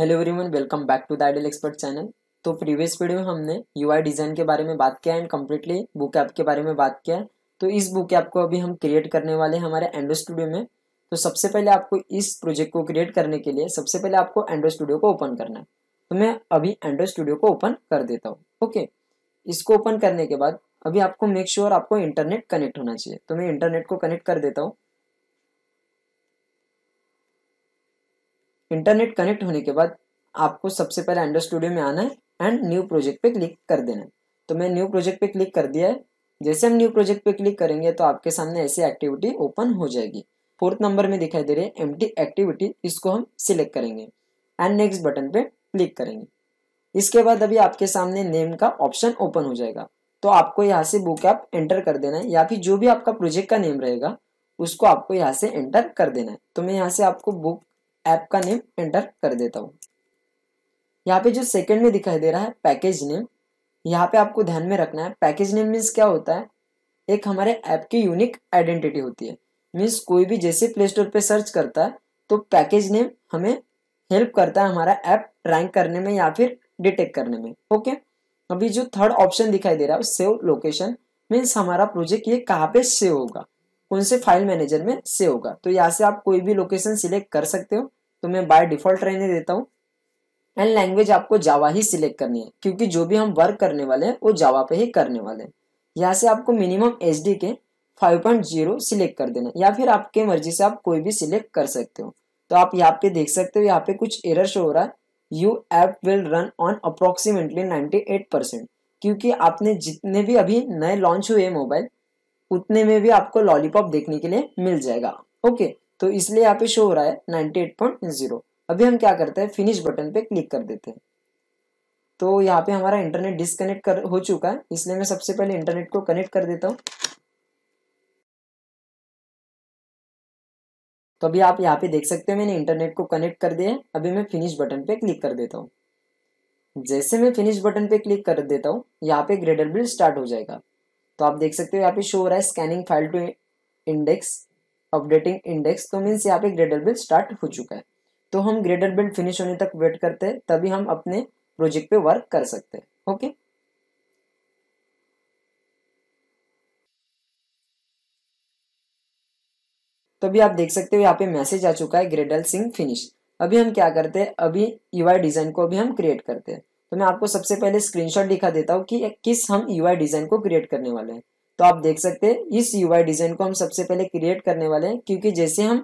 Hello everyone welcome back to the idle expert channel तो previous video में हमने UI design के बारे में बात किया एंड कम्प्लीटली बुक ऐप के बारे में बात किया है तो इस बुक ऐप को अभी हम क्रिएट करने वाले हैं हमारे एंडो स्टूडियो में तो सबसे पहले आपको इस प्रोजेक्ट को क्रिएट करने के लिए सबसे पहले आपको एंडो स्टूडियो को ओपन करना है तो मैं अभी एंडो स्टूडियो को ओपन कर देता हूँ ओके इसको ओपन करने के बाद अभी आपको मेक श्योर sure आपको इंटरनेट कनेक्ट होना चाहिए तो मैं इंटरनेट को कनेक्ट कर देता हूँ इंटरनेट कनेक्ट होने के बाद आपको सबसे पहले एंडो स्टूडियो में आना है एंड न्यू प्रोजेक्ट पे क्लिक कर देना है तो मैं न्यू प्रोजेक्ट पे क्लिक कर दिया है जैसे हम न्यू प्रोजेक्ट पे क्लिक करेंगे तो आपके सामने ऐसी एक्टिविटी ओपन हो जाएगी फोर्थ नंबर में दिखाई दे रही है एम एक्टिविटी इसको हम सिलेक्ट करेंगे एंड नेक्स्ट बटन पे क्लिक करेंगे इसके बाद अभी आपके सामने नेम का ऑप्शन ओपन हो जाएगा तो आपको यहाँ से बुक ऐप एंटर कर देना है या फिर जो भी आपका प्रोजेक्ट का नेम रहेगा उसको आपको यहाँ से एंटर कर देना है तो मैं यहाँ से आपको बुक ऐप का नेम एंटर कर देता हूँ यहाँ पे जो सेकंड में दिखाई दे रहा है पैकेज नेम यहाँ पे आपको ध्यान में रखना है पैकेज नेम मीन्स क्या होता है एक हमारे ऐप की यूनिक आइडेंटिटी होती है मीन्स कोई भी जैसे प्ले स्टोर पर सर्च करता है तो पैकेज नेम हमें हेल्प करता है हमारा ऐप रैंक करने में या फिर डिटेक्ट करने में ओके अभी जो थर्ड ऑप्शन दिखाई दे रहा है सेव लोकेशन मीन्स हमारा प्रोजेक्ट ये कहाँ पे सेव होगा कौन से फाइल मैनेजर में से होगा तो यहाँ से आप कोई भी लोकेशन सिलेक्ट कर सकते हो तो मैं बाय डिफॉल्ट रहने देता हूँ एंड लैंग्वेज आपको जावा ही सिलेक्ट करनी है क्योंकि जो भी हम वर्क करने वाले हैं वो जावा पे ही करने वाले हैं यहाँ से आपको मिनिमम एच के 5.0 सिलेक्ट कर देना या फिर आपके मर्जी से आप कोई भी सिलेक्ट कर सकते हो तो आप यहाँ पे देख सकते हो यहाँ पे कुछ एरर शो हो रहा है you app will run on approximately eight percent क्योंकि आपने जितने भी अभी नए लॉन्च हुए मोबाइल उतने में भी आपको लॉलीपॉप देखने के लिए मिल जाएगा ओके तो इसलिए यहाँ पे शो हो रहा है 98.0 अभी हम क्या करते हैं फिनिश बटन पे क्लिक कर देते हैं तो यहाँ पे हमारा इंटरनेट डिसकनेक्ट कर हो चुका है इसलिए मैं सबसे पहले इंटरनेट को कनेक्ट कर देता हूँ तो अभी आप यहाँ पे देख सकते हैं मैंने इंटरनेट को कनेक्ट कर दिया अभी मैं फिनिश बटन पे क्लिक कर देता हूँ जैसे मैं फिनिश बटन पे क्लिक कर देता हूँ यहाँ पे ग्रेडर बिल स्टार्ट हो जाएगा तो आप देख सकते हो यहाँ पे शो हो रहा है scanning file to index updating index तो मीन्स यहाँ पे ग्रेडर बिल्ड स्टार्ट हो चुका है तो हम ग्रेडर बिल्ड फिनिश होने तक वेट करते हैं तभी हम अपने प्रोजेक्ट पे वर्क कर सकते हैं ओके तो अभी आप देख सकते हो यहाँ पे मैसेज आ चुका है ग्रेडल सिंह फिनिश अभी हम क्या करते हैं अभी यूआई डिजाइन को अभी हम क्रिएट करते हैं तो मैं आपको सबसे पहले स्क्रीनशॉट दिखा देता हूँ कि किस हम यूआई डिज़ाइन को क्रिएट करने वाले हैं तो आप देख सकते हैं इस यूआई डिज़ाइन को हम सबसे पहले क्रिएट करने वाले हैं क्योंकि जैसे हम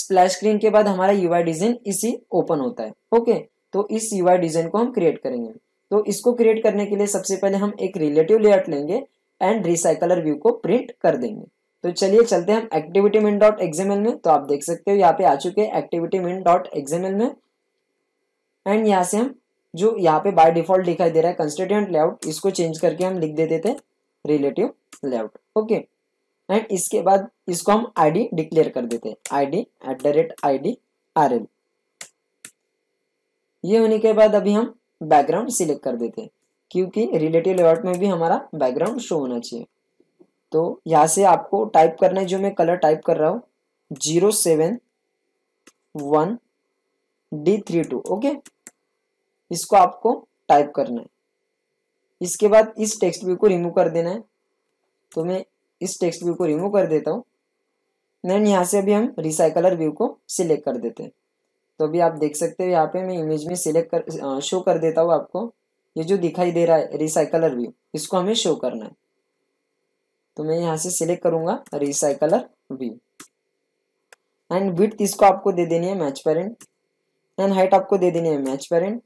स्प्लैश स्क्रीन के बाद हमारा यूआई डिज़ाइन इसी ओपन होता है ओके तो इस यूआई डिज़ाइन को हम क्रिएट करेंगे तो इसको क्रिएट करने के लिए सबसे पहले हम एक रिलेटिव लेआउट लेंगे एंड रिसाइकलर व्यू को प्रिंट कर देंगे तो चलिए चलते हैं हम एक्टिविटी मिन डॉट एक्सएमएल में तो आप देख सकते हो यहाँ पे आ चुके हैं एक्टिविटी मिन डॉट एक्सएमएल में एंड यहाँ से हम जो यहाँ पे बाय डिफॉल्ट दिखाई दे रहा है कंस्टिट्यूंट लेआउट इसको चेंज करके हम लिख देते थे रिलेटिव लेआउट ओके एंड इसके बाद इसको हम आईडी डिक्लेयर कर देते हैं ID at the rate ID L ये होने के बाद अभी हम बैकग्राउंड सिलेक्ट कर देते हैं क्योंकि रिलेटिव लेआउट में भी हमारा बैकग्राउंड शो होना चाहिए तो यहाँ से आपको टाइप करना है जो मैं कलर टाइप कर रहा हूँ zero seven one D three two okay इसको आपको टाइप करना है इसके बाद इस टेक्स्ट व्यू को रिमूव कर देना है तो मैं इस टेक्स्ट व्यू को रिमूव कर देता हूँ देन यहाँ से अभी हम रिसाइकलर व्यू को सिलेक्ट कर देते हैं तो अभी आप देख सकते हो यहाँ पे मैं इमेज में सिलेक्ट कर शो कर देता हूँ आपको ये जो दिखाई दे रहा है रिसाइकलर व्यू इसको हमें शो करना है तो मैं यहाँ से सिलेक्ट करूंगा रिसाइकलर व्यू एंड विथ इसको आपको दे देनी है मैच पेरेंट एंड हाइट आपको दे देनी है मैच पेरेंट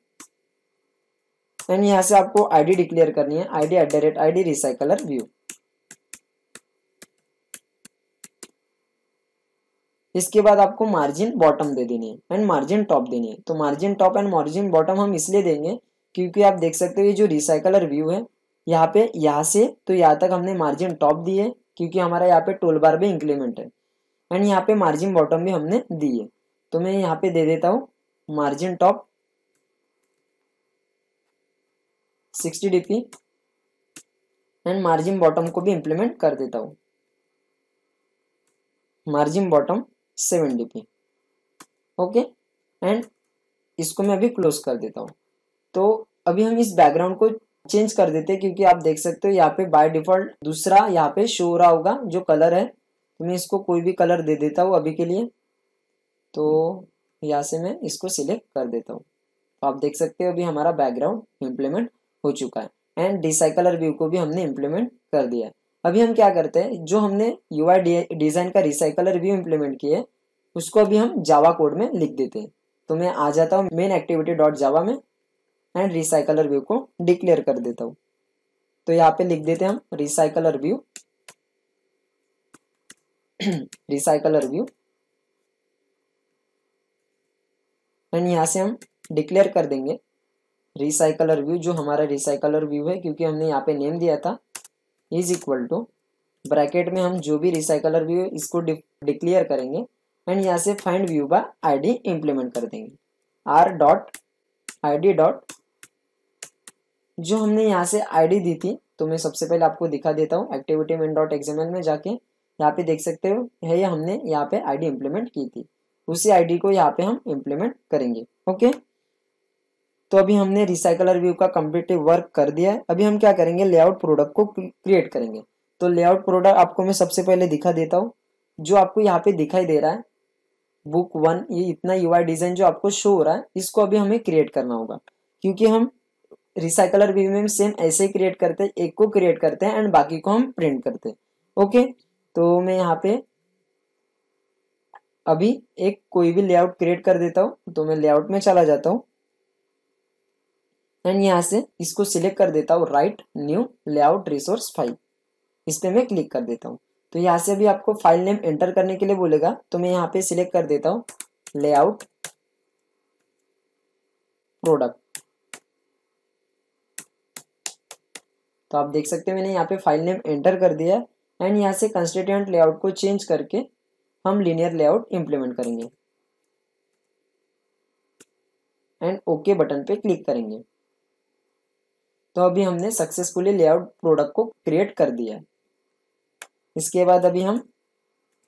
एंड यहाँ से आपको आईडी डिक्लेयर करनी है ID at the rate ID recycler view इसके बाद आपको मार्जिन बॉटम दे देनी है एंड मार्जिन टॉप देनी है तो margin top and margin bottom हम इसलिए देंगे क्योंकि आप देख सकते हो ये जो रिसाइकलर व्यू है यहाँ पे यहाँ से तो यहाँ तक हमने मार्जिन टॉप दी है क्योंकि हमारा यहाँ पे टोल बार भी इंक्लीमेंट है एंड यहाँ पे मार्जिन बॉटम भी हमने दी है तो मैं यहाँ पे दे देता हूँ margin top sixty DP and margin bottom को भी इंप्लीमेंट कर देता हूं margin bottom seven DP okay and इसको मैं अभी क्लोज कर देता हूँ तो अभी हम इस बैकग्राउंड को चेंज कर देते हैं क्योंकि आप देख सकते हो यहाँ पे बाय डिफॉल्ट दूसरा यहाँ पे शो हो रहा होगा जो कलर है तो मैं इसको कोई भी कलर दे देता हूँ अभी के लिए तो यहाँ से मैं इसको सिलेक्ट कर देता हूँ तो आप देख सकते हो अभी हमारा बैकग्राउंड इम्प्लीमेंट हो चुका है एंड रिसाइकलर व्यू को भी हमने इम्प्लीमेंट कर दिया है अभी हम क्या करते हैं जो हमने यू डिज़ाइन का रिसाइकलर व्यू इम्प्लीमेंट किया है उसको अभी हम जावा कोड में लिख देते हैं तो मैं आ जाता हूँ मेन एक्टिविटी डॉट जावा में एंड रिसाइकलर व्यू को डिक्लेयर कर देता हूँ तो यहाँ पे लिख देते हैं हम recycler view recycler view and यहाँ से हम डिक्लेयर कर देंगे रिसाइकलर व्यू जो हमारा रिसाइकलर व्यू है क्योंकि हमने यहाँ पे नेम दिया था इज इक्वल टू ब्रैकेट में हम जो भी रिसाइकलर व्यू है इसको डिक्लेयर करेंगे एंड यहाँ से find view by ID implement कर देंगे आर डॉट डी डॉट जो हमने यहाँ से आईडी दी थी तो मैं सबसे पहले आपको दिखा देता हूँ एक्टिविटी मेन डॉट एग्जामल में जाके यहाँ पे देख सकते हो है ये हमने यहाँ पे आईडी इम्प्लीमेंट की थी उसी आईडी को यहाँ पे हम इम्प्लीमेंट करेंगे ओके okay? तो अभी हमने रिसाइकलर व्यू का कम्पिटिव वर्क कर दिया है अभी हम क्या करेंगे लेआउट प्रोडक्ट को क्रिएट करेंगे तो लेआउट प्रोडक्ट आपको मैं सबसे पहले दिखा देता हूँ जो आपको यहाँ पे दिखाई दे रहा है बुक वन ये इतना यूआई डिज़ाइन जो आपको शो हो रहा है इसको अभी हमें क्रिएट करना होगा क्योंकि हम रिसाइकलर व्यू में सेम ऐसे ही क्रिएट करते हैं एक को क्रिएट करते हैं एंड बाकी को हम प्रिंट करते हैं ओके तो मैं यहाँ पे अभी एक कोई भी लेआउट क्रिएट कर देता हूँ तो मैं लेआउट में चला जाता हूँ एंड यहाँ से इसको सिलेक्ट कर देता हूँ right new layout resource file इस पर मैं क्लिक कर देता हूँ तो यहाँ से अभी आपको फाइल नेम एंटर करने के लिए बोलेगा तो मैं यहाँ पे सिलेक्ट कर देता हूँ लेआउट प्रोडक्ट तो आप देख सकते हैं मैंने यहाँ पे फाइल नेम एंटर कर दिया एंड यहाँ से कंस्टिट्यूंट लेआउट को चेंज करके हम लीनियर लेआउट इम्प्लीमेंट करेंगे एंड ओके बटन पे क्लिक करेंगे तो अभी हमने सक्सेसफुली लेआउट प्रोडक्ट को क्रिएट कर दिया है इसके बाद अभी हम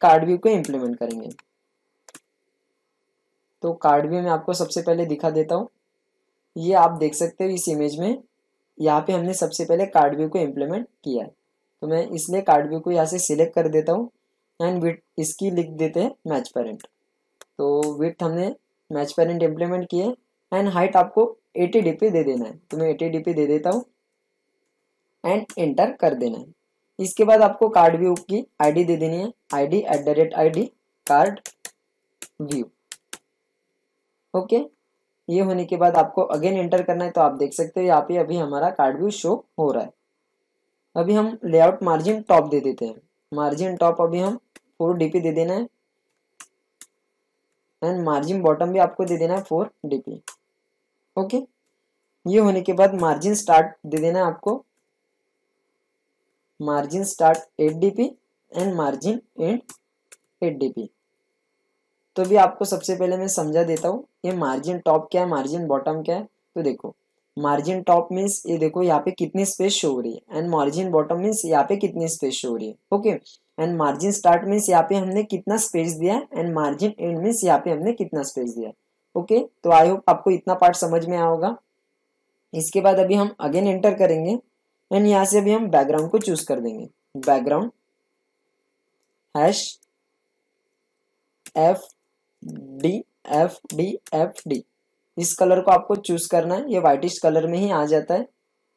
कार्ड व्यू को इम्प्लीमेंट करेंगे तो कार्ड व्यू में आपको सबसे पहले दिखा देता हूँ ये आप देख सकते हो इस इमेज में यहाँ पे हमने सबसे पहले कार्ड व्यू को इम्प्लीमेंट किया है तो मैं इसलिए कार्ड व्यू को यहाँ से सिलेक्ट कर देता हूँ एंड विथ इसकी लिख देते हैं मैच पेरेंट तो विथ हमने मैच पेरेंट इम्प्लीमेंट किए एंड हाइट आपको एटी डी दे देना है तो मैं एटी डी दे देता हूँ एंड एंटर कर देना है इसके बाद आपको कार्ड व्यू की आईडी दे देनी है ID at the rate I card view okay ये होने के बाद आपको अगेन एंटर करना है तो आप देख सकते हो यहाँ पे अभी हमारा कार्ड व्यू शो हो रहा है अभी हम लेआउट मार्जिन टॉप दे देते हैं मार्जिन टॉप अभी हम फोर डीपी दे देना है एंड मार्जिन बॉटम भी आपको दे देना है फोर डीपी ओके ये होने के बाद मार्जिन स्टार्ट दे देना आपको margin start eight D P and margin end eight DP तो भी आपको सबसे पहले मैं समझा देता हूँ ये मार्जिन टॉप क्या है मार्जिन बॉटम क्या है तो देखो मार्जिन टॉप मीन्स ये देखो यहाँ पे कितनी स्पेस शो हो रही है एंड मार्जिन बॉटम मीन्स यहाँ पे कितनी स्पेस शो हो रही है okay and margin start means यहाँ पे हमने कितना स्पेस दिया एंड मार्जिन एंड मीन्स यहाँ पे हमने कितना स्पेस दिया ओके तो आई होप आपको इतना पार्ट समझ में होगा इसके बाद अभी हम अगेन एंटर करेंगे एंड यहाँ से अभी हम बैकग्राउंड को चूज कर देंगे background hash F D F D F D इस कलर को आपको चूज करना है ये व्हाइटिश कलर में ही आ जाता है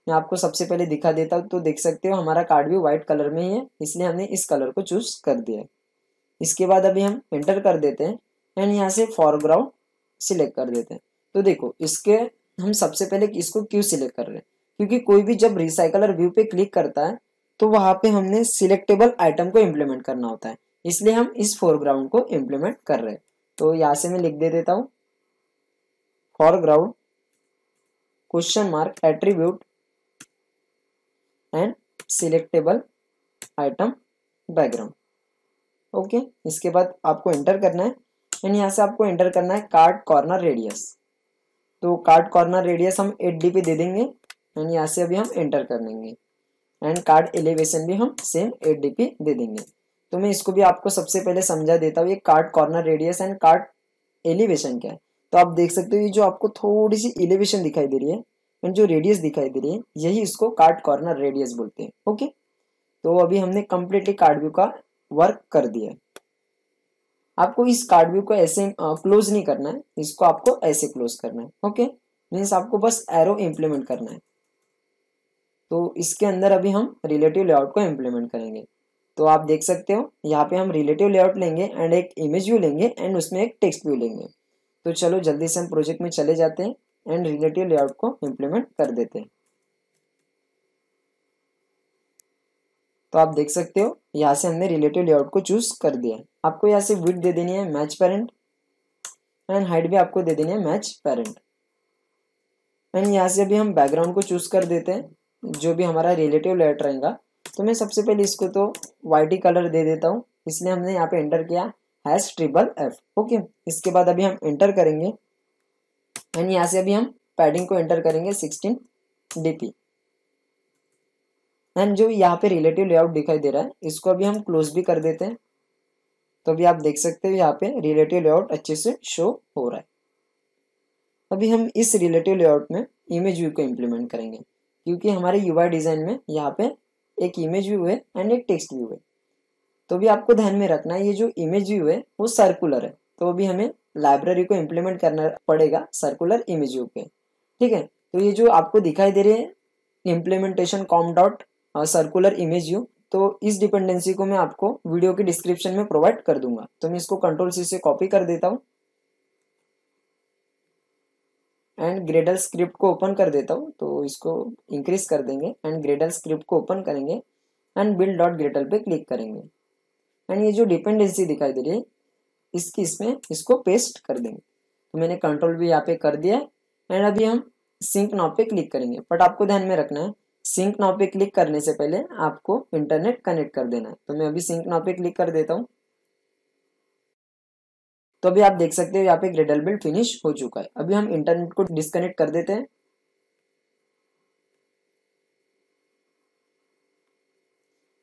मैं आपको सबसे पहले दिखा देता हूँ तो देख सकते हो हमारा कार्ड भी व्हाइट कलर में ही है इसलिए हमने इस कलर को चूज कर दिया इसके बाद अभी हम एंटर कर देते हैं एंड यहाँ से फॉरग्राउंड सिलेक्ट कर देते हैं तो देखो इसके हम सबसे पहले इसको क्यों सिलेक्ट कर रहे हैं क्योंकि कोई भी जब रिसाइकलर व्यू पे क्लिक करता है तो वहां पे हमने सिलेक्टेबल आइटम को इम्प्लीमेंट करना होता है इसलिए हम इस फोरग्राउंड को इम्प्लीमेंट कर रहे हैं तो यहां से मैं लिख दे देता हूं foreground question mark attribute and selectable item background okay इसके बाद आपको एंटर करना है एंड यहाँ से आपको एंटर करना है कार्ड कॉर्नर रेडियस तो कार्ड कॉर्नर रेडियस हम एट डी दे देंगे एंड यहाँ से अभी हम एंटर कर देंगे एंड कार्ड एलिवेशन भी हम सेम एट डी दे देंगे तो मैं इसको भी आपको सबसे पहले समझा देता हूँ ये card corner radius and card elevation क्या है तो आप देख सकते हो ये जो आपको थोड़ी सी एलिवेशन दिखाई दे रही है एंड जो रेडियस दिखाई दे रही है यही इसको कार्ड कॉर्नर रेडियस बोलते हैं ओके तो अभी हमने कम्प्लीटली कार्ड व्यू का वर्क कर दिया है आपको इस कार्ड व्यू को ऐसे क्लोज नहीं करना है इसको आपको ऐसे क्लोज करना है ओके मीन्स आपको बस एरो इम्प्लीमेंट करना है तो इसके अंदर अभी हम रिलेटिव लेआउट को इम्प्लीमेंट करेंगे तो आप देख सकते हो यहाँ पे हम रिलेटिव लेआउट लेंगे एंड एक इमेज व्यू लेंगे एंड उसमें एक टेक्स्ट व्यू लेंगे तो चलो जल्दी से हम प्रोजेक्ट में चले जाते हैं एंड रिलेटिव लेआउट को इम्प्लीमेंट कर देते हैं तो आप देख सकते हो यहाँ से हमने रिलेटिव लेआउट को चूज कर दिया है आपको यहाँ से विथ दे देनी है मैच पेरेंट एंड हाइट भी आपको दे देनी है मैच पेरेंट एंड यहाँ से अभी हम बैकग्राउंड को चूज कर देते हैं जो भी हमारा रिलेटिव लेट रहेगा तो मैं सबसे पहले इसको तो वाइट ही कलर दे देता हूँ इसलिए हमने यहाँ पे एंटर किया हैश ट्रिपल एफ ओके इसके बाद अभी हम एंटर करेंगे एंड यहाँ से अभी हम पैडिंग को एंटर करेंगे सिक्सटीन डीपी एंड जो यहाँ पे रिलेटिव लेआउट दिखाई दे रहा है इसको अभी हम क्लोज भी कर देते हैं तो अभी आप देख सकते हो यहाँ पे रिलेटिव लेआउट अच्छे से शो हो रहा है अभी हम इस रिलेटिव लेआउट में इमेज व्यू को इम्प्लीमेंट करेंगे क्योंकि हमारे यूआई डिज़ाइन में यहाँ पे एक इमेज व्यू है एंड एक टेक्स्ट व्यू है तो भी आपको ध्यान में रखना है ये जो इमेज व्यू है वो सर्कुलर है तो अभी हमें लाइब्रेरी को इम्प्लीमेंट करना पड़ेगा सर्कुलर इमेज व्यू पे ठीक है तो ये जो आपको दिखाई दे रही है implementation com dot circular image view तो इस डिपेंडेंसी को मैं आपको वीडियो के डिस्क्रिप्शन में प्रोवाइड कर दूंगा तो मैं इसको कंट्रोल सी से कॉपी कर देता हूँ एंड ग्रेडल स्क्रिप्ट को ओपन कर देता हूँ तो इसको इंक्रीज कर देंगे एंड ग्रेडल स्क्रिप्ट को ओपन करेंगे एंड बिल्ड डॉट ग्रेडल पे क्लिक करेंगे एंड ये जो डिपेंडेंसी दिखाई दे रही है इसकी इसमें इसको पेस्ट कर देंगे तो मैंने कंट्रोल भी यहाँ पे कर दिया एंड अभी हम सिंक नाउ पे क्लिक करेंगे बट आपको ध्यान में रखना है सिंक नाव पे क्लिक करने से पहले आपको इंटरनेट कनेक्ट कर देना है तो मैं अभी सिंक नाव पे क्लिक कर देता हूँ तो अभी आप देख सकते हो यहाँ पे ग्रेडल बिल्ड फिनिश हो चुका है अभी हम इंटरनेट को डिस्कनेक्ट कर देते हैं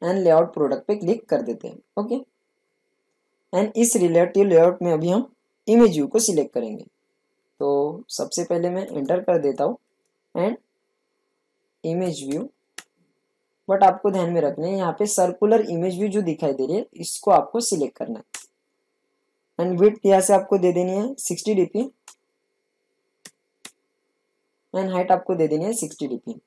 एंड लेआउट प्रोडक्ट पे क्लिक कर देते हैं ओके एंड इस रिलेटिव लेआउट में अभी हम इमेज यू को सिलेक्ट करेंगे तो सबसे पहले मैं एंटर कर देता हूँ एंड इमेज व्यू बट आपको ध्यान में रखना है यहाँ पे सर्कुलर इमेज व्यू जो दिखाई दे रही है इसको आपको सिलेक्ट करना है एंड विथ यहाँ से आपको दे देनी है सिक्सटी डीपी एंड हाइट आपको दे देनी है सिक्सटी डीपी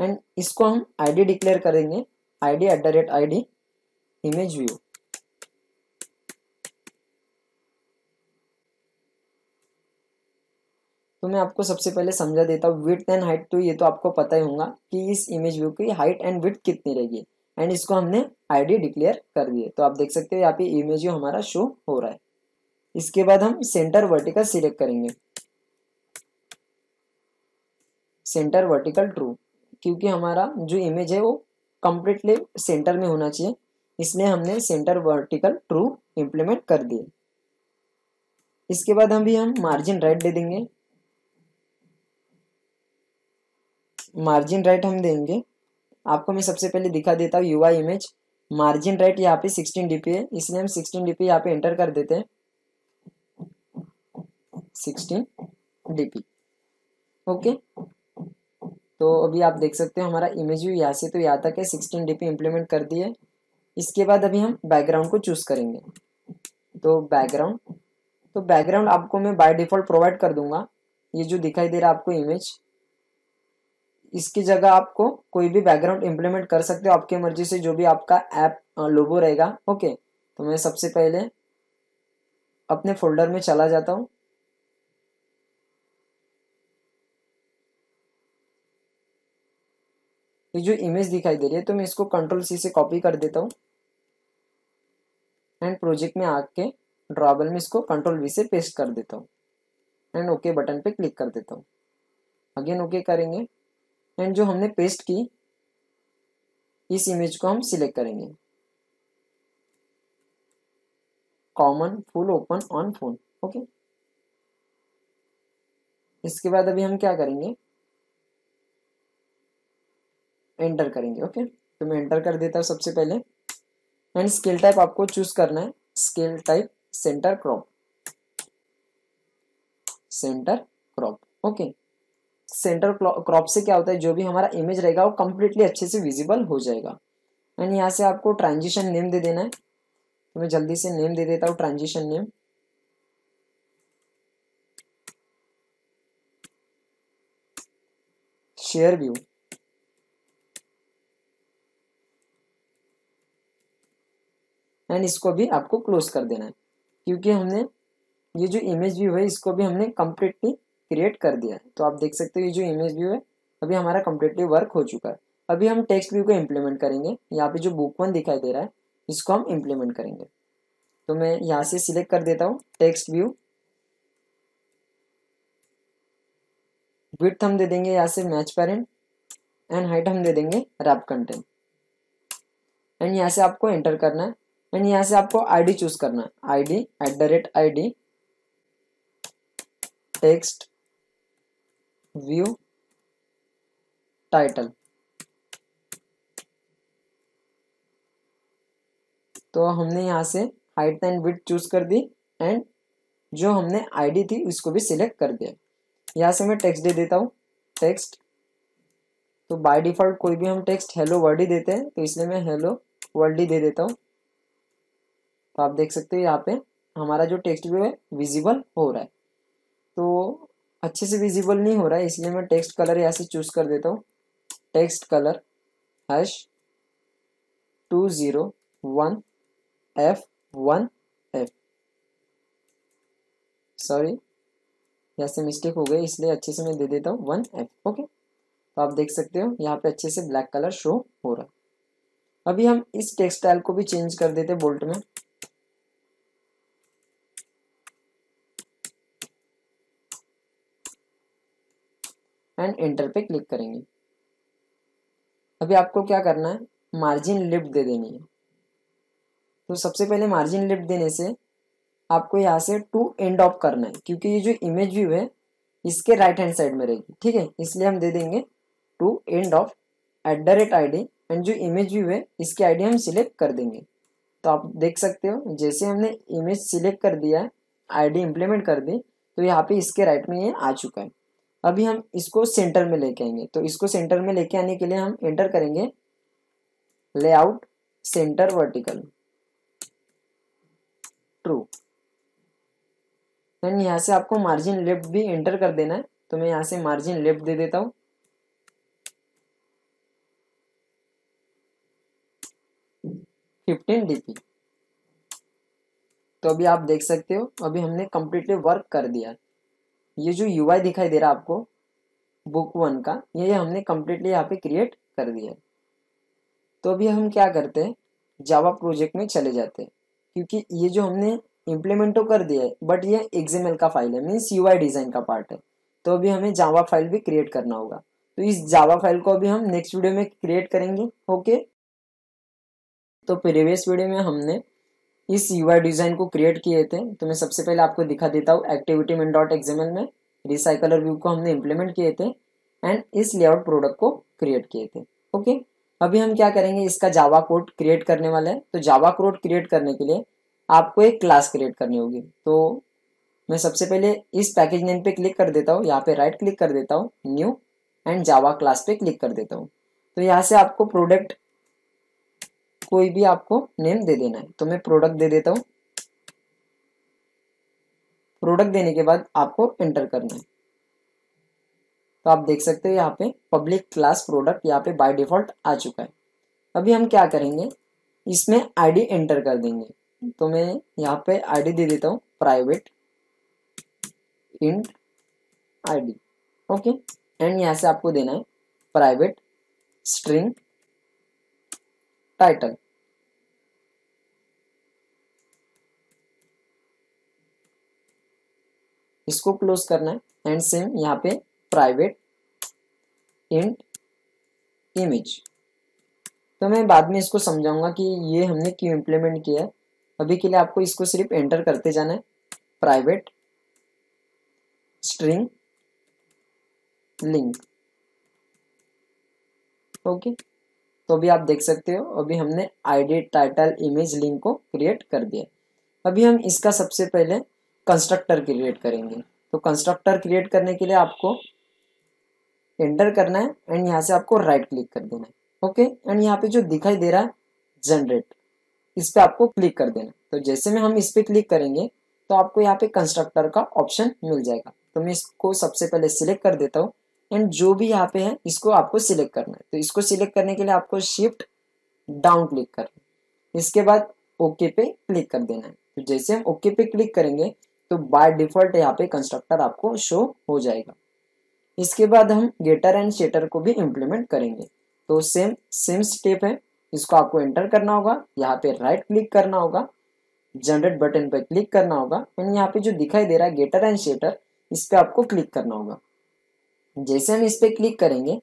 एंड इसको हम आईडी डिक्लेयर करेंगे ID at the rate ID image view तो मैं आपको सबसे पहले समझा देता हूँ विथ एंड हाइट तो ये तो आपको पता ही होगा कि इस इमेज व्यू की हाइट एंड विथ कितनी रहेगी एंड इसको हमने आईडी डिक्लेयर कर दिए तो आप देख सकते हो यहाँ पे इमेज व्यू हमारा शो हो रहा है इसके बाद हम सेंटर वर्टिकल सिलेक्ट करेंगे सेंटर वर्टिकल ट्रू क्योंकि हमारा जो इमेज है वो कम्प्लीटली सेंटर में होना चाहिए इसलिए हमने सेंटर वर्टिकल ट्रू इम्प्लीमेंट कर दिए इसके बाद हम भी हम मार्जिन राइट दे देंगे मार्जिन राइट हम देंगे आपको मैं सबसे पहले दिखा देता हूँ यूआई इमेज मार्जिन राइट यहाँ पे 16 डीपी है इसलिए हम 16 डीपी यहाँ पे एंटर कर देते हैं 16 डीपी ओके तो अभी आप देख सकते हो हमारा इमेज भी यहाँ से तो यहाँ तक है सिक्सटीन डीपी इम्प्लीमेंट कर दिए इसके बाद अभी हम बैकग्राउंड को चूज करेंगे तो बैकग्राउंड तो बैकग्राउंड आपको मैं बाय डिफॉल्ट प्रोवाइड कर दूंगा ये जो दिखाई दे रहा है आपको इमेज इसकी जगह आपको कोई भी बैकग्राउंड इंप्लीमेंट कर सकते हो आपकी मर्जी से जो भी आपका ऐप लोगो रहेगा ओके तो मैं सबसे पहले अपने फोल्डर में चला जाता हूँ ये जो इमेज दिखाई दे रही है तो मैं इसको कंट्रोल सी से कॉपी कर देता हूँ एंड प्रोजेक्ट में आके ड्रॉबल में इसको कंट्रोल वी से पेस्ट कर देता हूँ एंड ओके बटन पे क्लिक कर देता हूँ अगेन ओके करेंगे एंड जो हमने पेस्ट की इस इमेज को हम सिलेक्ट करेंगे common full open on phone okay इसके बाद अभी हम क्या करेंगे एंटर करेंगे ओके तो मैं एंटर कर देता हूँ सबसे पहले एंड स्केल टाइप आपको चूज करना है scale type centre crop centre crop okay centre crop से क्या होता है जो भी हमारा इमेज रहेगा वो कम्प्लीटली अच्छे से विजिबल हो जाएगा एंड यहाँ से आपको ट्रांजिशन नेम दे देना है तो मैं जल्दी से नेम दे देता हूँ transition name share view and इसको भी आपको क्लोज कर देना है क्योंकि हमने ये जो इमेज व्यू है इसको भी हमने कम्प्लीटली क्रिएट कर दिया है तो आप देख सकते हो ये जो इमेज व्यू है अभी हमारा कम्प्लीटली वर्क हो चुका है अभी हम टेक्स्ट व्यू को इम्प्लीमेंट करेंगे यहाँ पे जो बुक वन दिखाई दे रहा है इसको हम इम्प्लीमेंट करेंगे तो मैं यहाँ से सिलेक्ट कर देता हूँ टेक्स्ट व्यू विथ हम दे देंगे यहाँ से मैच पैरेंट एंड हाइट हम दे देंगे रैप कंटेंट एंड यहाँ से आपको एंटर करना है एंड यहाँ से आपको आईडी चूज करना है D at the rate I D text view title तो हमने यहां से हाइट एंड विथ चूज कर दी एंड जो हमने आईडी थी उसको भी सिलेक्ट कर दिया यहां से मैं टेक्स्ट दे देता हूं टेक्स्ट तो बाय डिफॉल्ट कोई भी हम टेक्स्ट हेलो वर्ड ही देते हैं तो इसलिए मैं हेलो वर्ड ही दे देता हूं तो आप देख सकते हो यहां पे हमारा जो टेक्स्ट व्यू है विजिबल हो रहा है तो अच्छे से विजिबल नहीं हो रहा है इसलिए मैं टेक्स्ट कलर यहाँ से चूज कर देता हूँ text colour hash two zero one F one F sorry यहाँ से मिस्टेक हो गई इसलिए अच्छे से मैं दे देता हूँ वन एफ ओके तो आप देख सकते हो यहाँ पे अच्छे से ब्लैक कलर शो हो रहा है अभी हम इस टेक्सटाइल को भी चेंज कर देते बोल्ट में एंड एंटर पे क्लिक करेंगे अभी आपको क्या करना है मार्जिन लिफ्ट दे देनी है तो सबसे पहले मार्जिन लिफ्ट देने से आपको यहाँ से टू एंड ऑफ करना है क्योंकि ये जो इमेज व्यू है इसके राइट हैंड साइड में रहेगी ठीक है इसलिए हम दे देंगे to end of at the rate I and जो इमेज व्यू है इसकी आई हम सिलेक्ट कर देंगे तो आप देख सकते हो जैसे हमने इमेज सिलेक्ट कर दिया है आई डी इम्प्लीमेंट कर दी तो यहाँ पे इसके राइट में ये आ चुका है अभी हम इसको सेंटर में लेके आएंगे तो इसको सेंटर में लेके आने के लिए हम एंटर करेंगे layout centre vertical true then यहां से आपको मार्जिन लेफ्ट भी एंटर कर देना है तो मैं यहां से मार्जिन लेफ्ट दे देता हूं फिफ्टीन डीपी तो अभी आप देख सकते हो अभी हमने कंप्लीटली वर्क कर दिया ये जो यू दिखाई दे रहा है आपको बुक वन का ये हमने कम्प्लीटली यहाँ पे क्रिएट कर दिया है तो अभी हम क्या करते हैं जावा प्रोजेक्ट में चले जाते हैं क्योंकि ये जो हमने इम्प्लीमेंटो तो कर दिया है बट ये एक्सएमएल का फाइल है मीन्स यू डिज़ाइन का पार्ट है तो अभी हमें जावा फाइल भी क्रिएट करना होगा तो इस जावा फाइल को अभी हम नेक्स्ट वीडियो में क्रिएट करेंगे ओके तो प्रीवियस वीडियो में हमने इस यूआई डिज़ाइन को क्रिएट किए थे तो मैं सबसे पहले आपको दिखा देता हूँ एक्टिविटी मेन डॉट एग्जामल में रिसाइकलर व्यू को हमने इम्प्लीमेंट किए थे एंड इस लेआउट प्रोडक्ट को क्रिएट किए थे ओके अभी हम क्या करेंगे इसका जावा कोड क्रिएट करने वाला है तो जावा कोड क्रिएट करने के लिए आपको एक क्लास क्रिएट करनी होगी तो मैं सबसे पहले इस पैकेज नेम पे क्लिक कर देता हूँ यहाँ पे राइट क्लिक कर देता हूँ न्यू एंड जावा क्लास पे क्लिक कर देता हूँ तो यहाँ से आपको प्रोडक्ट कोई भी आपको नेम दे देना है तो मैं प्रोडक्ट दे देता हूँ प्रोडक्ट देने के बाद आपको एंटर करना है तो आप देख सकते हो यहाँ पे पब्लिक क्लास प्रोडक्ट यहाँ पे बाय डिफॉल्ट आ चुका है अभी हम क्या करेंगे इसमें आईडी एंटर कर देंगे तो मैं यहाँ पे आईडी दे देता हूँ private int ID okay and यहाँ से आपको देना है प्राइवेट स्ट्रिंग टाइटल इसको क्लोज करना है एंड सेम यहां पे प्राइवेट इंट इमेज तो मैं बाद में इसको समझाऊंगा कि ये हमने क्यों इंप्लीमेंट किया है अभी के लिए आपको इसको सिर्फ एंटर करते जाना है प्राइवेट स्ट्रिंग लिंक ओके तो अभी आप देख सकते हो अभी हमने आईडी टाइटल इमेज लिंक को क्रिएट कर दिया अभी हम इसका सबसे पहले कंस्ट्रक्टर क्रिएट करेंगे तो कंस्ट्रक्टर क्रिएट करने के लिए आपको एंटर करना है एंड यहाँ से आपको राइट right क्लिक कर देना है ओके एंड यहाँ पे जो दिखाई दे रहा है जनरेट इस पर आपको क्लिक कर देना तो जैसे में हम इस पर क्लिक करेंगे तो आपको यहाँ पे कंस्ट्रक्टर का ऑप्शन मिल जाएगा तो मैं इसको सबसे पहले सिलेक्ट कर देता हूँ एंड जो भी यहाँ पे है इसको आपको सिलेक्ट करना है तो इसको सिलेक्ट करने के लिए आपको शिफ्ट डाउन क्लिक करना है इसके बाद ओके पे क्लिक कर देना है तो जैसे हम ओके पे क्लिक करेंगे तो बाय डिफॉल्ट यहाँ पे कंस्ट्रक्टर आपको शो हो जाएगा इसके बाद हम गेटर एंड शेटर को भी इम्प्लीमेंट करेंगे तो सेम सेम स्टेप है इसको आपको एंटर करना होगा यहाँ पे राइट क्लिक करना होगा जनरेट बटन पर क्लिक करना होगा एंड यहाँ पे जो दिखाई दे रहा है गेटर एंड शेटर इस पर आपको क्लिक करना होगा जैसे हम इस पर क्लिक करेंगे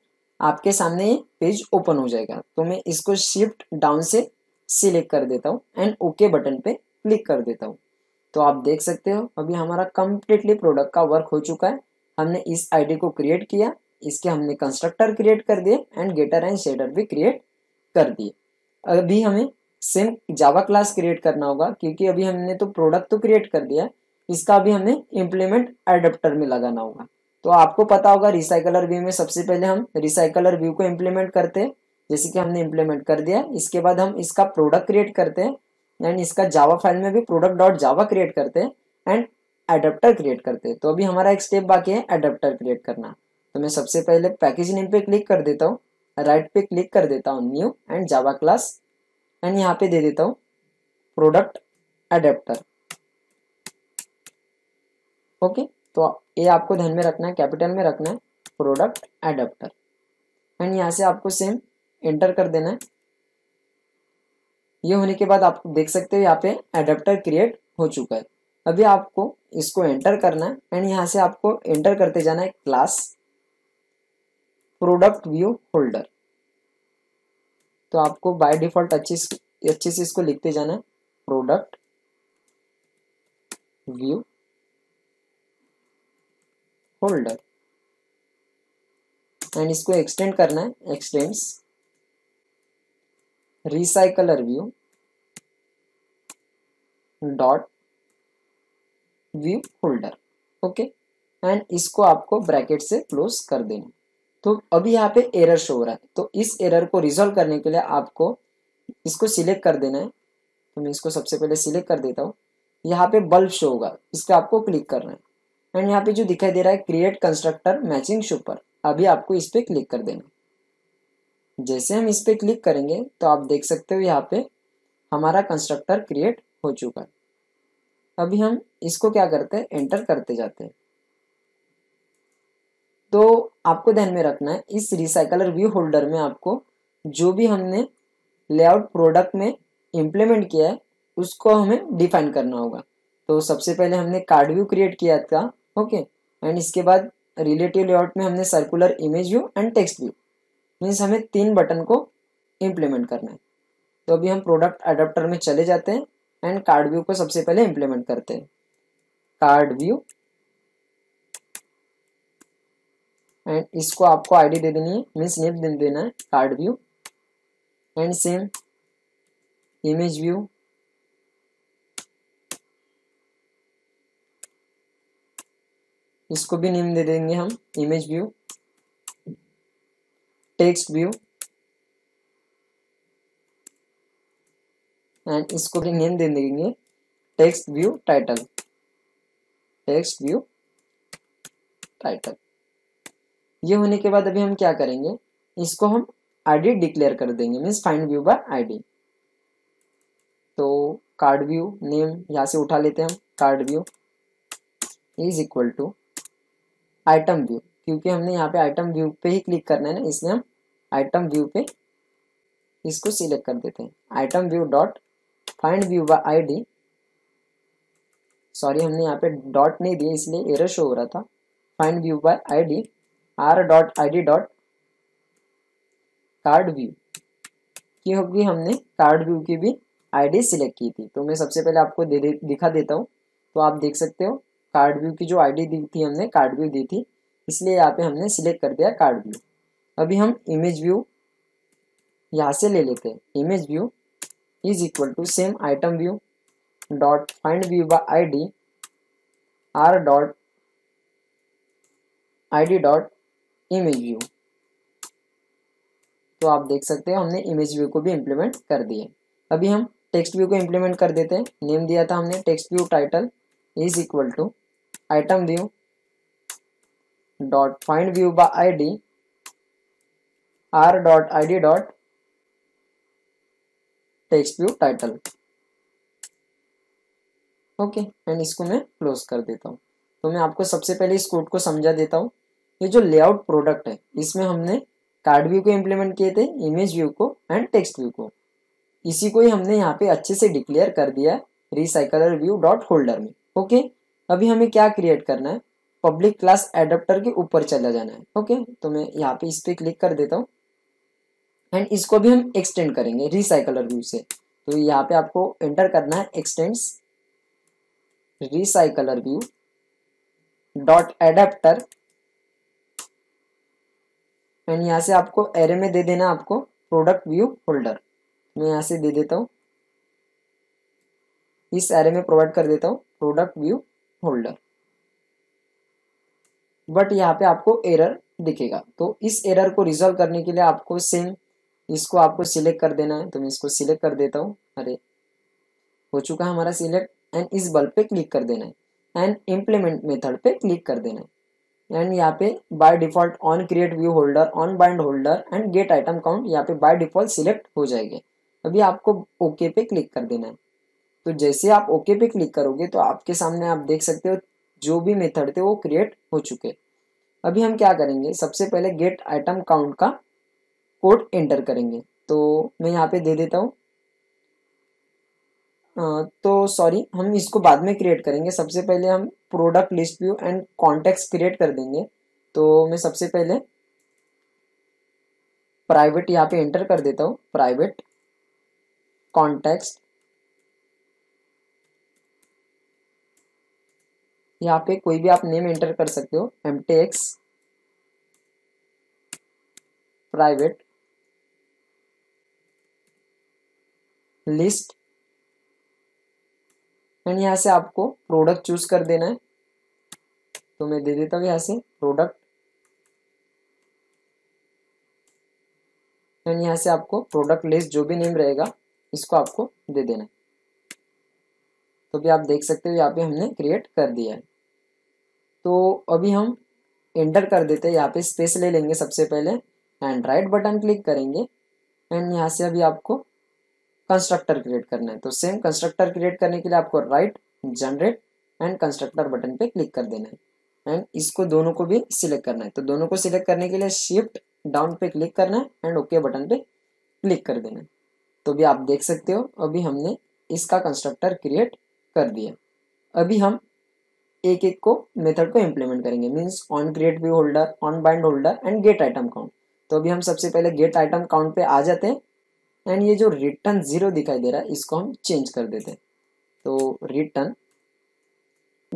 आपके सामने ये पेज ओपन हो जाएगा तो मैं इसको शिफ्ट डाउन से सिलेक्ट कर देता हूँ एंड ओके बटन पे क्लिक कर देता हूँ तो आप देख सकते हो अभी हमारा कम्प्लीटली प्रोडक्ट का वर्क हो चुका है हमने इस आईडी को क्रिएट किया इसके हमने कंस्ट्रक्टर क्रिएट कर दिए एंड गेटर एंड शेडर भी क्रिएट कर दिए अभी हमें सेम जावा क्लास क्रिएट करना होगा क्योंकि अभी हमने तो प्रोडक्ट तो क्रिएट कर दिया इसका अभी हमें इम्प्लीमेंट एडप्टर में लगाना होगा तो आपको पता होगा रिसाइकलर व्यू में सबसे पहले हम रिसाइकलर व्यू को इम्प्लीमेंट करते हैं जैसे कि हमने इम्प्लीमेंट कर दिया इसके बाद हम इसका प्रोडक्ट क्रिएट करते हैं एंड इसका जावा फाइल में भी प्रोडक्ट डॉट जावा क्रिएट करते हैं एंड एडेप्टर क्रिएट करते हैं तो अभी हमारा एक स्टेप बाकी है एडेप्टर क्रिएट करना तो मैं सबसे पहले पैकेज नेम पे क्लिक कर देता हूँ राइट पे क्लिक कर देता हूँ new and Java class and यहाँ पे दे देता हूँ प्रोडक्ट एडेप्टर ओके तो ये आपको ध्यान में रखना है कैपिटल में रखना है प्रोडक्ट एडप्टर एंड यहाँ से आपको सेम एंटर कर देना है ये होने के बाद आप देख सकते हो यहाँ पे एडप्टर क्रिएट हो चुका है अभी आपको इसको एंटर करना है एंड यहाँ से आपको एंटर करते जाना है क्लास प्रोडक्ट व्यू होल्डर तो आपको बाय डिफॉल्ट अच्छे अच्छे से इसको लिखते जाना है प्रोडक्ट व्यू होल्डर एंड इसको एक्सटेंड करना है extends recycler view dot view holder okay and इसको आपको ब्रैकेट से क्लोज कर देना तो अभी यहाँ पे एरर शो हो रहा है तो इस एरर को रिजोल्व करने के लिए आपको इसको सिलेक्ट कर देना है तो मैं इसको सबसे पहले सिलेक्ट कर देता हूँ यहाँ पे बल्ब शो होगा इस पर आपको क्लिक करना है एंड यहाँ पे जो दिखाई दे रहा है क्रिएट कंस्ट्रक्टर मैचिंग सुपर अभी आपको इस पर क्लिक कर देना जैसे हम इस पर क्लिक करेंगे तो आप देख सकते हो यहाँ पे हमारा कंस्ट्रक्टर क्रिएट हो चुका है अभी हम इसको क्या करते हैं एंटर करते जाते हैं तो आपको ध्यान में रखना है इस रिसाइकलर व्यू होल्डर में आपको जो भी हमने लेआउट प्रोडक्ट में इम्प्लीमेंट किया है उसको हमें डिफाइन करना होगा तो सबसे पहले हमने कार्ड व्यू क्रिएट किया था ओके एंड इसके बाद रिलेटिव लेआउट में हमने circular image view and text view means हमें तीन बटन को इम्प्लीमेंट करना है तो अभी हम प्रोडक्ट अडोप्टर में चले जाते हैं एंड कार्ड व्यू को सबसे पहले इम्प्लीमेंट करते हैं कार्ड व्यू एंड इसको आपको आईडी दे देनी है मीन्स नेम दे देना है card view and same image view इसको भी नेम दे देंगे हम image view text view and इसको भी नेम दे देंगे text view title text view title ये होने के बाद अभी हम क्या करेंगे इसको हम आईडी डिक्लेयर कर देंगे means find view by ID तो कार्ड व्यू नेम यहाँ से उठा लेते हैं हम card view is equal to item view क्योंकि हमने यहाँ पे आइटम व्यू पे ही क्लिक करना है ना इसलिए हम आइटम व्यू पे इसको सिलेक्ट कर देते हैं item view dot find view by ID sorry हमने यहाँ पे डॉट नहीं दिया इसलिए एरर शो हो रहा था find view by ID R dot I D dot card view क्योंकि हमने कार्ड व्यू की भी आईडी सिलेक्ट की थी तो मैं सबसे पहले आपको दे, दे, दिखा देता हूँ तो आप देख सकते हो कार्ड व्यू की जो आईडी दी थी हमने कार्ड व्यू दी थी इसलिए यहाँ पे हमने सिलेक्ट कर दिया कार्ड व्यू अभी हम इमेज व्यू यहाँ से ले लेते हैं image view is equal to same item view dot find view by I D R dot I D dot image view तो आप देख सकते हो हमने इमेज व्यू को भी इम्प्लीमेंट कर दिए अभी हम टेक्स्ट व्यू को इम्प्लीमेंट कर देते हैं नेम दिया था हमने text view title is equal to item view dot find view by id r dot id dot text view title okay okay, and इसको मैं क्लोज कर देता हूँ तो मैं आपको सबसे पहले इस कोड को समझा देता हूँ ये जो लेआउट प्रोडक्ट है इसमें हमने कार्ड व्यू को इम्प्लीमेंट किए थे इमेज व्यू को एंड टेक्स्ट व्यू को इसी को ही हमने यहाँ पे अच्छे से डिक्लेयर कर दिया रिसाइकलर व्यू डॉट होल्डर में ओके अभी हमें क्या क्रिएट करना है पब्लिक क्लास एडप्टर के ऊपर चला जाना है ओके तो मैं यहाँ पे इस पर क्लिक कर देता हूँ एंड इसको भी हम एक्सटेंड करेंगे रिसाइकलर व्यू से तो यहाँ पे आपको एंटर करना है extends recycler view dot adapter and यहाँ से आपको एरे में दे देना आपको प्रोडक्ट व्यू होल्डर मैं यहाँ से दे देता हूँ इस एरे में प्रोवाइड कर देता हूँ प्रोडक्ट व्यू होल्डर बट यहाँ पे आपको एरर दिखेगा तो इस एरर को रिजोल्व करने के लिए आपको सेम इसको आपको सिलेक्ट कर देना है तो मैं इसको सिलेक्ट कर देता हूँ अरे हो चुका है हमारा सिलेक्ट एंड इस बल्ब पे क्लिक कर देना है एंड इम्प्लीमेंट मेथड पे क्लिक कर देना है एंड यहाँ पे by default on create view holder on bind holder and get item count यहाँ पे बाय डिफॉल्ट सिलेक्ट हो जाएगी अभी आपको ओके okay पे क्लिक कर देना है तो जैसे आप ओके पे क्लिक करोगे तो आपके सामने आप देख सकते हो जो भी मेथड थे वो क्रिएट हो चुके अभी हम क्या करेंगे सबसे पहले गेट आइटम काउंट का कोड एंटर करेंगे तो मैं यहाँ पे दे देता हूँ तो सॉरी हम इसको बाद में क्रिएट करेंगे सबसे पहले हम product list view and context create कर देंगे तो मैं सबसे पहले प्राइवेट यहाँ पे एंटर कर देता हूँ प्राइवेट कॉन्टेक्स्ट यहाँ पे कोई भी आप नेम एंटर कर सकते हो एम प्राइवेट लिस्ट एंड यहाँ से आपको प्रोडक्ट चूज कर देना है तो मैं दे देता हूँ यहाँ से प्रोडक्ट एंड यहाँ से आपको प्रोडक्ट लिस्ट जो भी नेम रहेगा इसको आपको दे देना है तो भी आप देख सकते हो यहाँ पे हमने क्रिएट कर दिया है तो अभी हम एंटर कर देते हैं यहाँ पे स्पेस ले लेंगे सबसे पहले एंड राइट बटन क्लिक करेंगे एंड यहाँ से अभी आपको कंस्ट्रक्टर क्रिएट करना है तो सेम कंस्ट्रक्टर क्रिएट करने के लिए आपको right generate and constructor button पे क्लिक कर देना है एंड इसको दोनों को भी सिलेक्ट करना है तो दोनों को सिलेक्ट करने के लिए शिफ्ट डाउन पे क्लिक करना है एंड ओके बटन पे क्लिक कर देना है तो भी आप देख सकते हो अभी हमने इसका कंस्ट्रक्टर क्रिएट कर दिए अभी हम एक एक को मेथड को इम्प्लीमेंट करेंगे means on create view holder on bind holder and get item count तो अभी हम सबसे पहले गेट आइटम काउंट पे आ जाते हैं एंड ये जो रिटर्न जीरो दिखाई दे रहा है इसको हम चेंज कर देते हैं तो रिटर्न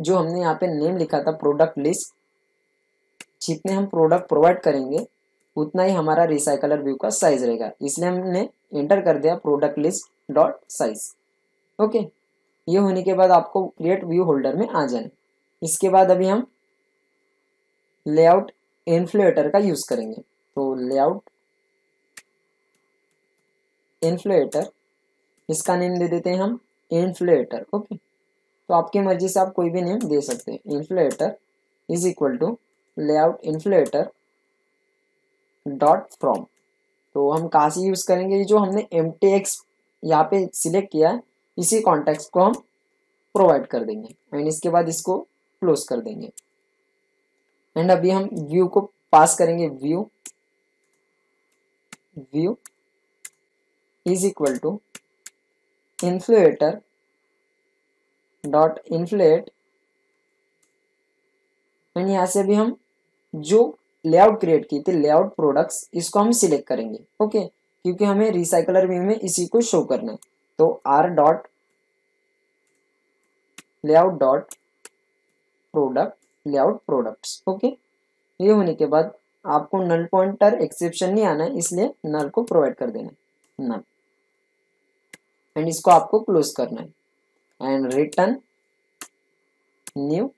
जो हमने यहाँ पे नेम लिखा था प्रोडक्ट लिस्ट जितने हम प्रोडक्ट प्रोवाइड करेंगे उतना ही हमारा रिसाइकलर व्यू का साइज रहेगा इसलिए हमने एंटर कर दिया product list dot size okay ये होने के बाद आपको क्रिएट व्यू होल्डर में आ जाए इसके बाद अभी हम लेआउट इन्फ्लेटर का यूज़ करेंगे तो लेआउट इन्फ्लेटर इसका नेम दे देते हैं हम इन्फ्लुएटर ओके तो आपकी मर्जी से आप कोई भी नेम दे सकते हैं inflater is equal to layout inflater dot from तो हम कहाँ से यूज़ करेंगे जो हमने एम टी एक्स यहाँ पे सिलेक्ट किया है इसी कॉन्टेक्स्ट को हम प्रोवाइड कर देंगे एंड इसके बाद इसको क्लोज कर देंगे एंड अभी हम व्यू को पास करेंगे view view is equal to inflater dot inflate and यहां से भी हम जो लेआउट क्रिएट की थी लेआउट प्रोडक्ट्स इसको हम सिलेक्ट करेंगे ओके okay? क्योंकि हमें रिसाइकलर व्यू में इसी को शो करना है तो R dot layout dot product layout products okay ये होने के बाद आपको नल पॉइंटर एक्सेप्शन नहीं आना है इसलिए नल को प्रोवाइड कर देना है नल एंड इसको आपको क्लोज करना है and return new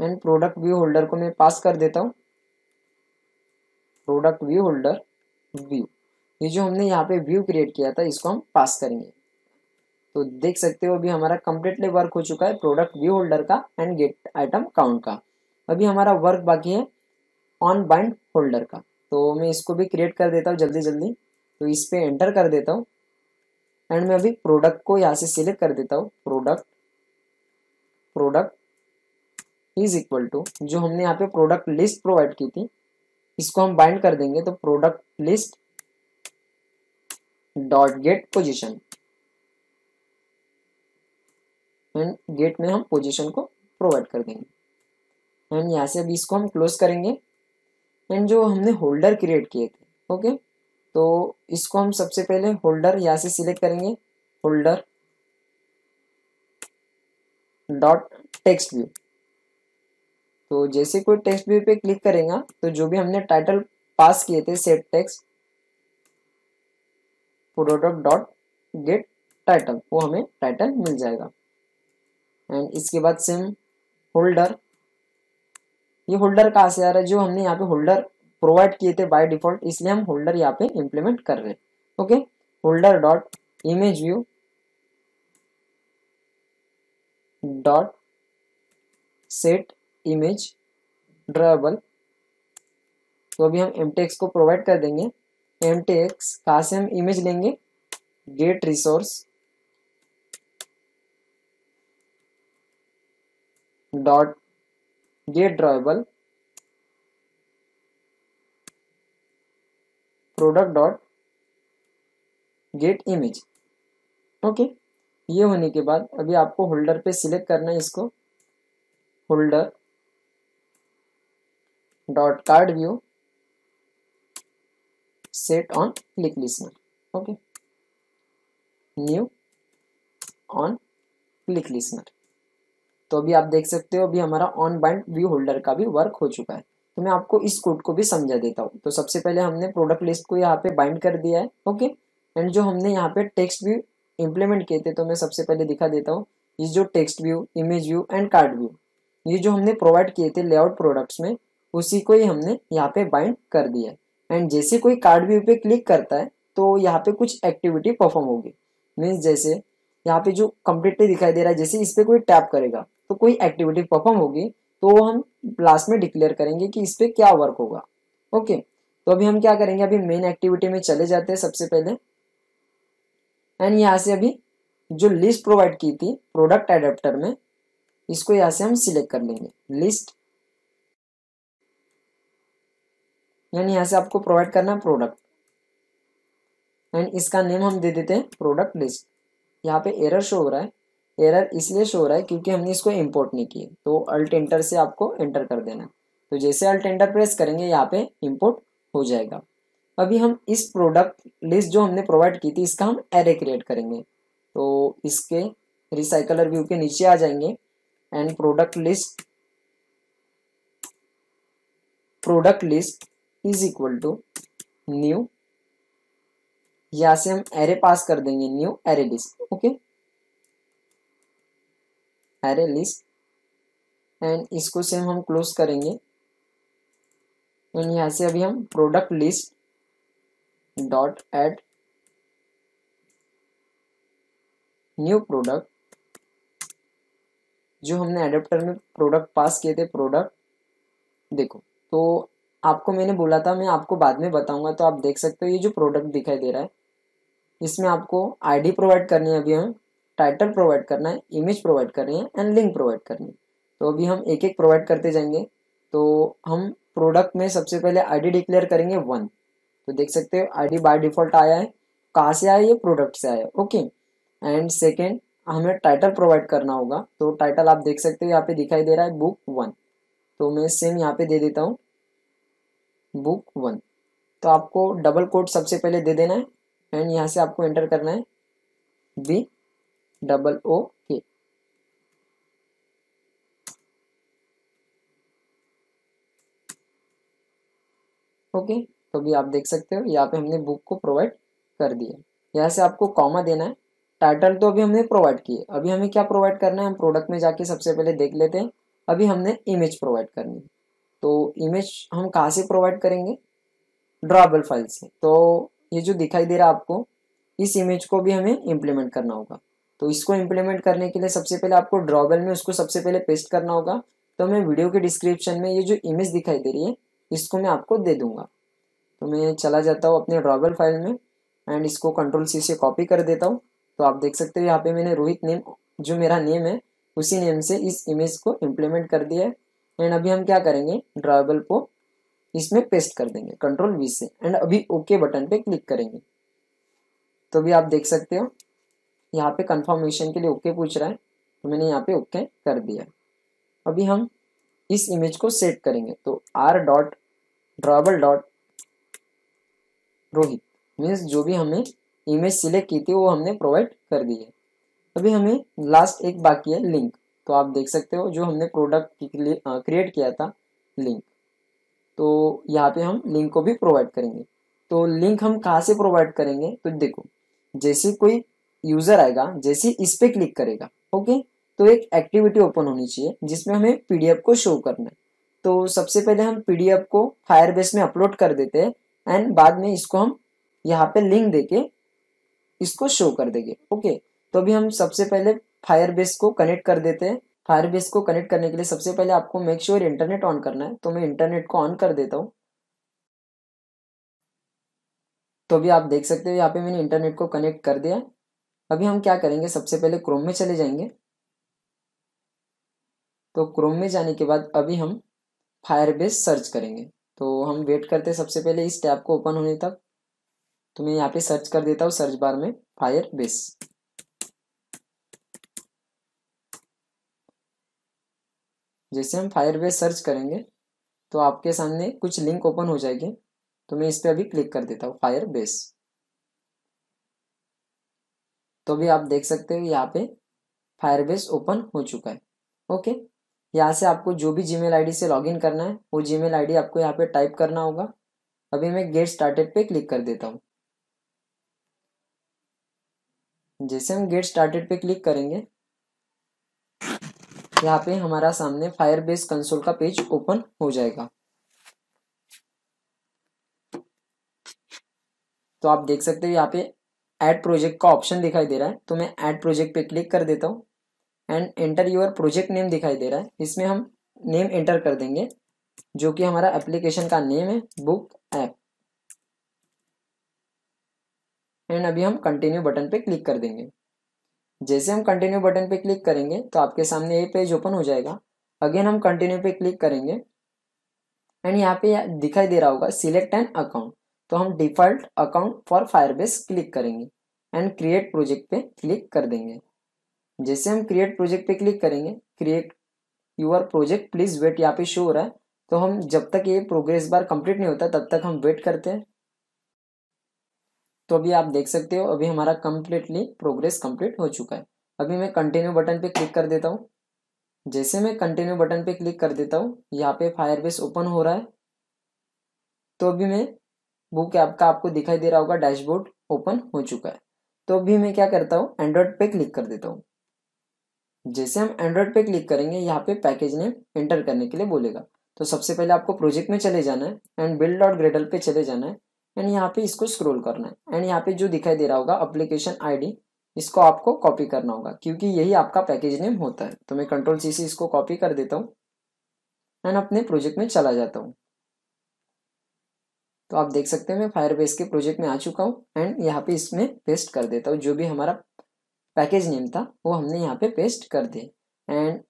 and product view holder को मैं पास कर देता हूँ प्रोडक्ट व्यू होल्डर व्यू ये जो हमने यहाँ पे व्यू क्रिएट किया था इसको हम पास करेंगे तो देख सकते हो अभी हमारा कम्प्लीटली वर्क हो चुका है प्रोडक्ट व्यू होल्डर का एंड गेट आइटम काउंट का अभी हमारा वर्क बाकी है ऑन बाइंड होल्डर का तो मैं इसको भी क्रिएट कर देता हूँ जल्दी जल्दी तो इस पर एंटर कर देता हूँ एंड मैं अभी प्रोडक्ट को यहाँ से सिलेक्ट कर देता हूँ product product is equal to जो हमने यहाँ पे प्रोडक्ट लिस्ट प्रोवाइड की थी इसको हम बाइंड कर देंगे तो product list dot get position and get में हम पोजिशन को प्रोवाइड कर देंगे एंड यहाँ से अभी इसको हम क्लोज करेंगे एंड जो हमने होल्डर क्रिएट किए थे ओके तो इसको हम सबसे पहले होल्डर यहाँ से सिलेक्ट करेंगे होल्डर डॉट टेक्स्ट व्यू तो जैसे कोई टेक्स्ट व्यू पे क्लिक करेंगे तो जो भी हमने टाइटल पास किए थे set text product dot get title वो हमें टाइटल मिल जाएगा एंड इसके बाद सिम होल्डर ये होल्डर कहा से आ रहा है जो हमने यहाँ पे होल्डर प्रोवाइड किए थे बाय डिफॉल्ट इसलिए हम होल्डर यहाँ पे इम्प्लीमेंट कर रहे हैं okay holder dot image view dot set image drawable तो अभी हम एमटेक्स को प्रोवाइड कर देंगे एम कहा से हम इमेज लेंगे get resource dot get drawable product dot get image okay okay. ये होने के बाद अभी आपको होल्डर पे सिलेक्ट करना है इसको holder dot card view set on click listener okay new on click listener तो अभी आप देख सकते हो अभी हमारा ऑन बाइंड व्यू होल्डर का भी वर्क हो चुका है तो मैं आपको इस कोड को भी समझा देता हूँ तो सबसे पहले हमने प्रोडक्ट लिस्ट को यहाँ पे बाइंड कर दिया है ओके एंड जो हमने यहाँ पे टेक्स्ट व्यू इम्प्लीमेंट किए थे तो मैं सबसे पहले दिखा देता हूँ ये जो text view image view and card view ये जो हमने प्रोवाइड किए थे लेआउट प्रोडक्ट्स में उसी को ही हमने यहाँ पे बाइंड कर दिया है एंड जैसे कोई कार्ड व्यू पे क्लिक करता है तो यहाँ पे कुछ एक्टिविटी परफॉर्म होगी मीन्स जैसे यहाँ पे जो कम्प्लीटली दिखाई दे रहा है जैसे इस पर कोई टैप करेगा तो कोई एक्टिविटी परफॉर्म होगी तो वो हम लास्ट में डिक्लेयर करेंगे कि इस पर क्या वर्क होगा ओके तो अभी हम क्या करेंगे अभी मेन एक्टिविटी में चले जाते हैं सबसे पहले एंड यहाँ से अभी जो लिस्ट प्रोवाइड की थी प्रोडक्ट एडेप्टर में इसको यहाँ से हम सिलेक्ट कर लेंगे लिस्ट यानी यहाँ से आपको प्रोवाइड करना है प्रोडक्ट एंड इसका नेम हम दे देते हैं प्रोडक्ट लिस्ट यहाँ पे एरर शो हो रहा है एरर इसलिए शो हो रहा है क्योंकि हमने इसको इम्पोर्ट नहीं किया तो अल्ट एंटर से आपको एंटर कर देना तो जैसे अल्ट एंटर प्रेस करेंगे यहाँ पे इम्पोर्ट हो जाएगा अभी हम इस प्रोडक्ट लिस्ट जो हमने प्रोवाइड की थी इसका हम एरे क्रिएट करेंगे तो इसके रिसाइकलर व्यू के नीचे आ जाएंगे and product list product list is equal to new यहाँ से हम एरे पास कर देंगे new array list okay array list and इसको सेम हम क्लोज करेंगे एंड यहाँ से अभी हम product list dot add new product जो हमने एडेप्टर में प्रोडक्ट पास किए थे प्रोडक्ट देखो तो आपको मैंने बोला था मैं आपको बाद में बताऊंगा तो आप देख सकते हो ये जो प्रोडक्ट दिखाई दे रहा है इसमें आपको आईडी प्रोवाइड करनी है अभी हमें टाइटल प्रोवाइड करना है इमेज प्रोवाइड करनी है एंड लिंक प्रोवाइड करनी है तो अभी हम एक एक प्रोवाइड करते जाएंगे तो हम प्रोडक्ट में सबसे पहले आईडी डिक्लेयर करेंगे वन तो देख सकते हो आईडी बाय डिफॉल्ट आया है कहाँ से आया ये प्रोडक्ट से आया ओके एंड सेकेंड हमें टाइटल प्रोवाइड करना होगा तो टाइटल आप देख सकते हो यहाँ पे दिखाई दे रहा है बुक वन तो मैं सेम यहाँ पे दे देता हूँ बुक वन तो आपको डबल कोड सबसे पहले दे देना है एंड यहाँ से आपको एंटर करना है बी डबल ओ के ओके तो भी आप देख सकते हो यहाँ पे हमने बुक को प्रोवाइड कर दिया यहाँ से आपको कॉमा देना है टाइटल तो अभी हमने प्रोवाइड किए अभी हमें क्या प्रोवाइड करना है हम प्रोडक्ट में जाके सबसे पहले देख लेते हैं अभी हमने इमेज प्रोवाइड करनी है तो इमेज हम कहाँ से प्रोवाइड करेंगे ड्राबल फाइल से तो ये जो दिखाई दे रहा है आपको इस इमेज को भी हमें इम्प्लीमेंट करना होगा तो इसको इम्प्लीमेंट करने के लिए सबसे पहले आपको ड्रॉबेल में उसको सबसे पहले पेस्ट करना होगा तो मैं वीडियो के डिस्क्रिप्शन में ये जो इमेज दिखाई दे रही है इसको मैं आपको दे दूंगा तो मैं चला जाता हूँ अपने ड्रॉबल फाइल में एंड इसको कंट्रोल सी से कॉपी कर देता हूँ तो आप देख सकते हो यहाँ पे मैंने रोहित नेम जो मेरा नेम है उसी नेम से इस इमेज को इम्प्लीमेंट कर दिया है एंड अभी हम क्या करेंगे ड्राइबल को इसमें पेस्ट कर देंगे कंट्रोल वी से एंड अभी ओके बटन पे क्लिक करेंगे तो भी आप देख सकते हो यहाँ पे कंफर्मेशन के लिए ओके पूछ रहा है तो मैंने यहाँ पे ओके कर दिया अभी हम इस इमेज को सेट करेंगे तो R dot drawable dot Rohit means जो भी हमें इमेज सिलेक्ट की थी वो हमने प्रोवाइड कर दी है अभी हमें लास्ट एक बाकी है लिंक तो आप देख सकते हो जो हमने प्रोडक्ट के लिए क्रिएट किया था लिंक तो यहाँ पे हम लिंक को भी प्रोवाइड करेंगे तो लिंक हम कहाँ से प्रोवाइड करेंगे तो देखो जैसे कोई यूजर आएगा जैसे इस पे क्लिक करेगा ओके तो एक एक्टिविटी ओपन होनी चाहिए जिसमें हमें पीडीएफ को शो करना है तो सबसे पहले हम पीडीएफ को बेस में अपलोड कर देते हैं एंड बाद में इसको हम यहाँ पे लिंक देके इसको शो कर देंगे ओके तो अभी हम सबसे पहले बेस को कनेक्ट कर देते हैं बेस को कनेक्ट करने के लिए सबसे पहले आपको मेक श्योर इंटरनेट ऑन करना है तो मैं इंटरनेट को ऑन कर देता हूँ तो अभी आप देख सकते हो यहाँ पे मैंने इंटरनेट को कनेक्ट कर दिया अभी हम क्या करेंगे सबसे पहले क्रोम में चले जाएंगे तो क्रोम में जाने के बाद अभी हम फायरबेस सर्च करेंगे तो हम वेट करते सबसे पहले इस टैब को ओपन होने तक तो मैं यहाँ पे सर्च कर देता हूँ सर्च बार में फायर बेस जैसे हम फायर बेस सर्च करेंगे तो आपके सामने कुछ लिंक ओपन हो जाएगी तो मैं इस पर अभी क्लिक कर देता हूँ फायर बेस तो भी आप देख सकते हो यहाँ पे फायरबेस ओपन हो चुका है ओके यहाँ से आपको जो भी जीमेल आईडी से लॉगिन करना है वो जीमेल आईडी आपको यहाँ पे टाइप करना होगा अभी मैं गेट स्टार्टेड पे क्लिक कर देता हूँ जैसे हम गेट स्टार्टेड पे क्लिक करेंगे यहाँ पे हमारा सामने फायरबेस कंसोल का पेज ओपन हो जाएगा तो आप देख सकते हो यहाँ पे ऐड प्रोजेक्ट का ऑप्शन दिखाई दे रहा है तो मैं ऐड प्रोजेक्ट पे क्लिक कर देता हूँ and enter your project name दिखाई दे रहा है इसमें हम नेम एंटर कर देंगे जो कि हमारा एप्लीकेशन का नेम है बुक ऐप एंड अभी हम कंटिन्यू बटन पे क्लिक कर देंगे जैसे हम कंटिन्यू बटन पे क्लिक करेंगे तो आपके सामने ये पेज ओपन हो जाएगा अगेन हम कंटिन्यू पे क्लिक करेंगे एंड यहाँ पे दिखाई दे रहा होगा सिलेक्ट एन अकाउंट तो हम default account for Firebase click करेंगे एंड क्रिएट प्रोजेक्ट पे क्लिक कर देंगे जैसे हम क्रिएट प्रोजेक्ट पे क्लिक करेंगे create your project please wait यहाँ पे शो हो रहा है तो हम जब तक ये प्रोग्रेस बार कंप्लीट नहीं होता तब तक हम वेट करते हैं तो अभी आप देख सकते हो अभी हमारा कम्प्लीटली प्रोग्रेस कंप्लीट हो चुका है अभी मैं कंटिन्यू बटन पे क्लिक कर देता हूँ जैसे मैं कंटिन्यू बटन पे क्लिक कर देता हूँ यहाँ पे फायरबेस ओपन हो रहा है तो अभी मैं बुक ऐप का आपको दिखाई दे रहा होगा डैशबोर्ड ओपन हो चुका है तो अभी मैं क्या करता हूँ एंड्रॉयड पे क्लिक कर देता हूँ जैसे हम एंड्रॉयड पे क्लिक करेंगे यहाँ पे पैकेज नेम एंटर करने के लिए बोलेगा तो सबसे पहले आपको प्रोजेक्ट में चले जाना है एंड बिल्ड डॉट ग्रेडल पे चले जाना है एंड यहाँ पे इसको स्क्रोल करना है एंड यहाँ पे जो दिखाई दे रहा होगा अप्लीकेशन आई इसको आपको कॉपी करना होगा क्योंकि यही आपका पैकेज नेम होता है तो मैं कंट्रोल सी से इसको कॉपी कर देता हूँ एंड अपने प्रोजेक्ट में चला जाता हूँ तो आप देख सकते हैं मैं फायर बेस के प्रोजेक्ट में आ चुका हूँ एंड यहाँ पे इसमें पेस्ट कर देता हूँ जो भी हमारा पैकेज नेम था वो हमने यहाँ पे पेस्ट कर दिए and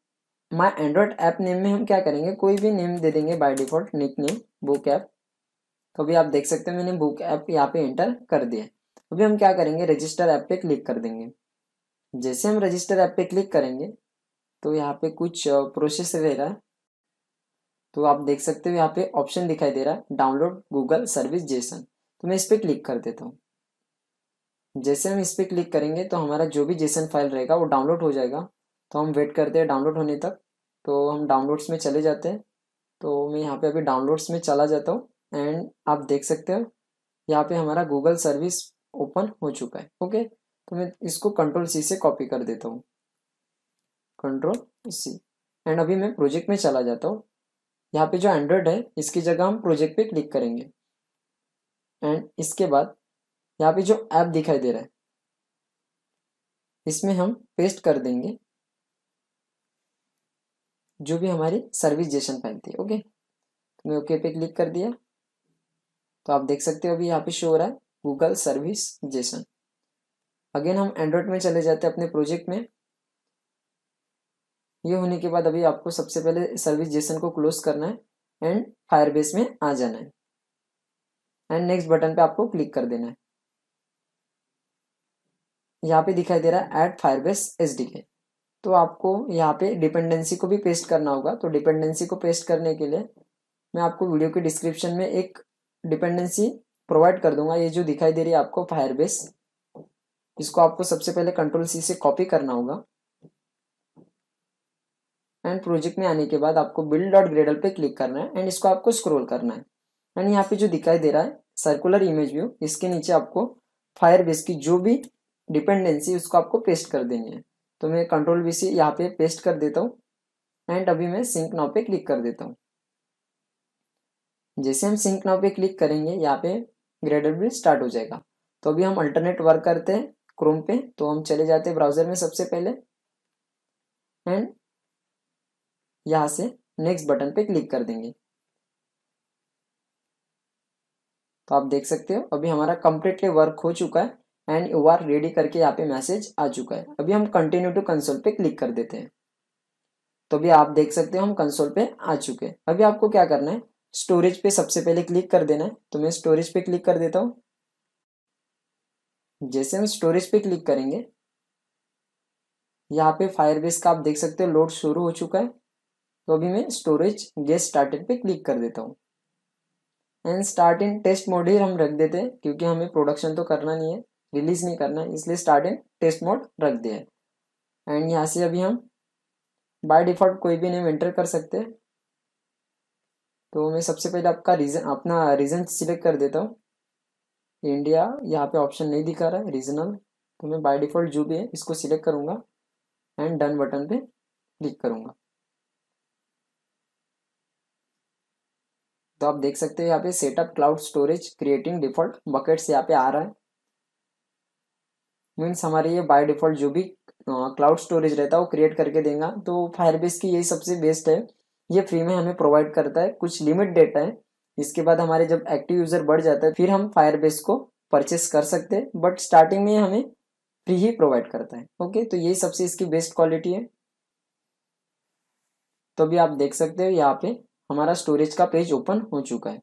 my Android app name में हम क्या करेंगे कोई भी नेम दे देंगे by default nick name book app तो अभी आप देख सकते हैं मैंने बुक ऐप यहाँ पे एंटर कर दिया अभी हम क्या करेंगे रजिस्टर ऐप पे क्लिक कर देंगे जैसे हम रजिस्टर ऐप पे क्लिक करेंगे तो यहाँ पे कुछ प्रोसेस uh, रहेगा तो आप देख सकते हो यहाँ पे ऑप्शन दिखाई दे रहा है डाउनलोड गूगल सर्विस जेसन तो मैं इस पर क्लिक कर देता हूँ जैसे हम इस पर क्लिक करेंगे तो हमारा जो भी जेसन फाइल रहेगा वो डाउनलोड हो जाएगा तो हम वेट करते हैं डाउनलोड होने तक तो हम डाउनलोड्स में चले जाते हैं तो मैं यहाँ पे अभी डाउनलोड्स में चला जाता हूँ एंड आप देख सकते हो यहाँ पे हमारा गूगल सर्विस ओपन हो चुका है ओके तो मैं इसको कंट्रोल सी से कॉपी कर देता हूँ कंट्रोल सी एंड अभी मैं प्रोजेक्ट में चला जाता हूँ यहाँ पे जो एंड्रॉयड है इसकी जगह हम प्रोजेक्ट पे क्लिक करेंगे एंड इसके बाद यहाँ पे जो ऐप दिखाई दे रहा है इसमें हम पेस्ट कर देंगे जो भी हमारी सर्विस जेशन फाइल थी ओके तो मैं ओके पे क्लिक कर दिया तो आप देख सकते हो अभी यहाँ पे शो हो रहा है गूगल सर्विस जेसन अगेन हम एंड्रॉयड में चले जाते हैं अपने प्रोजेक्ट में ये होने के बाद अभी आपको सबसे पहले सर्विस जेसन को क्लोज करना है एंड फायरबेस में आ जाना है एंड नेक्स्ट बटन पे आपको क्लिक कर देना है यहाँ पे दिखाई दे रहा है एड फायरबेस एस तो आपको यहाँ पे डिपेंडेंसी को भी पेस्ट करना होगा तो डिपेंडेंसी को पेस्ट करने के लिए मैं आपको वीडियो के डिस्क्रिप्शन में एक डिपेंडेंसी प्रोवाइड कर दूंगा ये जो दिखाई दे रही है आपको फायरबेस इसको आपको सबसे पहले कंट्रोल सी से कॉपी करना होगा एंड प्रोजेक्ट में आने के बाद आपको बिल्ड डॉट ग्रेडल पे क्लिक करना है एंड इसको आपको स्क्रॉल करना है एंड यहाँ पे जो दिखाई दे रहा है सर्कुलर इमेज व्यू इसके नीचे आपको फायर बेस की जो भी डिपेंडेंसी उसको आपको पेस्ट कर देनी है तो मैं कंट्रोल बी सी यहाँ पे पेस्ट कर देता हूँ एंड अभी मैं सिंक नाव पे क्लिक कर देता हूँ जैसे हम सिंक नाव पे क्लिक करेंगे यहाँ पे ग्रेडर बिल स्टार्ट हो जाएगा तो अभी हम अल्टरनेट वर्क करते हैं क्रोम पे तो हम चले जाते हैं ब्राउजर में सबसे पहले एंड यहां से नेक्स्ट बटन पे क्लिक कर देंगे तो आप देख सकते हो अभी हमारा कंप्लीटली वर्क हो चुका है एंड यू आर रेडी करके यहाँ पे मैसेज आ चुका है अभी हम कंटिन्यू टू कंसोल पे क्लिक कर देते हैं तो अभी आप देख सकते हो हम कंसोल पे आ चुके हैं अभी आपको क्या करना है स्टोरेज पे सबसे पहले क्लिक कर देना है तो मैं स्टोरेज पे क्लिक कर देता हूँ जैसे हम स्टोरेज पे क्लिक करेंगे यहाँ पे फायरबेस का आप देख सकते हो लोड शुरू हो चुका है तो अभी मैं स्टोरेज गेस्ट स्टार्टेड पे क्लिक कर देता हूँ and start in test mode ही हम रख देते हैं क्योंकि हमें प्रोडक्शन तो करना नहीं है रिलीज नहीं करना है इसलिए स्टार्ट इन टेस्ट मोड रख दिया है एंड यहाँ से अभी हम बाय डिफॉल्ट कोई भी नेम एंटर कर सकते हैं तो मैं सबसे पहले आपका रीजन अपना रीजन सिलेक्ट कर देता हूँ इंडिया यहाँ पे ऑप्शन नहीं दिखा रहा है रीजनल तो मैं बाय डिफ़ॉल्ट जो भी है इसको सिलेक्ट करूँगा एंड डन बटन पे क्लिक करूँगा तो आप देख सकते हैं यहाँ पे setup cloud storage creating default buckets यहाँ पे आ रहा है मीन्स हमारे ये बाय डिफॉल्ट जो भी क्लाउड स्टोरेज रहता है वो क्रिएट करके देगा तो फायरबेस की यही सबसे बेस्ट है ये फ्री में हमें प्रोवाइड करता है कुछ लिमिट डेटा है इसके बाद हमारे जब एक्टिव यूज़र बढ़ जाता है फिर हम फायरबेस को परचेस कर सकते हैं बट स्टार्टिंग में हमें फ्री ही प्रोवाइड करता है ओके तो यही सबसे इसकी बेस्ट क्वालिटी है तो भी आप देख सकते हो यहाँ पे हमारा स्टोरेज का पेज ओपन हो चुका है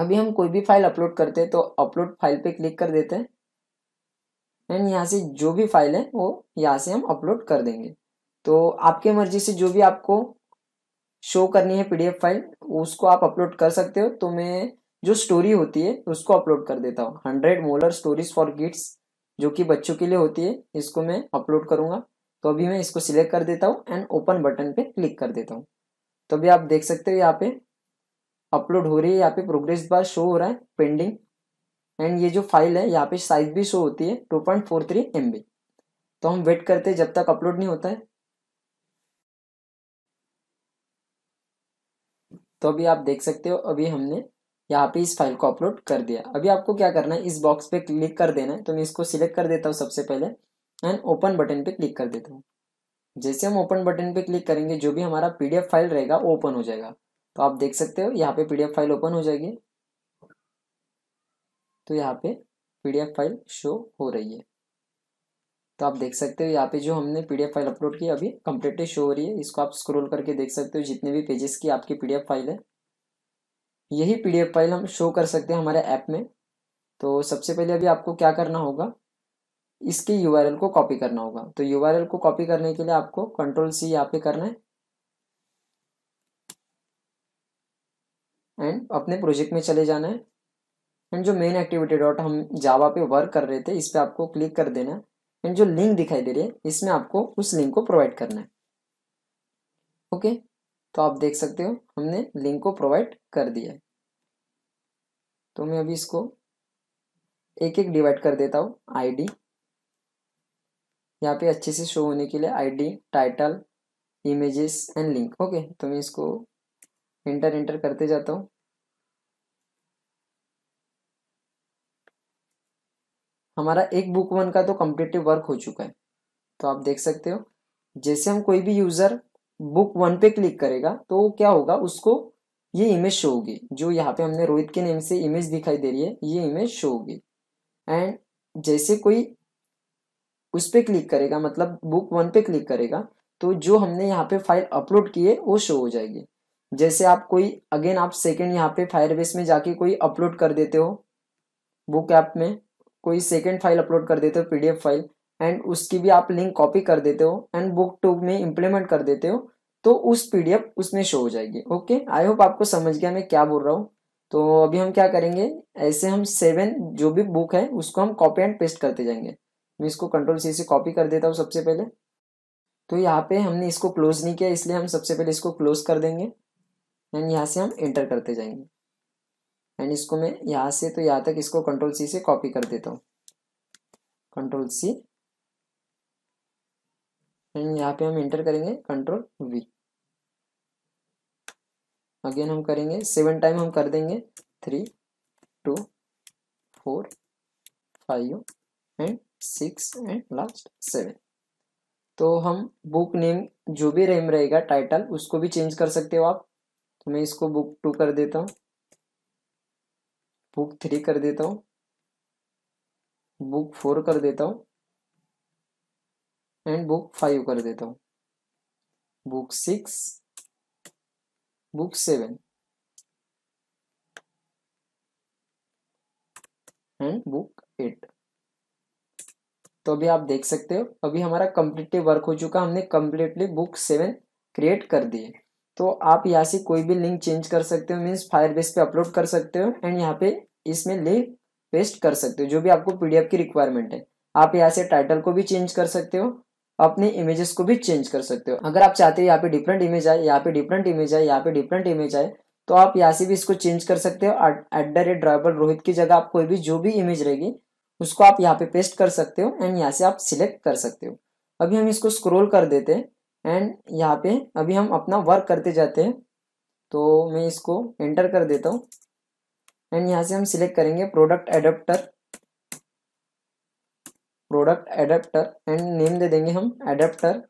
अभी हम कोई भी फाइल अपलोड करते हैं तो अपलोड फाइल पे क्लिक कर देते हैं एंड यहाँ से जो भी फाइल है वो यहाँ से हम अपलोड कर देंगे तो आपके मर्जी से जो भी आपको शो करनी है पीडीएफ फाइल उसको आप अपलोड कर सकते हो तो मैं जो स्टोरी होती है उसको अपलोड कर देता हूँ hundred moral stories for kids जो कि बच्चों के लिए होती है इसको मैं अपलोड करूँगा तो अभी मैं इसको सिलेक्ट कर देता हूँ एंड ओपन बटन पे क्लिक कर देता हूँ तो अभी आप देख सकते हो यहाँ पे अपलोड हो रही है यहाँ पे प्रोग्रेस बार शो हो रहा है पेंडिंग एंड ये जो फाइल है यहाँ पे साइज भी शो होती है two point four three M B तो हम वेट करते हैं जब तक अपलोड नहीं होता है तो अभी आप देख सकते हो अभी हमने यहाँ पे इस फाइल को अपलोड कर दिया अभी आपको क्या करना है इस बॉक्स पे क्लिक कर देना है तो मैं इसको सिलेक्ट कर देता हूँ सबसे पहले एंड ओपन बटन पे क्लिक कर देता हूँ जैसे हम ओपन बटन पे क्लिक करेंगे जो भी हमारा पीडीएफ फाइल रहेगा वो ओपन हो जाएगा तो आप देख सकते हो यहाँ पे पीडीएफ फाइल ओपन हो जाएगी तो यहाँ पे पीडीएफ फाइल शो हो रही है तो आप देख सकते हो यहाँ पे जो हमने पीडीएफ फाइल अपलोड की अभी कम्प्लीटली शो हो रही है इसको आप स्क्रोल करके देख सकते हो जितने भी पेजेस की आपकी पी फाइल है यही पी फाइल हम शो कर सकते हैं हमारे ऐप में तो सबसे पहले अभी आपको क्या करना होगा इसके यू को कॉपी करना होगा तो यू को कॉपी करने के लिए आपको कंट्रोल सी यहाँ पे करना है एंड अपने प्रोजेक्ट में चले जाना है एंड जो मेन एक्टिविटी डॉट हम जावा पे वर्क कर रहे थे इस पर आपको क्लिक कर देना है एंड जो लिंक दिखाई दे रही है इसमें आपको उस लिंक को प्रोवाइड करना है ओके तो आप देख सकते हो हमने लिंक को प्रोवाइड कर दिया है तो मैं अभी इसको एक एक डिवाइड कर देता हूँ आईडी यहाँ पे अच्छे से शो होने के लिए ID title images and link okay तो मैं इसको इंटर इंटर करते जाता हूँ हमारा एक बुक वन का तो कम्पिटेटिव वर्क हो चुका है तो आप देख सकते हो जैसे हम कोई भी यूज़र बुक वन पे क्लिक करेगा तो क्या होगा उसको ये इमेज शो होगी जो यहाँ पे हमने रोहित के नेम से इमेज दिखाई दे रही है ये इमेज शो होगी एंड जैसे कोई उस पर क्लिक करेगा मतलब बुक वन पे क्लिक करेगा तो जो हमने यहाँ पे फाइल अपलोड की है वो शो हो जाएगी जैसे आप कोई अगेन आप सेकेंड यहाँ पे फायरबेस में जाके कोई अपलोड कर देते हो बुक ऐप में कोई सेकेंड फाइल अपलोड कर देते हो पीडीएफ फाइल एंड उसकी भी आप लिंक कॉपी कर देते हो एंड बुक टू में इम्प्लीमेंट कर देते हो तो उस पीडीएफ उसमें शो हो जाएगी ओके आई होप आपको समझ गया मैं क्या बोल रहा हूँ तो अभी हम क्या करेंगे ऐसे हम सेवन जो भी बुक है उसको हम कॉपी एंड पेस्ट करते जाएंगे मैं इसको कंट्रोल सी से कॉपी कर देता हूँ सबसे पहले तो यहाँ पे हमने इसको क्लोज नहीं किया इसलिए हम सबसे पहले इसको क्लोज कर देंगे एंड यहाँ से हम एंटर करते जाएंगे एंड इसको मैं यहाँ से तो यहाँ तक इसको कंट्रोल सी से कॉपी कर देता हूँ कंट्रोल सी एंड यहाँ पे हम इंटर करेंगे कंट्रोल वी अगेन हम करेंगे सेवन टाइम हम कर देंगे three two four five and six and last seven तो हम बुक नेम जो भी रेम रहेगा टाइटल उसको भी चेंज कर सकते हो आप तो मैं इसको बुक टू कर देता हूँ बुक थ्री कर देता हूँ बुक फोर कर देता हूँ एंड बुक फाइव कर देता हूँ book six book seven and book eight तो अभी आप देख सकते हो अभी हमारा कम्प्लीटली वर्क हो चुका हमने कम्प्लीटली बुक सेवन क्रिएट कर दी है तो आप यहाँ से कोई भी लिंक चेंज कर सकते हो मीन्स फायर पे अपलोड कर सकते हो एंड यहाँ पे इसमें लिंक पेस्ट कर सकते हो जो भी आपको पीडीएफ की रिक्वायरमेंट है आप यहाँ से टाइटल को भी चेंज कर सकते हो अपने इमेजेस को भी चेंज कर सकते हो अगर आप चाहते हो यहाँ पे डिफरेंट इमेज आए यहाँ पे डिफरेंट इमेज आए यहाँ पे डिफरेंट इमेज आए तो आप यहाँ से भी इसको चेंज कर सकते हो at the rate driver Rohit की जगह आप कोई भी जो भी इमेज रहेगी उसको आप यहाँ पे पेस्ट कर सकते हो एंड यहाँ से आप सिलेक्ट कर सकते हो अभी हम इसको स्क्रोल कर देते हैं एंड यहाँ पे अभी हम अपना वर्क करते जाते हैं तो मैं इसको एंटर कर देता हूँ एंड यहाँ से हम सिलेक्ट करेंगे product adapter product adapter and name दे देंगे हम adapter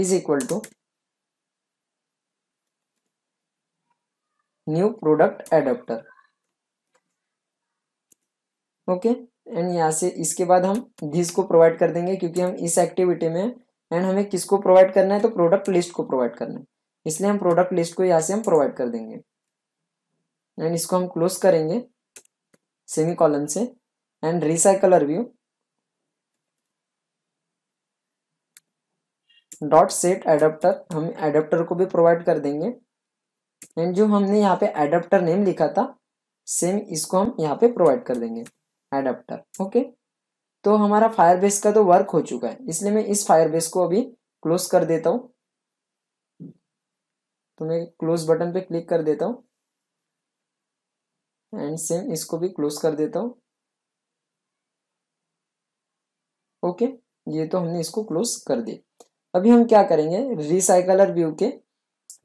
is equal to new product adapter okay and यहाँ से इसके बाद हम धीस को प्रोवाइड कर देंगे क्योंकि हम इस एक्टिविटी में एंड हमें किसको प्रोवाइड करना है तो प्रोडक्ट लिस्ट को प्रोवाइड करना है इसलिए हम प्रोडक्ट लिस्ट को यहाँ से हम प्रोवाइड कर देंगे एंड इसको हम क्लोज करेंगे सेमी कॉलम से and recycler view dot set adapter हम एडेप्टर को भी प्रोवाइड कर देंगे एंड जो हमने यहाँ पे एडेप्टर नेम लिखा था सेम इसको हम यहाँ पे प्रोवाइड कर देंगे एडाप्टर ओके तो हमारा फायर बेस का तो वर्क हो चुका है इसलिए मैं इस फायर बेस को अभी क्लोज कर देता हूं तो मैं क्लोज बटन पे क्लिक कर देता हूं एंड सेम इसको भी क्लोज कर देता हूं ओके ये तो हमने इसको क्लोज कर दिया अभी हम क्या करेंगे रिसाइकलर व्यू के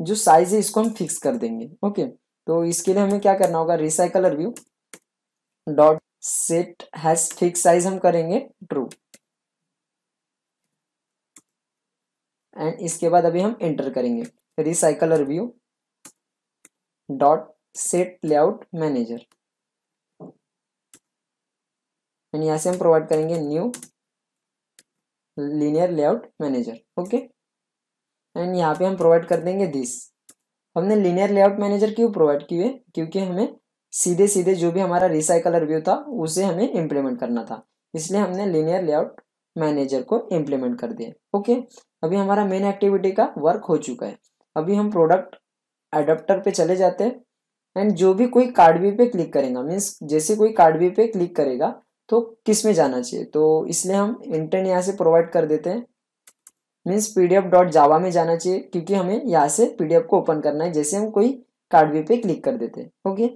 जो साइज है इसको हम फिक्स कर देंगे ओके तो इसके लिए हमें क्या करना होगा recycler view dot set has fix size हम करेंगे ट्रू एंड इसके बाद अभी हम एंटर करेंगे recycler view dot set layout manager and यहां से हम प्रोवाइड करेंगे new linear layout manager okay and यहां पे हम प्रोवाइड कर देंगे दिस हमने लीनियर लेआउट मैनेजर क्यों प्रोवाइड किए क्योंकि हमें सीधे सीधे जो भी हमारा रिसाइकलर व्यू था उसे हमें इम्प्लीमेंट करना था इसलिए हमने लीनियर लेआउट मैनेजर को इम्प्लीमेंट कर दिया ओके अभी हमारा मेन एक्टिविटी का वर्क हो चुका है अभी हम प्रोडक्ट एडप्टर पे चले जाते हैं एंड जो भी कोई कार्ड भी पे क्लिक करेगा मीन्स जैसे कोई कार्ड भी पे क्लिक करेगा तो किस में जाना चाहिए तो इसलिए हम इंटर्न यहाँ से प्रोवाइड कर देते हैं मीन्स पी डी डॉट जावा में जाना चाहिए क्योंकि हमें यहाँ से पी को ओपन करना है जैसे हम कोई कार्ड भी पे क्लिक कर देते हैं ओके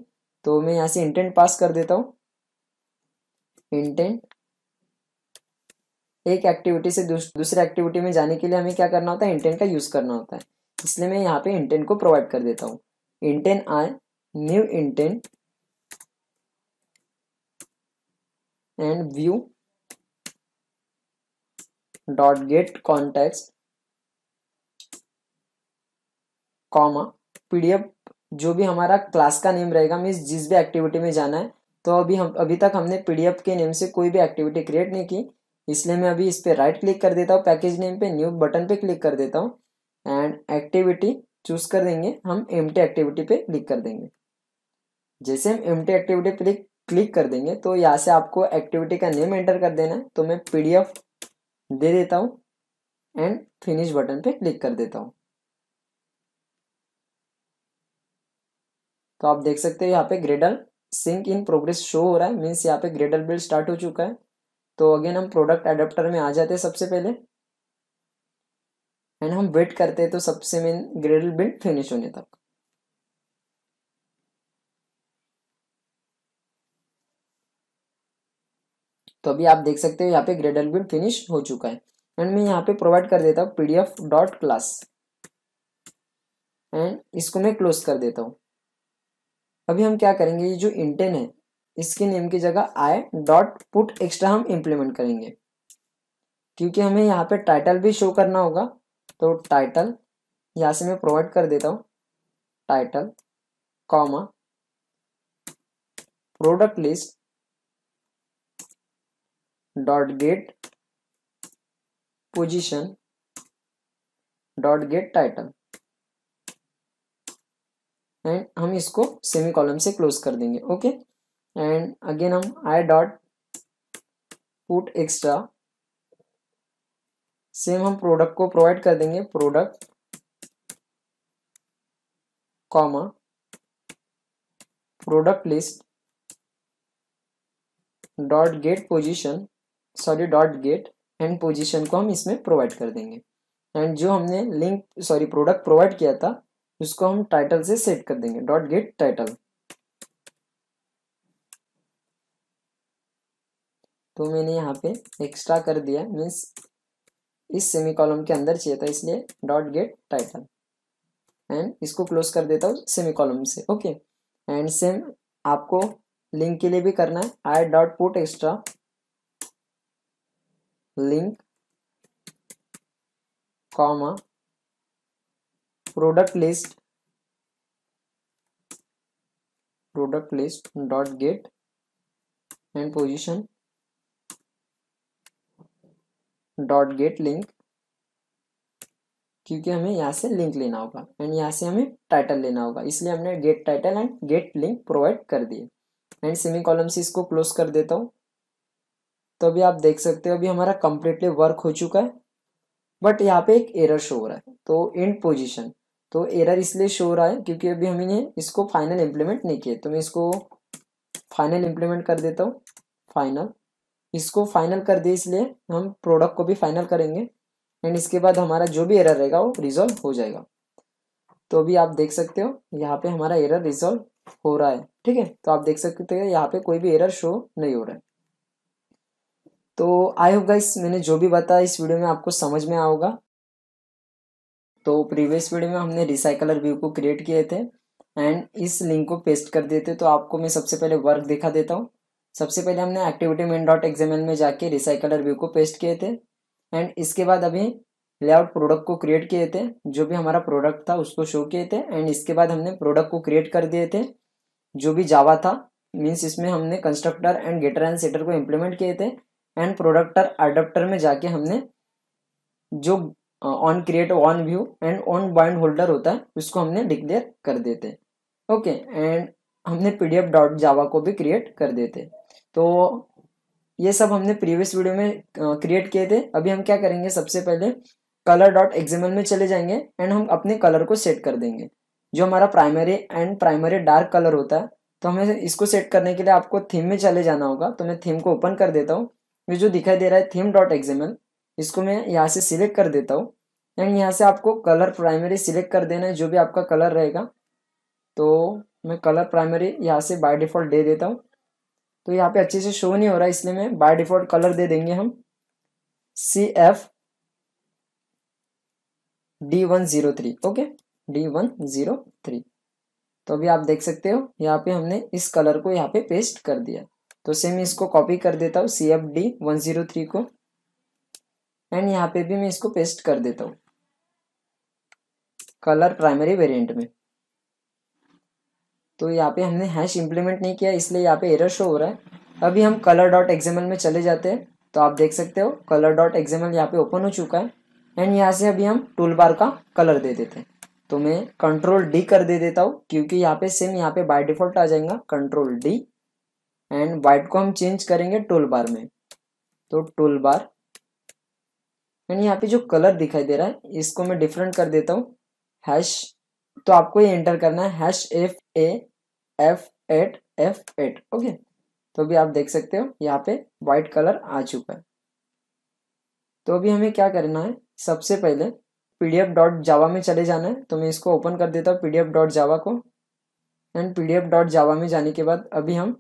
तो मैं यहाँ से इंटेंट पास कर देता हूं इंटेंट एक एक्टिविटी से दूसरे एक्टिविटी में जाने के लिए हमें क्या करना होता है इंटेंट का यूज़ करना होता है इसलिए मैं यहाँ पे इंटेंट को प्रोवाइड कर देता हूँ intent i new intent and view dot get context comma PDF जो भी हमारा क्लास का नेम रहेगा मीन्स जिस भी एक्टिविटी में जाना है तो अभी हम अभी तक हमने पीडीएफ के नेम से कोई भी एक्टिविटी क्रिएट नहीं की इसलिए मैं अभी इस पर राइट क्लिक कर देता हूँ पैकेज नेम पे न्यू बटन पे क्लिक कर देता हूँ एंड एक्टिविटी चूज कर देंगे हम एम एक्टिविटी पे क्लिक कर देंगे जैसे हम एम एक्टिविटी पे क्लिक कर देंगे तो यहाँ से आपको एक्टिविटी का नेम एंटर कर देना है तो मैं पी दे देता हूँ एंड फिनिश बटन पे क्लिक कर देता हूँ तो आप देख सकते हो यहाँ पे gradle sync in progress show हो रहा है मीन्स यहाँ पे ग्रेडल बिल्ड स्टार्ट हो चुका है तो अगेन हम प्रोडक्ट एडोप्टर में आ जाते हैं सबसे पहले एंड हम वेट करते हैं तो सबसे मेन ग्रेडल बिल्ड फिनिश होने तक तो अभी आप देख सकते हो यहाँ पे ग्रेडल बिल्ड फिनिश हो चुका है एंड मैं यहाँ पे प्रोवाइड कर देता हूँ पीडीएफ डॉट क्लास एंड इसको मैं क्लोज कर देता हूँ अभी हम क्या करेंगे ये जो इंटेन है इसके नेम की जगह आई डॉट पुट एक्स्ट्रा हम इम्प्लीमेंट करेंगे क्योंकि हमें यहाँ पे टाइटल भी शो करना होगा तो टाइटल यहाँ से मैं प्रोवाइड कर देता हूँ title comma product list dot get position dot get title and हम इसको सेमी कॉलम से क्लोज कर देंगे ओके एंड अगेन हम i dot put extra same हम प्रोडक्ट को प्रोवाइड कर देंगे product comma product list dot get position sorry dot get and position को हम इसमें प्रोवाइड कर देंगे एंड जो हमने लिंक सॉरी प्रोडक्ट प्रोवाइड किया था जिसको हम टाइटल से सेट कर देंगे डॉट गेट टाइटल तो मैंने यहाँ पे एक्स्ट्रा कर दिया मीन्स इस सेमी कॉलम के अंदर चाहिए था इसलिए डॉट गेट टाइटल एंड इसको क्लोज कर देता हूँ सेमी कॉलम से ओके एंड सेम आपको लिंक के लिए भी करना है i dot put extra link comma product list product list dot get and position dot get link क्योंकि हमें यहाँ से लिंक लेना होगा एंड यहाँ से हमें टाइटल लेना होगा इसलिए हमने get title and get link provide कर दिए एंड सेमी कॉलम से इसको क्लोज कर देता हूँ तो अभी आप देख सकते हो अभी हमारा कम्प्लीटली वर्क हो चुका है बट यहाँ पे एक एरर शो हो रहा है तो एंड पोजिशन तो एरर इसलिए शो हो रहा है क्योंकि अभी हमने इसको फाइनल इम्प्लीमेंट नहीं किया तो मैं इसको फाइनल इम्प्लीमेंट कर देता हूँ फाइनल इसको फाइनल कर दिए इसलिए हम प्रोडक्ट को भी फाइनल करेंगे एंड इसके बाद हमारा जो भी एरर रहेगा वो रिजॉल्व हो जाएगा तो अभी आप देख सकते हो यहाँ पे हमारा एरर रिजॉल्व हो रहा है ठीक है तो आप देख सकते हो यहाँ पे कोई भी एरर शो नहीं हो रहा है तो आई होप गाइस मैंने जो भी बताया इस वीडियो में आपको समझ में आओगा तो प्रीवियस वीडियो में हमने रिसाइकलर व्यू को क्रिएट किए थे एंड इस लिंक को पेस्ट कर देते तो आपको मैं सबसे पहले वर्क दिखा देता हूँ सबसे पहले हमने एक्टिविटी मेन डॉट एग्जामल में जाके रिसाइकलर व्यू को पेस्ट किए थे एंड इसके बाद अभी लेआउट प्रोडक्ट को क्रिएट किए थे जो भी हमारा प्रोडक्ट था उसको शो किए थे एंड इसके बाद हमने प्रोडक्ट को क्रिएट कर दिए थे जो भी जावा था मीन्स इसमें हमने constructor and getter and setter को इम्प्लीमेंट किए थे एंड प्रोडक्टर अडोप्टर में जाके हमने जो on create on view and on bind holder होता है उसको हमने डिक्लेयर कर देते ओके ओके एंड हमने P D F dot Java को भी क्रिएट कर देते तो ये सब हमने प्रीवियस वीडियो में क्रिएट किए थे अभी हम क्या करेंगे सबसे पहले कलर डॉट एग्जामल में चले जाएंगे एंड हम अपने कलर को सेट कर देंगे जो हमारा primary and primary dark colour होता है तो हमें इसको सेट करने के लिए आपको थीम में चले जाना होगा तो मैं थीम को ओपन कर देता हूँ ये जो दिखाई दे रहा है थीम डॉट एक्सएमएल इसको मैं यहाँ से सिलेक्ट कर देता हूँ एंड यहाँ से आपको कलर प्राइमरी सिलेक्ट कर देना है जो भी आपका कलर रहेगा तो मैं कलर प्राइमरी यहाँ से बाय डिफ़ॉल्ट दे देता हूँ तो यहाँ पे अच्छे से शो नहीं हो रहा इसलिए मैं बाय डिफ़ॉल्ट कलर दे देंगे हम C F D one zero three okay D one zero three तो अभी आप देख सकते हो यहाँ पे हमने इस कलर को यहाँ पे पेस्ट कर दिया तो सेम इसको कॉपी कर देता हूँ C F D one zero three को एंड यहाँ पे भी मैं इसको पेस्ट कर देता हूँ कलर प्राइमरी वेरिएंट में तो यहाँ पे हमने हैश इम्प्लीमेंट नहीं किया इसलिए यहाँ पे एरर शो हो रहा है अभी हम कलर डॉट एग्जामल में चले जाते हैं तो आप देख सकते हो कलर डॉट एग्जामल यहाँ पे ओपन हो चुका है एंड यहाँ से अभी हम टूल बार का कलर दे देते हैं तो मैं कंट्रोल डी कर दे देता हूँ क्योंकि यहाँ पे सेम यहाँ पे बाय डिफॉल्ट आ जाएगा कंट्रोल डी एंड वाइट को हम चेंज करेंगे टूल बार में तो टूल बार एंड यहाँ पे जो कलर दिखाई दे रहा है इसको मैं डिफरेंट कर देता हूँ हैश तो आपको ये एंटर करना है hash F A F eight F eight okay तो अभी आप देख सकते हो यहाँ पे वाइट कलर आ चुका है तो अभी हमें क्या करना है सबसे पहले पीडीएफ डॉट जावा में चले जाना है तो मैं इसको ओपन कर देता हूँ पीडीएफ डॉट जावा को एंड पीडीएफ डॉट जावा में जाने के बाद अभी हम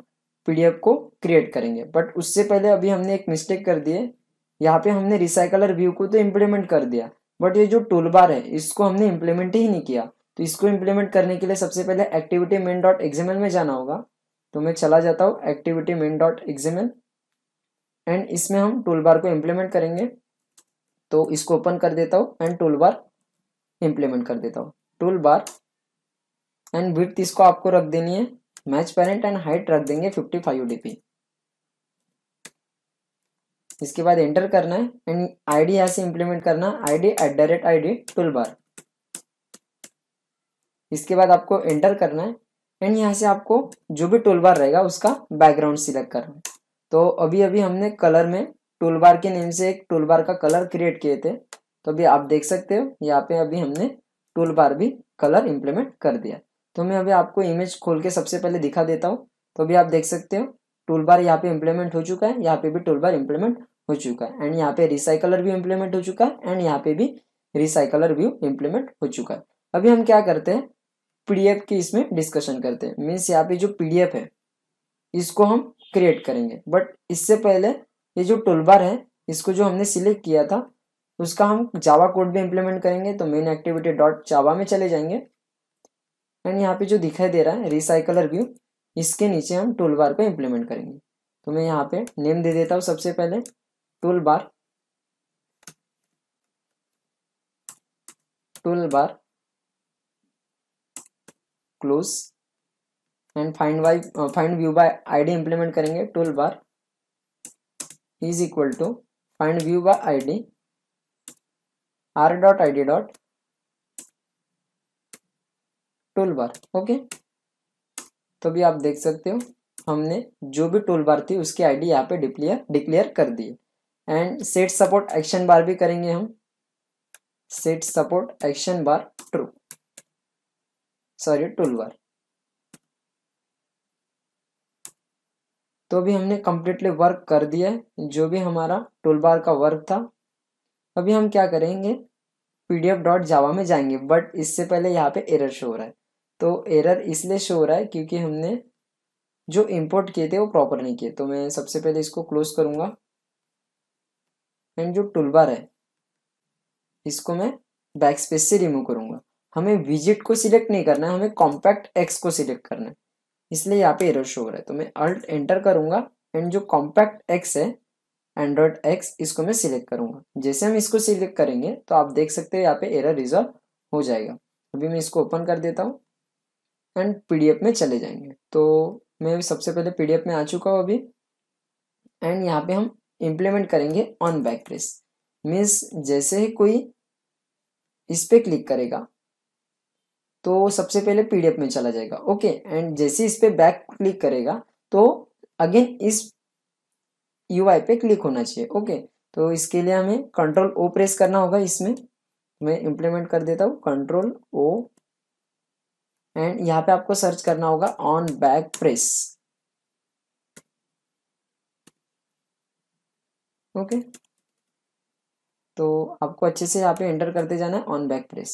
पीडीएफ को क्रिएट करेंगे बट उससे पहले अभी हमने एक मिस्टेक कर दी है यहाँ पे हमने रिसाइकलर व्यू को तो इम्प्लीमेंट कर दिया बट ये जो टूल बार है इसको हमने इम्प्लीमेंट ही नहीं किया तो इसको इम्प्लीमेंट करने के लिए सबसे पहले एक्टिविटी मेन डॉट एग्जामल में जाना होगा तो मैं चला जाता हूँ activity main dot XML and इसमें हम टूल बार को इम्प्लीमेंट करेंगे तो इसको ओपन कर देता हूँ एंड टूल बार इम्प्लीमेंट कर देता हूँ टूल बार एंड विथ इसको आपको रख देनी है मैच पेरेंट एंड हाइट रख देंगे फिफ्टी फाइव डी इसके बाद एंटर करना है एंड आईडी यहाँ से इंप्लीमेंट करना ID at the rate I D toolbar इसके बाद आपको एंटर करना है एंड यहाँ से आपको जो भी टूल बार रहेगा उसका बैकग्राउंड सिलेक्ट करना है तो अभी अभी हमने कलर में टूल बार के नेम से एक टूल बार का कलर क्रिएट किए थे तो अभी आप देख सकते हो यहाँ पे अभी हमने टूल बार भी कलर इम्प्लीमेंट कर दिया तो मैं अभी आपको इमेज खोल के सबसे पहले दिखा देता हूँ तो अभी आप देख सकते हो टूल बार यहाँ पे इम्प्लीमेंट हो चुका है यहाँ पे भी टूल बार इम्प्लीमेंट हो चुका है एंड यहाँ पे रिसाइकलर भी इम्प्लीमेंट हो चुका है एंड यहाँ पे भी रिसाइकलर व्यू इम्प्लीमेंट हो चुका है अभी हम क्या करते हैं पीडीएफ की इसमें डिस्कशन करते हैं मीन्स यहाँ पे जो पीडीएफ है इसको हम क्रिएट करेंगे बट इससे पहले ये जो टूल बार है इसको जो हमने सिलेक्ट किया था उसका हम जावा कोड भी इम्प्लीमेंट करेंगे तो मेन एक्टिविटी डॉट जावा में चले जाएंगे एंड यहाँ पे जो दिखाई दे रहा है रिसाइकलर व्यू इसके नीचे हम टूल बार को इम्प्लीमेंट करेंगे तो मैं यहाँ पे नेम दे देता हूँ सबसे पहले toolbar toolbar close and find by find view by ID implement करेंगे tool bar is equal to find view by ID R dot I D dot tool toolbar okay तो भी आप देख सकते हो हमने जो भी टूल बार थी उसकी आईडी यहाँ पे डिक्लेयर डिक्लेयर कर दी and set support action bar भी करेंगे हम set support action bar true sorry tool bar तो अभी हमने कम्प्लीटली वर्क कर दिया है जो भी हमारा टूल बार का वर्क था अभी हम क्या करेंगे पी डॉट जावा में जाएंगे बट इससे पहले यहाँ पे एरर शो हो रहा है तो एरर इसलिए शो हो रहा है क्योंकि हमने जो इंपोर्ट किए थे वो प्रॉपर नहीं किए तो मैं सबसे पहले इसको क्लोज करूँगा एंड जो टूलबार है इसको मैं बैक स्पेस से रिमूव करूँगा हमें विजिट को सिलेक्ट नहीं करना है हमें कॉम्पैक्ट एक्स को सिलेक्ट करना है इसलिए यहाँ पे एरर शो हो रहा है तो मैं अल्ट एंटर करूँगा एंड जो कॉम्पैक्ट एक्स है एंड्रॉयड एक्स इसको मैं सिलेक्ट करूँगा जैसे हम इसको सिलेक्ट करेंगे तो आप देख सकते हो यहाँ पे एरर रिजॉल्व हो जाएगा अभी मैं इसको ओपन कर देता हूँ एंड पीडीएफ में चले जाएंगे तो मैं सबसे पहले पीडीएफ में आ चुका हूँ अभी एंड यहाँ पे हम इम्प्लीमेंट करेंगे ऑन बैक प्रेस मीन्स जैसे ही कोई इस पर क्लिक करेगा तो सबसे पहले पीडीएफ में चला जाएगा ओके एंड जैसे इस पर बैक क्लिक करेगा तो अगेन इस यू पे क्लिक होना चाहिए ओके तो इसके लिए हमें कंट्रोल ओ प्रेस करना होगा इसमें मैं इम्प्लीमेंट कर देता हूँ कंट्रोल ओ एंड यहाँ पे आपको सर्च करना होगा ऑन बैक प्रेस ओके तो आपको अच्छे से यहाँ पे एंटर करते जाना है ऑन बैक प्रेस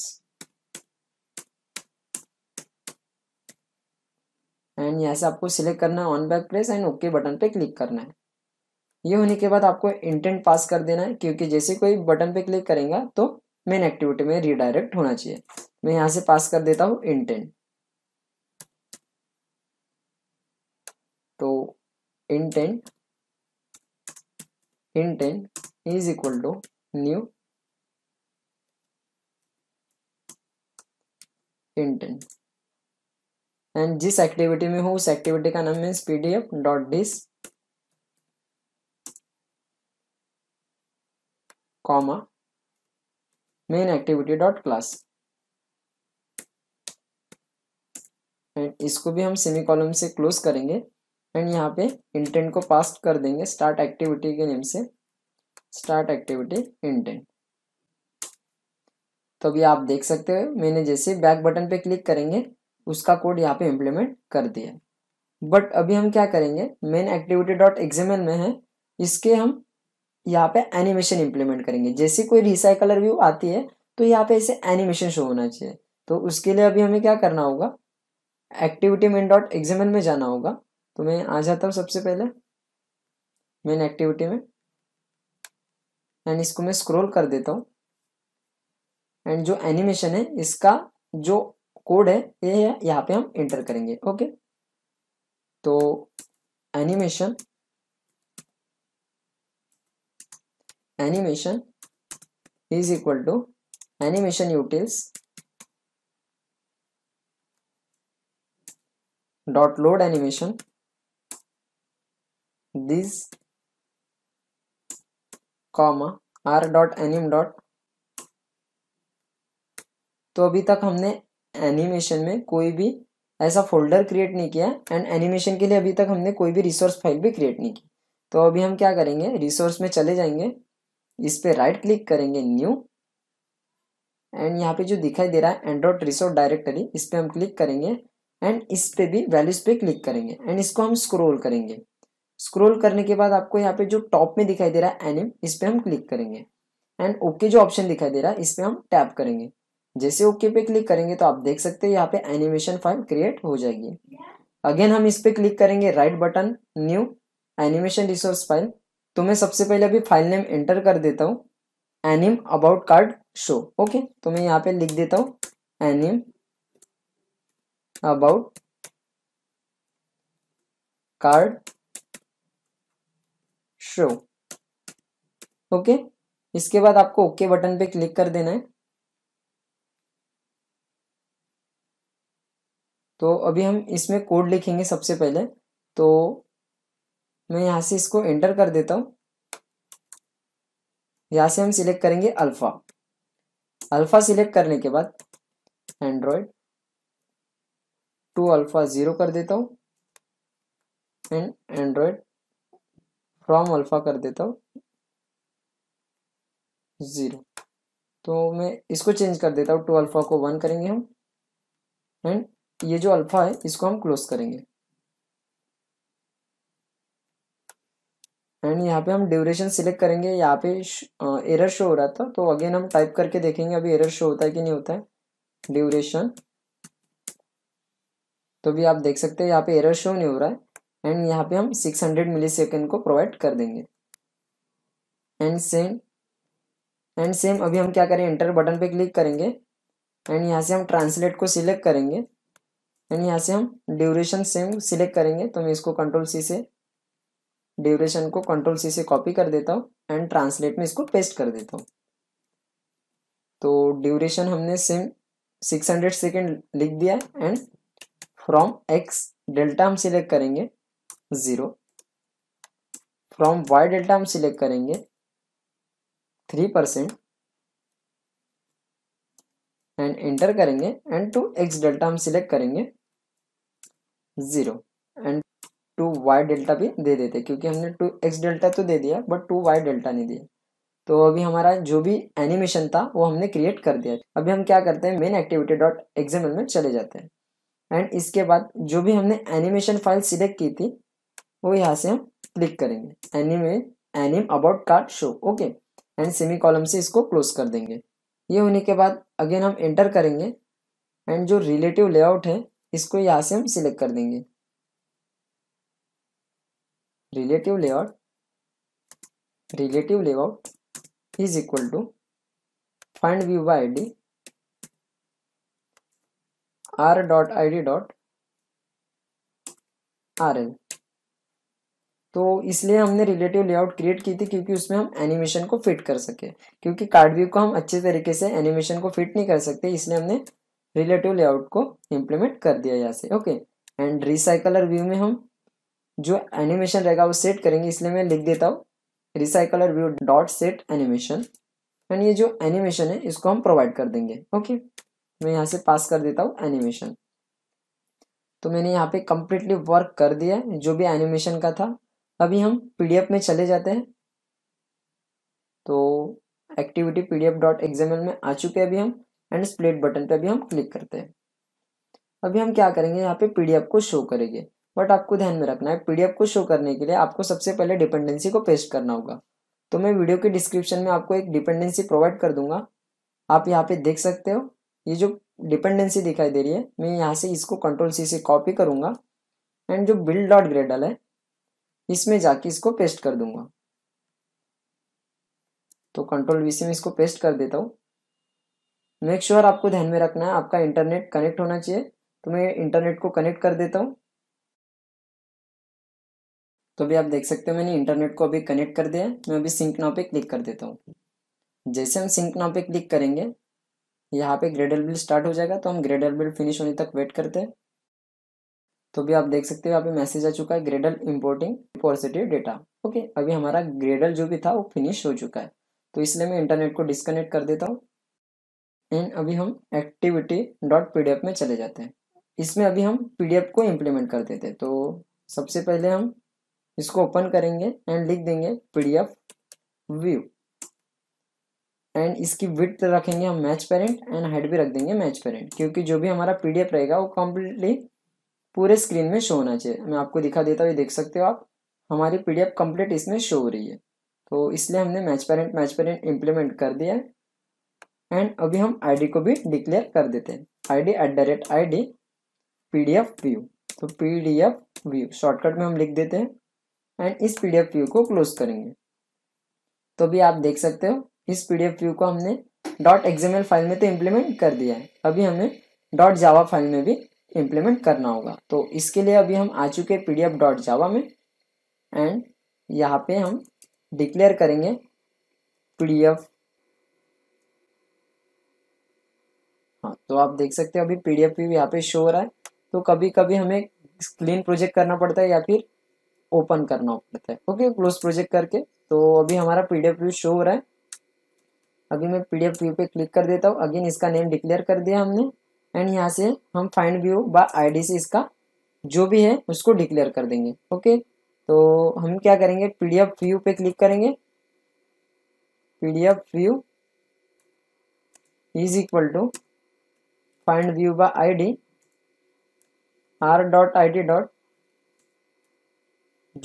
एंड यहाँ से आपको सिलेक्ट करना है on back press and okay button पे क्लिक करना है ये होने के बाद आपको इंटेंट पास कर देना है क्योंकि जैसे कोई बटन पे क्लिक करेगा तो मेन एक्टिविटी में रिडायरेक्ट होना चाहिए मैं यहाँ से पास कर देता हूँ इंटेंट तो intent intent is equal to new intent and जिस एक्टिविटी में हो उस एक्टिविटी का नाम है PDF dot this comma main activity dot class and इसको भी हम सेमी कॉलम से क्लोज करेंगे एंड यहाँ पे इंटेंट को पास कर देंगे स्टार्ट एक्टिविटी के नेम से स्टार्ट एक्टिविटी इंटेंट तो अभी आप देख सकते हो मैंने जैसे बैक बटन पे क्लिक करेंगे उसका कोड यहाँ पे इम्प्लीमेंट कर दिया बट अभी हम क्या करेंगे मेन एक्टिविटी डॉट एग्जामिन में है इसके हम यहाँ पे एनिमेशन इम्प्लीमेंट करेंगे जैसे कोई रिसाइकलर व्यू आती है तो यहाँ पे ऐसे एनिमेशन शो होना चाहिए तो उसके लिए अभी हमें क्या करना होगा एक्टिविटी मेन डॉट एग्जामिन में जाना होगा तो मैं आ जाता हूँ सबसे पहले मेन एक्टिविटी में एंड इसको मैं स्क्रॉल कर देता हूँ एंड जो एनिमेशन है इसका जो कोड है ये है यहाँ पे हम एंटर करेंगे ओके तो animation animation is equal to animation utils dot load animation this comma R dot anim dot तो अभी तक हमने एनिमेशन में कोई भी ऐसा फोल्डर क्रिएट नहीं किया एंड एनिमेशन के लिए अभी तक हमने कोई भी रिसोर्स फाइल भी क्रिएट नहीं की तो अभी हम क्या करेंगे रिसोर्स में चले जाएंगे इस पर राइट क्लिक करेंगे न्यू एंड यहाँ पे जो दिखाई दे रहा है एंड्रॉइड रिसोर्स डायरेक्टरी इस पर हम क्लिक करेंगे एंड इस पे भी वैल्यूज पे क्लिक करेंगे एंड इसको हम स्क्रोल करेंगे स्क्रोल करने के बाद आपको यहाँ पे जो टॉप में दिखाई दे रहा है एनिम इस पर हम क्लिक करेंगे एंड ओके जो ऑप्शन दिखाई दे रहा है इस पर हम टैप करेंगे जैसे ओके पे क्लिक करेंगे तो आप देख सकते हैं यहाँ पे एनिमेशन फाइल क्रिएट हो जाएगी अगेन हम इस पर क्लिक करेंगे right button new animation resource file तो मैं सबसे पहले अभी फाइल नेम एंटर कर देता हूँ anim about card show okay तो मैं यहाँ पे लिख देता हूँ anim about card show okay इसके बाद आपको ओके okay बटन पे क्लिक कर देना है तो अभी हम इसमें कोड लिखेंगे सबसे पहले तो मैं यहां से इसको एंटर कर देता हूं यहां से हम सिलेक्ट करेंगे अल्फ़ा अल्फ़ा सिलेक्ट करने के बाद एंड्रॉयड टू अल्फ़ा ज़ीरो कर देता हूं एंड एंड्रॉयड फ्रॉम अल्फ़ा कर देता हूँ ज़ीरो तो मैं इसको चेंज कर देता हूँ टू अल्फ़ा को वन करेंगे हम एंड ये जो अल्फ़ा है इसको हम क्लोज करेंगे एंड यहाँ पे हम ड्यूरेशन सिलेक्ट करेंगे यहाँ पे एरर शो हो रहा था तो अगेन हम टाइप करके देखेंगे अभी एरर शो होता है कि नहीं होता है ड्यूरेशन तो भी आप देख सकते हैं यहाँ पे एरर शो नहीं हो रहा है एंड यहाँ पे हम 600 हंड्रेड मिली सेकेंड को प्रोवाइड कर देंगे एंड सेम एंड सेम अभी हम क्या करें इंटर बटन पे क्लिक करेंगे एंड यहाँ से हम ट्रांसलेट को सिलेक्ट करेंगे एंड यहाँ से हम ड्यूरेशन सेम सिलेक्ट करेंगे तो मैं इसको कंट्रोल सी से ड्यूरेशन को कंट्रोल सी से कॉपी कर देता हूँ एंड ट्रांसलेट में इसको पेस्ट कर देता हूँ तो ड्यूरेशन हमने सेम सिक्स हंड्रेड सेकेंड लिख दिया एंड फ्रॉम एक्स डेल्टा हम सिलेक्ट करेंगे ज़ीरो फ्रॉम वाई डेल्टा हम सिलेक्ट करेंगे थ्री परसेंट एंड एंटर करेंगे एंड टू एक्स डेल्टा हम सिलेक्ट करेंगे zero and to Y delta भी दे देते क्योंकि हमने टू एक्स डेल्टा तो दे दिया बट टू वाई डेल्टा नहीं दिया तो अभी हमारा जो भी एनिमेशन था वो हमने क्रिएट कर दिया अभी हम क्या करते हैं मेन एक्टिविटी डॉट एग्जाम्पल में चले जाते हैं एंड इसके बाद जो भी हमने एनिमेशन फाइल सिलेक्ट की थी वो यहाँ से हम क्लिक करेंगे anim anim about card show okay and semi column से इसको क्लोज कर देंगे ये होने के बाद अगेन हम एंटर करेंगे एंड जो रिलेटिव लेआउट है इसको यहाँ से हम सिलेक्ट कर देंगे relative layout relative layout is equal to find view I D R dot I D dot R L तो इसलिए हमने रिलेटिव लेआउट क्रिएट की थी क्योंकि उसमें हम एनिमेशन को फिट कर सके क्योंकि कार्ड व्यू को हम अच्छे तरीके से एनिमेशन को फिट नहीं कर सकते इसलिए हमने रिलेटिव लेआउट को इम्प्लीमेंट कर दिया यहाँ से ओके एंड रिसाइकलर व्यू में हम जो एनिमेशन रहेगा वो सेट करेंगे इसलिए मैं लिख देता हूँ recycler view dot set animation and ये जो एनिमेशन है इसको हम प्रोवाइड कर देंगे ओके मैं यहाँ से पास कर देता हूँ एनिमेशन तो मैंने यहाँ पे कम्प्लीटली वर्क कर दिया जो भी एनिमेशन का था अभी हम पी में चले जाते हैं तो एक्टिविटी पी डॉट में आ चुके हैं अभी हम एंड स्प्लिट बटन पे अभी हम क्लिक करते हैं अभी हम क्या करेंगे यहाँ पे पी को शो करेंगे बट आपको ध्यान में रखना है पी को शो करने के लिए आपको सबसे पहले डिपेंडेंसी को पेस्ट करना होगा तो मैं वीडियो के डिस्क्रिप्शन में आपको एक डिपेंडेंसी प्रोवाइड कर दूंगा आप यहाँ पे देख सकते हो ये जो डिपेंडेंसी दिखाई दे रही है मैं यहाँ से इसको कंट्रोल सी से कॉपी करूँगा एंड जो बिल्ड डॉट ग्रेडल है इसमें जाके इसको पेस्ट कर दूंगा तो कंट्रोल वी से मैं इसको पेस्ट कर देता हूँ मेक श्योर आपको ध्यान में रखना है आपका इंटरनेट कनेक्ट होना चाहिए तो मैं इंटरनेट को कनेक्ट कर देता हूँ तो अभी आप देख सकते हो मैंने इंटरनेट को अभी कनेक्ट कर दिया मैं अभी सिंक नाव पे क्लिक कर देता हूँ जैसे हम सिंक नाव पे क्लिक करेंगे यहाँ पे ग्रेडल बिल स्टार्ट हो जाएगा तो हम ग्रेडल बिल फिनिश होने तक वेट करते हैं तो भी आप देख सकते हो यहाँ पे मैसेज आ चुका है gradle importing positive data okay अभी हमारा ग्रेडल जो भी था वो फिनिश हो चुका है तो इसलिए मैं इंटरनेट को डिस्कनेक्ट कर देता हूँ एंड अभी हम एक्टिविटी डॉट पी में चले जाते हैं इसमें अभी हम पी को इम्प्लीमेंट कर देते हैं तो सबसे पहले हम इसको ओपन करेंगे एंड लिख देंगे पी व्यू एंड इसकी विथ रखेंगे हम मैच पेरेंट एंड हाइट भी रख देंगे मैच पेरेंट क्योंकि जो भी हमारा पीडीएफ रहेगा वो कम्प्लीटली पूरे स्क्रीन में शो होना चाहिए मैं आपको दिखा देता हूँ देख सकते हो आप हमारी एफ कम्प्लीट इसमें शो हो रही है तो इसलिए हमने match parent match parent implement कर दिया है एंड अभी हम आईडी को भी डिक्लेयर कर देते हैं ID at the rate I D P D F view तो P D F view shortcut में हम लिख देते हैं एंड इस पी डी एफ व्यू को क्लोज करेंगे तो भी आप देख सकते हो इस पी डी एफ व्यू को हमने डॉट एक्सएमएल फाइल में तो इम्प्लीमेंट कर दिया है अभी हमें डॉट जावा फाइल में भी इम्प्लीमेंट करना होगा तो इसके लिए अभी हम आ चुके पी डी एफ डॉट जावा में एंड यहाँ पे हम डिक्लेयर करेंगे पी डी एफ हाँ तो आप देख सकते हो अभी पी डी एफ भी यहाँ पे शो हो रहा है तो कभी कभी हमें क्लीन प्रोजेक्ट करना पड़ता है या फिर ओपन करना पड़ता है ओके क्लोज प्रोजेक्ट करके तो अभी हमारा पी डी एफ शो हो रहा है अभी मैं पी डी एफ व्यू पे क्लिक कर देता हूँ अगेन इसका नेम डिक्लेयर कर दिया हमने एंड यहाँ से हम फाइंड व्यू बा आई से इसका जो भी है उसको डिक्लेयर कर देंगे ओके तो हम क्या करेंगे पीडीएफ व्यू पे क्लिक करेंगे PDF view is equal to find view by I D R dot I D dot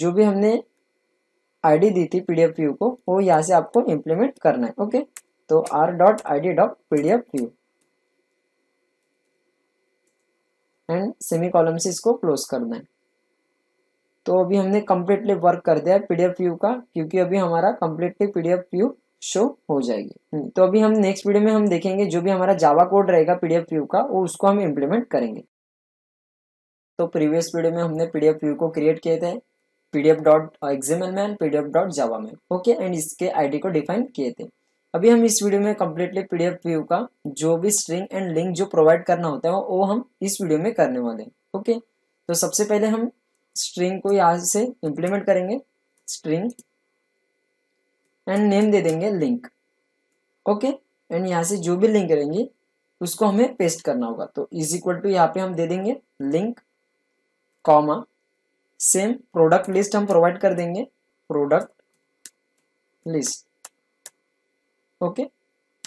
जो भी हमने आईडी दी थी पीडीएफ व्यू को वो यहाँ से आपको इम्प्लीमेंट करना है ओके तो R dot I D dot P view and semi column से इसको क्लोज करना है तो अभी हमने कम्प्लीटली वर्क कर दिया पीडीएफ व्यू का क्योंकि अभी हमारा कम्प्लीटली पीडीएफ व्यू शो हो जाएगी हम्म, तो अभी हम नेक्स्ट वीडियो में हम देखेंगे जो भी हमारा जावा कोड रहेगा पीडीएफ व्यू का वो उसको हम इम्प्लीमेंट करेंगे तो प्रीवियस वीडियो में हमने पीडीएफ व्यू को क्रिएट किए थे पीडीएफ डॉट एक्सएमएल में एंड पीडीएफ डॉट जावा में ओके एंड इसके आईडी को डिफाइन किए थे अभी हम इस वीडियो में कम्प्लीटली पीडीएफ व्यू का जो भी स्ट्रिंग एंड लिंक जो प्रोवाइड करना होता है वो हम इस वीडियो में करने वाले हैं ओके तो सबसे पहले हम स्ट्रिंग को यहाँ से इम्प्लीमेंट करेंगे स्ट्रिंग एंड नेम दे देंगे लिंक ओके एंड यहाँ से जो भी लिंक रहेंगी उसको हमें पेस्ट करना होगा तो इज इक्वल टू यहाँ पे हम दे देंगे link comma same product list हम प्रोवाइड कर देंगे product list okay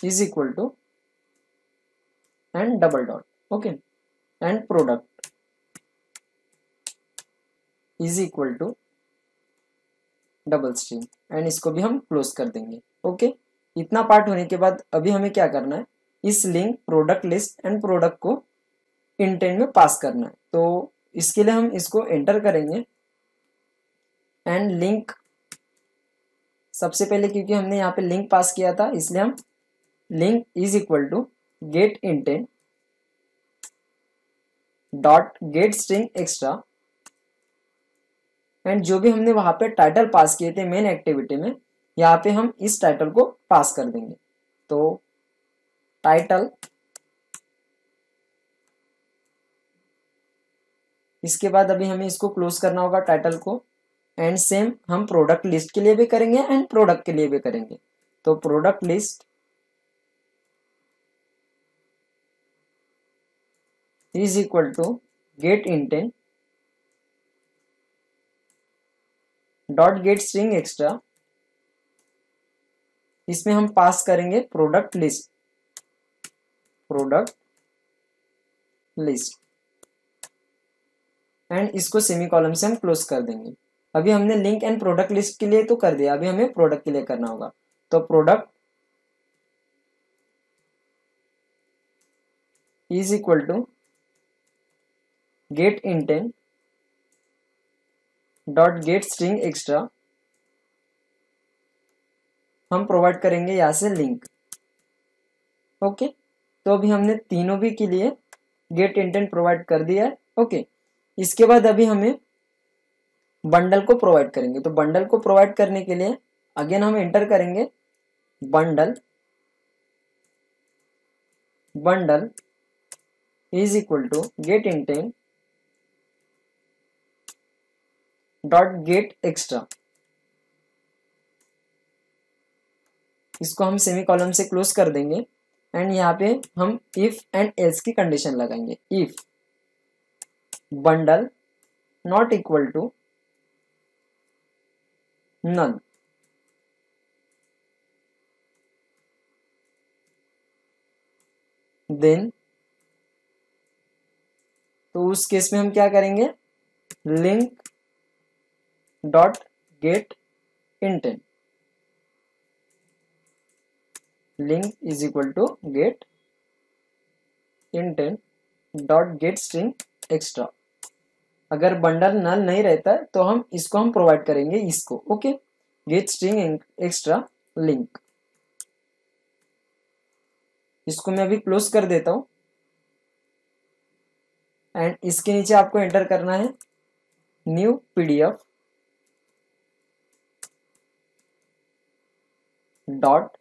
is equal to and double dot okay and product is equal to double stream and इसको भी हम क्लोज कर देंगे ओके okay? इतना पार्ट होने के बाद अभी हमें क्या करना है इस link product list and product को इंटेंट में पास करना है तो इसके लिए हम इसको एंटर करेंगे एंड लिंक सबसे पहले क्योंकि हमने यहाँ पे लिंक पास किया था इसलिए हम link is equal to get intent dot get string extra and जो भी हमने वहां पे टाइटल पास किए थे मेन एक्टिविटी में यहाँ पे हम इस टाइटल को पास कर देंगे तो टाइटल इसके बाद अभी हमें इसको क्लोज करना होगा टाइटल को एंड सेम हम प्रोडक्ट लिस्ट के लिए भी करेंगे एंड प्रोडक्ट के लिए भी करेंगे तो product list is equal to get intent dot get string extra इसमें हम पास करेंगे product list product list and इसको सेमी कॉलम से हम क्लोज कर देंगे अभी हमने लिंक एंड प्रोडक्ट लिस्ट के लिए तो कर दिया अभी हमें प्रोडक्ट के लिए करना होगा तो product is equal to get intent dot get string extra हम प्रोवाइड करेंगे यहाँ से लिंक ओके तो अभी हमने तीनों भी के लिए गेट इंटेंट प्रोवाइड कर दिया है ओके इसके बाद अभी हमें बंडल को प्रोवाइड करेंगे तो बंडल को प्रोवाइड करने के लिए अगेन हम एंटर करेंगे bundle bundle is equal to get intent dot get extra इसको हम सेमी कॉलम से क्लोज कर देंगे एंड यहाँ पे हम इफ एंड एल्स की कंडीशन लगाएंगे if bundle not equal to None then तो उस केस में हम क्या करेंगे link dot get intent link is equal to get intent dot get string extra अगर बंडल नल नहीं रहता है तो हम इसको हम प्रोवाइड करेंगे इसको okay get string extra link इसको मैं अभी क्लोज कर देता हूं एंड इसके नीचे आपको एंटर करना है new PDF dot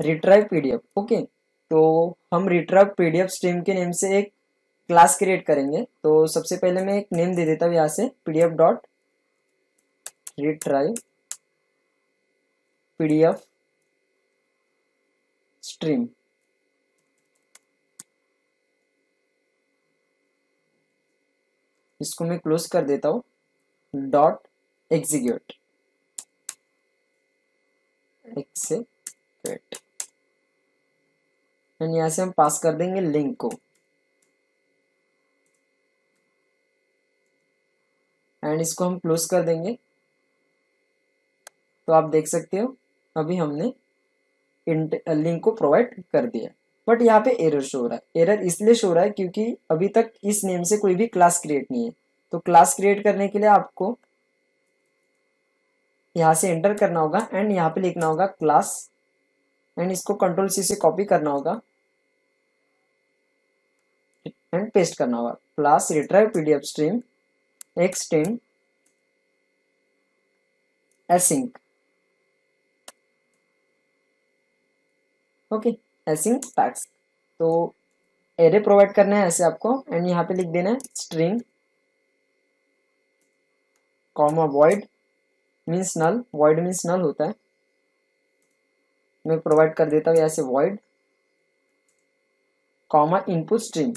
retrieve PDF okay तो हम रिट्रब पीडीएफ स्ट्रीम के नेम से एक क्लास क्रिएट करेंगे तो सबसे पहले मैं एक नेम दे देता हूँ यहाँ से PDF dot retrieve PDF stream इसको मैं क्लोज कर देता हूँ डॉट एक्सिक्यूट एक्सेक्यूट एंड यहाँ से हम पास कर देंगे लिंक को एंड इसको हम क्लोज कर देंगे तो आप देख सकते हो अभी हमने लिंक को प्रोवाइड कर दिया बट यहाँ पे एरर शो हो रहा है एरर इसलिए शो हो रहा है क्योंकि अभी तक इस नेम से कोई भी क्लास क्रिएट नहीं है तो क्लास क्रिएट करने के लिए आपको यहाँ से एंटर करना होगा एंड यहाँ पे लिखना होगा क्लास एंड इसको कंट्रोल सी से कॉपी करना होगा एंड पेस्ट करना होगा plus retrieve PDF stream extend async okay async टैक्स तो एरे प्रोवाइड करना है ऐसे आपको एंड यहाँ पे लिख देना है string comma void means null void means null होता है मैं प्रोवाइड कर देता हूँ ऐसे से void comma input stream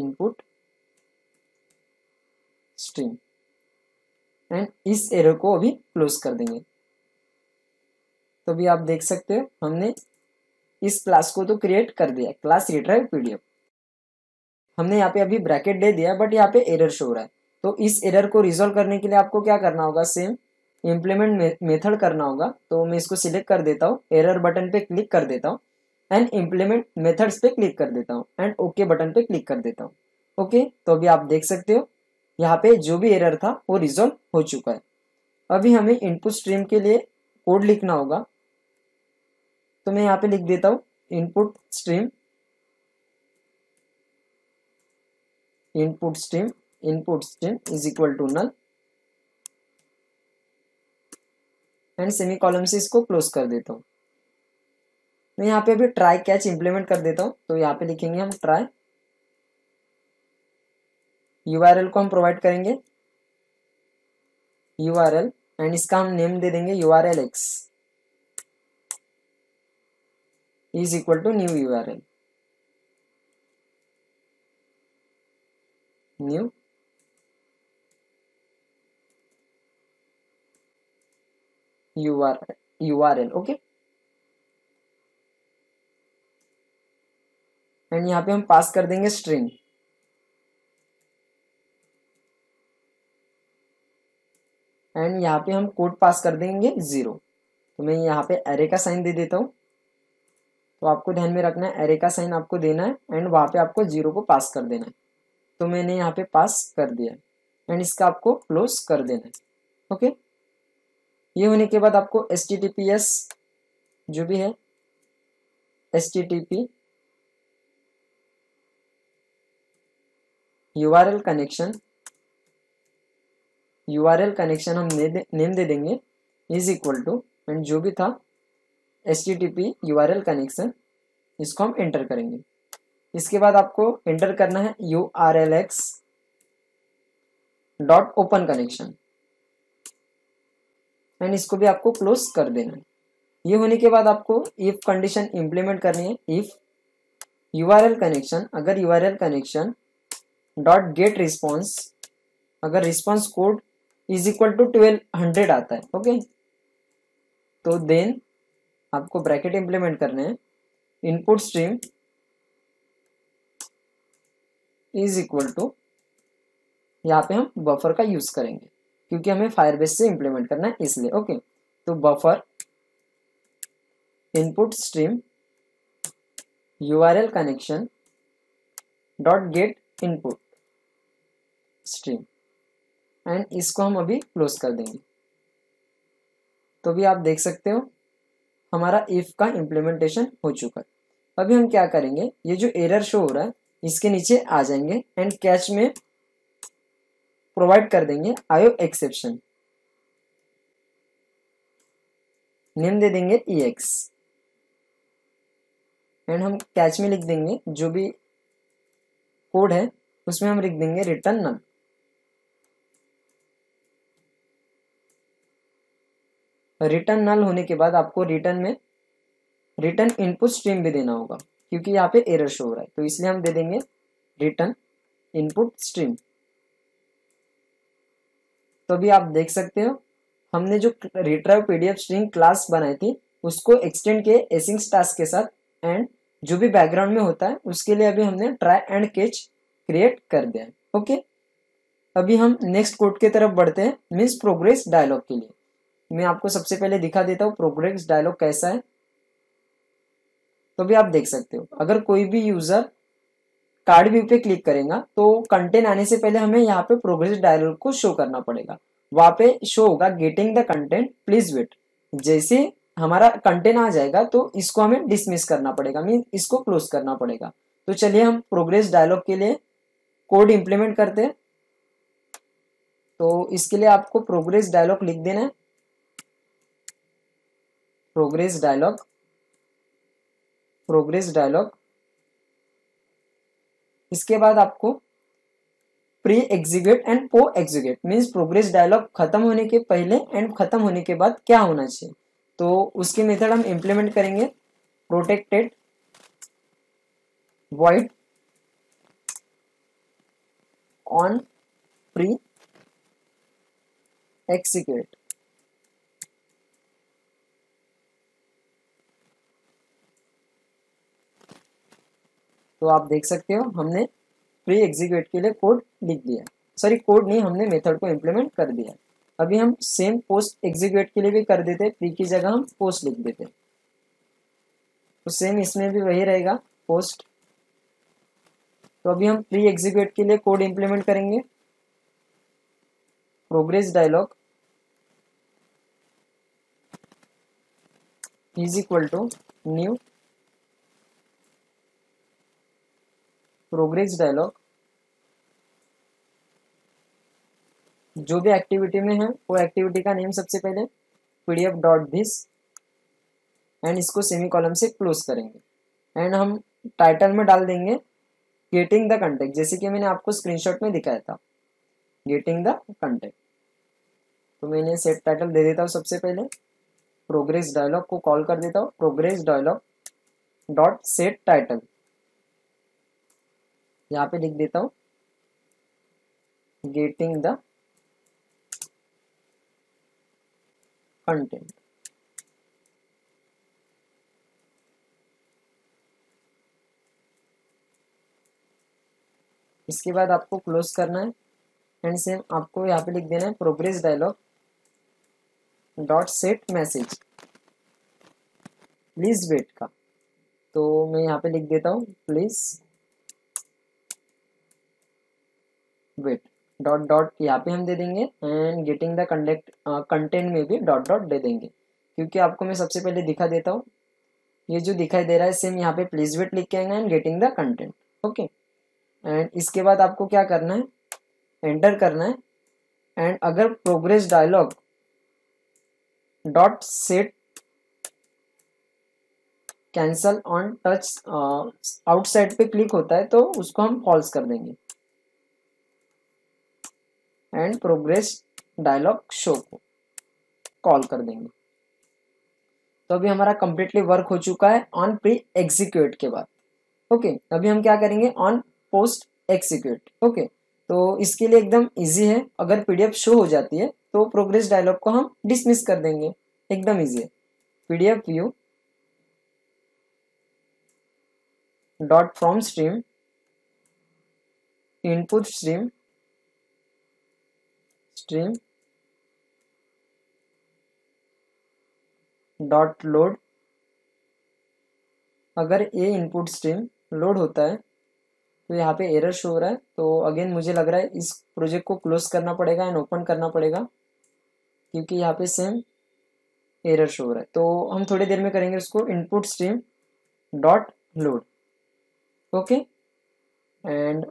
input stream and इस एरो को अभी क्लोज कर देंगे तो भी आप देख सकते हो हमने इस क्लास को तो क्रिएट कर दिया क्लास रिट्राइव पीडीएफ हमने यहाँ पे अभी ब्रैकेट दे दिया बट यहाँ पे एरर शो हो रहा है तो इस एरर को रिजोल्व करने के लिए आपको क्या करना होगा सेम इम्प्लीमेंट मेथड करना होगा तो मैं इसको सिलेक्ट कर देता हूँ एरर बटन पे क्लिक कर देता हूँ एंड इम्प्लीमेंट मेथड्स पे क्लिक कर देता हूँ एंड ओके बटन पे क्लिक कर देता हूँ ओके okay, तो अभी आप देख सकते हो यहाँ पे जो भी एरर था वो रिजोल्व हो चुका है अभी हमें इनपुट स्ट्रीम के लिए कोड लिखना होगा तो मैं यहाँ पे लिख देता हूँ input stream input stream input string is equal to null and semi column से इसको क्लोज कर देता हूँ मैं यहाँ पे अभी ट्राई कैच इंप्लीमेंट कर देता हूँ तो यहाँ पे लिखेंगे हम ट्राई यू को हम प्रोवाइड करेंगे यू एंड इसका हम नेम दे देंगे U R L X is equal to new U R L new url okay and यहां पे हम पास कर देंगे स्ट्रिंग एंड यहां पे हम कोड पास कर देंगे जीरो तो मैं यहाँ पे एरे का साइन दे देता हूं तो आपको ध्यान में रखना है एरे का साइन आपको देना है एंड वहां पे आपको जीरो को पास कर देना है तो मैंने यहां पे पास कर दिया एंड इसका आपको क्लोज कर देना है ओके ये होने के बाद आपको एस जो भी है S T T P U R L connection U R L connection हम नेम दे देंगे इज इक्वल टू एंड जो भी था S T T P U R L connection इसको हम एंटर करेंगे इसके बाद आपको एंटर करना है U R L X dot open connection and इसको भी आपको क्लोज कर देना है ये होने के बाद आपको इफ कंडीशन इंप्लीमेंट करनी है इफ यू कनेक्शन अगर U connection dot get response अगर response code is equal to twelve hundred आता है ओके तो देन आपको ब्रैकेट इंप्लीमेंट करने हैं input stream is equal to यहाँ पे हम बफर का यूज करेंगे क्योंकि हमें फायरबेस से इंप्लीमेंट करना है इसलिए ओके तो buffer input stream U R L connection dot get input stream and इसको हम अभी क्लोज कर देंगे तो भी आप देख सकते हो हमारा इफ का इम्प्लीमेंटेशन हो चुका है अभी हम क्या करेंगे ये जो एरर शो हो रहा है इसके नीचे आ जाएंगे एंड कैच में प्रोवाइड कर देंगे आयो एक्सेप्शन नेम दे देंगे ई एक्स एंड हम कैच में लिख देंगे जो भी कोड है उसमें हम लिख देंगे रिटर्न नल रिटर्न नल होने के बाद आपको रिटर्न में रिटर्न इनपुट स्ट्रीम भी देना होगा क्योंकि यहाँ पे एरर शो हो रहा है तो इसलिए हम दे देंगे रिटर्न इनपुट स्ट्रीम तो भी आप देख सकते हो हमने जो रिट्राइव पीडीएफ स्ट्रिंग क्लास बनाई थी उसको एक्सटेंड किए एसिंग टास्क के साथ एंड जो भी बैकग्राउंड में होता है उसके लिए अभी हमने ट्राई एंड कैच क्रिएट कर दिया ओके अभी हम नेक्स्ट कोड की तरफ बढ़ते हैं मीन्स प्रोग्रेस डायलॉग के लिए मैं आपको सबसे पहले दिखा देता हूँ प्रोग्रेस डायलॉग कैसा है तो भी आप देख सकते हो अगर कोई भी यूजर कार्ड व्यू पे क्लिक करेगा तो कंटेंट आने से पहले हमें यहाँ पे प्रोग्रेस डायलॉग को शो करना पड़ेगा वहां पे शो होगा getting the content please wait जैसे हमारा कंटेंट आ जाएगा तो इसको हमें डिसमिस करना पड़ेगा मीन इसको क्लोज करना पड़ेगा तो चलिए हम प्रोग्रेस डायलॉग के लिए कोड इम्प्लीमेंट करते हैं तो इसके लिए आपको प्रोग्रेस डायलॉग लिख देना है प्रोग्रेस डायलॉग प्रोग्रेस डायलॉग इसके बाद आपको प्री एग्जीक्यूट एंड पो एग्जीक्यूट मीन्स प्रोग्रेस डायलॉग खत्म होने के पहले एंड खत्म होने के बाद क्या होना चाहिए तो उसके मेथड हम इम्प्लीमेंट करेंगे protected void on pre execute तो आप देख सकते हो हमने प्री एग्जीक्यूट के लिए कोड लिख दिया सॉरी कोड नहीं हमने मेथड को इम्प्लीमेंट कर दिया अभी हम सेम पोस्ट एग्जीक्यूट के लिए भी कर देते प्री की जगह हम पोस्ट लिख देते तो सेम इसमें भी वही रहेगा पोस्ट तो अभी हम प्री एग्जीक्यूट के लिए कोड इम्प्लीमेंट करेंगे progress dialog is equal to new progress dialog जो भी एक्टिविटी में है वो एक्टिविटी का नेम सबसे पहले पीडीएफ डॉट दिस एंड इसको सेमी कॉलम से क्लोज करेंगे एंड हम टाइटल में डाल देंगे गेटिंग द कंटेक्ट जैसे कि मैंने आपको स्क्रीनशॉट में दिखाया था गेटिंग द कंटेक्ट तो मैंने सेट टाइटल दे देता हूँ सबसे पहले प्रोग्रेस डायलॉग को कॉल कर देता हूँ progress dialog dot set title यहाँ पे लिख देता हूँ गेटिंग द कंटेंट इसके बाद आपको क्लोज करना है एंड सेम आपको यहाँ पे लिख देना है progress dialog dot set message please wait का तो मैं यहाँ पे लिख देता हूँ प्लीज वेट डॉट डॉट यहाँ पे हम दे देंगे and getting the conduct content में भी डॉट डॉट दे देंगे क्योंकि आपको मैं सबसे पहले दिखा देता हूँ ये जो दिखाई दे रहा है सेम यहाँ पे प्लीज वेट लिख के आएंगे and getting the content okay and इसके बाद आपको क्या करना है एंटर करना है एंड अगर progress dialog dot set cancel on touch outside पे क्लिक होता है तो उसको हम फॉल्स कर देंगे एंड प्रोग्रेस डायलॉग शो को कॉल कर देंगे तो अभी हमारा कंप्लीटली वर्क हो चुका है ऑन प्री एग्जीक्यूट के बाद ओके okay, अभी हम क्या करेंगे ऑन पोस्ट एक्सिक्यूट ओके तो इसके लिए एकदम इजी है अगर पीडीएफ शो हो जाती है तो प्रोग्रेस डायलॉग को हम डिसमिस कर देंगे एकदम इजी है PDF view dot from stream input stream stream dot load अगर ये इनपुट स्ट्रीम लोड होता है तो यहाँ पे एरर शो हो रहा है तो अगेन मुझे लग रहा है इस प्रोजेक्ट को क्लोज करना पड़ेगा एंड ओपन करना पड़ेगा क्योंकि यहाँ पे सेम एरर शो हो रहा है तो हम थोड़ी देर में करेंगे उसको input stream dot load okay and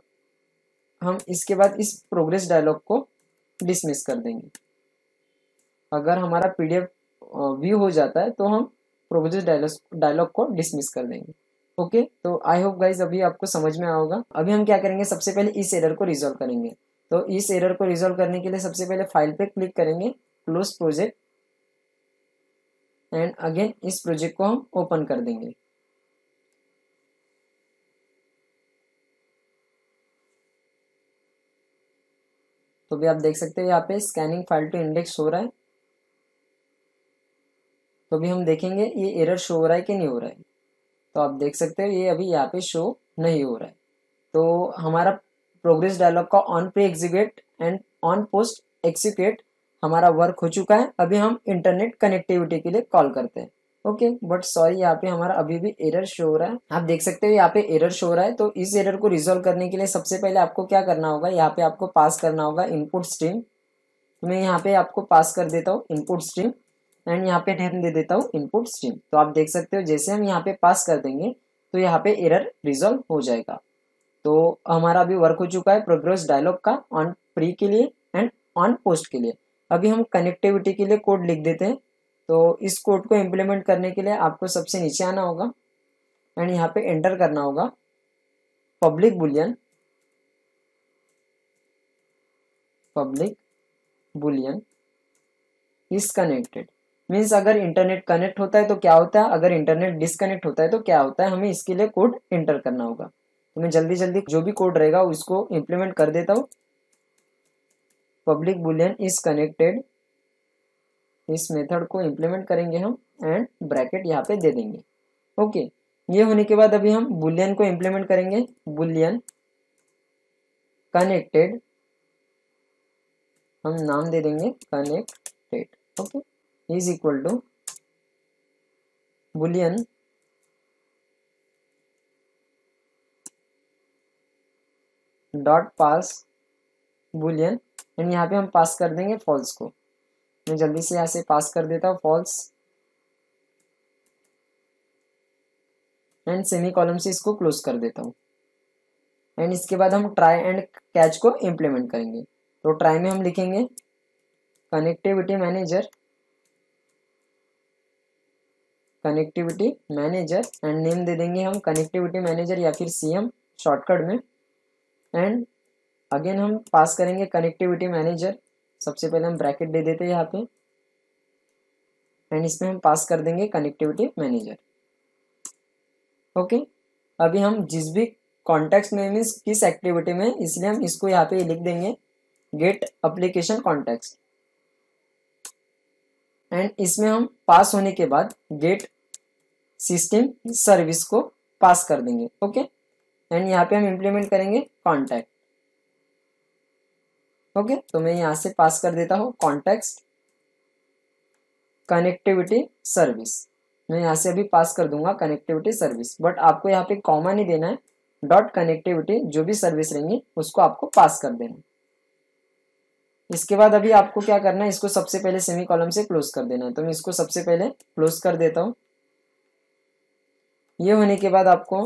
हम इसके बाद इस प्रोग्रेस डायलॉग को डिसमिस कर देंगे अगर हमारा पीडीएफ व्यू हो जाता है तो हम प्रोपोजल डायलॉग को डिसमिस कर देंगे ओके तो आई होप गाइज अभी आपको समझ में आओगा अभी हम क्या करेंगे सबसे पहले इस एरर को रिजोल्व करेंगे तो इस एरर को रिजोल्व करने के लिए सबसे पहले फाइल पे क्लिक करेंगे क्लोज प्रोजेक्ट एंड अगेन इस प्रोजेक्ट को हम ओपन कर देंगे तो भी आप देख सकते हो यहाँ पे स्कैनिंग फाइल टू इंडेक्स हो रहा है तो भी हम देखेंगे ये एरर शो हो रहा है कि नहीं हो रहा है तो आप देख सकते हो ये अभी यहाँ पे शो नहीं हो रहा है तो हमारा प्रोग्रेस डायलॉग का on pre execute and on post execute हमारा वर्क हो चुका है अभी हम इंटरनेट कनेक्टिविटी के लिए कॉल करते हैं ओके बट सॉरी यहाँ पे हमारा अभी भी एरर शो हो रहा है आप देख सकते हो यहाँ पे एरर शो हो रहा है तो इस एरर को रिजोल्व करने के लिए सबसे पहले आपको क्या करना होगा यहाँ पे आपको पास करना होगा इनपुट स्ट्रीम तो मैं यहाँ पे आपको पास कर देता हूँ इनपुट स्ट्रीम एंड यहाँ पे नेम दे देता हूँ इनपुट स्ट्रीम तो आप देख सकते हो जैसे हम यहाँ पे पास कर देंगे तो यहाँ पे एरर रिजोल्व हो जाएगा तो हमारा अभी वर्क हो चुका है प्रोग्रेस डायलॉग का ऑन प्री के लिए एंड ऑन पोस्ट के लिए अभी हम कनेक्टिविटी के लिए कोड लिख देते हैं तो इस कोड को इम्प्लीमेंट करने के लिए आपको सबसे नीचे आना होगा एंड यहाँ पे एंटर करना होगा public boolean public boolean is connected means अगर इंटरनेट कनेक्ट होता है तो क्या होता है अगर इंटरनेट डिसकनेक्ट होता है तो क्या होता है हमें इसके लिए कोड एंटर करना होगा तो मैं जल्दी जल्दी जो भी कोड रहेगा उसको इम्प्लीमेंट कर देता हूँ पब्लिक बुलियन इज कनेक्टेड इस मेथड को इम्प्लीमेंट करेंगे हम एंड ब्रैकेट यहाँ पे दे देंगे ओके ये होने के बाद अभी हम बुलियन को इम्प्लीमेंट करेंगे बुलियन कनेक्टेड हम नाम दे देंगे connected okay is equal to boolean dot pass boolean and यहाँ पे हम पास कर देंगे फॉल्स को मैं जल्दी से यहाँ से पास कर देता हूँ फॉल्स एंड सेमी कॉलम से इसको क्लोज कर देता हूँ एंड इसके बाद हम ट्राई एंड कैच को इम्प्लीमेंट करेंगे तो ट्राई में हम लिखेंगे connectivity manager connectivity manager and name दे देंगे हम कनेक्टिविटी मैनेजर या फिर सीएम शॉर्टकट में एंड अगेन हम पास करेंगे कनेक्टिविटी मैनेजर सबसे पहले हम ब्रैकेट दे देते हैं यहाँ पे एंड इसमें हम पास कर देंगे कनेक्टिविटी मैनेजर ओके अभी हम जिस भी कॉन्टेक्ट में मीन्स किस एक्टिविटी में इसलिए हम इसको यहाँ पे लिख देंगे गेट अप्लीकेशन कॉन्टेक्स्ट एंड इसमें हम पास होने के बाद गेट सिस्टम सर्विस को पास कर देंगे ओके एंड यहाँ पे हम इम्प्लीमेंट करेंगे कॉन्टैक्ट ओके तो मैं यहां से पास कर देता हूं कॉन्टेक्स्ट कनेक्टिविटी सर्विस मैं यहां से अभी पास कर दूंगा कनेक्टिविटी सर्विस बट आपको यहां पे कॉमा नहीं देना है डॉट कनेक्टिविटी जो भी सर्विस रहेंगी उसको आपको पास कर देना इसके बाद अभी आपको क्या करना है इसको सबसे पहले सेमी कॉलम से क्लोज कर देना है तो मैं इसको सबसे पहले क्लोज कर देता हूं ये होने के बाद आपको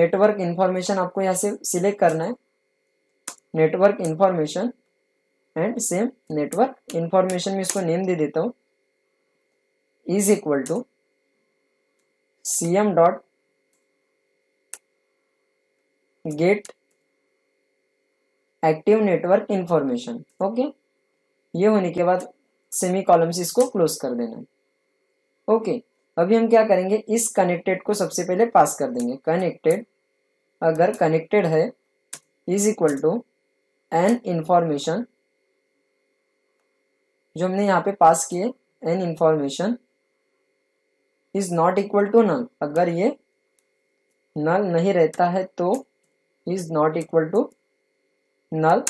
नेटवर्क इंफॉर्मेशन आपको यहां से सिलेक्ट करना है network information and same network information में इसको नेम दे देता हूँ is equal to C M dot get active network information okay ये होने के बाद सेमी कॉलम से इसको क्लोज कर देना है ओके अभी हम क्या करेंगे इस कनेक्टेड को सबसे पहले पास कर देंगे कनेक्टेड अगर कनेक्टेड है is equal to N information जो हमने यहाँ पे पास किए N information is not equal to null अगर ये नल नहीं रहता है तो is not equal to null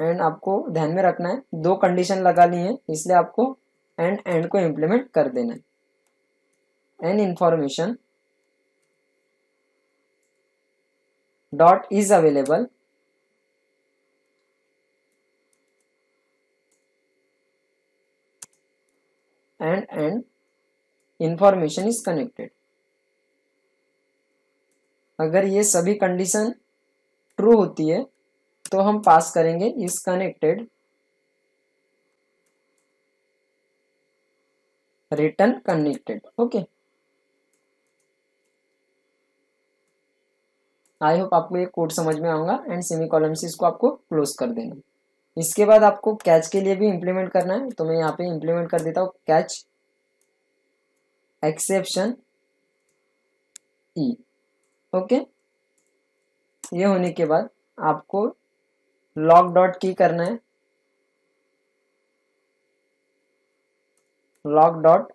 and आपको ध्यान में रखना है दो कंडीशन लगा ली है इसलिए आपको एंड एंड को इम्प्लीमेंट कर देना है N information dot is available and end information is connected. अगर ये सभी कंडीशन ट्रू होती है तो हम पास करेंगे is connected return connected okay I hope आपको ये कोड समझ में आऊंगा एंड सेमी कॉलम से इसको आपको क्लोज कर देना इसके बाद आपको कैच के लिए भी इम्प्लीमेंट करना है तो मैं यहाँ पे इम्प्लीमेंट कर देता हूँ कैच एक्सेप्शन ई ओके ये होने के बाद आपको लॉक डॉट की करना है लॉक डॉट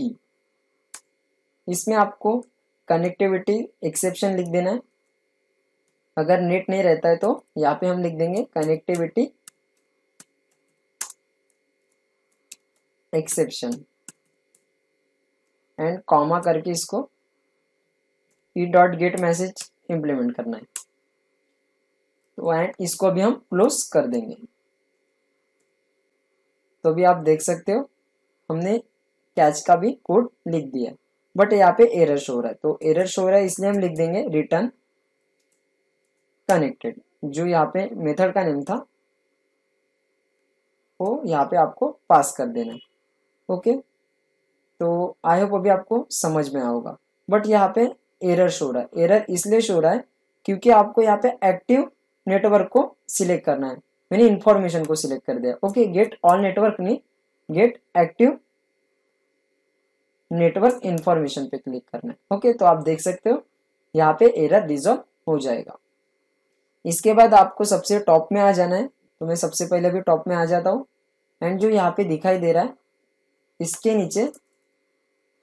ई इसमें आपको कनेक्टिविटी एक्सेप्शन लिख देना है अगर नेट नहीं रहता है तो यहाँ पे हम लिख देंगे कनेक्टिविटी एक्सेप्शन एंड कॉमा करके इसको E dot get message implement करना है तो एंड इसको भी हम क्लोज कर देंगे तो भी आप देख सकते हो हमने कैच का भी कोड लिख दिया बट यहाँ पे एरर शो रहा है तो एरर शो रहा है इसलिए हम लिख देंगे रिटर्न कनेक्टेड जो यहाँ पे मेथड का नेम था वो यहाँ पे आपको पास कर देना है ओके तो आई होप अभी आपको समझ में आओगा बट यहाँ पे एरर शो रहा है एरर इसलिए शो रहा है क्योंकि आपको यहाँ पे एक्टिव नेटवर्क को सिलेक्ट करना है मैंने इन्फॉर्मेशन को सिलेक्ट कर दिया ओके गेट ऑल नेटवर्क नहीं गेट एक्टिव नेटवर्क इन्फॉर्मेशन पे क्लिक करना है ओके तो आप देख सकते हो यहाँ पे एरर रिजॉल्व हो जाएगा इसके बाद आपको सबसे टॉप में आ जाना है तो मैं सबसे पहले भी टॉप में आ जाता हूँ एंड जो यहाँ पे दिखाई दे रहा है इसके नीचे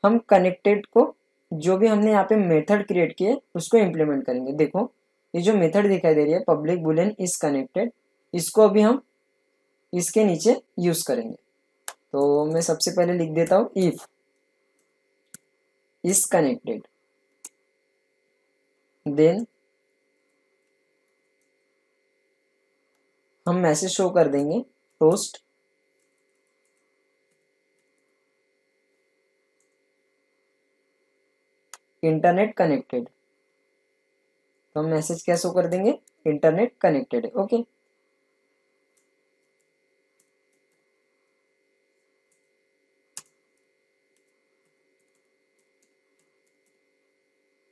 हम कनेक्टेड को जो भी हमने यहाँ पे मेथड क्रिएट किए उसको इम्प्लीमेंट करेंगे देखो ये जो मेथड दिखाई दे रही है पब्लिक बुलेन इज कनेक्टेड इसको अभी हम इसके नीचे यूज करेंगे तो मैं सबसे पहले लिख देता हूँ इफ इज कनेक्टेड देन हम मैसेज शो कर देंगे टोस्ट इंटरनेट कनेक्टेड तो हम मैसेज क्या शो कर देंगे इंटरनेट कनेक्टेड ओके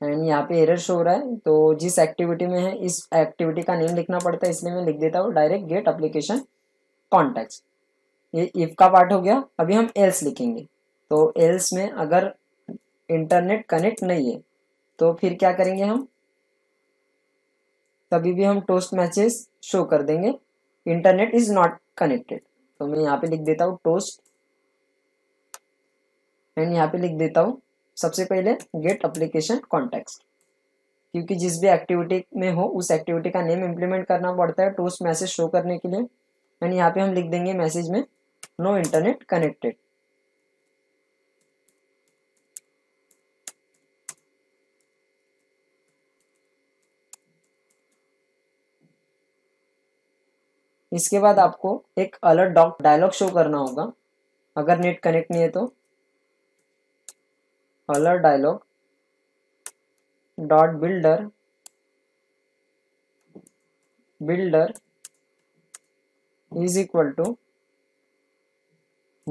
एंड यहाँ पे एरर शो हो रहा है तो जिस एक्टिविटी में है इस एक्टिविटी का नेम लिखना पड़ता है इसलिए मैं लिख देता हूँ डायरेक्ट गेट अप्लीकेशन कॉन्टैक्ट ये इफ का पार्ट हो गया अभी हम एल्स लिखेंगे तो एल्स में अगर इंटरनेट कनेक्ट नहीं है तो फिर क्या करेंगे हम तभी भी हम टोस्ट मैचेस शो कर देंगे इंटरनेट इज नॉट कनेक्टेड तो मैं यहाँ पे लिख देता हूँ टोस्ट एंड यहाँ पे लिख देता हूँ सबसे पहले गेट अप्लीकेशन कॉन्टेक्स्ट क्योंकि जिस भी एक्टिविटी में हो उस एक्टिविटी का नेम इम्प्लीमेंट करना पड़ता है टूस्ट मैसेज शो करने के लिए एंड यहाँ पे हम लिख देंगे मैसेज में नो इंटरनेट कनेक्टेड इसके बाद आपको एक अलर्ट डॉक डायलॉग शो करना होगा अगर नेट कनेक्ट नहीं है तो alert dialog dot builder builder is equal to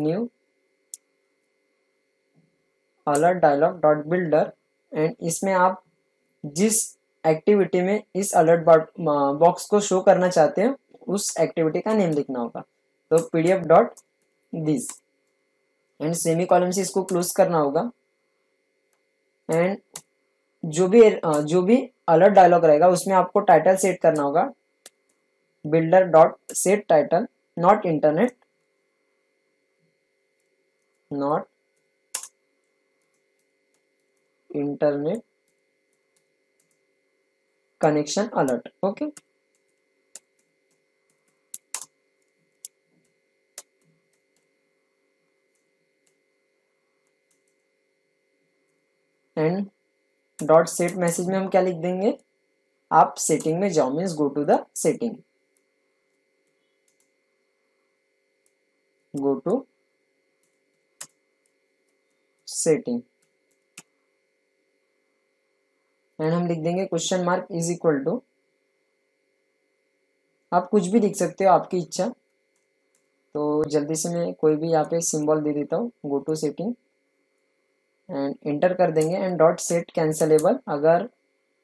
new alert dialog dot builder and इसमें आप जिस एक्टिविटी में इस अलर्ट बॉक्स को शो करना चाहते हो उस एक्टिविटी का नेम लिखना होगा तो P D F dot this and semi column से इसको क्लोज करना होगा एंड जो भी जो भी अलर्ट डायलॉग रहेगा उसमें आपको टाइटल सेट करना होगा builder dot set title not internet not internet connection alert okay and dot set message में हम क्या लिख देंगे आप सेटिंग में जाओ means go to the setting go to setting and हम लिख देंगे question mark is equal to आप कुछ भी लिख सकते हो आपकी इच्छा तो जल्दी से मैं कोई भी यहाँ पे सिंबल दे देता हूँ go to setting and enter कर देंगे एंड डॉट सेट कैंसलेबल अगर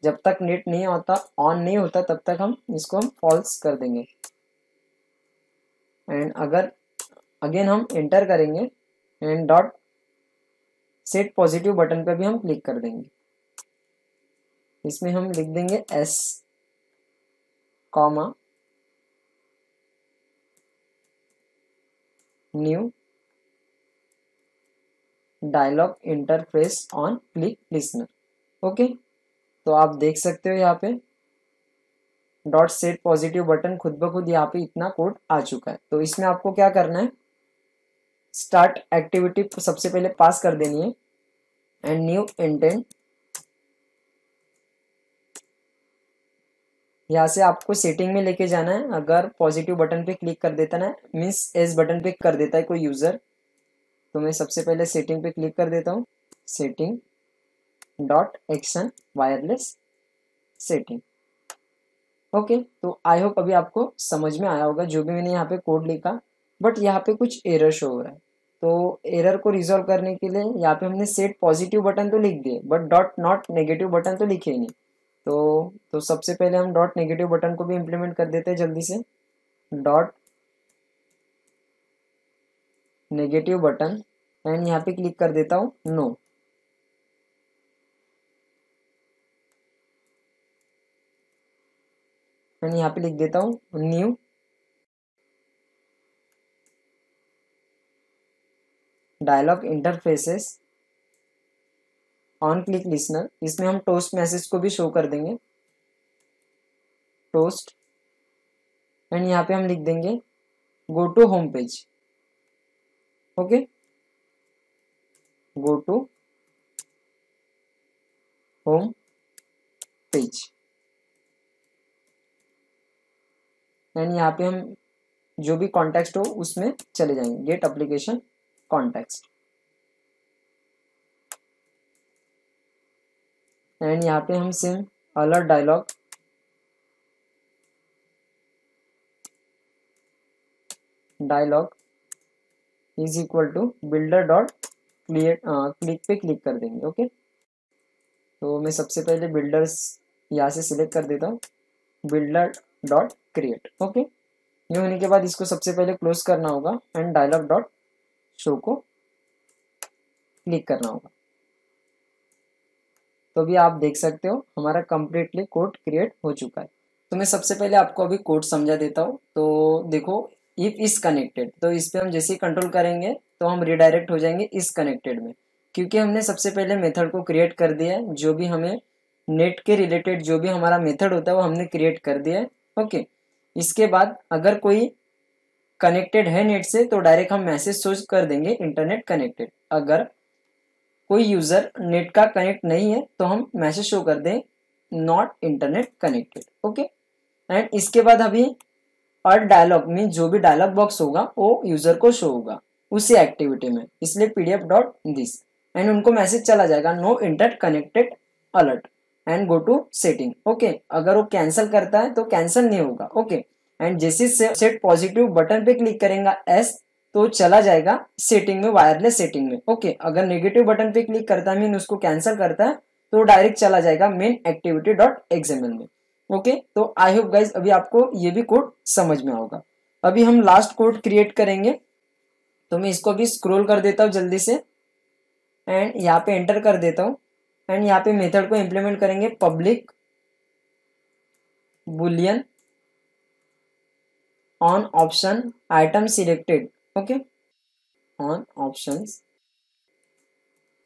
जब तक नेट नहीं होता ऑन नहीं होता तब तक हम इसको हम फॉल्स कर देंगे एंड अगर अगेन हम इंटर करेंगे and dot set positive button पर भी हम क्लिक कर देंगे इसमें हम लिख देंगे S comma new dialog interface on click listener okay तो आप देख सकते हो यहाँ पे डॉट सेट पॉजिटिव बटन खुद ब खुद यहाँ पे इतना कोड आ चुका है तो इसमें आपको क्या करना है स्टार्ट एक्टिविटी सबसे पहले पास कर देनी है एंड न्यू इंटेंट यहाँ से आपको सेटिंग में लेके जाना है अगर पॉजिटिव बटन पे क्लिक कर देता ना मीन्स एस बटन पे कर देता है कोई यूज़र तो मैं सबसे पहले सेटिंग पे क्लिक कर देता हूँ setting dot action wireless setting okay तो आई होप अभी आपको समझ में आया होगा जो भी मैंने यहाँ पे कोड लिखा बट यहाँ पे कुछ एरर शो हो रहा है तो एरर को रिजॉल्व करने के लिए यहाँ पे हमने सेट पॉजिटिव बटन तो लिख दिए but dot not negative button तो लिखे ही नहीं तो तो सबसे पहले हम डॉट नेगेटिव बटन को भी इम्प्लीमेंट कर देते हैं जल्दी से डॉट नेगेटिव बटन एंड यहाँ पे क्लिक कर देता हूँ नो एंड यहाँ पे लिख देता हूँ new dialog interfaces on click listener इसमें हम टोस्ट मैसेज को भी शो कर देंगे टोस्ट एंड यहाँ पे हम लिख देंगे go to home page okay go to home page and यहाँ पे हम जो भी कॉन्टेक्स्ट हो उसमें चले जाएंगे गेट अप्लीकेशन कॉन्टेक्स्ट एंड यहाँ पे हम sim alert dialog dialog is equal to builder dot clear click पे क्लिक कर देंगे ओके तो मैं सबसे पहले बिल्डर्स यहाँ से सिलेक्ट कर देता हूँ बिल्डर डॉट क्रिएट ओके ये होने के बाद इसको सबसे पहले क्लोज करना होगा एंड डायलॉग डॉट शो को क्लिक करना होगा तो भी आप देख सकते हो हमारा कम्प्लीटली कोड क्रिएट हो चुका है तो मैं सबसे पहले आपको अभी कोड समझा देता हूँ तो देखो इफ इस कनेक्टेड तो इस पर हम जैसे ही कंट्रोल करेंगे तो हम रिडायरेक्ट हो जाएंगे इस कनेक्टेड में क्योंकि हमने सबसे पहले मेथड को क्रिएट कर दिया है जो भी हमें नेट के रिलेटेड जो भी हमारा मेथड होता है वो हमने क्रिएट कर दिया है ओके इसके बाद अगर कोई कनेक्टेड है नेट से तो डायरेक्ट हम मैसेज सोच कर देंगे इंटरनेट कनेक्टेड अगर कोई यूज़र नेट का कनेक्ट नहीं है तो हम मैसेज शो कर दें not internet connected okay and इसके बाद अभी और डायलॉग मीन जो भी डायलॉग बॉक्स होगा वो यूजर को शो होगा उसी एक्टिविटी में इसलिए पीडीएफ डॉट दिस एंड उनको मैसेज चला जाएगा no inter connected alert and go to setting okay अगर वो कैंसिल करता है तो कैंसिल नहीं होगा ओके एंड जैसे सेट पॉजिटिव बटन पे क्लिक करेगा एस तो चला जाएगा सेटिंग में वायरलेस सेटिंग में ओके okay, अगर नेगेटिव बटन पे क्लिक करता है मीन उसको कैंसिल करता है तो डायरेक्ट चला जाएगा मेन एक्टिविटी डॉट एग्जाम्पल में ओके तो आई होप गाइज अभी आपको ये भी कोड समझ में होगा अभी हम लास्ट कोड क्रिएट करेंगे तो मैं इसको भी स्क्रोल कर देता हूँ जल्दी से एंड यहाँ पे एंटर कर देता हूँ एंड यहाँ पे मेथड को इम्प्लीमेंट करेंगे public boolean on option item selected okay on option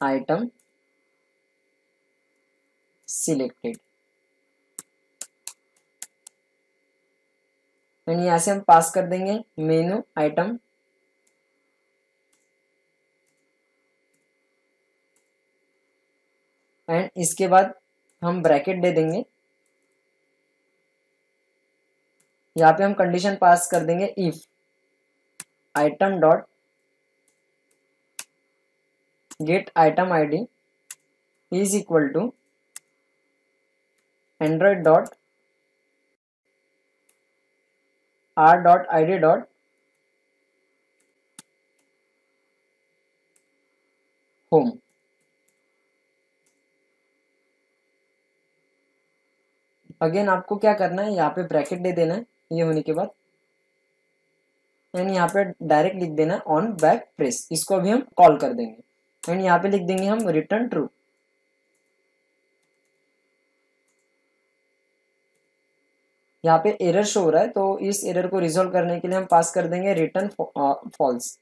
item selected and यहाँ से हम पास कर देंगे मेनू आइटम एंड इसके बाद हम ब्रैकेट दे देंगे यहाँ पे हम कंडीशन पास कर देंगे if item dot get item ID is equal to android dot R dot I D dot home again आपको क्या करना है यहाँ पे ब्रैकेट दे देना है ये होने के बाद एंड यहाँ पे डायरेक्ट लिख देना है ऑन बैक प्रेस इसको अभी हम कॉल कर देंगे एंड यहाँ पे लिख देंगे हम रिटर्न ट्रू यहाँ पे एरर शो हो रहा है तो इस एरर को रिजोल्व करने के लिए हम पास कर देंगे रिटर्न फॉल्स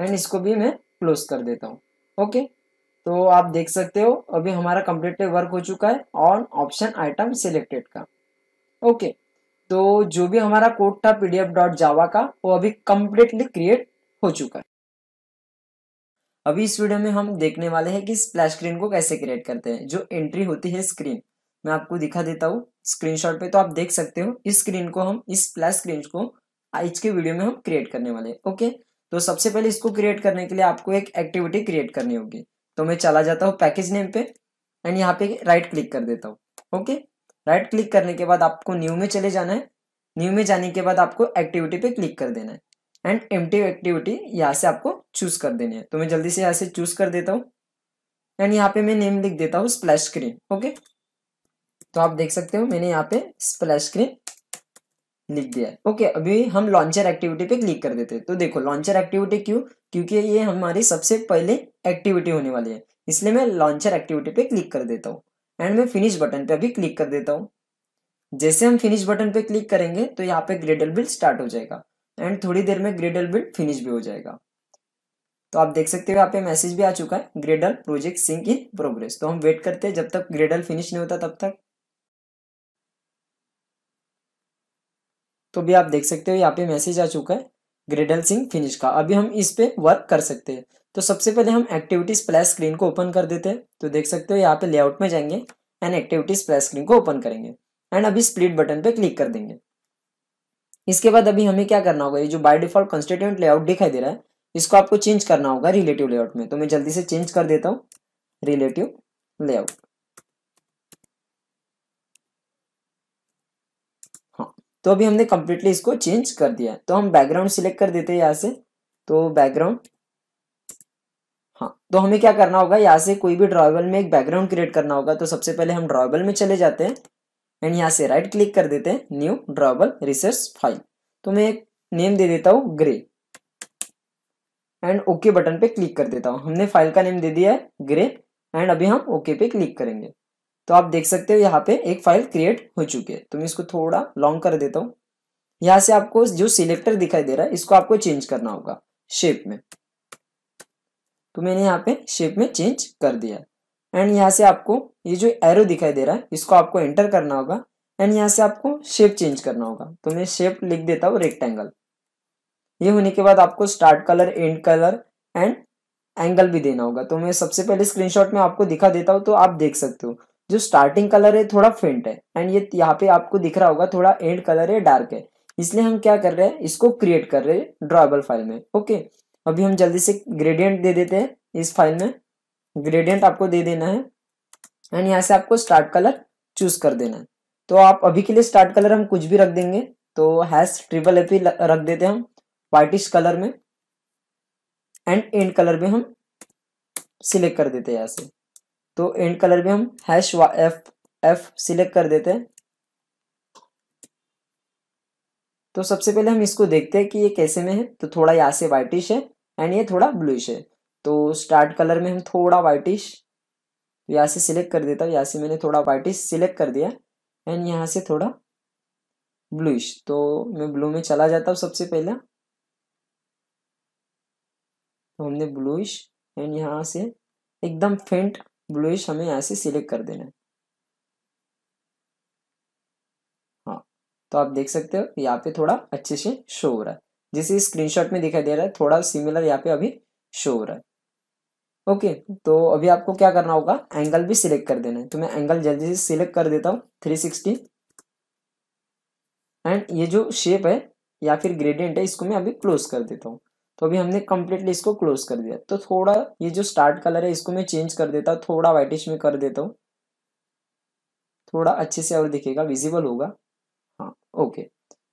एंड इसको भी मैं क्लोज कर देता हूँ ओके तो आप देख सकते हो अभी हमारा कंप्लीट वर्क हो चुका है ऑन ऑप्शन आइटम सिलेक्टेड का ओके तो जो भी हमारा कोड था पीडीएफ डॉट जावा का वो अभी कंप्लीटली क्रिएट हो चुका है अभी इस वीडियो में हम देखने वाले हैं कि स्प्लैश स्क्रीन को कैसे क्रिएट करते हैं जो एंट्री होती है स्क्रीन मैं आपको दिखा देता हूँ स्क्रीनशॉट पे तो आप देख सकते हो इस स्क्रीन को हम इस स्प्लैश स्क्रीन को आज के वीडियो में हम क्रिएट करने वाले हैं ओके तो सबसे पहले इसको क्रिएट करने के लिए आपको एक एक्टिविटी क्रिएट करनी होगी तो मैं चला जाता हूँ पैकेज नेम पे एंड यहाँ पे राइट क्लिक कर देता हूँ ओके राइट क्लिक करने के बाद आपको न्यू में चले जाना है न्यू में जाने के बाद आपको एक्टिविटी पे क्लिक कर देना है एंड एम्प्टी एक्टिविटी यहाँ से आपको चूज कर देनी है तो मैं जल्दी से यहाँ से चूज कर देता हूँ एंड यहाँ पे मैं नेम लिख देता हूँ स्प्लैश स्क्रीन ओके तो आप देख सकते हो मैंने यहाँ पे स्प्लैश स्क्रीन लिख दिया है ओके अभी हम लॉन्चर एक्टिविटी पे क्लिक कर देते हैं तो देखो लॉन्चर एक्टिविटी क्यों क्योंकि ये हमारी सबसे पहले एक्टिविटी होने वाली है इसलिए मैं लॉन्चर एक्टिविटी पे क्लिक कर देता हूँ एंड मैं फिनिश बटन पे अभी क्लिक कर देता हूँ जैसे हम फिनिश बटन पे क्लिक करेंगे तो यहाँ पे ग्रेडल बिल स्टार्ट हो जाएगा एंड थोड़ी देर में ग्रेडल बिल्ड फिनिश भी हो जाएगा तो आप देख सकते हो यहाँ पे मैसेज भी आ चुका है gradle project sync in progress तो हम वेट करते हैं जब तक ग्रेडल फिनिश नहीं होता तब तक तो भी आप देख सकते हो यहाँ पे मैसेज आ चुका है ग्रेडल सिंक फिनिश का अभी हम इस पे वर्क कर सकते हैं तो सबसे पहले हम एक्टिविटीज प्लस स्क्रीन को ओपन कर देते हैं तो देख सकते हो यहाँ पे लेआउट में जाएंगे एंड एक्टिविटीज प्लस स्क्रीन को ओपन करेंगे एंड अभी स्प्लिट बटन पे क्लिक कर देंगे इसके बाद अभी हमें क्या करना होगा ये जो बाय डिफॉल्ट कंस्टिट्यूंट लेआउट दिखाई दे रहा है इसको आपको चेंज करना होगा रिलेटिव लेआउट में तो मैं जल्दी से चेंज कर देता हूँ रिलेटिव लेआउट हाँ तो अभी हमने कम्प्लीटली इसको चेंज कर दिया तो हम बैकग्राउंड सिलेक्ट कर देते हैं यहाँ से तो बैकग्राउंड हाँ तो हमें क्या करना होगा यहाँ से कोई भी ड्रॉएबल में एक बैकग्राउंड क्रिएट करना होगा तो सबसे पहले हम ड्रॉएबल में चले जाते हैं एंड यहाँ से राइट क्लिक कर देते हैं न्यू ड्रॉबल रिसर्च फाइल तो मैं एक नेम दे देता हूँ ग्रे एंड ओके बटन पे क्लिक कर देता हूँ हमने फाइल का नेम दे दिया है ग्रे एंड अभी हम ओके पे क्लिक करेंगे तो आप देख सकते हो यहाँ पे एक फाइल क्रिएट हो चुकी है तो मैं इसको थोड़ा लॉन्ग कर देता हूँ यहाँ से आपको जो सिलेक्टर दिखाई दे रहा है इसको आपको चेंज करना होगा शेप में तो मैंने यहाँ पे शेप में चेंज कर दिया एंड यहाँ से आपको ये जो एरो दिखाई दे रहा है इसको आपको एंटर करना होगा एंड यहाँ से आपको शेप चेंज करना होगा तो मैं शेप लिख देता हूँ रेक्टेंगल ये होने के बाद आपको start colour end colour and angle भी देना होगा तो मैं सबसे पहले स्क्रीनशॉट में आपको दिखा देता हूँ तो आप देख सकते हो जो स्टार्टिंग कलर है थोड़ा फेंट है एंड ये यहाँ पे आपको दिख रहा होगा थोड़ा एंड कलर है डार्क है इसलिए हम क्या कर रहे हैं इसको क्रिएट कर रहे हैं ड्रॉएबल फाइल में ओके अभी हम जल्दी से ग्रेडियंट दे देते हैं इस फाइल में ग्रेडियंट आपको दे देना है एंड यहाँ से आपको स्टार्ट कलर चूज कर देना है तो आप अभी के लिए स्टार्ट कलर हम कुछ भी रख देंगे तो हैश ट्रिपल एपी रख देते हैं हम वाइटिश कलर में एंड एंड कलर भी हम सिलेक्ट कर देते हैं यहाँ से तो एंड कलर भी हम हैश एफ एफ सिलेक्ट कर देते हैं तो सबसे पहले हम इसको देखते हैं कि ये कैसे में है तो थोड़ा यहाँ से वाइटिश है एंड ये थोड़ा ब्लूइश है तो स्टार्ट कलर में हम थोड़ा वाइटिश तो यहाँ से सिलेक्ट कर देता हूँ यहाँ से मैंने थोड़ा वाइटिश सिलेक्ट कर दिया एंड यहाँ से थोड़ा ब्लूइश तो मैं ब्लू में चला जाता हूँ सबसे पहले तो हमने ब्लूइश एंड यहाँ से एकदम फेंट ब्लूइश हमें यहाँ से सिलेक्ट कर देना है हाँ तो आप देख सकते हो यहाँ पे थोड़ा अच्छे से शो हो रहा है जैसे स्क्रीनशॉट में दिखाई दे रहा है थोड़ा सिमिलर यहाँ पे अभी शो हो रहा है ओके तो अभी आपको क्या करना होगा एंगल भी सिलेक्ट कर देना है तो मैं एंगल जल्दी से सिलेक्ट कर देता हूँ थ्री सिक्सटी एंड ये जो शेप है या फिर ग्रेडियंट है इसको मैं अभी क्लोज कर देता हूँ तो अभी हमने कम्प्लीटली इसको क्लोज कर दिया तो थोड़ा ये जो स्टार्ट कलर है इसको मैं चेंज कर देता हूँ थोड़ा व्हाइटिश में कर देता हूँ थोड़ा अच्छे से और दिखेगा विजिबल होगा हाँ ओके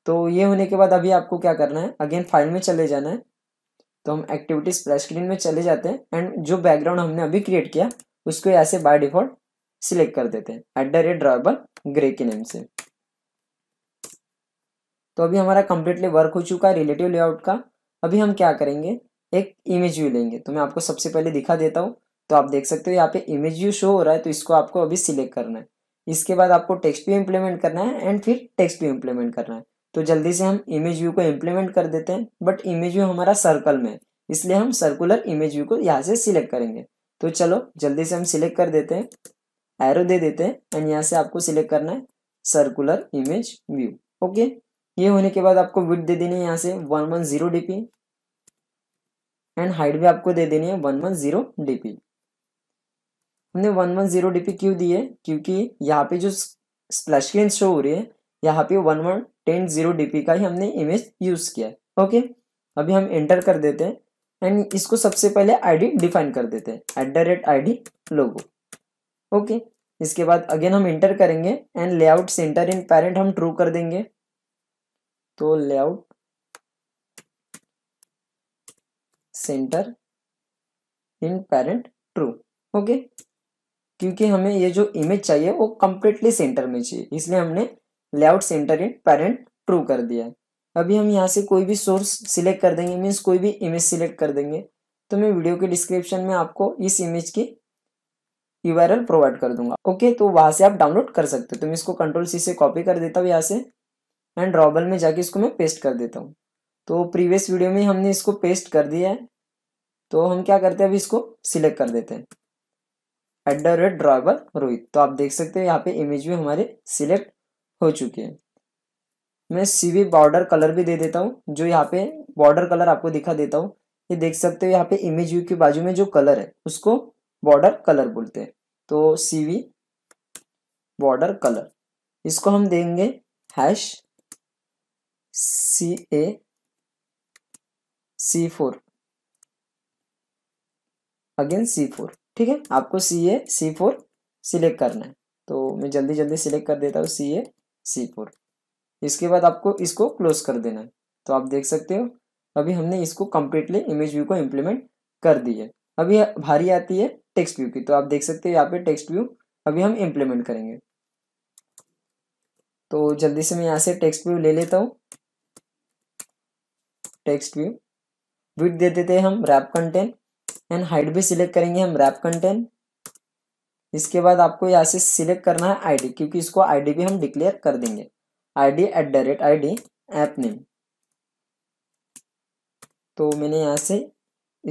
तो ये होने के बाद अभी आपको क्या करना है अगेन फाइल में चले जाना है तो हम एक्टिविटीज स्प्लैश स्क्रीन में चले जाते हैं एंड जो बैकग्राउंड हमने अभी क्रिएट किया उसको ऐसे बाय डिफॉल्ट सिलेक्ट कर देते हैं at the rate drawable grey के नेम से तो अभी हमारा कम्प्लीटली वर्क हो चुका है रिलेटिव लेआउट का अभी हम क्या करेंगे एक इमेज व्यू लेंगे तो मैं आपको सबसे पहले दिखा देता हूँ तो आप देख सकते हो यहाँ पे इमेज व्यू शो हो रहा है तो इसको आपको अभी सिलेक्ट करना है इसके बाद आपको टेक्स्ट भी इम्प्लीमेंट करना है एंड फिर टेक्स्ट भी इम्प्लीमेंट करना है तो जल्दी से हम इमेज व्यू को इम्प्लीमेंट कर देते हैं बट इमेज व्यू हमारा सर्कल में है इसलिए हम सर्कुलर इमेज व्यू को यहाँ से सिलेक्ट करेंगे तो चलो जल्दी से हम सिलेक्ट कर देते हैं एरो दे देते हैं एंड यहाँ से आपको सिलेक्ट करना है सर्कुलर इमेज व्यू ओके ये होने के बाद आपको विथ दे देनी है यहाँ से one one zero D P and height भी आपको दे देनी है one one zero D P हमने one one zero D P क्यों दी है क्योंकि यहाँ पे जो स्प्लैश स्क्रीन शो हो रही है यहाँ पे one one ten zero DP का ही हमने इमेज यूज किया है ओके अभी हम एंटर कर देते हैं एंड इसको सबसे पहले आईडी डिफाइन कर देते हैं at the rate I logo okay इसके बाद अगेन हम इंटर करेंगे and layout centre in parent हम ट्रू कर देंगे तो layout centre in parent true okay क्योंकि हमें ये जो इमेज चाहिए वो कंप्लीटली सेंटर में चाहिए इसलिए हमने layout centre in parent true कर दिया है अभी हम यहाँ से कोई भी सोर्स सिलेक्ट कर देंगे मीन्स कोई भी इमेज सिलेक्ट कर देंगे तो मैं वीडियो के डिस्क्रिप्शन में आपको इस इमेज की यू प्रोवाइड कर दूंगा ओके तो वहाँ से आप डाउनलोड कर सकते हो तो मैं इसको कंट्रोल सी से कॉपी कर देता हूँ यहाँ से एंड ड्रॉबल में जाके इसको मैं पेस्ट कर देता हूँ तो प्रीवियस वीडियो में हमने इसको पेस्ट कर दिया है तो हम क्या करते हैं अभी इसको सिलेक्ट कर देते हैं at the rate driver Rohit तो आप देख सकते हो यहाँ पे इमेज भी हमारे सिलेक्ट हो चुकी है मैं सीवी बॉर्डर कलर भी दे देता हूँ जो यहाँ पे बॉर्डर कलर आपको दिखा देता हूँ ये देख सकते हो यहाँ पे इमेज व्यू के बाजू में जो कलर है उसको बॉर्डर कलर बोलते हैं तो सीवी बॉर्डर कलर इसको हम देंगे hash C A C four again C four ठीक है आपको सी ए सी फोर सिलेक्ट करना है तो मैं जल्दी जल्दी सिलेक्ट कर देता हूँ सी ए सी फोर इसके बाद आपको इसको क्लोज कर देना है तो आप देख सकते हो अभी हमने इसको कम्प्लीटली इमेज व्यू को इम्प्लीमेंट कर दी है अभी भारी आती है टेक्स्ट व्यू की तो आप देख सकते हो यहाँ पे टेक्स्ट व्यू अभी हम इम्प्लीमेंट करेंगे तो जल्दी से मैं यहाँ से टेक्स्ट व्यू ले लेता हूँ टेक्स्ट व्यू विथ दे देते हैं हम रैप कंटेंट एंड हाइट भी सिलेक्ट करेंगे हम रैप कंटेंट इसके बाद आपको यहाँ से सिलेक्ट करना है आईडी क्योंकि इसको आईडी भी हम डिक्लेयर कर देंगे ID at the rate I D app name तो मैंने यहाँ से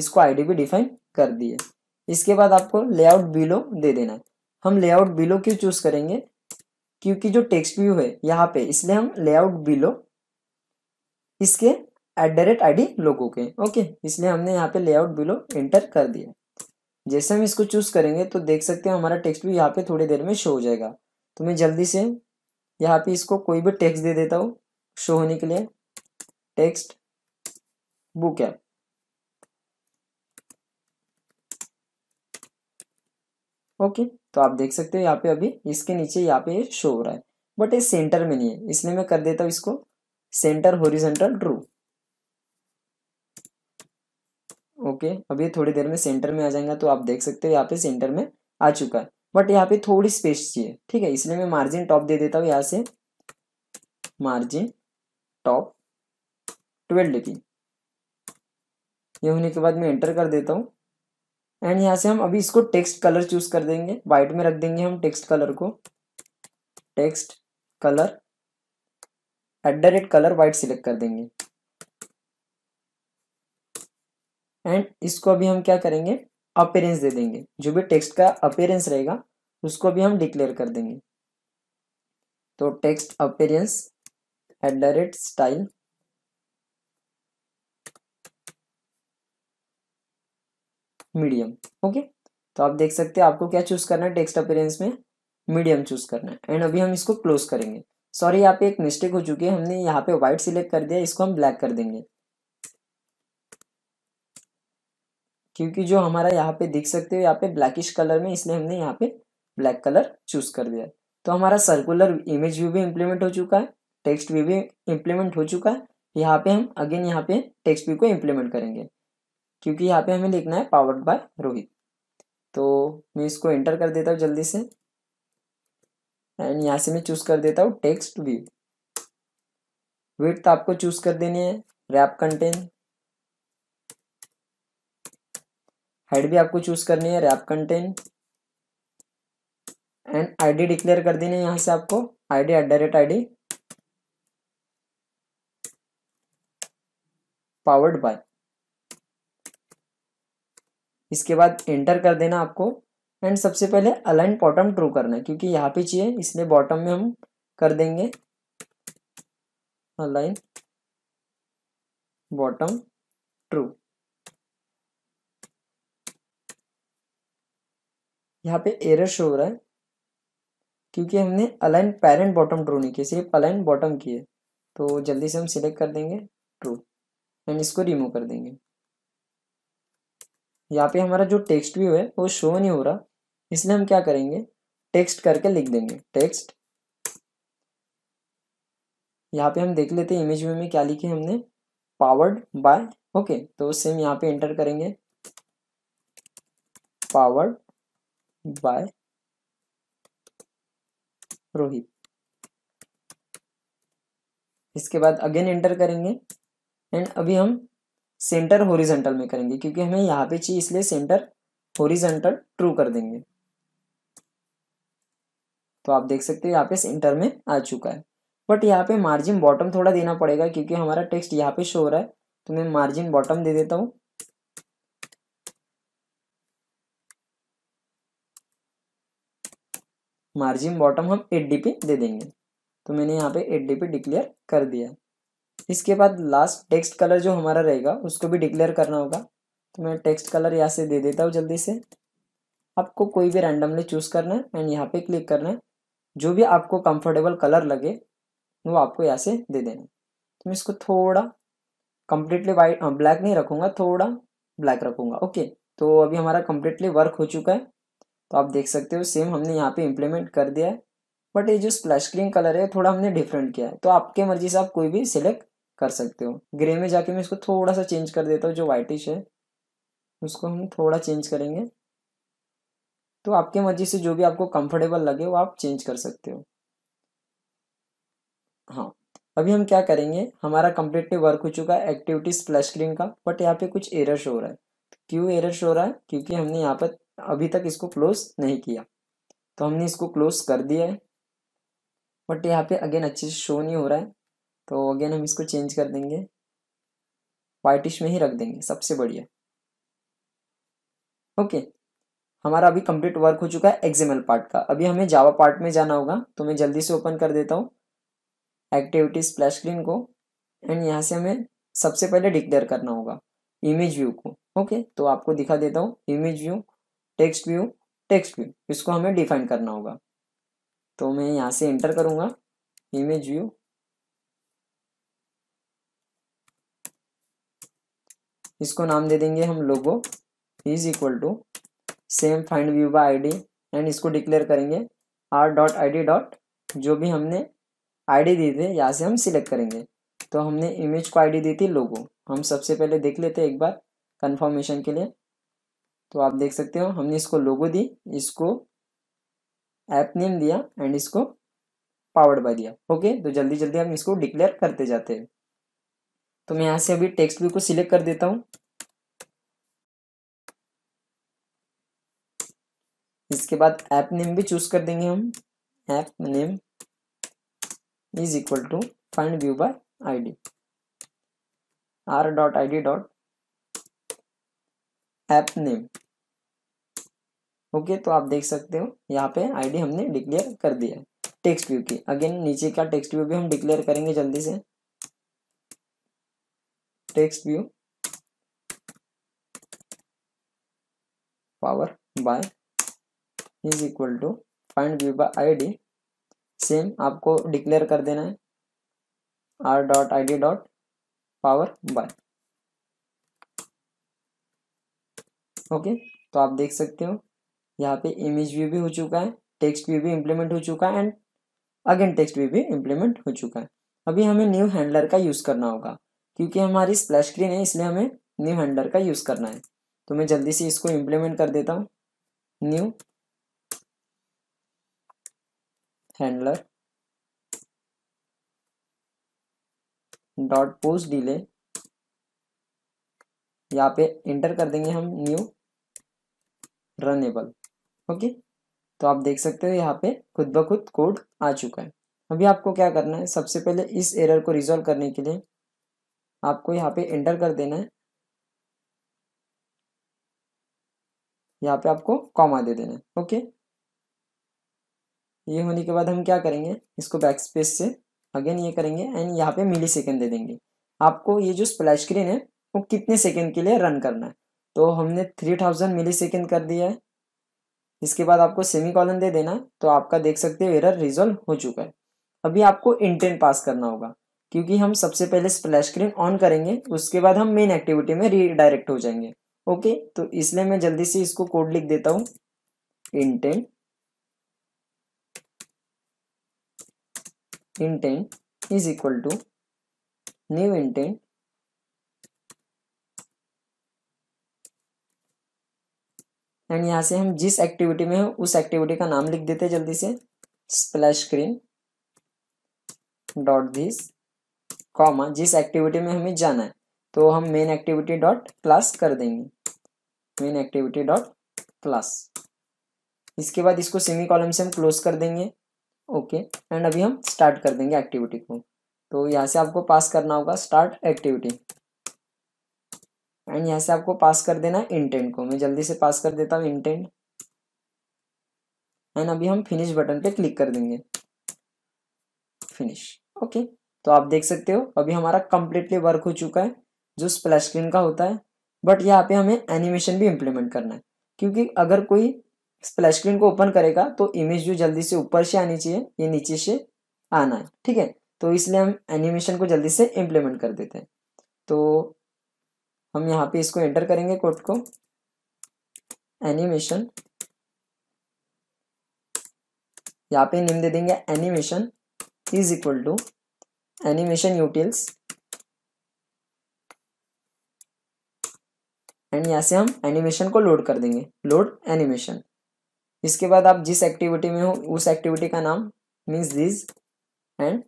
इसको आईडी भी डिफाइन कर दी है इसके बाद आपको लेआउट बिलो दे देना है हम लेआउट बिलो क्यों चूज करेंगे क्योंकि जो टेक्स्ट व्यू है यहाँ पे इसलिए हम लेआउट बिलो इसके at the rate I D लोगों के ओके इसलिए हमने यहाँ पे लेआउट बिलो एंटर कर दिया जैसे हम इसको चूज़ करेंगे तो देख सकते हैं हमारा टेक्स्ट भी यहाँ पे थोड़ी देर में शो हो जाएगा तो मैं जल्दी से यहाँ पे इसको कोई भी टेक्स्ट दे देता हूँ शो होने के लिए टेक्स्ट बुक ऐप ओके तो आप देख सकते हो यहाँ पे अभी इसके नीचे यहाँ पे शो हो रहा है बट ये सेंटर में नहीं है इसलिए मैं कर देता हूँ इसको सेंटर होरिजेंटल ट्रू ओके अभी थोड़ी देर में सेंटर में आ जाएगा तो आप देख सकते हो यहाँ पे सेंटर में आ चुका है बट यहाँ पे थोड़ी स्पेस चाहिए ठीक है इसलिए मैं मार्जिन टॉप दे देता हूँ यहाँ से मार्जिन टॉप ट्वेल्व डिपी ये होने के बाद मैं एंटर कर देता हूँ एंड यहाँ से हम अभी इसको टेक्स्ट कलर चूज कर देंगे वाइट में रख देंगे हम टेक्स्ट कलर को text colour at the rate colour white select कर देंगे एंड इसको अभी हम क्या करेंगे अपेयरेंस दे देंगे जो भी टेक्स्ट का अपेयरेंस रहेगा उसको भी हम डिक्लेयर कर देंगे तो text appearance at the rate style medium okay तो आप देख सकते हैं आपको क्या चूज करना है टेक्स्ट अपेयरेंस में मीडियम चूज करना है एंड अभी हम इसको क्लोज करेंगे सॉरी यहाँ पे एक मिस्टेक हो चुकी है हमने यहाँ पे व्हाइट सिलेक्ट कर दिया इसको हम ब्लैक कर देंगे क्योंकि जो हमारा यहाँ पे देख सकते हो यहाँ पे ब्लैकिश कलर में इसलिए हमने यहाँ पे ब्लैक कलर चूज कर दिया तो हमारा सर्कुलर इमेज व्यू भी इम्प्लीमेंट हो चुका है टेक्स्ट व्यू भी इम्प्लीमेंट हो चुका है यहाँ पे हम अगेन यहाँ पे टेक्स्ट व्यू को इम्प्लीमेंट करेंगे क्योंकि यहाँ पे हमें लिखना है पावर्ड बाय रोहित तो मैं इसको एंटर कर देता हूँ जल्दी से एंड यहाँ से मैं चूज कर देता हूँ टेक्स्ट व्यू विथ आपको चूज कर देनी है रैप कंटेंट हेड भी आपको चूज करनी है wrap content and ID declare कर देनी है यहां से आपको ID at the rate I powered by इसके बाद एंटर कर देना आपको एंड सबसे पहले अलाइन बॉटम ट्रू करना है क्योंकि यहाँ पे चाहिए इसलिए बॉटम में हम कर देंगे अलाइन बॉटम ट्रू यहाँ पे एरर शो हो रहा है क्योंकि हमने अलाइन पेरेंट बॉटम ट्रू नहीं किया सिर्फ अलाइन बॉटम किए तो जल्दी से हम सिलेक्ट कर देंगे ट्रू एंड इसको रिमूव कर देंगे यहाँ पे हमारा जो टेक्स्ट व्यू है वो शो नहीं हो रहा इसलिए हम क्या करेंगे टेक्स्ट करके लिख देंगे टेक्स्ट यहाँ पे हम देख लेते हैं इमेज व्यू में क्या लिखे हमने पावर्ड बाय ओके तो सेम यहाँ पे एंटर करेंगे पावर्ड by रोहित इसके बाद अगेन एंटर करेंगे एंड अभी हम सेंटर होरिजेंटल में करेंगे क्योंकि हमें यहाँ पे चाहिए इसलिए सेंटर होरिजेंटल ट्रू कर देंगे तो आप देख सकते हो यहाँ पे सेंटर में आ चुका है बट यहाँ पे मार्जिन बॉटम थोड़ा देना पड़ेगा क्योंकि हमारा टेक्स्ट यहाँ पे शो हो रहा है तो मैं मार्जिन बॉटम दे देता हूँ मार्जिन बॉटम हम एट डी दे देंगे तो मैंने यहाँ पे एट डी डिक्लेयर कर दिया इसके बाद लास्ट टेक्स्ट कलर जो हमारा रहेगा उसको भी डिक्लेयर करना होगा तो मैं टेक्स्ट कलर यहाँ से दे देता हूँ जल्दी से आपको कोई भी रैंडमली चूज़ करना है एंड यहाँ पे क्लिक करना है जो भी आपको कंफर्टेबल कलर लगे वो आपको यहाँ से दे देना तो मैं इसको थोड़ा कम्प्लीटली वाइट ब्लैक नहीं रखूँगा थोड़ा ब्लैक रखूँगा ओके तो अभी हमारा कम्प्लीटली वर्क हो चुका है तो आप देख सकते हो सेम हमने यहाँ पे इम्प्लीमेंट कर दिया है बट ये जो स्प्लैश क्रीम कलर है थोड़ा हमने डिफरेंट किया है तो आपके मर्जी से आप कोई भी सिलेक्ट कर सकते हो ग्रे में जाके मैं इसको थोड़ा सा चेंज कर देता हूँ जो वाइटिश है उसको हम थोड़ा चेंज करेंगे तो आपके मर्जी से जो भी आपको कंफर्टेबल लगे वो आप चेंज कर सकते हो हाँ अभी हम क्या करेंगे हमारा कम्प्लीटली वर्क हो चुका है एक्टिविटी स्प्लैश क्लिंग का बट यहाँ पे कुछ एरर शो हो रहा है क्यों एरर शो हो रहा है क्योंकि हमने यहाँ पर अभी तक इसको क्लोज नहीं किया तो हमने इसको क्लोज कर दिया है बट यहाँ पे अगेन अच्छे से शो नहीं हो रहा है तो अगेन हम इसको चेंज कर देंगे वाइटिश में ही रख देंगे सबसे बढ़िया ओके हमारा अभी कंप्लीट वर्क हो चुका है एक्सएमएल पार्ट का अभी हमें जावा पार्ट में जाना होगा तो मैं जल्दी से ओपन कर देता हूँ एक्टिविटी स्प्लैश स्क्रीन को एंड यहाँ से हमें सबसे पहले डिक्लेयर करना होगा इमेज व्यू को ओके तो आपको दिखा देता हूँ image view text view text view इसको हमें डिफाइन करना होगा तो मैं यहाँ से एंटर करूंगा इमेज व्यू इसको नाम दे देंगे हम logo is equal to same find view by ID and इसको डिक्लेयर करेंगे R dot I D dot जो भी हमने आईडी दी थी यहाँ से हम सिलेक्ट करेंगे तो हमने इमेज को आईडी दी थी लोगो हम सबसे पहले देख लेते एक बार कंफर्मेशन के लिए तो आप देख सकते हो हमने इसको लोगो दी इसको ऐप नेम दिया एंड इसको पावर्ड बाय दिया ओके तो जल्दी जल्दी हम इसको डिक्लेयर करते जाते हैं तो मैं यहाँ से अभी टेक्स्ट व्यू को सिलेक्ट कर देता हूँ इसके बाद ऐप नेम भी चूज कर देंगे हम app name is equal to find view by ID R dot I D dot app name okay तो आप देख सकते हो यहाँ पे आईडी हमने डिक्लेयर कर दिया है टेक्स्ट व्यू की अगेन नीचे का टेक्स्ट व्यू भी हम डिक्लेयर करेंगे जल्दी से text view power by is equal to find view by ID same आपको डिक्लेयर कर देना है R dot I D dot power by okay तो आप देख सकते हो यहाँ पे इमेज व्यू भी हो चुका है टेक्स्ट व्यू भी इम्प्लीमेंट हो चुका है एंड अगेन टेक्स्ट व्यू भी इम्प्लीमेंट हो चुका है अभी हमें न्यू हैंडलर का यूज़ करना होगा क्योंकि हमारी स्प्लैश स्क्रीन है इसलिए हमें न्यू हैंडलर का यूज़ करना है तो मैं जल्दी से इसको इम्प्लीमेंट कर देता हूँ new handler dot post delay यहाँ पे इंटर कर देंगे हम न्यू रनेबल ओके तो आप देख सकते हो यहाँ पे खुद ब खुद कोड आ चुका है अभी आपको क्या करना है सबसे पहले इस एरर को रिजॉल्व करने के लिए आपको यहाँ पे एंटर कर देना है यहाँ पे आपको कॉमा दे देना है ओके ये होने के बाद हम क्या करेंगे इसको बैक स्पेस से अगेन ये करेंगे एंड यहाँ पे मिली सेकेंड दे देंगे आपको ये जो स्प्लैश स्क्रीन है वो कितने सेकेंड के लिए रन करना है तो हमने थ्री थाउजेंड मिली सेकेंड कर दिया है इसके बाद आपको सेमी कॉलन दे देना है तो आपका देख सकते हो एरर रिजोल्व हो चुका है अभी आपको इंटेंट पास करना होगा क्योंकि हम सबसे पहले स्प्लैश स्क्रीन ऑन करेंगे उसके बाद हम मेन एक्टिविटी में रीडायरेक्ट हो जाएंगे ओके तो इसलिए मैं जल्दी से इसको कोड लिख देता हूं intent intent is equal to new intent and यहाँ से हम जिस एक्टिविटी में हो उस एक्टिविटी का नाम लिख देते हैं जल्दी से splash screen dot this comma जिस एक्टिविटी में हमें जाना है तो हम मेन एक्टिविटी डॉट क्लास कर देंगे मेन एक्टिविटी डॉट क्लास इसके बाद इसको सेमी कॉलम से हम क्लोज कर देंगे ओके एंड अभी हम स्टार्ट कर देंगे एक्टिविटी को तो यहाँ से आपको पास करना होगा स्टार्ट एक्टिविटी एंड यहाँ से आपको पास कर देना इंटेंट को मैं जल्दी से पास कर देता हूँ इंटेंट एंड अभी हम फिनिश बटन पे क्लिक कर देंगे फिनिश ओके तो आप देख सकते हो अभी हमारा कम्प्लीटली वर्क हो चुका है जो स्प्लैश स्क्रीन का होता है बट यहाँ पे हमें एनिमेशन भी इम्प्लीमेंट करना है क्योंकि अगर कोई स्प्लैश स्क्रीन को ओपन करेगा तो इमेज जो जल्दी से ऊपर से आनी चाहिए ये नीचे से आना है ठीक है तो इसलिए हम एनिमेशन को जल्दी से इम्प्लीमेंट कर देते हैं तो हम यहाँ पे इसको एंटर करेंगे कोड को एनिमेशन यहाँ पे नेम दे देंगे animation is equal to animation utils and यहाँ से हम एनिमेशन को लोड कर देंगे लोड एनिमेशन इसके बाद आप जिस एक्टिविटी में हो उस एक्टिविटी का नाम means this and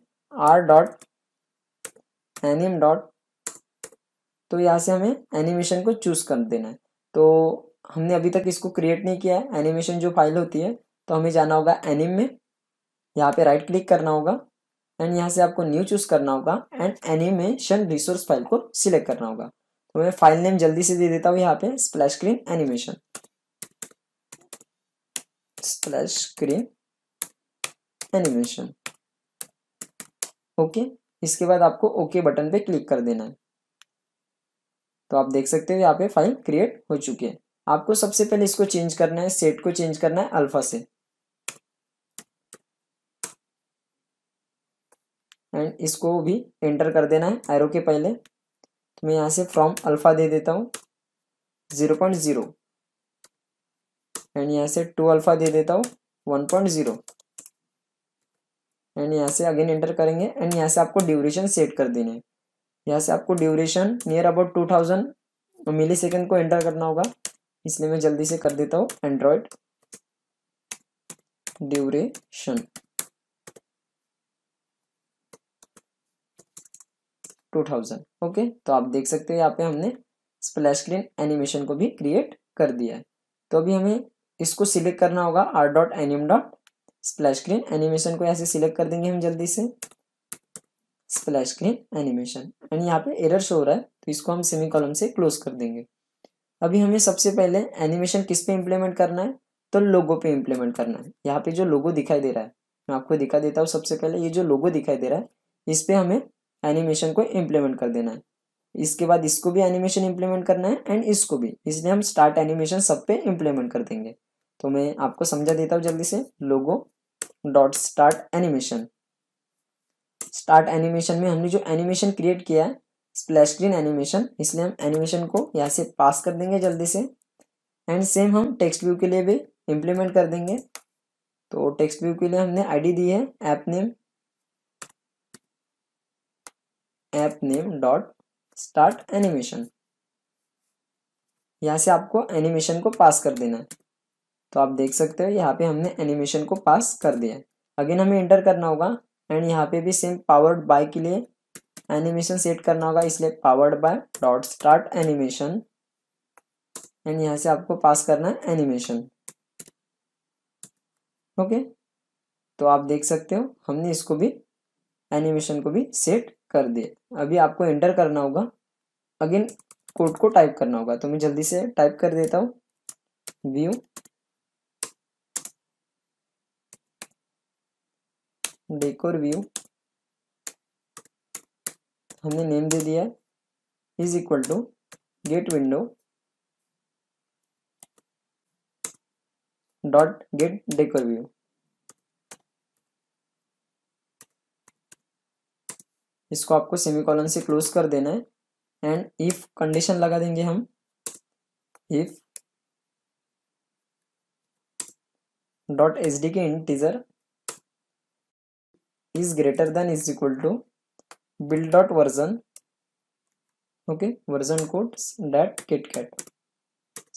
R dot anim dot तो यहाँ से हमें एनिमेशन को चूज़ कर देना है तो हमने अभी तक इसको क्रिएट नहीं किया है एनिमेशन जो फाइल होती है तो हमें जाना होगा एनिम में यहाँ पे राइट क्लिक करना होगा एंड यहाँ से आपको न्यू चूज़ करना होगा एंड एनिमेशन रिसोर्स फाइल को सिलेक्ट करना होगा तो मैं फाइल नेम जल्दी से दे देता हूँ यहाँ पे splash screen animation splash screen animation okay इसके बाद आपको ओके okay बटन पे क्लिक कर देना है तो आप देख सकते हो यहाँ पे फाइल क्रिएट हो चुकी है आपको सबसे पहले इसको चेंज करना है सेट को चेंज करना है अल्फा से एंड इसको भी एंटर कर देना है एरो के पहले तो मैं यहाँ से फ्रॉम अल्फा दे देता हूँ ज़ीरो पॉइंट ज़ीरो एंड यहाँ से टू अल्फा दे देता हूँ वन पॉइंट ज़ीरो एंड यहाँ से अगेन एंटर करेंगे एंड यहाँ से आपको ड्यूरेशन सेट कर देना है यहाँ से आपको duration near about two thousand millisecond को एंटर करना होगा इसलिए मैं जल्दी से कर देता हूँ android duration two thousand okay तो आप देख सकते हो यहाँ पे हमने स्प्लैश स्क्रीन एनिमेशन को भी क्रिएट कर दिया है तो अभी हमें इसको सिलेक्ट करना होगा R dot anim dot splash screen animation को ऐसे सिलेक्ट कर देंगे हम जल्दी से स्प्लैश क्लीन एनिमेशन एंड यहाँ पे एरर शो हो रहा है तो इसको हम सेमी कॉलम से क्लोज कर देंगे अभी हमें सबसे पहले एनिमेशन किस पे इम्प्लीमेंट करना है तो लोगो पे इम्प्लीमेंट करना है यहाँ पे जो लोगो दिखाई दे रहा है मैं आपको दिखा देता हूँ सबसे पहले ये जो लोगो दिखाई दे रहा है इस पर हमें एनिमेशन को इम्प्लीमेंट कर देना है इसके बाद इसको भी एनिमेशन इम्प्लीमेंट करना है एंड इसको भी इसलिए हम स्टार्ट एनिमेशन सब पे इम्प्लीमेंट कर देंगे तो मैं आपको समझा देता हूँ जल्दी से logo dot start animation start animation में हमने जो एनिमेशन क्रिएट किया है स्प्लैश स्क्रीन एनिमेशन इसलिए हम एनिमेशन को यहाँ से पास कर देंगे जल्दी से एंड सेम हम टेक्स्ट व्यू के लिए भी इम्प्लीमेंट कर देंगे तो टेक्स्ट व्यू के लिए हमने आईडी दी है app name app name dot start animation यहाँ से आपको एनिमेशन को पास कर देना है तो आप देख सकते हो यहाँ पे हमने एनिमेशन को पास कर दिया अगेन हमें एंटर करना होगा एंड यहाँ पे भी सेम पावर्ड बाय के लिए एनिमेशन सेट करना होगा इसलिए powered by dot start animation and यहाँ से आपको पास करना है एनिमेशन ओके तो आप देख सकते हो हमने इसको भी एनिमेशन को भी सेट कर दिया अभी आपको एंटर करना होगा अगेन कोड को टाइप करना होगा तो मैं जल्दी से टाइप कर देता हूँ व्यू डेकोर व्यू हमने नेम दे दिया है is equal to get window dot get decor view इसको आपको सेमी कॉलन से क्लोज कर देना है एंड इफ कंडीशन लगा देंगे हम if dot H D K integer is greater than is equal to build dot version okay version code that kitcat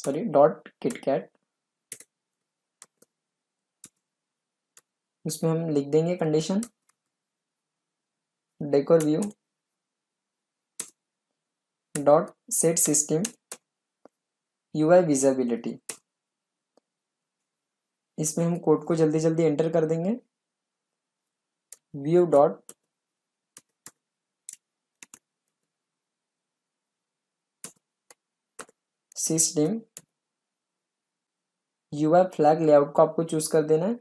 sorry dot kitcat उसमें हम लिख देंगे condition decor view dot set system U I visibility इसमें हम code को जल्दी जल्दी enter कर देंगे view dot system UI flag layout को आपको चूज कर देना है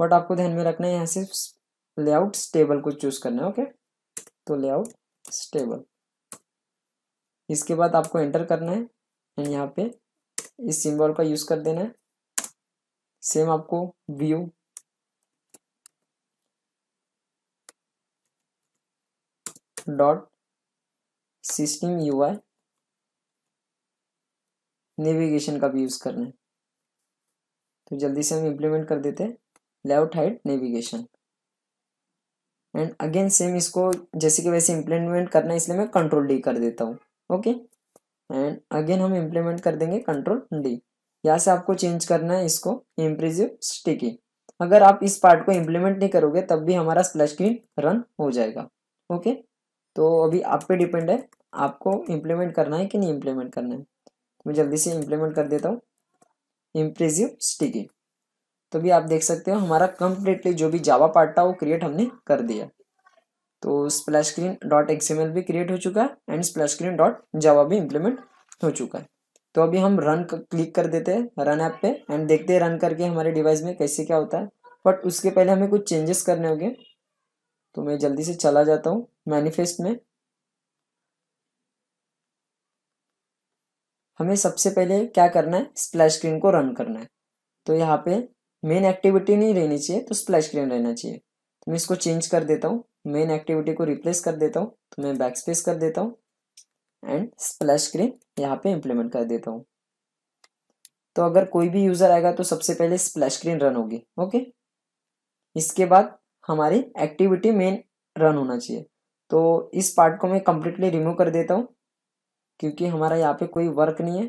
बट आपको ध्यान में रखना है यहाँ से लेआउट स्टेबल को चूज करना है ओके तो लेआउट स्टेबल इसके बाद आपको एंटर करना है एंड यहाँ पे इस सिंबल का यूज कर देना है सेम आपको view dot system U I navigation का भी यूज़ करना है तो जल्दी से हम इम्प्लीमेंट कर देते हैं layout height navigation and again same इसको जैसे कि वैसे इम्प्लीमेंट करना है इसलिए मैं कंट्रोल डी कर देता हूँ ओके एंड अगेन हम इम्प्लीमेंट कर देंगे कंट्रोल डी यहाँ से आपको चेंज करना है इसको इम्प्रेसिव स्टिकी अगर आप इस पार्ट को इम्प्लीमेंट नहीं करोगे तब भी हमारा स्प्लैश स्क्रीन रन हो जाएगा ओके तो अभी आप पे डिपेंड है आपको इम्प्लीमेंट करना है कि नहीं इम्प्लीमेंट करना है मैं जल्दी से इम्प्लीमेंट कर देता हूँ इम्प्रेसिव स्टिकी तो भी आप देख सकते हो हमारा कम्प्लीटली जो भी जावा पार्ट था वो क्रिएट हमने कर दिया तो स्प्लैश स्क्रीन डॉट एक्सएमएल भी क्रिएट हो चुका है and splash screen dot Java भी इम्प्लीमेंट हो चुका है तो अभी हम रन क्लिक कर देते हैं रन ऐप पे एंड देखते हैं रन करके हमारे डिवाइस में कैसे क्या होता है बट उसके पहले हमें कुछ चेंजेस करने होंगे तो मैं जल्दी से चला जाता हूँ मैनिफेस्ट में हमें सबसे पहले क्या करना है स्प्लैश स्क्रीन को रन करना है तो यहाँ पे मेन एक्टिविटी नहीं रहनी चाहिए तो स्प्लैश स्क्रीन रहना चाहिए तो मैं इसको चेंज कर देता हूँ मेन एक्टिविटी को रिप्लेस कर देता हूँ तो मैं बैक स्पेस कर देता हूँ एंड स्प्लैश स्क्रीन यहाँ पे इम्प्लीमेंट कर देता हूँ तो अगर कोई भी यूज़र आएगा तो सबसे पहले स्प्लैश स्क्रीन रन होगी ओके इसके बाद हमारी एक्टिविटी मेन रन होना चाहिए तो इस पार्ट को मैं कम्प्लीटली रिमूव कर देता हूँ क्योंकि हमारा यहाँ पे कोई वर्क नहीं है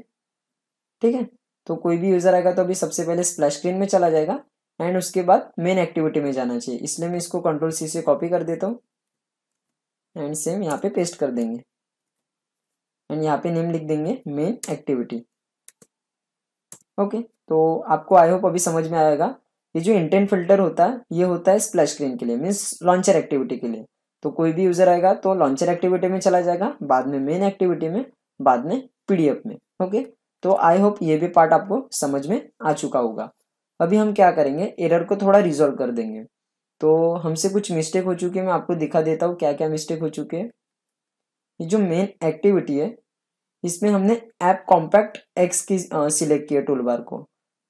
ठीक है तो कोई भी यूज़र आएगा तो अभी सबसे पहले स्प्लैश स्क्रीन में चला जाएगा एंड उसके बाद मेन एक्टिविटी में जाना चाहिए इसलिए मैं इसको कंट्रोल सी से कॉपी कर देता हूँ एंड सेम यहाँ पे पेस्ट कर देंगे एंड यहाँ पे नेम लिख देंगे मेन एक्टिविटी ओके तो आपको आई होप अभी समझ में आएगा ये जो इंटेंट फिल्टर होता है ये होता है स्प्लैश स्क्रीन के लिए मीन्स लॉन्चर एक्टिविटी के लिए तो कोई भी यूजर आएगा तो लॉन्चर एक्टिविटी में चला जाएगा बाद में मेन एक्टिविटी में बाद में पीडीएफ में ओके तो आई होप ये भी पार्ट आपको समझ में आ चुका होगा अभी हम क्या करेंगे एरर को थोड़ा रिजोल्व कर देंगे तो हमसे कुछ मिस्टेक हो चुकी है मैं आपको दिखा देता हूँ क्या क्या मिस्टेक हो चुके हैं ये जो मेन एक्टिविटी है इसमें हमने ऐप कॉम्पैक्ट एक्स की सिलेक्ट किया टूल बार को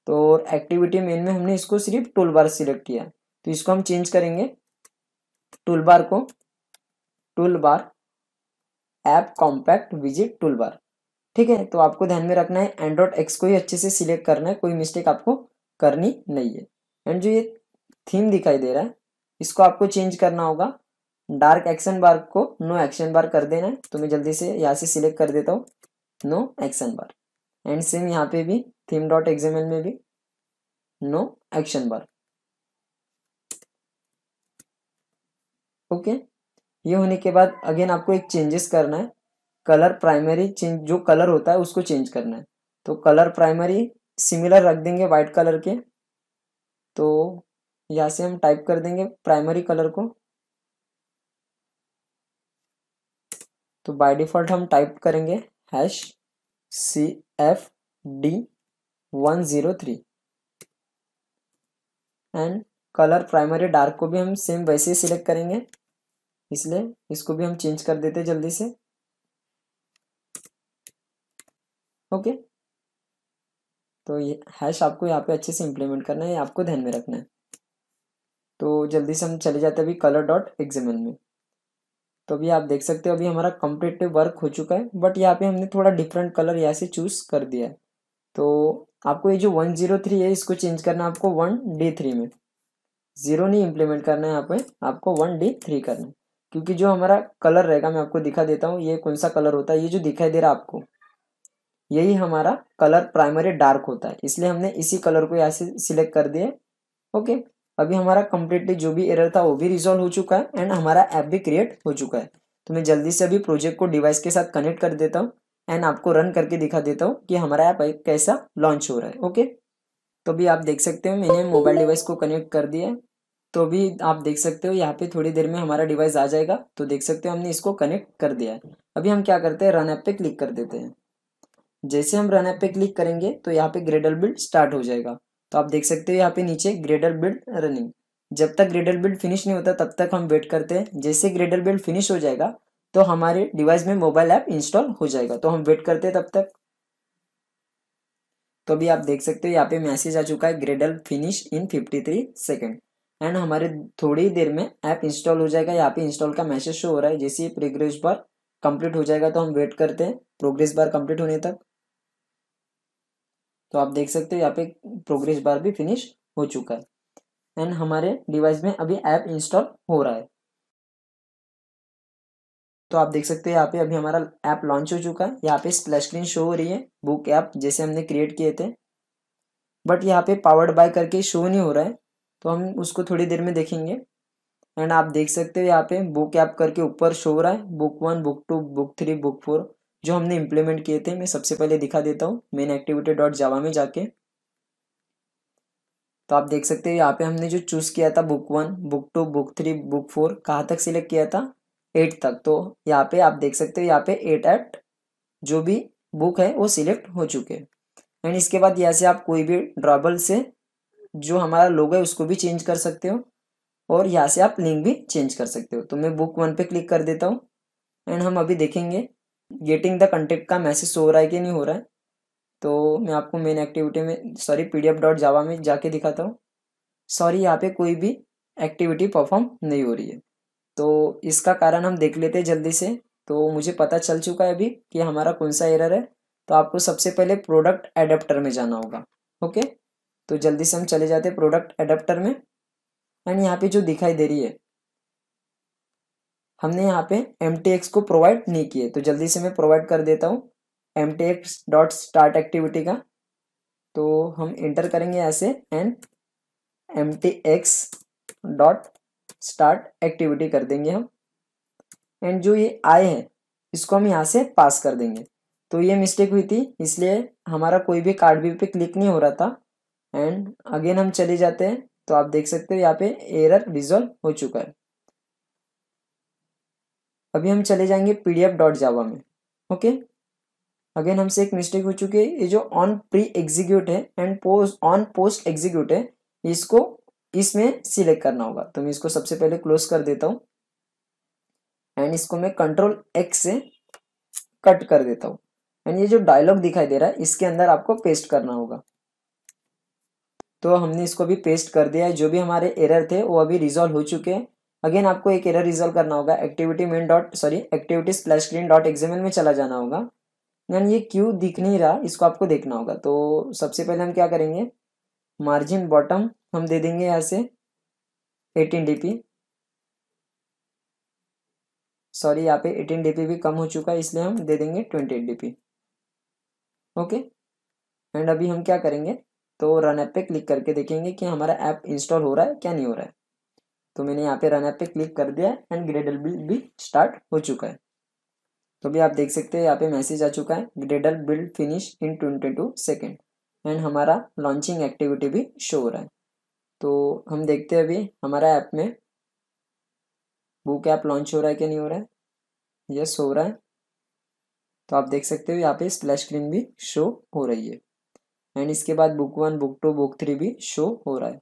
तो और एक्टिविटी मेन में हमने इसको सिर्फ टूल बार सिलेक्ट किया तो इसको हम चेंज करेंगे टूल बार को टूल बार ऐप कॉम्पैक्ट विजिट टूल बार ठीक है तो आपको ध्यान में रखना है एंड्रॉइड एक्स को ही अच्छे से सिलेक्ट करना है कोई मिस्टेक आपको करनी नहीं है एंड जो ये थीम दिखाई दे रहा है इसको आपको चेंज करना होगा डार्क एक्शन बार को नो एक्शन बार कर देना है तो मैं जल्दी से यहाँ से सिलेक्ट कर देता हूँ no action bar and same यहाँ पे भी थीम डॉट एग्जामिन में भी नो एक्शन बार ओके ये होने के बाद अगेन आपको एक चेंजेस करना है कलर प्राइमरी चेंज जो कलर होता है उसको चेंज करना है तो कलर प्राइमरी सिमिलर रख देंगे वाइट कलर के तो यहाँ से हम टाइप कर देंगे प्राइमरी कलर को तो बाय डिफॉल्ट हम टाइप करेंगे hash C F D one zero three and colour primary dark को भी हम सेम वैसे ही सिलेक्ट करेंगे इसलिए इसको भी हम चेंज कर देते जल्दी से ओके तो ये हैश आपको यहाँ पे अच्छे से इम्प्लीमेंट करना है आपको ध्यान में रखना है तो जल्दी से हम चले जाते अभी कलर डॉट एग्जामिन में तो अभी आप देख सकते हो अभी हमारा कम्प्लीटिव वर्क हो चुका है बट यहाँ पे हमने थोड़ा डिफरेंट कलर यहाँ से चूज़ कर दिया है तो आपको ये जो वन जीरो थ्री है इसको चेंज करना है आपको वन डी थ्री में ज़ीरो नहीं इम्प्लीमेंट करना है यहाँ पे आपको वन डी थ्री करना है क्योंकि जो हमारा कलर रहेगा मैं आपको दिखा देता हूँ ये कौन सा कलर होता है ये जो दिखाई दे रहा है आपको यही हमारा कलर प्राइमरी डार्क होता है इसलिए हमने इसी कलर को यहाँ से सिलेक्ट कर दिया ओके अभी हमारा कम्प्लीटली जो भी एरर था वो भी रिजोल्व हो चुका है एंड हमारा ऐप भी क्रिएट हो चुका है तो मैं जल्दी से अभी प्रोजेक्ट को डिवाइस के साथ कनेक्ट कर देता हूँ एंड आपको रन करके दिखा देता हूँ कि हमारा ऐप कैसा लॉन्च हो रहा है ओके तो अभी आप देख सकते हो मैंने मोबाइल डिवाइस को कनेक्ट कर दिया है तो अभी आप देख सकते हो यहाँ पे थोड़ी देर में हमारा डिवाइस आ जाएगा तो देख सकते हो हमने इसको कनेक्ट कर दिया है अभी हम क्या करते हैं रन ऐप पे क्लिक कर देते हैं जैसे हम रन ऐप पे क्लिक करेंगे तो यहाँ पे ग्रेडल बिल्ड स्टार्ट हो जाएगा तो आप देख सकते हो यहाँ पे नीचे ग्रेडर बिल्ड रनिंग जब तक ग्रेडर बिल्ड फिनिश नहीं होता तब तक हम वेट करते हैं जैसे ग्रेडर बिल्ड फिनिश हो जाएगा तो हमारे डिवाइस में मोबाइल ऐप इंस्टॉल हो जाएगा तो हम वेट करते हैं तब तक तो अभी आप देख सकते हो यहाँ पे मैसेज आ चुका है Gradle finish in 53 three second and हमारे थोड़ी देर में ऐप इंस्टॉल हो जाएगा यहाँ पे इंस्टॉल का मैसेज शो हो रहा है जैसे प्रोग्रेस बार कंप्लीट हो जाएगा तो हम वेट करते हैं प्रोग्रेस बार कंप्लीट होने तक तो आप देख सकते हो यहाँ पे प्रोग्रेस बार भी फिनिश हो चुका है एंड हमारे डिवाइस में अभी ऐप इंस्टॉल हो रहा है तो आप देख सकते हो यहाँ पे अभी हमारा ऐप लॉन्च हो चुका है यहाँ पे स्प्लैश स्क्रीन शो हो रही है बुक ऐप जैसे हमने क्रिएट किए थे बट यहाँ पे पावर्ड बाय करके शो नहीं हो रहा है तो हम उसको थोड़ी देर में देखेंगे एंड आप देख सकते हो यहाँ पे बुक ऐप करके ऊपर शो हो रहा है book one book two book three book four जो हमने इम्प्लीमेंट किए थे मैं सबसे पहले दिखा देता हूँ मेन एक्टिविटी डॉट जावा में जाके तो आप देख सकते हैं यहाँ पे हमने जो चूज़ किया था book one book two book three book four कहाँ तक सिलेक्ट किया था एट तक तो यहाँ पे आप देख सकते हो यहाँ पे एट एट जो भी बुक है वो सिलेक्ट हो चुके हैं एंड इसके बाद यहाँ से आप कोई भी ड्रॉबल से जो हमारा लोग है उसको भी चेंज कर सकते हो और यहाँ से आप लिंक भी चेंज कर सकते हो तो मैं बुक वन पे क्लिक कर देता हूँ एंड हम अभी देखेंगे गेटिंग द कंटेक्ट का मैसेज हो रहा है कि नहीं हो रहा है तो मैं आपको मेन एक्टिविटी में sorry P D F dot जावा में जाके दिखाता हूँ सॉरी यहाँ पे कोई भी एक्टिविटी परफॉर्म नहीं हो रही है तो इसका कारण हम देख लेते हैं जल्दी से तो मुझे पता चल चुका है अभी कि हमारा कौन सा एरर है तो आपको सबसे पहले प्रोडक्ट एडेप्टर में जाना होगा ओके तो जल्दी से हम चले जाते हैं प्रोडक्ट एडेप्टर में एंड यहाँ पे जो दिखाई दे रही है हमने यहाँ पे एम को प्रोवाइड नहीं किए तो जल्दी से मैं प्रोवाइड कर देता हूँ एम डॉट स्टार्ट एक्टिविटी का तो हम इंटर करेंगे ऐसे and M dot start activity कर देंगे हम एंड जो ये आए हैं इसको हम यहाँ से पास कर देंगे तो ये मिस्टेक हुई थी इसलिए हमारा कोई भी कार्ड भी पे क्लिक नहीं हो रहा था एंड अगेन हम चले जाते हैं तो आप देख सकते हो यहाँ पे एरर रिजॉल्व हो चुका है अभी हम चले जाएंगे पी डी एफ डॉट जावा में ओके अगेन हमसे एक मिस्टेक हो चुकी है ये जो ऑन प्री एग्जीक्यूट है and post on post execute है इसको इसमें सिलेक्ट करना होगा तो मैं इसको सबसे पहले क्लोज कर देता हूँ एंड इसको मैं कंट्रोल एक्स से कट कर देता हूँ एंड ये जो डायलॉग दिखाई दे रहा है इसके अंदर आपको पेस्ट करना होगा तो हमने इसको भी पेस्ट कर दिया है जो भी हमारे एरर थे वो अभी रिजॉल्व हो चुके हैं अगेन आपको एक एरर रिजल्व करना होगा activity main dot sorry activity splash screen dot examine में चला जाना होगा यानी ये क्यू दिख नहीं रहा इसको आपको देखना होगा तो सबसे पहले हम क्या करेंगे मार्जिन बॉटम हम दे देंगे यहाँ से एटीन डी सॉरी यहाँ पे एटीन डी भी कम हो चुका है इसलिए हम दे देंगे twenty eight D okay and अभी हम क्या करेंगे तो रन ऐप पे क्लिक करके देखेंगे कि हमारा ऐप इंस्टॉल हो रहा है क्या नहीं हो रहा है तो मैंने यहाँ पे रन ऐप पे क्लिक कर दिया है एंड ग्रेडल बिल्ड भी स्टार्ट हो चुका है तो भी आप देख सकते हैं यहाँ पे मैसेज आ चुका है Gradle build finish in twenty two second and हमारा लॉन्चिंग एक्टिविटी भी शो हो रहा है तो हम देखते हैं अभी हमारा ऐप में बुक ऐप लॉन्च हो रहा है कि नहीं हो रहा है यस हो रहा है तो आप देख सकते हो यहाँ पे स्प्लैश स्क्रीन भी शो हो रही है एंड इसके बाद book one book two book three भी शो हो रहा है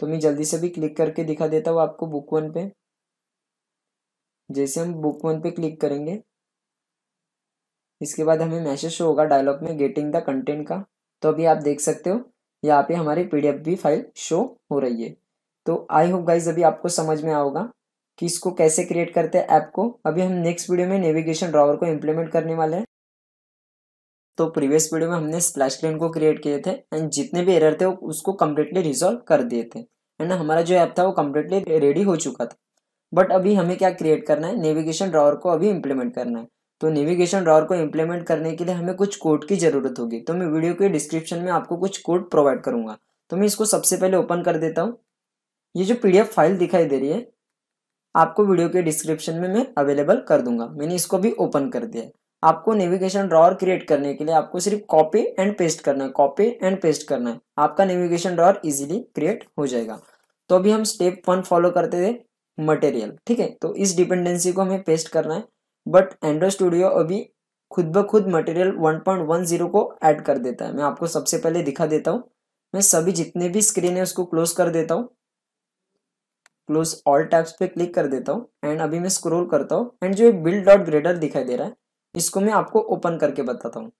तो मैं जल्दी से भी क्लिक करके दिखा देता हूँ आपको बुक वन पे जैसे हम बुक वन पे क्लिक करेंगे इसके बाद हमें मैसेज शो होगा डायलॉग में गेटिंग द कंटेंट का तो अभी आप देख सकते हो यहाँ पे हमारी एफ भी फाइल शो हो रही है तो आई होप गाइज अभी आपको समझ में आओगा कि इसको कैसे क्रिएट करते हैं ऐप को अभी हम नेक्स्ट वीडियो में नेविगेशन ड्रावर को इम्प्लीमेंट करने वाले हैं तो प्रीवियस वीडियो में हमने स्प्लैश स्क्रीन को क्रिएट किए थे एंड जितने भी एरर थे उसको कम्प्लीटली रिजॉल्व कर दिए थे एंड हमारा जो ऐप था वो कम्प्लीटली रेडी हो चुका था बट अभी हमें क्या क्रिएट करना है नेविगेशन ड्रावर को अभी इम्प्लीमेंट करना है तो नेविगेशन ड्रावर को इम्प्लीमेंट करने के लिए हमें कुछ कोड की ज़रूरत होगी तो मैं वीडियो के डिस्क्रिप्शन में आपको कुछ कोड प्रोवाइड करूँगा तो मैं इसको सबसे पहले ओपन कर देता हूँ ये जो पी फाइल दिखाई दे रही है आपको वीडियो के डिस्क्रिप्शन में मैं अवेलेबल कर दूंगा मैंने इसको भी ओपन कर दिया है आपको नेविगेशन ड्रॉर क्रिएट करने के लिए आपको सिर्फ कॉपी एंड पेस्ट करना है कॉपी एंड पेस्ट करना है आपका नेविगेशन ड्रॉर इजीली क्रिएट हो जाएगा तो अभी हम स्टेप वन फॉलो करते थे मटेरियल ठीक है तो इस डिपेंडेंसी को हमें पेस्ट करना है बट एंड्रो स्टूडियो अभी खुद ब खुद मटेरियल जीरो को एड कर देता है मैं आपको सबसे पहले दिखा देता हूँ मैं सभी जितने भी स्क्रीन है उसको क्लोज कर देता हूँ क्लोज ऑल टैब्स पे क्लिक कर देता हूँ एंड अभी मैं स्क्रोल करता हूँ एंड जो बिल्ड डॉट ग्रेडर दिखाई दे रहा है इसको मैं आपको ओपन करके बताता हूँ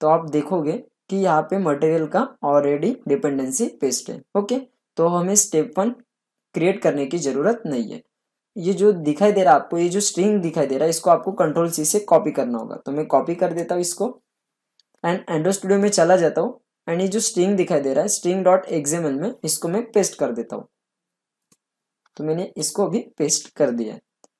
तो आप देखोगे कि यहाँ पे मटेरियल का ऑलरेडी डिपेंडेंसी पेस्ट है ओके तो हमें स्टेप वन क्रिएट करने की ज़रूरत नहीं है ये जो दिखाई दे रहा है आपको ये जो स्ट्रिंग दिखाई दे रहा है इसको आपको कंट्रोल सी से कॉपी करना होगा तो मैं कॉपी कर देता हूँ इसको एंड एंड्रो स्टूडियो में चला जाता हूँ एंड ये जो स्ट्रिंग दिखाई दे रहा है स्ट्रिंग डॉट एग्जेमल में इसको मैं पेस्ट कर देता हूँ तो मैंने इसको अभी पेस्ट कर दिया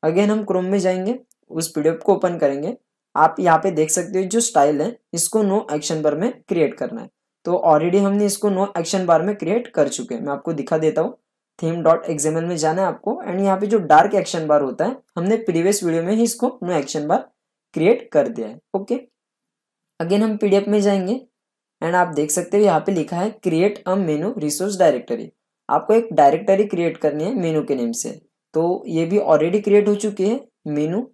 अगेन हम क्रोम में जाएंगे उस पीडीएफ को ओपन करेंगे आप यहाँ पे देख सकते हो जो स्टाइल है इसको नो एक्शन बार में क्रिएट करना है तो ऑलरेडी हमने इसको नो एक्शन बार में क्रिएट कर चुके हैं मैं आपको दिखा देता हूँ थीम डॉट एग्जामिल में जाना है आपको एंड यहाँ पे जो डार्क एक्शन बार होता है हमने प्रीवियस वीडियो में ही इसको नो एक्शन बार क्रिएट कर दिया है ओके अगेन हम पीडीएफ में जाएंगे एंड आप देख सकते हो यहाँ पे लिखा है create a menu resource directory आपको एक डायरेक्टरी क्रिएट करनी है मेनू के नेम से तो ये भी ऑलरेडी क्रिएट हो चुकी है मेनू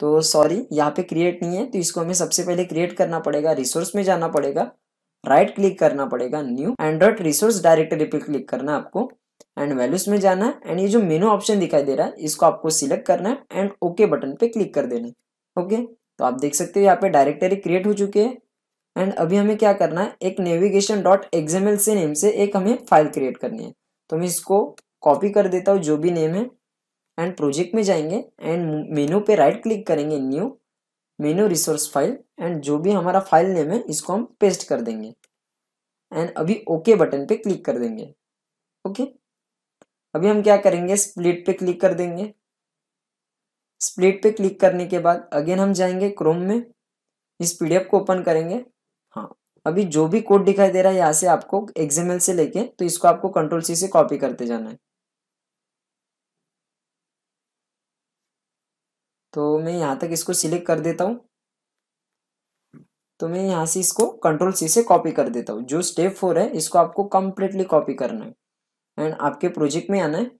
तो सॉरी यहाँ पे क्रिएट नहीं है तो इसको हमें सबसे पहले क्रिएट करना पड़ेगा रिसोर्स में जाना पड़ेगा राइट क्लिक करना पड़ेगा न्यू एंड्रॉइड रिसोर्स डायरेक्टरी पे क्लिक करना है आपको एंड वैल्यूज में जाना है एंड ये जो मेनू ऑप्शन दिखाई दे रहा है इसको आपको सिलेक्ट करना है एंड ओके बटन पे क्लिक कर देना है ओके तो आप देख सकते हो यहाँ पे डायरेक्टरी क्रिएट हो चुकी है एंड अभी हमें क्या करना है एक नेविगेशन डॉट एग्जामिल से नेम से एक हमें फाइल क्रिएट करनी है तो मैं इसको कॉपी कर देता हूँ जो भी नेम है एंड प्रोजेक्ट में जाएंगे एंड मेनू पे राइट क्लिक करेंगे new menu resource file and जो भी हमारा फाइल नेम है इसको हम पेस्ट कर देंगे एंड अभी ओके okay बटन पे क्लिक कर देंगे ओके okay? अभी हम क्या करेंगे स्प्लिट पे क्लिक कर देंगे स्प्लिट पे क्लिक करने के बाद अगेन हम जाएंगे क्रोम में इस पी को ओपन करेंगे हाँ अभी जो भी कोड दिखाई दे रहा है यहाँ से आपको एक्सएमएल से लेके तो इसको आपको कंट्रोल सी से कॉपी करते जाना है तो मैं यहाँ तक इसको सिलेक्ट कर देता हूँ तो मैं यहाँ से इसको कंट्रोल सी से कॉपी कर देता हूँ जो स्टेप फोर है इसको आपको कम्प्लीटली कॉपी करना है एंड आपके प्रोजेक्ट में आना है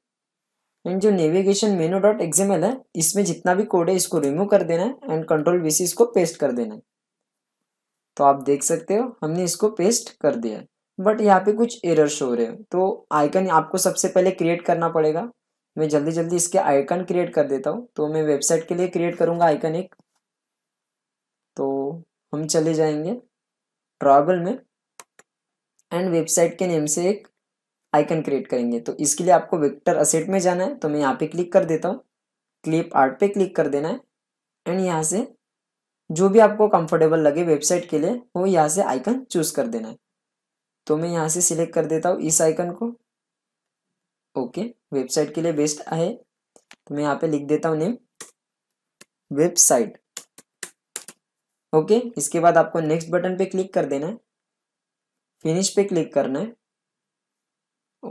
एंड जो नेविगेशन मेनू डॉट एक्सएमएल है इसमें जितना भी कोड है इसको रिमूव कर देना है एंड कंट्रोल वी से इसको पेस्ट कर देना है तो आप देख सकते हो हमने इसको पेस्ट कर दिया है बट यहाँ पे कुछ एरर शो रहे हैं तो आइकन आपको सबसे पहले क्रिएट करना पड़ेगा मैं जल्दी जल्दी इसके आइकन क्रिएट कर देता हूँ तो मैं वेबसाइट के लिए क्रिएट करूँगा आइकन एक तो हम चले जाएंगे ट्रैवल में एंड वेबसाइट के नेम से एक आइकन क्रिएट करेंगे तो इसके लिए आपको वेक्टर असेट में जाना है तो मैं यहाँ पे क्लिक कर देता हूँ क्लिप आर्ट पे क्लिक कर देना है एंड यहाँ से जो भी आपको कंफर्टेबल लगे वेबसाइट के लिए वो यहाँ से आइकन चूज कर देना है तो मैं यहाँ से सिलेक्ट कर देता हूँ इस आइकन को ओके वेबसाइट के लिए बेस्ट है तो मैं यहाँ पे लिख देता हूँ नेम वेबसाइट ओके इसके बाद आपको नेक्स्ट बटन पे क्लिक कर देना है फिनिश पे क्लिक करना है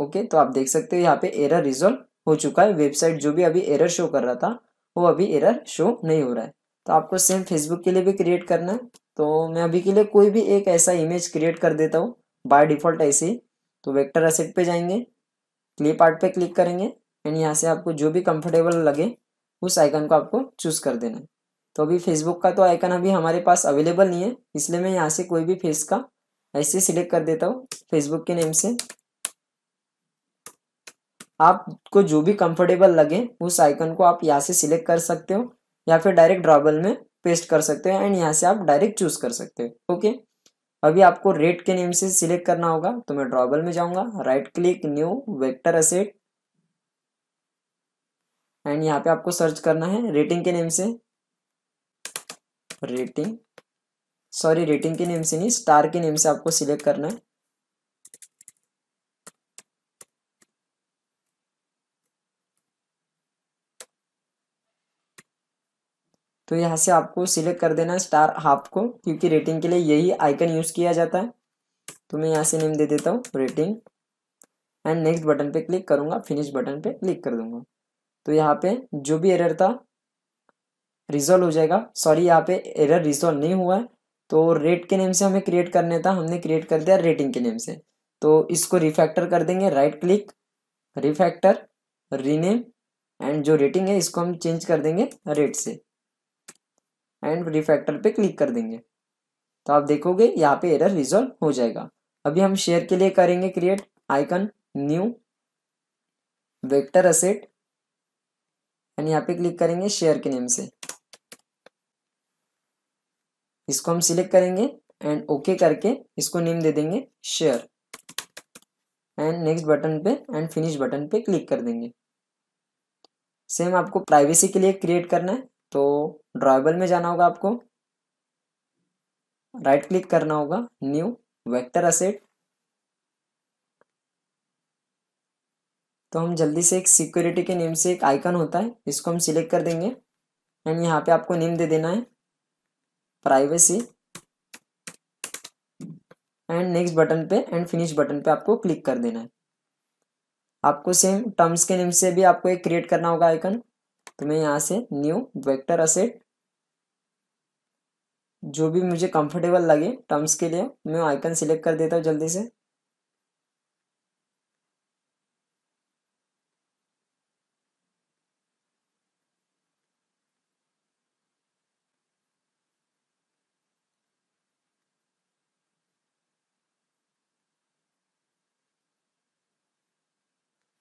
ओके तो आप देख सकते हो यहाँ पे एरर रिजोल्व हो चुका है वेबसाइट जो भी अभी एरर शो कर रहा था वो अभी एरर शो नहीं हो रहा है तो आपको सेम फेसबुक के लिए भी क्रिएट करना है तो मैं अभी के लिए कोई भी एक ऐसा इमेज क्रिएट कर देता हूँ बाय डिफॉल्ट ऐसे ही तो वेक्टर असेट पे जाएंगे क्लिप आर्ट पे क्लिक करेंगे एंड यहाँ से आपको जो भी कंफर्टेबल लगे उस आइकन को आपको चूज़ कर देना है तो अभी फेसबुक का तो आइकन अभी हमारे पास अवेलेबल नहीं है इसलिए मैं यहाँ से कोई भी फेस का ऐसे सिलेक्ट कर देता हूँ फेसबुक के नेम से आपको जो भी कंफर्टेबल लगे उस आइकन को आप यहाँ से सिलेक्ट कर सकते हो या फिर डायरेक्ट ड्रॉबल में पेस्ट कर सकते हो एंड यहाँ से आप डायरेक्ट चूज कर सकते हो ओके अभी आपको रेट के नेम से सिलेक्ट करना होगा तो मैं ड्रॉबल में जाऊंगा right click new vector asset and यहाँ पे आपको सर्च करना है रेटिंग के नेम से रेटिंग सॉरी रेटिंग के नेम से नहीं स्टार के नेम से आपको सिलेक्ट करना है तो यहाँ से आपको सिलेक्ट कर देना स्टार हाफ को क्योंकि रेटिंग के लिए यही आइकन यूज़ किया जाता है तो मैं यहाँ से नेम दे देता हूँ रेटिंग एंड नेक्स्ट बटन पे क्लिक करूंगा फिनिश बटन पे क्लिक कर दूंगा तो यहाँ पे जो भी एरर था रिजोल्व हो जाएगा सॉरी यहाँ पे एरर रिजोल्व नहीं हुआ है तो रेट के नेम से हमें क्रिएट करने था हमने क्रिएट कर दिया रेटिंग के नेम से तो इसको रिफैक्टर कर देंगे right click refactor rename and जो रेटिंग है इसको हम चेंज कर देंगे रेट से एंड रिफैक्टर पे क्लिक कर देंगे तो आप देखोगे यहाँ पे एरर रिजोल्व हो जाएगा अभी हम शेयर के लिए करेंगे create icon new vector asset and यहाँ पे क्लिक करेंगे शेयर के नेम से इसको हम सिलेक्ट करेंगे एंड ओके okay करके इसको नेम दे देंगे शेयर एंड नेक्स्ट बटन पे एंड फिनिश बटन पे क्लिक कर देंगे सेम आपको प्राइवेसी के लिए क्रिएट करना है तो ड्रॉएबल में जाना होगा आपको राइट क्लिक करना होगा न्यू वेक्टर असेट तो हम जल्दी से एक सिक्योरिटी के नेम से एक आइकन होता है इसको हम सिलेक्ट कर देंगे एंड यहाँ पे आपको नेम दे देना है प्राइवेसी एंड नेक्स्ट बटन पे एंड फिनिश बटन पे आपको क्लिक कर देना है आपको सेम टर्म्स के नेम से भी आपको एक क्रिएट करना होगा आइकन तो मैं यहाँ से न्यू वेक्टर असेट जो भी मुझे कंफर्टेबल लगे टर्म्स के लिए मैं आइकन सिलेक्ट कर देता हूँ जल्दी से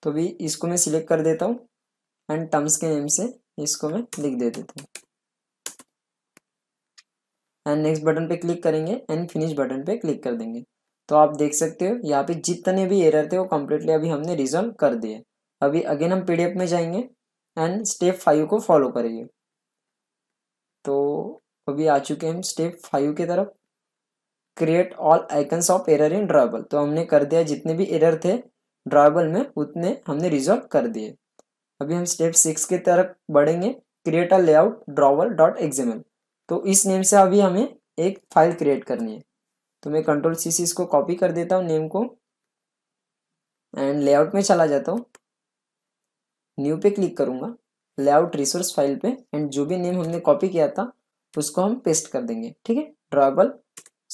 तो भी इसको मैं सिलेक्ट कर देता हूँ एंड टर्म्स के नेम से इसको मैं लिख दे देता हूँ एंड नेक्स्ट बटन पे क्लिक करेंगे एंड फिनिश बटन पे क्लिक कर देंगे तो आप देख सकते हो यहाँ पे जितने भी एरर थे वो कम्प्लीटली अभी हमने रिजॉल्व कर दिए अभी अगेन हम पी में जाएंगे एंड स्टेप फाइव को फॉलो करेंगे तो अभी आ चुके हम स्टेप फाइव की तरफ create all icons of error in drawable तो हमने कर दिया जितने भी एरर थे ड्राइबल में उतने हमने रिजॉल्व कर दिए अभी हम स्टेप सिक्स की तरफ बढ़ेंगे create a layout drawer dot XML तो इस नेम से अभी हमें एक फाइल क्रिएट करनी है तो मैं कंट्रोल सी सी इसको कॉपी कर देता हूँ नेम को एंड लेआउट में चला जाता हूँ न्यू पे क्लिक करूँगा लेआउट रिसोर्स फाइल पे एंड जो भी नेम हमने कॉपी किया था उसको हम पेस्ट कर देंगे ठीक है drawable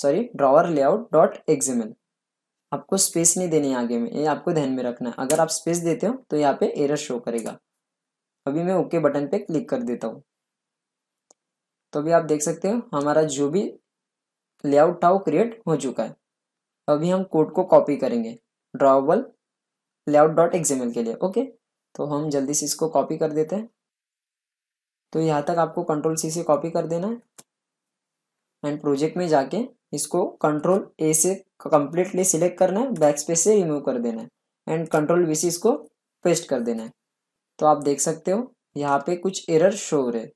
sorry drawer layout dot XML आपको स्पेस नहीं देनी आगे में ये आपको ध्यान में रखना है अगर आप स्पेस देते हो तो यहाँ पे एरर शो करेगा अभी मैं ओके बटन पे क्लिक कर देता हूँ तो अभी आप देख सकते हो हमारा जो भी लेआउट था वो क्रिएट हो चुका है अभी हम कोड को कॉपी करेंगे ड्रॉबल लेआउट डॉट एक्सएमएल के लिए ओके तो हम जल्दी से इसको कॉपी कर देते हैं तो यहाँ तक आपको कंट्रोल सी से कॉपी कर देना है एंड प्रोजेक्ट में जाके इसको कंट्रोल ए से कम्प्लीटली सिलेक्ट करना है बैक स्पेस से रिमूव कर देना है एंड कंट्रोल वी से इसको पेस्ट कर देना है तो आप देख सकते हो यहाँ पे कुछ एरर शो हो रहे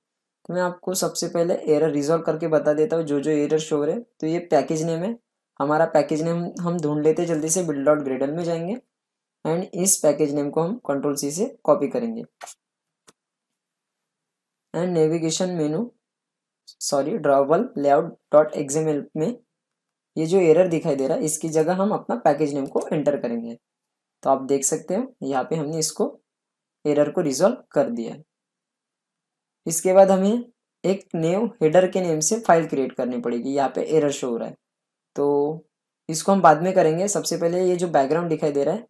तो मैं आपको सबसे पहले एरर रिजॉल्व करके बता देता हूँ जो जो एरर शो रहे तो ये पैकेज नेम है हमारा पैकेज नेम हम ढूंढ लेते हैं जल्दी से बिल्ड डॉट ग्रेडल में जाएंगे एंड इस पैकेज नेम को हम कंट्रोल सी से कॉपी करेंगे and navigation menu sorry drawer layout dot exam में ये जो एरर दिखाई दे रहा है इसकी जगह हम अपना पैकेज नेम को एंटर करेंगे तो आप देख सकते हो यहाँ पे हमने इसको एरर को रिजॉल्व कर दिया है इसके बाद हमें एक नेव हेडर के नेम से फाइल क्रिएट करनी पड़ेगी यहाँ पे एरर शो हो रहा है तो इसको हम बाद में करेंगे सबसे पहले ये जो बैकग्राउंड दिखाई दे रहा है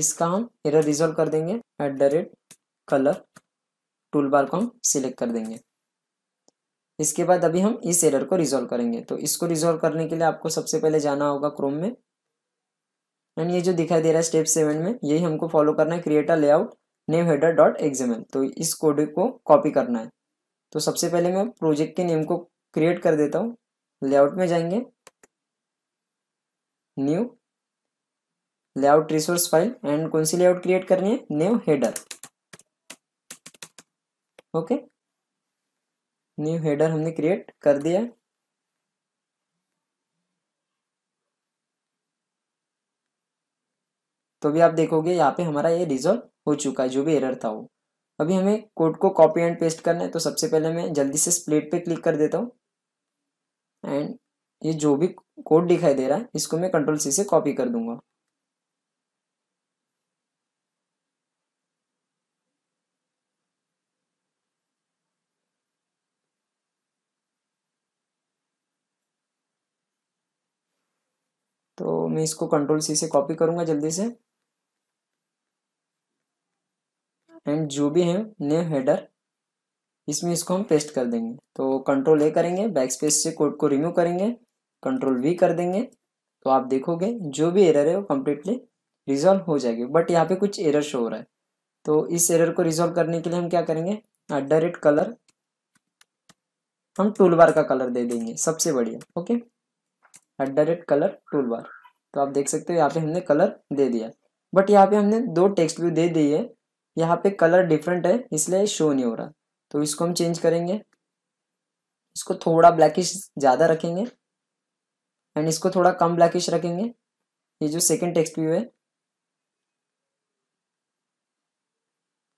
इसका हम एरर रिजोल्व कर देंगे at the rate colour tool bar को हम सिलेक्ट कर देंगे इसके बाद अभी हम इस एरर को रिजोल्व करेंगे तो इसको रिजोल्व करने के लिए आपको सबसे पहले जाना होगा क्रोम में एंड ये जो दिखाई दे रहा है स्टेप सेवन में यही हमको फॉलो करना है creator layout name header dot XML तो इस कोड को कॉपी करना है तो सबसे पहले मैं प्रोजेक्ट के नेम को क्रिएट कर देता हूँ लेआउट में जाएंगे new layout resource file and कौन सी लेआउट क्रिएट करनी है new header okay new header हमने क्रिएट कर दिया तो अभी आप देखोगे यहाँ पे हमारा ये रिजोल्व हो चुका है जो भी एरर था वो अभी हमें कोड को कॉपी एंड पेस्ट करना है तो सबसे पहले मैं जल्दी से स्प्लिट पे क्लिक कर देता हूँ एंड ये जो भी कोड दिखाई दे रहा है इसको मैं कंट्रोल सी से कॉपी कर दूंगा तो मैं इसको कंट्रोल सी से कॉपी करूंगा जल्दी से एंड जो भी है नेम हेडर इसमें इसको हम पेस्ट कर देंगे तो कंट्रोल ए करेंगे बैक स्पेस से कोड को रिमूव करेंगे कंट्रोल वी कर देंगे तो आप देखोगे जो भी एरर है वो कम्प्लीटली रिजॉल्व हो जाएगी बट यहाँ पे कुछ एरर शो हो रहा है तो इस एरर को रिजॉल्व करने के लिए हम क्या करेंगे एट रेट कलर हम टूल बार का कलर दे देंगे सबसे बढ़िया okay at rate colour tool bar तो आप देख सकते हो यहाँ पे हमने कलर दे दिया बट यहाँ पे हमने दो टेक्स्ट व्यू दे दी है यहाँ पे कलर डिफरेंट है इसलिए शो नहीं हो रहा तो इसको हम चेंज करेंगे इसको थोड़ा ब्लैकिश ज़्यादा रखेंगे एंड इसको थोड़ा कम ब्लैकिश रखेंगे ये जो सेकेंड टेक्स्ट व्यू है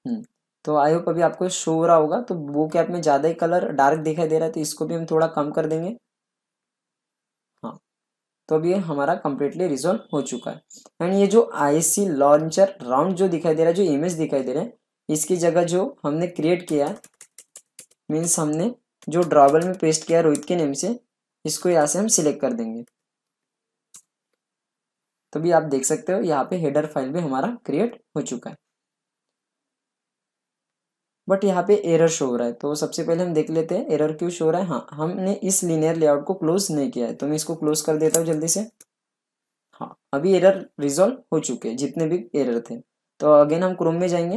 हम्म, तो आई होप अभी आपको शो हो रहा होगा तो वो कैप में ज़्यादा ही कलर डार्क दिखाई दे रहा है तो इसको भी हम थोड़ा कम कर देंगे तो अब ये हमारा कम्प्लीटली रिजोल्व हो चुका है एंड ये जो आईसी लॉन्चर राउंड जो दिखाई दे रहा है जो इमेज दिखाई दे रहा है इसकी जगह जो हमने क्रिएट किया है मीन्स हमने जो ड्रॉबल में पेस्ट किया रोहित के नेम से इसको यहाँ से हम सिलेक्ट कर देंगे तो भी आप देख सकते हो यहाँ पे हेडर फाइल भी हमारा क्रिएट हो चुका है बट यहाँ पे एरर शो हो रहा है तो सबसे पहले हम देख लेते हैं एरर क्यों शो हो रहा है हाँ हमने इस लीनियर लेआउट को क्लोज नहीं किया है तो मैं इसको क्लोज कर देता हूँ जल्दी से हाँ अभी एरर रिजोल्व हो चुके हैं जितने भी एरर थे तो अगेन हम क्रोम में जाएंगे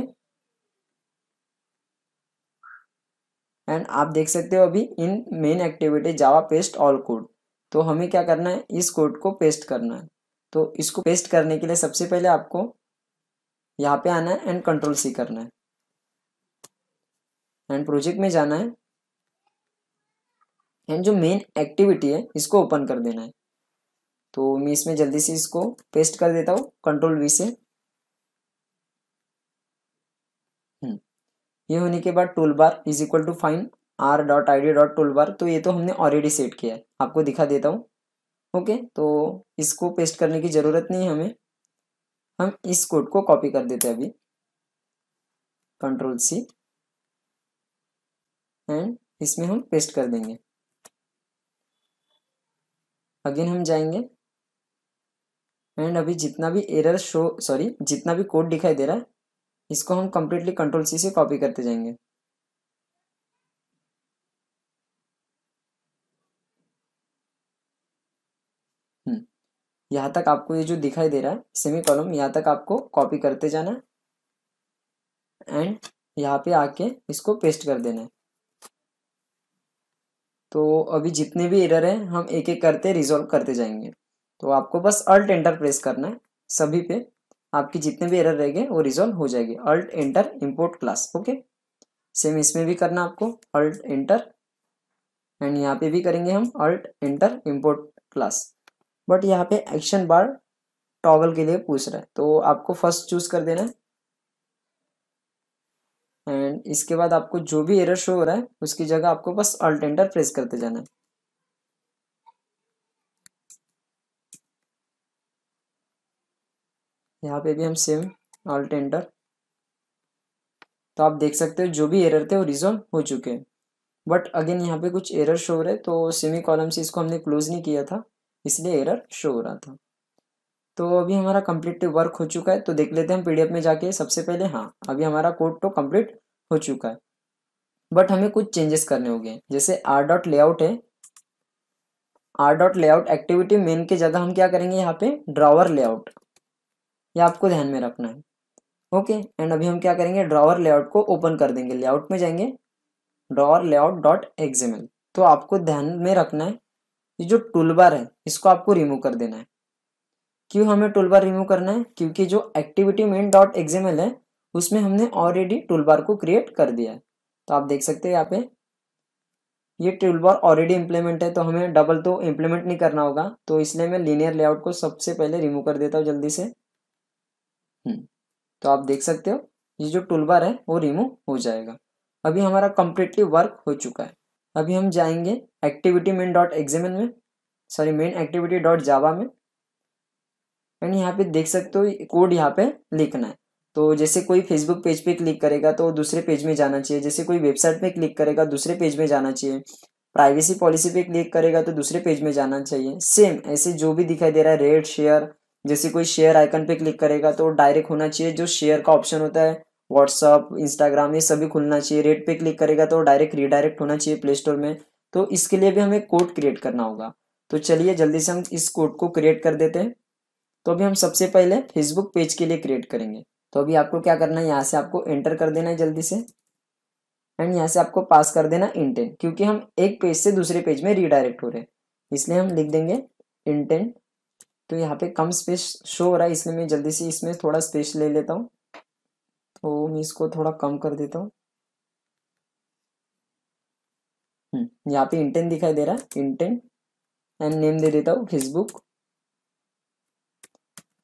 एंड आप देख सकते हो अभी in main activity Java paste all code तो हमें क्या करना है इस कोड को पेस्ट करना है तो इसको पेस्ट करने के लिए सबसे पहले आपको यहाँ पे आना है एंड कंट्रोल सी करना है एंड प्रोजेक्ट में जाना है एंड जो मेन एक्टिविटी है इसको ओपन कर देना है तो मैं इसमें जल्दी से इसको पेस्ट कर देता हूँ कंट्रोल वी से हम्म। ये होने के बाद tool bar is equal to find R dot I D dot tool bar तो ये तो हमने ऑलरेडी सेट किया है आपको दिखा देता हूँ ओके तो इसको पेस्ट करने की ज़रूरत नहीं है हमें हम इस कोड को कॉपी कर देते हैं अभी कंट्रोल सी एंड इसमें हम पेस्ट कर देंगे अगेन हम जाएंगे एंड अभी जितना भी एरर शो सॉरी जितना भी कोड दिखाई दे रहा है इसको हम कंप्लीटली कंट्रोल सी से कॉपी करते जाएंगे हम्म, यहाँ तक आपको ये जो दिखाई दे रहा है सेमी कॉलम यहाँ तक आपको कॉपी करते जाना है एंड यहाँ पे आके इसको पेस्ट कर देना है तो अभी जितने भी एरर हैं हम एक एक करते रिजोल्व करते जाएंगे तो आपको बस अल्ट एंटर प्रेस करना है सभी पे आपके जितने भी एरर रहेंगे वो रिजोल्व हो जाएगी alt enter import class okay same इसमें भी करना आपको अल्ट एंटर एंड यहाँ पे भी करेंगे हम alt enter import class but यहाँ पे एक्शन बार टॉगल के लिए पूछ रहा है तो आपको फर्स्ट चूज कर देना है इसके बाद आपको जो भी एरर शो हो रहा है उसकी जगह आपको बस अल्ट एंटर प्रेस करते जाना है यहाँ पे भी हम सेम अल्ट एंटर तो आप देख सकते हो जो भी एरर थे वो रिजॉल्व हो चुके हैं बट अगेन यहाँ पे कुछ एरर शो हो रहे तो सेमी कॉलम से इसको हमने क्लोज नहीं किया था इसलिए एरर शो हो रहा था तो अभी हमारा कंप्लीट वर्क हो चुका है तो देख लेते हैं हम पीडीएफ में जाके सबसे पहले हाँ अभी हमारा कोड तो कंप्लीट हो चुका है बट हमें कुछ चेंजेस करने होंगे जैसे आर डॉट लेआउट है R dot layout activity main के जगह हम क्या करेंगे यहाँ पे ड्रावर लेआउट ये आपको ध्यान में रखना है ओके एंड अभी हम क्या करेंगे ड्रावर लेआउट को ओपन कर देंगे लेआउट में जाएंगे ड्रावर लेआउट डॉट एक्सएमएल तो आपको ध्यान में रखना है ये जो टूल बार है इसको आपको रिमूव कर देना है क्यों हमें टूल बार रिमूव करना है क्योंकि जो एक्टिविटी मेन डॉट एक्सएमएल है उसमें हमने ऑलरेडी टूल बार को क्रिएट कर दिया है तो आप देख सकते हैं यहाँ पे ये टूल बार ऑलरेडी इम्प्लीमेंट है तो हमें डबल तो इम्प्लीमेंट नहीं करना होगा तो इसलिए मैं लीनियर लेआउट को सबसे पहले रिमूव कर देता हूँ जल्दी से हम्म, तो आप देख सकते हो ये जो टूल बार है वो रिमूव हो जाएगा अभी हमारा कम्प्लीटली वर्क हो चुका है अभी हम जाएंगे एक्टिविटी मेन डॉट एग्जामिन में सॉरी मेन एक्टिविटी डॉट जावा में एंड यहाँ पे देख सकते हो कोड यहाँ पे लिखना है तो जैसे कोई फेसबुक पेज पे क्लिक करेगा तो दूसरे पेज में जाना चाहिए जैसे कोई वेबसाइट पे क्लिक करेगा दूसरे पेज में जाना चाहिए प्राइवेसी पॉलिसी पे क्लिक करेगा तो दूसरे पेज में जाना चाहिए सेम ऐसे जो भी दिखाई दे रहा है रेड शेयर जैसे कोई शेयर आइकन पे क्लिक करेगा तो डायरेक्ट होना चाहिए जो शेयर का ऑप्शन होता है व्हाट्सअप इंस्टाग्राम ये सभी खुलना चाहिए रेड पे क्लिक करेगा तो डायरेक्ट रिडायरेक्ट होना चाहिए प्ले स्टोर में तो इसके लिए भी हमें कोड क्रिएट करना होगा तो चलिए जल्दी से हम इस कोड को क्रिएट कर देते हैं तो अभी हम सबसे पहले फेसबुक पेज के लिए क्रिएट करेंगे तो अभी आपको क्या करना है यहाँ से आपको एंटर कर देना है जल्दी से एंड यहाँ से आपको पास कर देना इंटेंट क्योंकि हम एक पेज से दूसरे पेज में रिडायरेक्ट हो रहे हैं इसलिए हम लिख देंगे इंटेंट तो यहाँ पे कम स्पेस शो हो रहा है इसलिए मैं जल्दी से इसमें थोड़ा स्पेस ले लेता हूँ तो मैं इसको थोड़ा कम कर देता हूँ हम्म, यहाँ पे इंटेंट दिखाई दे रहा है इंटेंट एंड नेम दे देता हूँ Facebook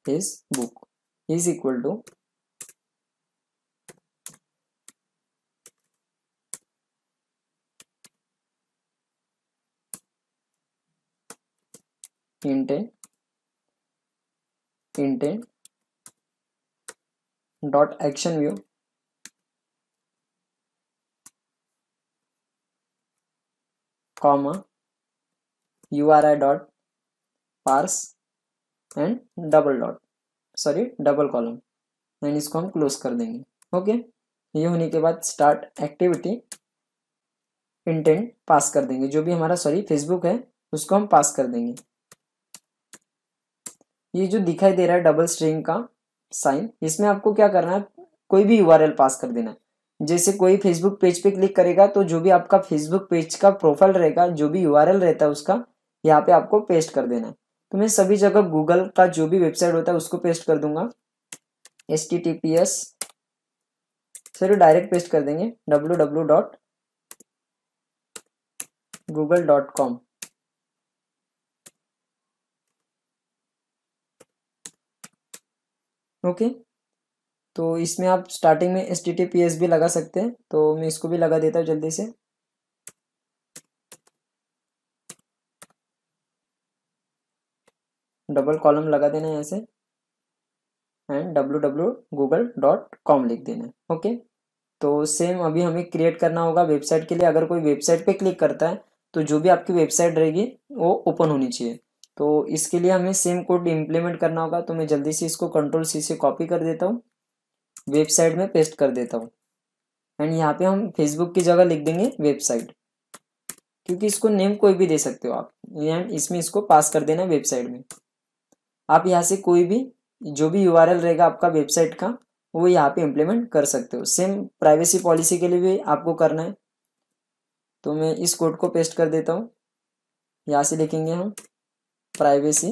Facebook is equal to dot action view comma U R I dot parse and double dot sorry double column and इसको हम क्लोज कर देंगे ओके ये होने के बाद स्टार्ट एक्टिविटी इंटेंट पास कर देंगे जो भी हमारा सॉरी फेसबुक है उसको हम पास कर देंगे ये जो दिखाई दे रहा है डबल स्ट्रिंग का साइन इसमें आपको क्या करना है कोई भी यू पास कर देना है जैसे कोई फेसबुक पेज पे क्लिक करेगा तो जो भी आपका फेसबुक पेज का प्रोफाइल रहेगा जो भी यू रहता है उसका यहाँ पे आपको पेस्ट कर देना है तो मैं सभी जगह गूगल का जो भी वेबसाइट होता है उसको पेस्ट कर दूंगा S T T P S sir direct paste कर देंगे W W dot Google dot com okay तो इसमें आप स्टार्टिंग में S T T P S भी लगा सकते हैं तो मैं इसको भी लगा देता हूँ जल्दी से डबल कॉलम लगा देना है ऐसे and W W Google dot com लिख देना है ओके तो सेम अभी हमें क्रिएट करना होगा वेबसाइट के लिए अगर कोई वेबसाइट पे क्लिक करता है तो जो भी आपकी वेबसाइट रहेगी वो ओपन होनी चाहिए तो इसके लिए हमें सेम कोड इम्प्लीमेंट करना होगा तो मैं जल्दी से इसको कंट्रोल सी से कॉपी कर देता हूँ वेबसाइट में पेस्ट कर देता हूँ एंड यहाँ पे हम फेसबुक की जगह लिख देंगे वेबसाइट क्योंकि इसको नेम कोई भी दे सकते हो आप एंड इसमें इसको पास कर देना वेबसाइट में आप यहाँ से कोई भी जो भी यू रहेगा आपका वेबसाइट का वो यहाँ पे इम्प्लीमेंट कर सकते हो सेम प्राइवेसी पॉलिसी के लिए भी आपको करना है तो मैं इस कोड को पेस्ट कर देता हूँ यहाँ से लिखेंगे हम प्राइवेसी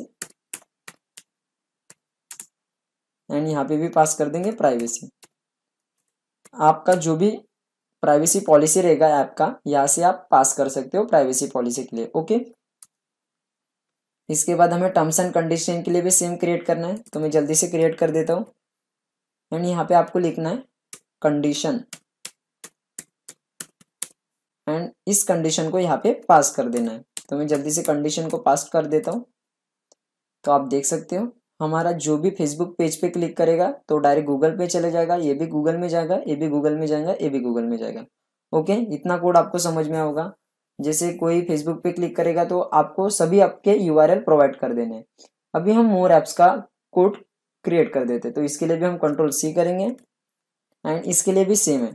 एंड यहाँ पे भी पास कर देंगे प्राइवेसी आपका जो भी प्राइवेसी पॉलिसी रहेगा ऐप का यहाँ से आप पास कर सकते हो प्राइवेसी पॉलिसी के लिए ओके इसके बाद हमें टर्म्स एंड कंडीशन के लिए भी सेम क्रिएट करना है तो मैं जल्दी से क्रिएट कर देता हूँ एंड यहाँ पे आपको लिखना है कंडीशन एंड इस कंडीशन को यहाँ पे पास कर देना है तो मैं जल्दी से कंडीशन को पास कर देता हूँ तो आप देख सकते हो हमारा जो भी फेसबुक पेज पे क्लिक करेगा तो डायरेक्ट गूगल पे चले जाएगा ये भी गूगल में जाएगा ये भी गूगल में जाएगा ये भी गूगल में जाएगा ओके इतना कोड आपको समझ में होगा जैसे कोई फेसबुक पे क्लिक करेगा तो आपको सभी आपके यू प्रोवाइड कर देने हैं अभी हम मोर ऐप्स का कोड क्रिएट कर देते तो इसके लिए भी हम कंट्रोल सी करेंगे एंड इसके लिए भी सेम है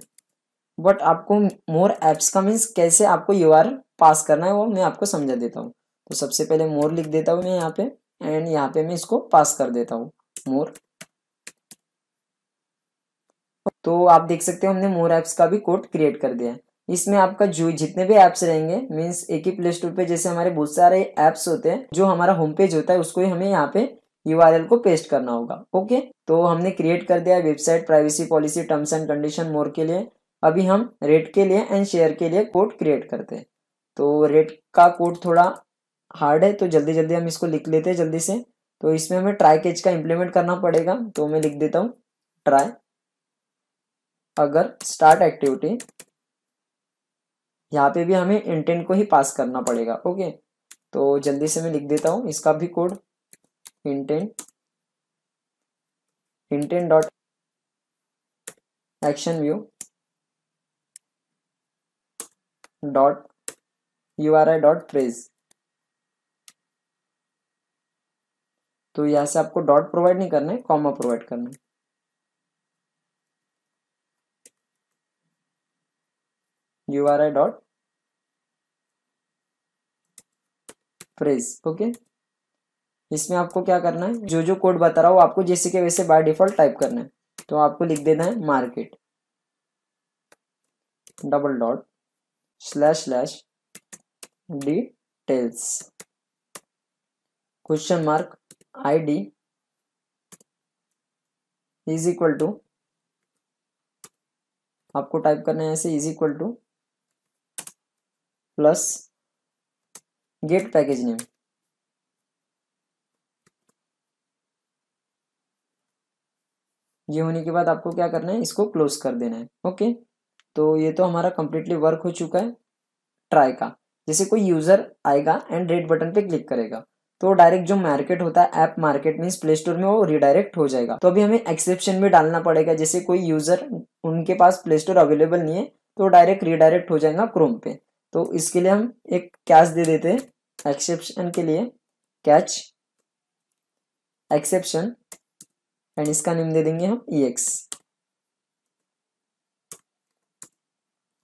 बट आपको मोर ऐप्स का मीन्स कैसे आपको यू पास करना है वो मैं आपको समझा देता हूँ तो सबसे पहले मोर लिख देता हूँ मैं यहाँ पे एंड यहाँ पे मैं इसको पास कर देता हूँ मोर तो आप देख सकते हो हमने मोर एप्स का भी कोड क्रिएट कर दिया है इसमें आपका जो जितने भी एप्स रहेंगे मीन्स एक ही प्ले स्टोर पे जैसे हमारे बहुत सारे एप्स होते हैं जो हमारा होम पेज होता है उसको ही हमें यहाँ पे यूआरएल को पेस्ट करना होगा ओके तो हमने क्रिएट कर दिया website privacy policy terms and condition more के लिए अभी हम रेट के लिए एंड शेयर के लिए कोड क्रिएट करते हैं तो रेट का कोड थोड़ा हार्ड है तो जल्दी जल्दी हम इसको लिख लेते हैं जल्दी से तो इसमें हमें ट्राई कैच का इम्प्लीमेंट करना पड़ेगा तो मैं लिख देता हूँ ट्राई अगर स्टार्ट एक्टिविटी यहाँ पे भी हमें इंटेंट को ही पास करना पड़ेगा ओके तो जल्दी से मैं लिख देता हूँ इसका भी code intent intent dot action view dot U R I dot phrase तो यहाँ से आपको डॉट प्रोवाइड नहीं करना है कॉमा प्रोवाइड करना है U R I dot phrase okay इसमें आपको क्या करना है जो जो कोड बता रहा हूं आपको जैसे के वैसे बाय डिफॉल्ट टाइप करना है तो आपको लिख देना है market double dot slash slash details question mark id is equal to आपको टाइप करना है ऐसे is equal to plus get package name ये होने के बाद आपको क्या करना है इसको क्लोज कर देना है ओके तो ये तो हमारा कंप्लीटली वर्क हो चुका है ट्राई का जैसे कोई यूजर आएगा एंड रेड बटन पे क्लिक करेगा तो डायरेक्ट जो मार्केट होता है app market mean play store में वो रिडायरेक्ट हो जाएगा तो अभी हमें एक्सेप्शन भी डालना पड़ेगा जैसे कोई यूजर उनके पास प्ले स्टोर अवेलेबल नहीं है तो डायरेक्ट रिडायरेक्ट हो जाएगा क्रोम पे तो इसके लिए हम एक कैच दे देते हैं एक्सेप्शन के लिए कैच एक्सेप्शन एंड इसका नेम दे देंगे हम ई एक्स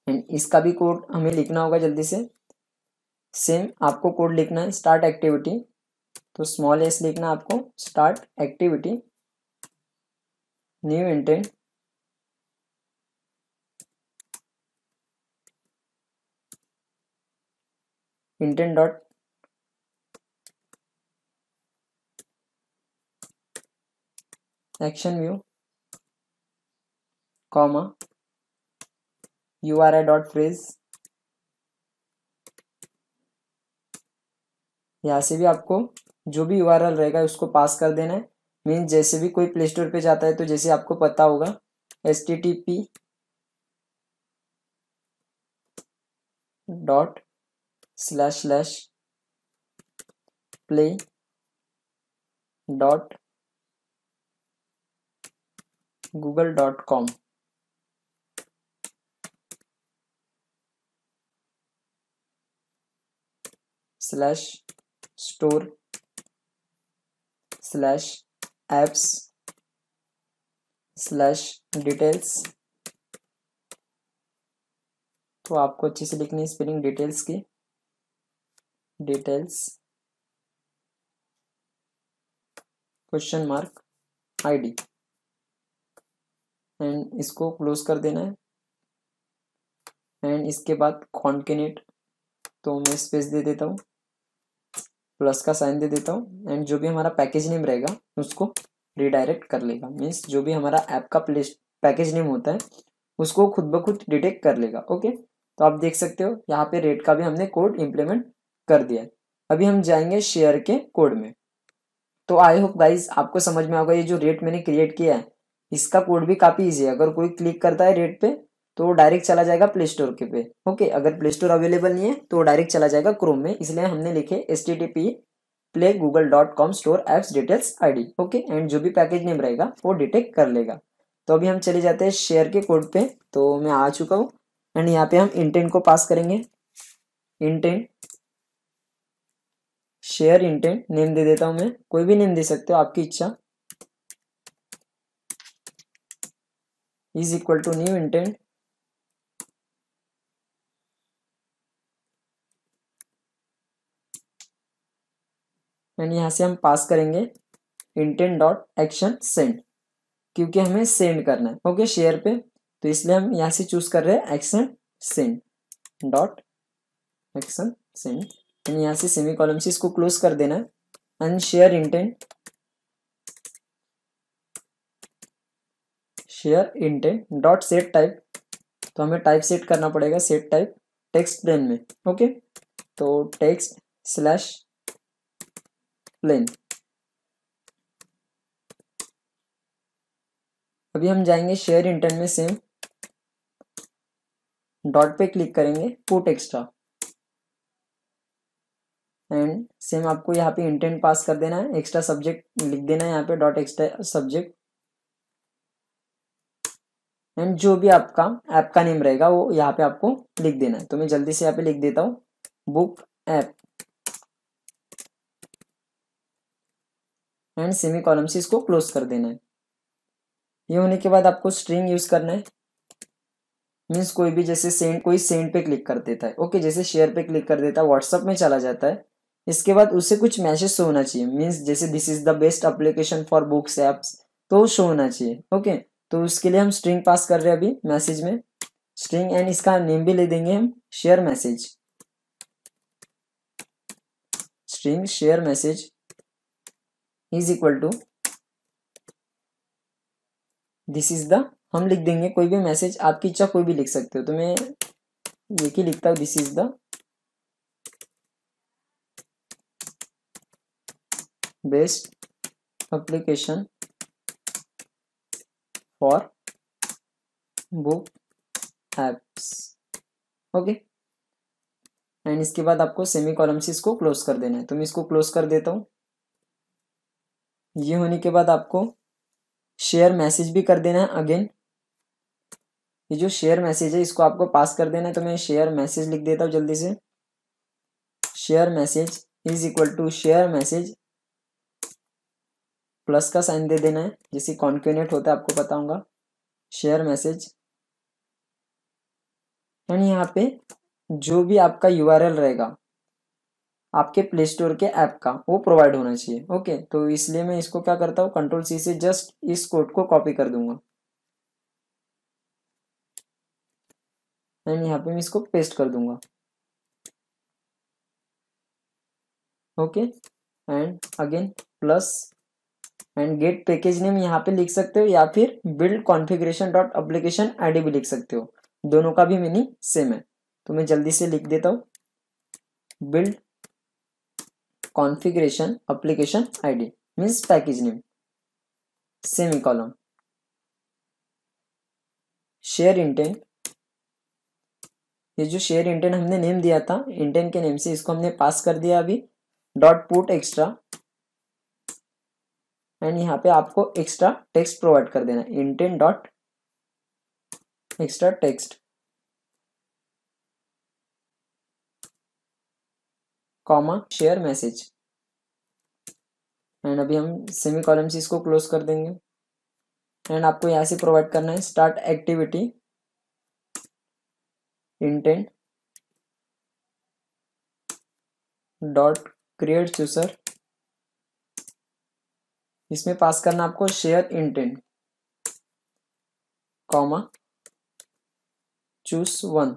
एंड इसका भी कोड हमें लिखना होगा जल्दी से सेम आपको कोड लिखना है स्टार्ट एक्टिविटी तो स्मॉल एस लिखना आपको start activity new intent intent dot action view comma U R I dot phrase यहां से भी आपको जो भी यू रहेगा उसको पास कर देना है मीन्स जैसे भी कोई प्ले स्टोर पर जाता है तो जैसे आपको पता होगा S T T P dot slash slash play dot Google dot com slash store slash apps slash details तो आपको अच्छे से लिखनी है स्पेलिंग डिटेल्स की details question mark ID and इसको क्लोज कर देना है एंड इसके बाद कॉन्केनेट तो मैं स्पेस दे देता हूँ प्लस का साइन दे देता हूँ एंड जो भी हमारा पैकेज नेम रहेगा उसको रिडायरेक्ट कर लेगा मीन्स जो भी हमारा ऐप का प्ले पैकेज नेम होता है उसको खुद ब खुद डिटेक्ट कर लेगा ओके तो आप देख सकते हो यहाँ पे रेट का भी हमने कोड इम्प्लीमेंट कर दिया है अभी हम जाएंगे शेयर के कोड में तो आई होप गाइज आपको समझ में आगे ये जो रेट मैंने क्रिएट किया है इसका कोड भी काफ़ी ईजी है अगर कोई क्लिक करता है रेट पे तो डायरेक्ट चला जाएगा प्ले स्टोर के पे ओके अगर प्ले स्टोर अवेलेबल नहीं है तो डायरेक्ट चला जाएगा क्रोम में इसलिए हमने लिखे S T T P play Google dot com store apps details ID okay and जो भी पैकेज नेम रहेगा वो डिटेक्ट कर लेगा तो अभी हम चले जाते हैं शेयर के कोड पे तो मैं आ चुका हूँ एंड यहाँ पे हम इंटेंट को पास करेंगे इंटेंट शेयर इंटेंट नेम दे देता हूँ मैं कोई भी नेम दे सकते हो आपकी इच्छा is equal to new intent and यहाँ से हम पास करेंगे इंटेंट डॉट एक्शन सेंड क्योंकि हमें सेंड करना है ओके शेयर पे तो इसलिए हम यहाँ से चूज कर रहे हैं action send dot action send and यहाँ से सेमी कॉलम से इसको क्लोज कर देना है and share intent share intent dot set type तो हमें टाइप सेट करना पड़ेगा सेट टाइप टेक्स्ट प्लेन में ओके तो टेक्स्ट स्लैश प्लेन अभी हम जाएंगे शेयर इंटर्न में सेम डॉट पे क्लिक करेंगे पुट एक्स्ट्रा एंड सेम आपको यहाँ पे इंटेंट पास कर देना है एक्स्ट्रा सब्जेक्ट लिख देना है यहाँ पे डॉट एक्स्ट्रा सब्जेक्ट एंड जो भी आपका ऐप का नेम रहेगा वो यहाँ पे आपको लिख देना है तो मैं जल्दी से यहाँ पे लिख देता हूँ book app and semi column से इसको क्लोज कर देना है ये होने के बाद आपको स्ट्रिंग यूज करना है मीन्स कोई भी जैसे सेंड कोई सेंड पे क्लिक कर देता है ओके जैसे शेयर पे क्लिक कर देता है व्हाट्सअप में चला जाता है इसके बाद उसे कुछ मैसेज शो होना चाहिए मीन्स जैसे this is the best application for books apps तो शो होना चाहिए ओके तो उसके लिए हम स्ट्रिंग पास कर रहे हैं अभी मैसेज में स्ट्रिंग एंड इसका नेम भी ले देंगे हम share message string share message is equal to this is the हम लिख देंगे कोई भी मैसेज आपकी इच्छा कोई भी लिख सकते हो तो मैं ये की लिखता हूं this is the best application for book apps okay and इसके बाद आपको सेमी कॉलम से इसको क्लोज कर देना है तो मैं इसको क्लोज कर देता हूं ये होने के बाद आपको शेयर मैसेज भी कर देना है अगेन ये जो शेयर मैसेज है इसको आपको पास कर देना है तो मैं शेयर मैसेज लिख देता हूँ जल्दी से share message is equal to share message plus का साइन दे देना है जैसे कॉन्क्यूनेट होता है आपको बताऊंगा शेयर मैसेज एंड यहाँ पे जो भी आपका यू रहेगा आपके प्ले स्टोर के ऐप का वो प्रोवाइड होना चाहिए ओके तो इसलिए मैं इसको क्या करता हूँ कंट्रोल सी से जस्ट इस कोड को कॉपी कर दूंगा एंड यहाँ पे मैं इसको पेस्ट कर दूंगा okay and again plus and get package name यहाँ पे लिख सकते हो या फिर build configuration dot application ID भी लिख सकते हो दोनों का भी मीनिंग सेम है तो मैं जल्दी से लिख देता हूँ build configuration application id means package name semicolon share intent ये जो शेयर इंटेंट हमने नेम दिया था इंटेंट के नेम से इसको हमने पास कर दिया अभी डॉट पुट एक्स्ट्रा एंड यहाँ पे आपको एक्स्ट्रा टेक्स्ट प्रोवाइड कर देना intent dot extra text comma share message and अभी हम सेमी कॉलम से इसको क्लोज कर देंगे एंड आपको यहाँ से प्रोवाइड करना है start activity intent dot create chooser इसमें पास करना आपको share intent comma choose one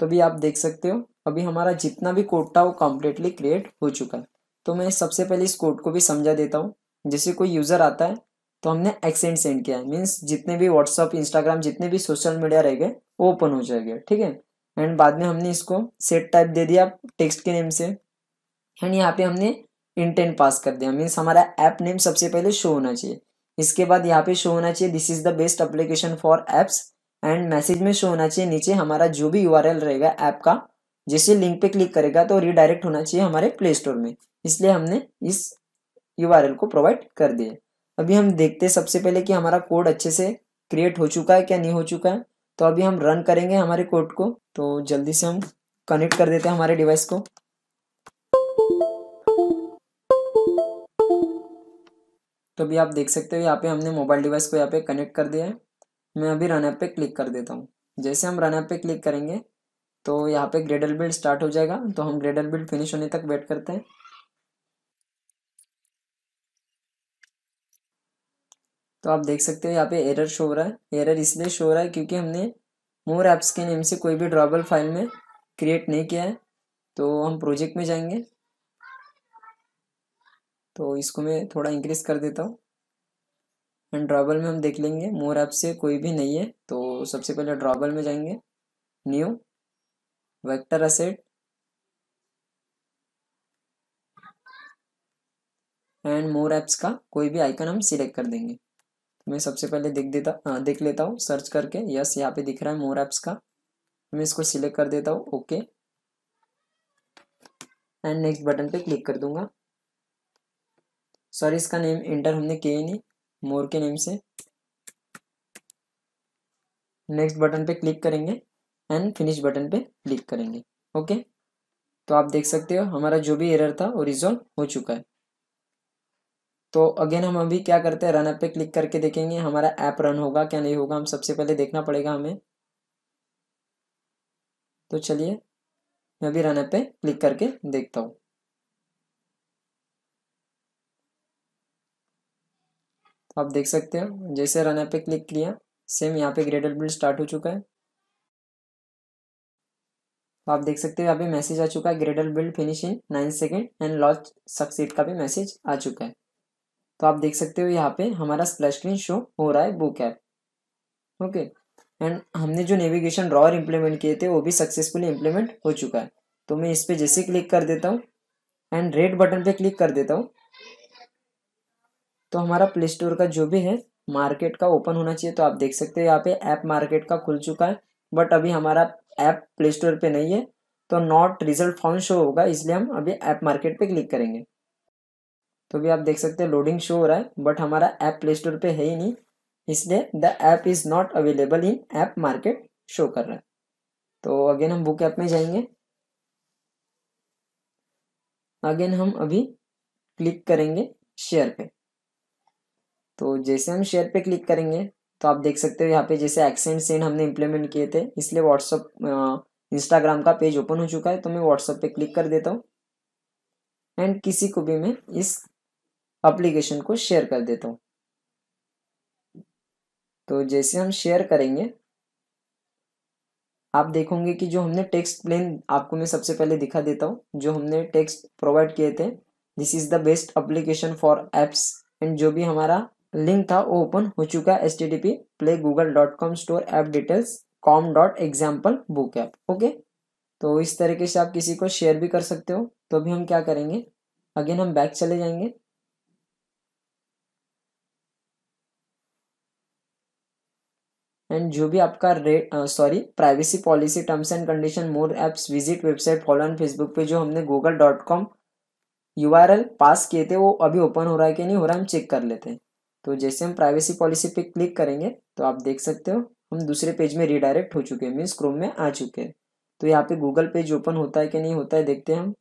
तो भी आप देख सकते हो अभी हमारा जितना भी कोड था वो कम्प्लीटली क्रिएट हो चुका है तो मैं सबसे पहले इस कोड को भी समझा देता हूँ जैसे कोई यूज़र आता है तो हमने एक्सेंट सेंड किया है मीन्स जितने भी व्हाट्सअप इंस्टाग्राम जितने भी सोशल मीडिया रह गए वो ओपन हो जाएंगे ठीक है एंड बाद में हमने इसको सेट टाइप दे दिया टेक्स्ट के नेम से एंड यहाँ पे हमने इंटेंट पास कर दिया मीन्स हमारा ऐप नेम सबसे पहले शो होना चाहिए इसके बाद यहाँ पे शो होना चाहिए this is the best application for apps and message में शो होना चाहिए नीचे हमारा जो भी यू रहेगा ऐप का जैसे लिंक पे क्लिक करेगा तो रिडायरेक्ट होना चाहिए हमारे प्ले स्टोर में इसलिए हमने इस यू को प्रोवाइड कर दिया अभी हम देखते हैं सबसे पहले कि हमारा कोड अच्छे से क्रिएट हो चुका है क्या नहीं हो चुका है तो अभी हम रन करेंगे हमारे कोड को तो जल्दी से हम कनेक्ट कर देते हैं हमारे डिवाइस को तो अभी आप देख सकते हो यहाँ पे हमने मोबाइल डिवाइस को यहाँ पे कनेक्ट कर दिया है मैं अभी रन ऐप पे क्लिक कर देता हूँ जैसे हम रन ऐप पे क्लिक करेंगे तो यहाँ पे ग्रेडल बिल्ड स्टार्ट हो जाएगा तो हम ग्रेडल बिल्ड फिनिश होने तक वेट करते हैं तो आप देख सकते हो यहाँ पे एरर शो हो रहा है एरर इसलिए शो हो रहा है क्योंकि हमने मोर ऐप्स के नेम से कोई भी ड्रॉबल फाइल में क्रिएट नहीं किया है तो हम प्रोजेक्ट में जाएंगे तो इसको मैं थोड़ा इंक्रीज कर देता हूँ एंड ड्रॉबल में हम देख लेंगे मोर ऐप से कोई भी नहीं है तो सबसे पहले ड्रॉबल में जाएंगे new vector asset and more apps का कोई भी आइकन हम सिलेक्ट कर देंगे मैं सबसे पहले देख देता आ, हाँ, देख लेता हूँ सर्च करके यस यहाँ पे दिख रहा है मोर ऐप्स का मैं इसको सिलेक्ट कर देता हूँ ओके एंड नेक्स्ट बटन पे क्लिक कर दूंगा सॉरी इसका नेम इंटर हमने किया ही नहीं मोर के नेम से नेक्स्ट बटन पे क्लिक करेंगे एंड फिनिश बटन पे क्लिक करेंगे ओके तो आप देख सकते हो हमारा जो भी एरर था वो रिजॉल्व हो चुका है तो अगेन हम अभी क्या करते हैं रन ऐप पे क्लिक करके देखेंगे हमारा ऐप रन होगा क्या नहीं होगा हम सबसे पहले देखना पड़ेगा हमें तो चलिए मैं अभी रन ऐप पे क्लिक करके देखता हूँ आप देख सकते हो जैसे रन पे क्लिक किया सेम यहाँ पे ग्रेडल बिल्ड स्टार्ट हो चुका है आप देख सकते हो यहाँ पे मैसेज आ चुका है Gradle build finish in nine second and launch succeed का भी मैसेज आ चुका है तो आप देख सकते हो यहाँ पे हमारा स्प्लैश स्क्रीन शो हो रहा है बुक ऐप ओके एंड हमने जो नेविगेशन रॉर इम्प्लीमेंट किए थे वो भी सक्सेसफुली इम्प्लीमेंट हो चुका है तो मैं इस पर जैसे क्लिक कर देता हूँ एंड रेड बटन पे क्लिक कर देता हूँ तो हमारा प्ले स्टोर का जो भी है मार्केट का ओपन होना चाहिए तो आप देख सकते हैं यहाँ पे ऐप मार्केट का खुल चुका है बट अभी हमारा ऐप प्ले स्टोर पे नहीं है तो नॉट रिजल्ट फाउंड शो होगा इसलिए हम अभी ऐप मार्केट पे क्लिक करेंगे तो भी आप देख सकते हैं लोडिंग शो हो रहा है बट हमारा ऐप प्ले स्टोर पे है ही नहीं इसलिए the app is not available in app market show कर रहा है तो अगेन हम बुक ऐप में जाएंगे अगेन हम अभी क्लिक करेंगे शेयर पे तो जैसे हम शेयर पे क्लिक करेंगे तो आप देख सकते हो यहाँ पे जैसे एक्सेंट सेंड हमने इम्प्लीमेंट किए थे इसलिए व्हाट्सअप इंस्टाग्राम का पेज ओपन हो चुका है तो मैं व्हाट्सअप पे क्लिक कर देता हूँ एंड किसी को भी मैं इस अप्लीकेशन को शेयर कर देता हूँ तो जैसे हम शेयर करेंगे आप देखोगे कि जो हमने टेक्स्ट प्लेन आपको मैं सबसे पहले दिखा देता हूँ जो हमने टेक्स्ट प्रोवाइड किए थे this is the best application for apps and जो भी हमारा लिंक था वो ओपन हो चुका है S T D P play Google dot com store app details com dot example book app okay तो इस तरीके से आप किसी को शेयर भी कर सकते हो तो अभी हम क्या करेंगे अगेन हम बैक चले जाएंगे एंड जो भी आपका rate sorry privacy policy terms and condition more apps visit website follow on Facebook पे जो हमने Google dot com you pass किए थे वो अभी ओपन हो रहा है कि नहीं हो रहा है हम चेक कर लेते हैं तो जैसे हम प्राइवेसी पॉलिसी पे क्लिक करेंगे तो आप देख सकते हो हम दूसरे पेज में रिडायरेक्ट हो चुके हैं मीन्स क्रोम में आ चुके हैं तो यहाँ पे गूगल पेज ओपन होता है कि नहीं होता है देखते हैं हम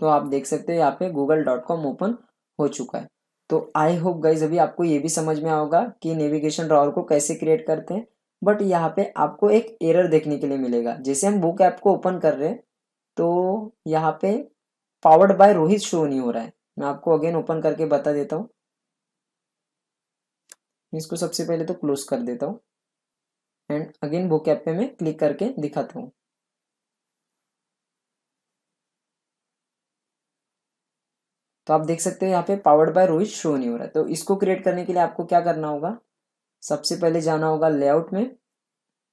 तो आप देख सकते हो यहाँ पे गूगल डॉट कॉम ओपन हो चुका है तो आई होप गाइज अभी आपको ये भी समझ में आओगा कि नेविगेशन ड्रॉवर को कैसे क्रिएट करते हैं बट यहाँ पे आपको एक एरर देखने के लिए मिलेगा जैसे हम बुक ऐप को ओपन कर रहे हैं तो यहाँ पे पावर्ड बाय रोहित शो नहीं हो रहा है मैं आपको अगेन ओपन करके बता देता हूँ मैं इसको सबसे पहले तो क्लोज कर देता हूँ एंड अगेन बुक कैप पे मैं क्लिक करके दिखाता हूँ तो आप देख सकते हो यहाँ पे पावर्ड बाय रोहित शो नहीं हो रहा तो इसको क्रिएट करने के लिए आपको क्या करना होगा सबसे पहले जाना होगा लेआउट में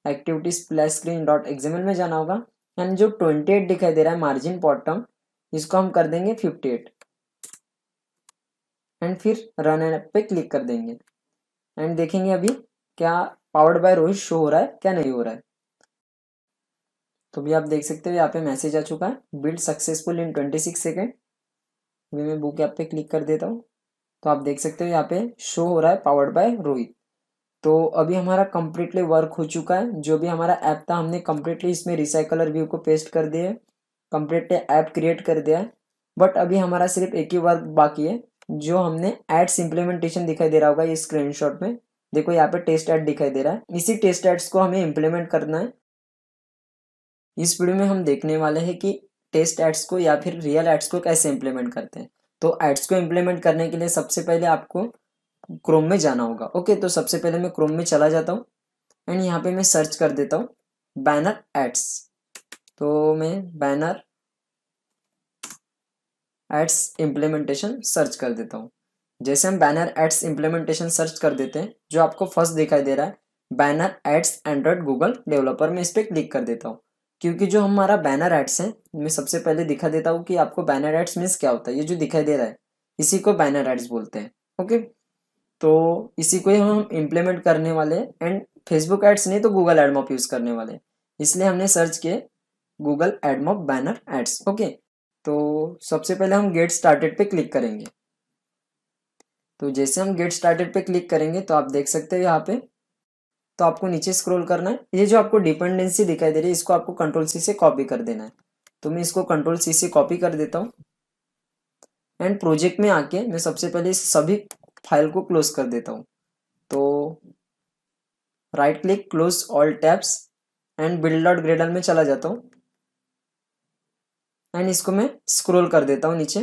activities plus screen dot examine में जाना होगा एंड जो ट्वेंटी एट दिखाई दे रहा है मार्जिन बॉटम इसको हम कर देंगे फिफ्टी एट एंड फिर रन एंड पे क्लिक कर देंगे एंड देखेंगे अभी क्या पावर्ड बाय रोहित शो हो रहा है क्या नहीं हो रहा है तो भी आप देख सकते हो यहाँ पे मैसेज आ चुका है build successful in twenty six second अभी मैं बुक ऐप पे क्लिक कर देता हूँ तो आप देख सकते हो यहाँ पे शो हो रहा है पावर्ड बाय रोहित तो अभी हमारा कम्प्लीटली वर्क हो चुका है जो भी हमारा ऐप था हमने कम्प्लीटली इसमें रिसाइकलर व्यू को पेस्ट कर दिया है कम्प्लीटली ऐप क्रिएट कर दिया है बट अभी हमारा सिर्फ एक ही वर्क बाकी है जो हमने एड्स इम्प्लीमेंटेशन दिखाई दे रहा होगा ये स्क्रीनशॉट में देखो यहाँ पे टेस्ट एड दिखाई दे रहा है इसी टेस्ट एड्स को हमें इम्प्लीमेंट करना है इस वीडियो में हम देखने वाले हैं कि टेस्ट एड्स को या फिर रियल एड्स को कैसे इम्प्लीमेंट करते हैं तो एड्स को इम्प्लीमेंट करने के लिए सबसे पहले आपको क्रोम में जाना होगा ओके तो सबसे पहले मैं क्रोम में चला जाता हूँ एंड यहाँ पे मैं सर्च कर देता हूँ बैनर एड्स तो मैं बैनर एड्स इम्प्लीमेंटेशन सर्च कर देता हूँ जैसे हम बैनर एड्स इम्प्लीमेंटेशन सर्च कर देते हैं जो आपको फर्स्ट दिखाई दे रहा है banner ads Android Google developer में इस पर क्लिक कर देता हूँ क्योंकि जो हमारा बैनर एड्स है मैं सबसे पहले दिखा देता हूँ कि आपको बैनर एड्स मीन्स क्या होता है ये जो दिखाई दे रहा है इसी को बैनर एड्स बोलते हैं ओके तो इसी को हम इम्प्लीमेंट करने वाले एंड फेसबुक एड्स नहीं तो गूगल एडमॉप यूज़ करने वाले इसलिए हमने सर्च किए Google AdMob banner ads okay तो सबसे पहले हम गेट स्टार्टेड पे क्लिक करेंगे तो जैसे हम गेट स्टार्टेड पे क्लिक करेंगे तो आप देख सकते हो यहाँ पे तो आपको नीचे स्क्रॉल करना है ये जो आपको डिपेंडेंसी दिखाई दे रही है इसको आपको कंट्रोल सी से कॉपी कर देना है तो मैं इसको कंट्रोल सी से कॉपी कर देता हूँ एंड प्रोजेक्ट में आके मैं सबसे पहले इस सभी फाइल को क्लोज कर देता हूँ तो right click close all tabs and build dot Gradle में चला जाता हूँ एंड इसको मैं स्क्रोल कर देता हूँ नीचे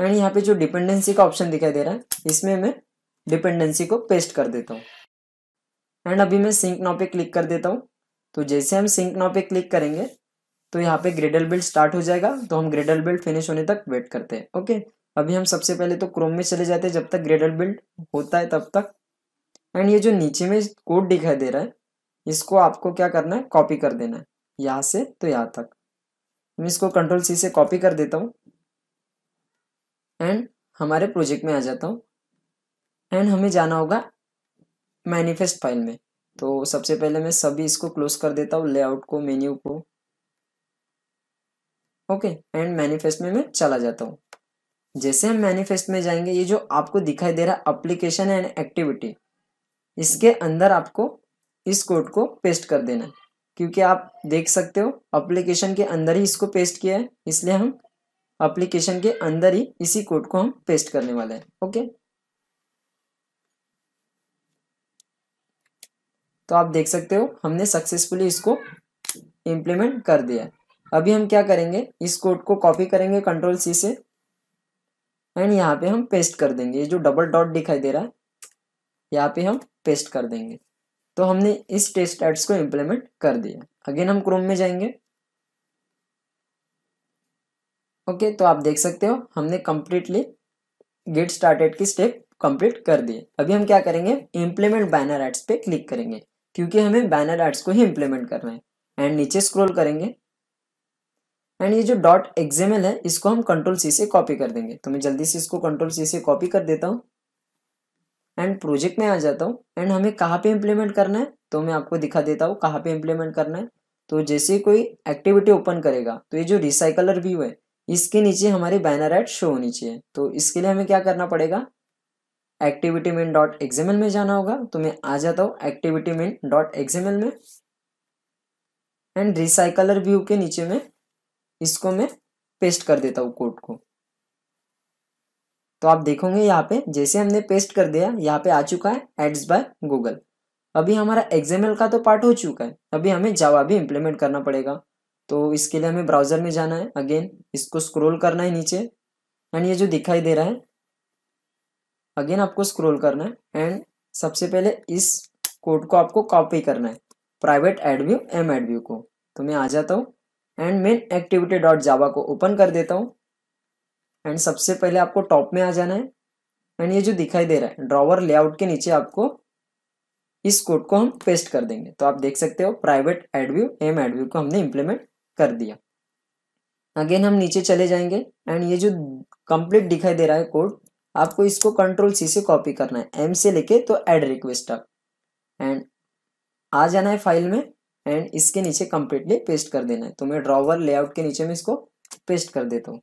एंड यहाँ पे जो डिपेंडेंसी का ऑप्शन दिखाई दे रहा है इसमें मैं डिपेंडेंसी को पेस्ट कर देता हूँ एंड अभी मैं सिंक नाव पे क्लिक कर देता हूँ तो जैसे हम सिंक नाव पे क्लिक करेंगे तो यहाँ पे ग्रेडल बिल्ड स्टार्ट हो जाएगा तो हम ग्रेडल बिल्ड फिनिश होने तक वेट करते हैं ओके अभी हम सबसे पहले तो क्रोम में चले जाते हैं जब तक ग्रेडल बिल्ड होता है तब तक एंड ये जो नीचे में कोड दिखाई दे रहा है इसको आपको क्या करना है कॉपी कर देना है यहाँ से तो यहाँ तक मैं इसको कंट्रोल सी से कॉपी कर देता हूँ एंड हमारे प्रोजेक्ट में आ जाता हूँ एंड हमें जाना होगा मैनिफेस्ट फाइल में तो सबसे पहले मैं सभी इसको क्लोज कर देता हूँ लेआउट को मेन्यू को ओके एंड मैनिफेस्ट में मैं चला जाता हूँ जैसे हम मैनिफेस्ट में जाएंगे ये जो आपको दिखाई दे रहा है अप्लीकेशन एंड एक्टिविटी इसके अंदर आपको इस कोड को पेस्ट कर देना है क्योंकि आप देख सकते हो अप्लीकेशन के अंदर ही इसको पेस्ट किया है इसलिए हम अप्लीकेशन के अंदर ही इसी कोड को हम पेस्ट करने वाले हैं ओके तो आप देख सकते हो हमने सक्सेसफुली इसको इम्प्लीमेंट कर दिया अभी हम क्या करेंगे इस कोड को कॉपी करेंगे कंट्रोल सी से एंड यहाँ पे हम पेस्ट कर देंगे ये जो डबल डॉट दिखाई दे रहा है यहाँ पे हम पेस्ट कर देंगे तो हमने इस टेस्ट एड्स को इम्प्लीमेंट कर दिया अगेन हम क्रोम में जाएंगे ओके okay, तो आप देख सकते हो हमने कम्प्लीटली गेट स्टार्टेड की स्टेप कंप्लीट कर दिए अभी हम क्या करेंगे इम्प्लीमेंट बैनर एड्स पे क्लिक करेंगे क्योंकि हमें बैनर एड्स को ही इम्प्लीमेंट करना है एंड नीचे स्क्रॉल करेंगे एंड ये जो डॉट एग्जेमल है इसको हम कंट्रोल सी से कॉपी कर देंगे तो मैं जल्दी से इसको कंट्रोल सी से कॉपी कर देता हूँ एंड प्रोजेक्ट में आ जाता हूँ एंड हमें कहाँ पे इम्प्लीमेंट करना है तो मैं आपको दिखा देता हूँ कहाँ पे इम्प्लीमेंट करना है तो जैसे कोई एक्टिविटी ओपन करेगा तो ये जो रिसाइकलर व्यू है इसके नीचे हमारे बैनर एड शो होनी चाहिए तो इसके लिए हमें क्या करना पड़ेगा एक्टिविटी मेन डॉट एग्जामिल में जाना होगा तो मैं आ जाता हूँ एक्टिविटी मेन डॉट एग्जामिल में एंड रिसाइकलर व्यू के नीचे में इसको मैं पेस्ट कर देता हूँ कोड को तो आप देखोगे यहाँ पे जैसे हमने पेस्ट कर दिया यहाँ पे आ चुका है एड्स बाय गूगल अभी हमारा एग्जामल का तो पार्ट हो चुका है अभी हमें जावा भी इम्प्लीमेंट करना पड़ेगा तो इसके लिए हमें ब्राउजर में जाना है अगेन इसको स्क्रोल करना है नीचे एंड ये जो दिखाई दे रहा है अगेन आपको स्क्रोल करना है एंड सबसे पहले इस कोड को आपको कॉपी करना है प्राइवेट एडव्यू एम एडव्यू को तो मैं आ जाता हूँ and main activity dot Java को ओपन कर देता हूँ एंड सबसे पहले आपको टॉप में आ जाना है एंड ये जो दिखाई दे रहा है ड्रॉवर लेआउट के नीचे आपको इस कोड को हम पेस्ट कर देंगे तो आप देख सकते हो प्राइवेट एडव्यू एम एडव्यू को हमने इम्प्लीमेंट कर दिया अगेन हम नीचे चले जाएंगे एंड ये जो कंप्लीट दिखाई दे रहा है कोड आपको इसको कंट्रोल सी से कॉपी करना है एम से लेके तो एड रिक्वेस्ट आप एंड आ जाना है फाइल में एंड इसके नीचे कंप्लीटली पेस्ट कर देना है तो मैं ड्रॉवर लेआउट के नीचे में इसको पेस्ट कर देता हूँ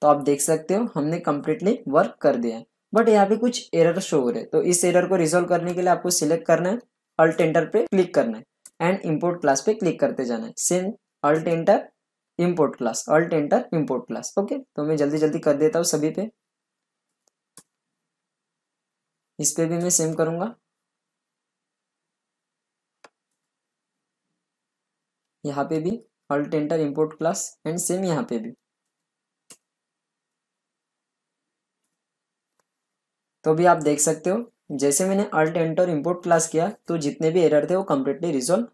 तो आप देख सकते हो हमने कम्प्लीटली वर्क कर दिया है बट यहाँ पे कुछ एरर शो हो रहे हैं तो इस एरर को रिजोल्व करने के लिए आपको सिलेक्ट करना है अल्ट एंटर पे क्लिक करना है एंड इम्पोर्ट क्लास पे क्लिक करते जाना है same alt enter import class alt enter import class okay तो मैं जल्दी जल्दी कर देता हूँ सभी पे इस पे भी मैं सेम करूंगा यहाँ पे भी alt enter import class and same यहाँ पे भी तो भी आप देख सकते हो जैसे मैंने अल्ट एंटर इम्पोर्ट क्लास किया तो जितने भी एरर थे वो कम्प्लीटली रिजोल्व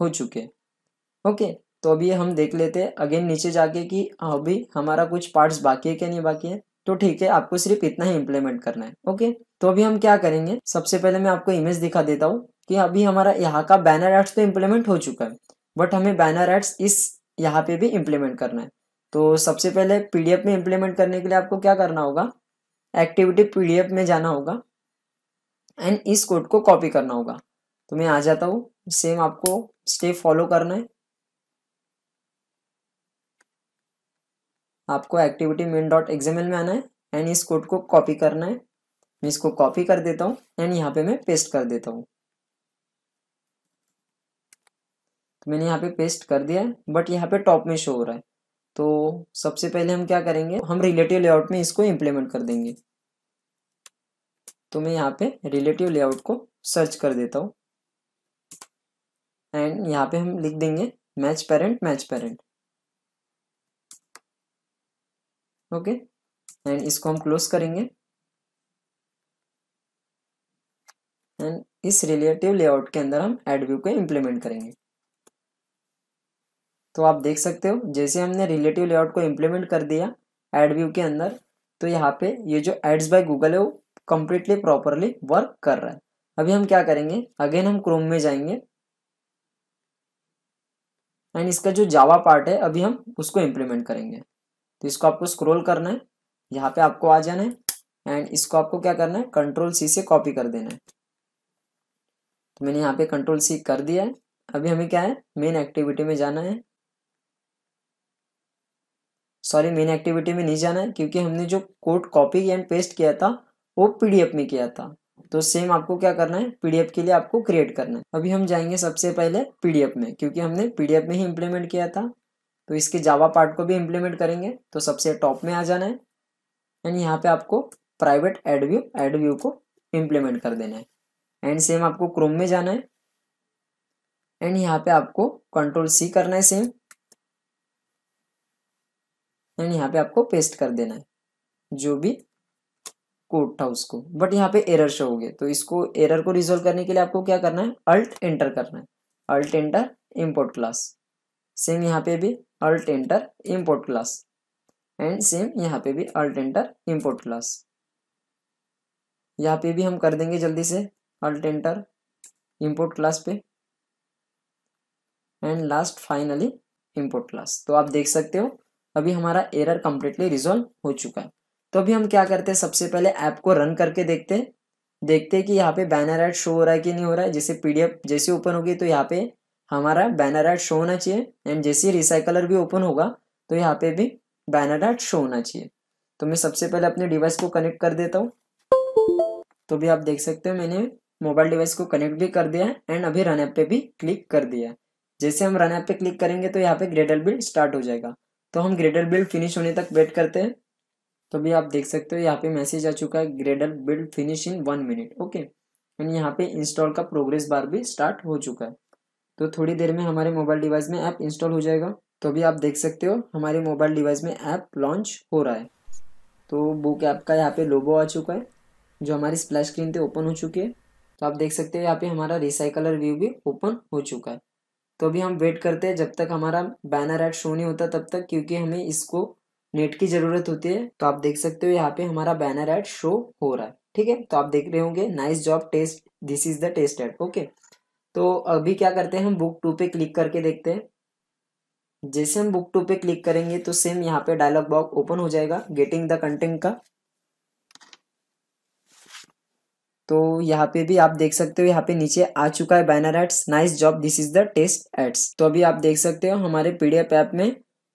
हो चुके ओके तो अभी हम देख लेते हैं अगेन नीचे जाके कि अभी हमारा कुछ पार्ट्स बाकी है क्या नहीं बाकी है तो ठीक है आपको सिर्फ इतना ही इम्प्लीमेंट करना है ओके तो अभी हम क्या करेंगे सबसे पहले मैं आपको इमेज दिखा देता हूँ कि अभी हमारा यहाँ का बैनर एड्स तो इम्प्लीमेंट हो चुका है बट हमें बैनर एड्स इस यहाँ पे भी इम्प्लीमेंट करना है तो सबसे पहले पीडीएफ में इम्प्लीमेंट करने के लिए आपको क्या करना होगा एक्टिविटी पीडीएफ में जाना होगा एंड इस कोड को कॉपी करना होगा तो मैं आ जाता हूँ सेम आपको स्टेप फॉलो करना है आपको एक्टिविटी मेन डॉट एग्जामिन में आना है एंड इस कोड को कॉपी करना है मैं इसको कॉपी कर देता हूँ एंड यहाँ पे मैं पेस्ट कर देता हूँ तो मैंने यहाँ पे पेस्ट कर दिया है बट यहाँ पे टॉप में शो हो रहा है तो सबसे पहले हम क्या करेंगे हम रिलेटिव लेआउट में इसको इम्प्लीमेंट कर देंगे तो मैं यहाँ पे रिलेटिव लेआउट को सर्च कर देता हूँ एंड यहाँ पे हम लिख देंगे match parent match parent okay and इसको हम क्लोज करेंगे एंड इस रिलेटिव लेआउट के अंदर हम एड व्यू को इम्प्लीमेंट करेंगे तो आप देख सकते हो जैसे हमने रिलेटिव लेआउट को इम्प्लीमेंट कर दिया एड व्यू के अंदर तो यहाँ पे ये जो एड्स बाय गूगल है वो कम्प्लीटली प्रॉपरली वर्क कर रहा है अभी हम क्या करेंगे अगेन हम क्रोम में जाएंगे एंड इसका जो जावा पार्ट है अभी हम उसको इम्प्लीमेंट करेंगे तो इसको आपको स्क्रोल करना है यहाँ पे आपको आ जाना है एंड इसको आपको क्या करना है कंट्रोल सी से कॉपी कर देना है तो मैंने यहाँ पे कंट्रोल सी कर दिया है अभी हमें क्या है मेन एक्टिविटी में जाना है सॉरी मेन एक्टिविटी में नहीं जाना है क्योंकि हमने जो कोड कॉपी एंड पेस्ट किया था वो पीडीएफ में किया था तो सेम आपको क्या करना है पीडीएफ के लिए आपको क्रिएट करना है अभी हम जाएंगे सबसे पहले पीडीएफ में क्योंकि हमने पीडीएफ में ही इम्प्लीमेंट किया था तो इसके जावा पार्ट को भी इम्प्लीमेंट करेंगे तो सबसे टॉप में आ जाना है एंड यहाँ पे आपको private ad view ad view को इम्प्लीमेंट कर देना है एंड सेम आपको क्रोम में जाना है एंड यहाँ पे आपको कंट्रोल सी करना है सेम एंड यहाँ पे आपको पेस्ट कर देना है जो भी कोड था उसको बट यहाँ पे एरर शो हो गए तो इसको एरर को रिजोल्व करने के लिए आपको क्या करना है अल्ट एंटर करना है alt enter import class same यहाँ पे भी alt enter import class and same यहाँ पे भी अल्ट एंटर इम्पोर्ट क्लास यहाँ पे भी हम कर देंगे जल्दी से अल्ट एंटर इम्पोर्ट क्लास पे and last finally import class तो आप देख सकते हो अभी हमारा एरर कंप्लीटली रिजोल्व हो चुका है तो अभी हम क्या करते हैं सबसे पहले ऐप को रन करके देखते हैं देखते हैं कि यहाँ पे बैनर एड शो हो रहा है कि नहीं हो रहा है जैसे पीडीएफ जैसे ओपन होगी तो यहाँ पे हमारा बैनर एड शो होना चाहिए एंड जैसे रिसाइकलर भी ओपन होगा तो यहाँ पे भी बैनर एड शो होना चाहिए तो मैं सबसे पहले अपने डिवाइस को कनेक्ट कर देता हूँ तो भी आप देख सकते हो मैंने मोबाइल डिवाइस को कनेक्ट भी कर दिया है एंड अभी रन ऐप पे भी क्लिक कर दिया है जैसे हम रन ऐप पे क्लिक करेंगे तो यहाँ पे ग्रेडल बिल्ड स्टार्ट हो जाएगा तो हम ग्रेडल बिल्ड फिनिश होने तक वेट करते हैं तो भी आप देख सकते हो यहाँ पे मैसेज आ चुका है Gradle build finish in one minute okay and यहाँ पे इंस्टॉल का प्रोग्रेस बार भी स्टार्ट हो चुका है तो थोड़ी देर में हमारे मोबाइल डिवाइस में ऐप इंस्टॉल हो जाएगा तो भी आप देख सकते हो हमारे मोबाइल डिवाइस में ऐप लॉन्च हो रहा है तो बुक ऐप का यहाँ पे लोबो आ चुका है जो हमारी स्प्लैश स्क्रीन पे ओपन हो चुकी है तो आप देख सकते हो यहाँ पे हमारा रिसाइकलर व्यू भी ओपन हो चुका है तो अभी हम वेट करते हैं जब तक हमारा बैनर एड शो नहीं होता तब तक क्योंकि हमें इसको नेट की ज़रूरत होती है तो आप देख सकते हो यहाँ पे हमारा बैनर एड शो हो रहा है ठीक है तो आप देख रहे होंगे nice job test this is the test ad okay तो अभी क्या करते हैं हम बुक टू पे क्लिक करके देखते हैं जैसे हम बुक टू पे क्लिक करेंगे तो सेम यहाँ पे डायलॉग बॉक्स ओपन हो जाएगा गेटिंग द कंटेंट का तो यहाँ पे भी आप देख सकते हो यहाँ पे नीचे आ चुका है banner ads nice job this is the test ads तो अभी आप देख सकते हो हमारे पीडीएफ ऐप में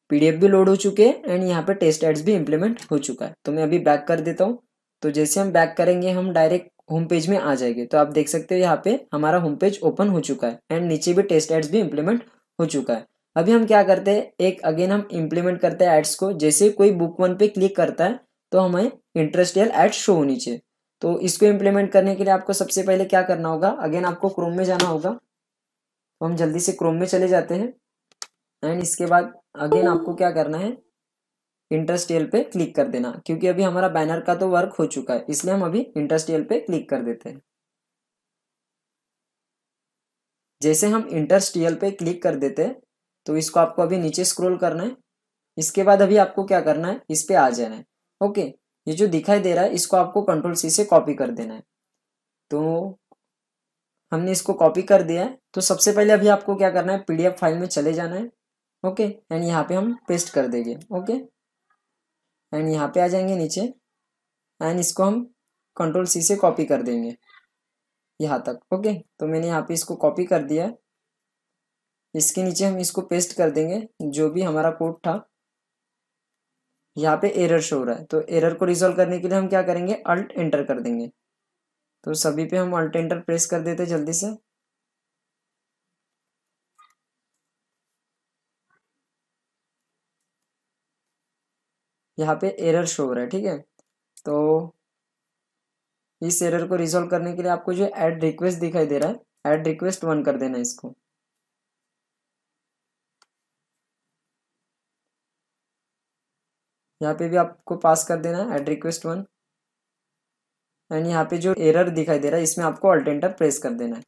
पीडीएफ भी लोड हो चुके हैं एंड यहाँ पे टेस्ट एड्स भी इम्प्लीमेंट हो चुका है तो मैं अभी बैक कर देता हूँ तो जैसे हम बैक करेंगे हम डायरेक्ट होम पेज में आ जाएंगे तो आप देख सकते हो यहाँ पे हमारा होम पेज ओपन हो चुका है एंड नीचे भी टेस्ट एड्स भी इम्प्लीमेंट हो चुका है अभी हम क्या करते हैं एक अगेन हम इम्प्लीमेंट करते हैं एड्स को जैसे कोई बुक वन पे क्लिक करता है तो हमें इंटरेस्टियल एड शो होनी चाहिए तो इसको इम्प्लीमेंट करने के लिए आपको सबसे पहले क्या करना होगा अगेन आपको क्रोम में जाना होगा तो हम जल्दी से क्रोम में चले जाते हैं एंड इसके बाद अगेन आपको क्या करना है इंटरेस्ट पे क्लिक कर देना क्योंकि अभी हमारा बैनर का तो वर्क हो चुका है इसलिए हम अभी इंटरेस्ट पे क्लिक कर देते हैं जैसे हम इंटरेस्ट पे क्लिक कर देते हैं तो इसको आपको अभी नीचे स्क्रोल करना है इसके बाद अभी आपको क्या करना है इस पर आ जाना है ओके ये जो दिखाई दे रहा है इसको आपको कंट्रोल सी से कॉपी कर देना है तो हमने इसको कॉपी कर दिया है तो सबसे पहले अभी आपको क्या करना है पीडीएफ फाइल में चले जाना है ओके एंड यहाँ पे हम पेस्ट कर देंगे ओके एंड यहाँ पे आ जाएंगे नीचे एंड इसको हम कंट्रोल सी से कॉपी कर देंगे यहाँ तक ओके तो मैंने यहाँ पे इसको कॉपी कर दिया इसके नीचे हम इसको पेस्ट कर देंगे जो भी हमारा कोड था यहाँ पे एरर शो हो रहा है तो एरर को रिजोल्व करने के लिए हम क्या करेंगे अल्ट एंटर कर देंगे तो सभी पे हम अल्ट एंटर प्रेस कर देते जल्दी से यहाँ पे एरर शो हो रहा है ठीक है तो इस एरर को रिजोल्व करने के लिए आपको जो ऐड रिक्वेस्ट दिखाई दे रहा है ऐड रिक्वेस्ट वन कर देना इसको यहाँ पे भी आपको पास कर देना है एड रिक्वेस्ट वन एंड यहाँ पे जो एरर दिखाई दे रहा है इसमें आपको अल्टेंटर प्रेस कर देना है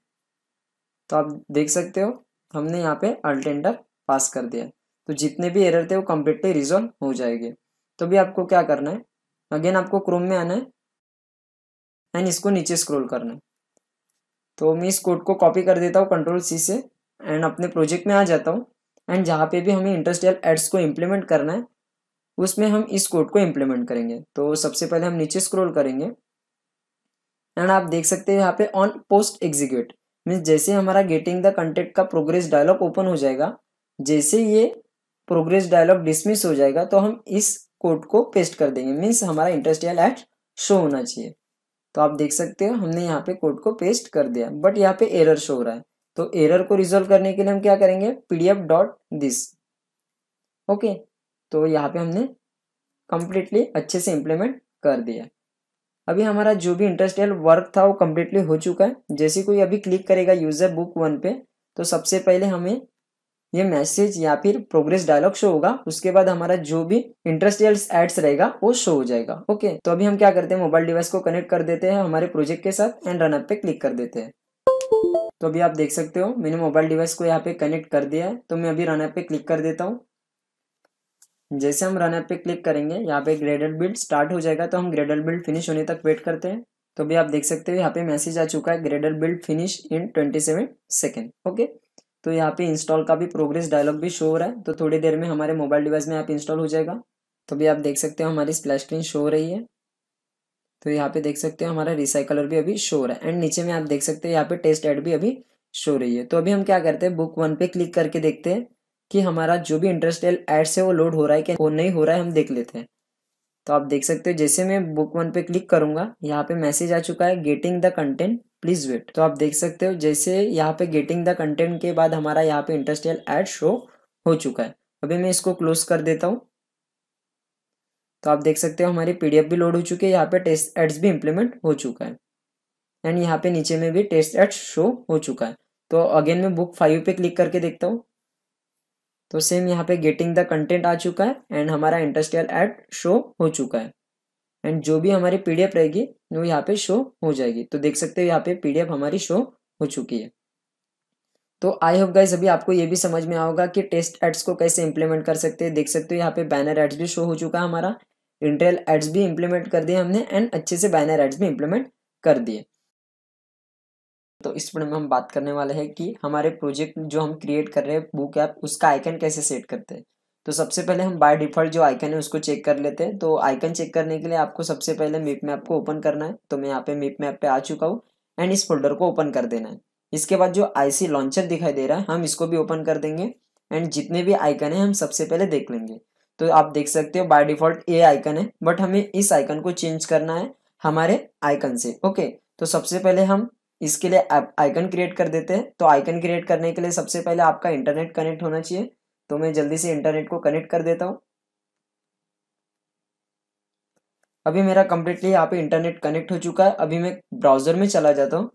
तो आप देख सकते हो हमने यहाँ पे अल्टेंटर पास कर दिया तो जितने भी एरर थे वो कम्प्लीटली रिजॉल्व हो जाएंगे तो भी आपको क्या करना है अगेन आपको क्रोम में आना है एंड इसको नीचे स्क्रोल करना है तो मैं इस कोड को कॉपी कर देता हूँ कंट्रोल सी से एंड अपने प्रोजेक्ट में आ जाता हूँ एंड जहाँ पे भी हमें इंडस्ट्रियल एड्स को इम्प्लीमेंट करना है उसमें हम इस कोड को इम्प्लीमेंट करेंगे तो सबसे पहले हम नीचे स्क्रॉल करेंगे एंड आप देख सकते हैं यहाँ पे ऑन पोस्ट एग्जीक्यूट मीन्स जैसे हमारा गेटिंग द कंटेंट का प्रोग्रेस डायलॉग ओपन हो जाएगा जैसे ये प्रोग्रेस डायलॉग डिसमिस हो जाएगा तो हम इस कोड को पेस्ट कर देंगे मीन्स हमारा इंटरस्टियल एक्ट शो होना चाहिए तो आप देख सकते हो हमने यहाँ पे कोड को पेस्ट कर दिया बट यहाँ पे एरर शो हो रहा है तो एरर को रिजोल्व करने के लिए हम क्या करेंगे पीडीएफ डॉट दिस ओके तो यहाँ पे हमने कम्प्लीटली अच्छे से इम्प्लीमेंट कर दिया अभी हमारा जो भी इंटरस्टेल वर्क था वो कम्प्लीटली हो चुका है जैसे कोई अभी क्लिक करेगा यूज़र बुक वन पे तो सबसे पहले हमें ये मैसेज या फिर प्रोग्रेस डायलॉग शो होगा उसके बाद हमारा जो भी इंटरेस्टियल एड्स रहेगा वो शो हो जाएगा ओके तो अभी हम क्या करते हैं मोबाइल डिवाइस को कनेक्ट कर देते हैं हमारे प्रोजेक्ट के साथ एंड रनअप पे क्लिक कर देते हैं तो अभी आप देख सकते हो मैंने मोबाइल डिवाइस को यहाँ पे कनेक्ट कर दिया है तो मैं अभी रनअप पे क्लिक कर देता हूँ जैसे हम रन ऐप पे क्लिक करेंगे यहाँ पे ग्रेडल बिल्ड स्टार्ट हो जाएगा तो हम ग्रेडल बिल्ड फिनिश होने तक वेट करते हैं तो भी आप देख सकते हो यहाँ पे मैसेज आ चुका है Gradle build finish in twenty seven second okay तो यहाँ पे इंस्टॉल का भी प्रोग्रेस डायलॉग भी शो हो रहा है तो थोड़ी देर में हमारे मोबाइल डिवाइस में आप इंस्टॉल हो जाएगा तो भी आप देख सकते हो हमारी स्प्लैश स्क्रीन शो हो रही है तो यहाँ पे देख सकते हो हमारा रिसाइकलर भी अभी शो हो रहा है एंड नीचे में आप देख सकते हो यहाँ पे टेस्ट एड भी अभी शो रही है तो अभी हम क्या करते हैं बुक वन पे क्लिक करके देखते हैं कि हमारा जो भी इंटरेस्ट एड से वो लोड हो रहा है कि वो नहीं हो रहा है हम देख लेते हैं तो आप देख सकते हो जैसे मैं बुक वन पे क्लिक करूंगा यहाँ पे मैसेज आ चुका है getting the content please wait तो आप देख सकते हो जैसे यहाँ पे गेटिंग द कंटेंट के बाद हमारा यहाँ पे इंटरेस्टियल एड शो हो चुका है अभी मैं इसको क्लोज कर देता हूँ तो आप देख सकते हो हमारी पीडीएफ भी लोड हो चुकी है यहाँ पे टेस्ट एड्स भी इम्प्लीमेंट हो चुका है एंड यहाँ पे नीचे में भी टेस्ट एड्स शो हो चुका है तो अगेन मैं बुक फाइव पे क्लिक करके देखता हूँ तो सेम यहाँ पे गेटिंग द कंटेंट आ चुका है एंड हमारा इंडस्ट्रियल एड शो हो चुका है एंड जो भी हमारी पीडीएफ रहेगी वो यहाँ पे शो हो जाएगी तो देख सकते हो यहाँ पे पीडीएफ हमारी शो हो चुकी है तो आई होप गाइज अभी आपको ये भी समझ में आओगा कि टेस्ट एड्स को कैसे इंप्लीमेंट कर सकते हैं देख सकते हो यहाँ पे बैनर एड्स भी शो हो चुका है हमारा इंटरल एड्स भी इंप्लीमेंट कर दिए हमने एंड अच्छे से बैनर एड्स भी इंप्लीमेंट कर दिए तो इस वीडियो में हम बात करने वाले हैं कि हमारे प्रोजेक्ट जो हम क्रिएट कर रहे हैं बुक ऐप उसका आइकन कैसे सेट करते हैं तो सबसे पहले हम बाय डिफ़ॉल्ट जो आइकन है उसको चेक कर लेते हैं तो आइकन चेक करने के लिए आपको सबसे पहले मीप मैप को ओपन करना है तो मैं यहाँ पे मीप मैप पे आ चुका हूँ एंड इस फोल्डर को ओपन कर देना है इसके बाद जो आईसी लॉन्चर दिखाई दे रहा है हम इसको भी ओपन कर देंगे एंड जितने भी आइकन है हम सबसे पहले देख लेंगे तो आप देख सकते हो बाय डिफ़ॉल्ट ये आइकन है बट हमें इस आइकन को चेंज करना है हमारे आइकन से ओके तो सबसे पहले हम इसके लिए आइकन क्रिएट कर देते हैं तो आइकन क्रिएट करने के लिए सबसे पहले आपका इंटरनेट कनेक्ट होना चाहिए तो मैं जल्दी से इंटरनेट को कनेक्ट कर देता हूँ अभी मेरा कम्प्लीटली यहाँ पे इंटरनेट कनेक्ट हो चुका है अभी मैं ब्राउज़र में चला जाता हूँ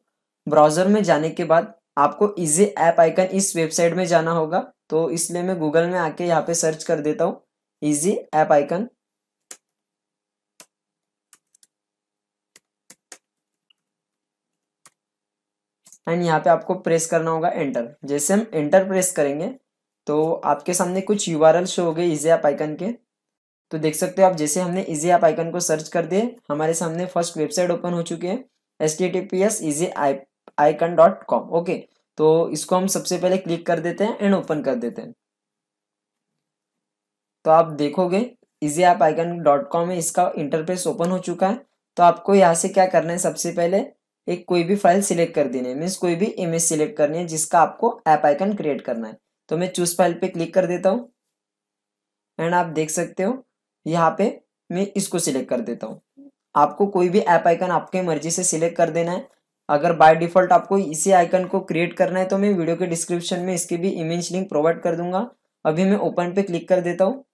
ब्राउज़र में जाने के बाद आपको इजी ऐप आइकन इस वेबसाइट में जाना होगा तो इसलिए मैं गूगल में आके यहाँ पे सर्च कर देता हूँ इजी ऐप आइकन एंड यहाँ पे आपको प्रेस करना होगा एंटर जैसे हम एंटर प्रेस करेंगे तो आपके सामने कुछ यू आर एल शो हो गए इजी ऐप आइकन के तो देख सकते हो आप जैसे हमने इजी ऐप आइकन को सर्च कर दिए हमारे सामने फर्स्ट वेबसाइट ओपन हो चुके हैं S T T P S easy icon dot com okay तो इसको हम सबसे पहले क्लिक कर देते हैं एंड ओपन कर देते हैं तो आप देखोगे easy app icon dot com में इसका इंटरफेस ओपन हो चुका है तो आपको यहाँ से क्या करना है सबसे पहले एक कोई भी फाइल सिलेक्ट कर देनी है मीन्स कोई भी इमेज सिलेक्ट करनी है जिसका आपको ऐप आइकन क्रिएट करना है तो मैं चूज फाइल पे क्लिक कर देता हूँ एंड आप देख सकते हो यहाँ पे मैं इसको सिलेक्ट कर देता हूँ आपको कोई भी ऐप आइकन आपके मर्जी से सिलेक्ट कर देना है अगर बाय डिफॉल्ट आपको इसी आइकन को क्रिएट करना है तो मैं वीडियो के डिस्क्रिप्शन में इसकी भी इमेज लिंक प्रोवाइड कर दूंगा अभी मैं ओपन पे क्लिक कर देता हूँ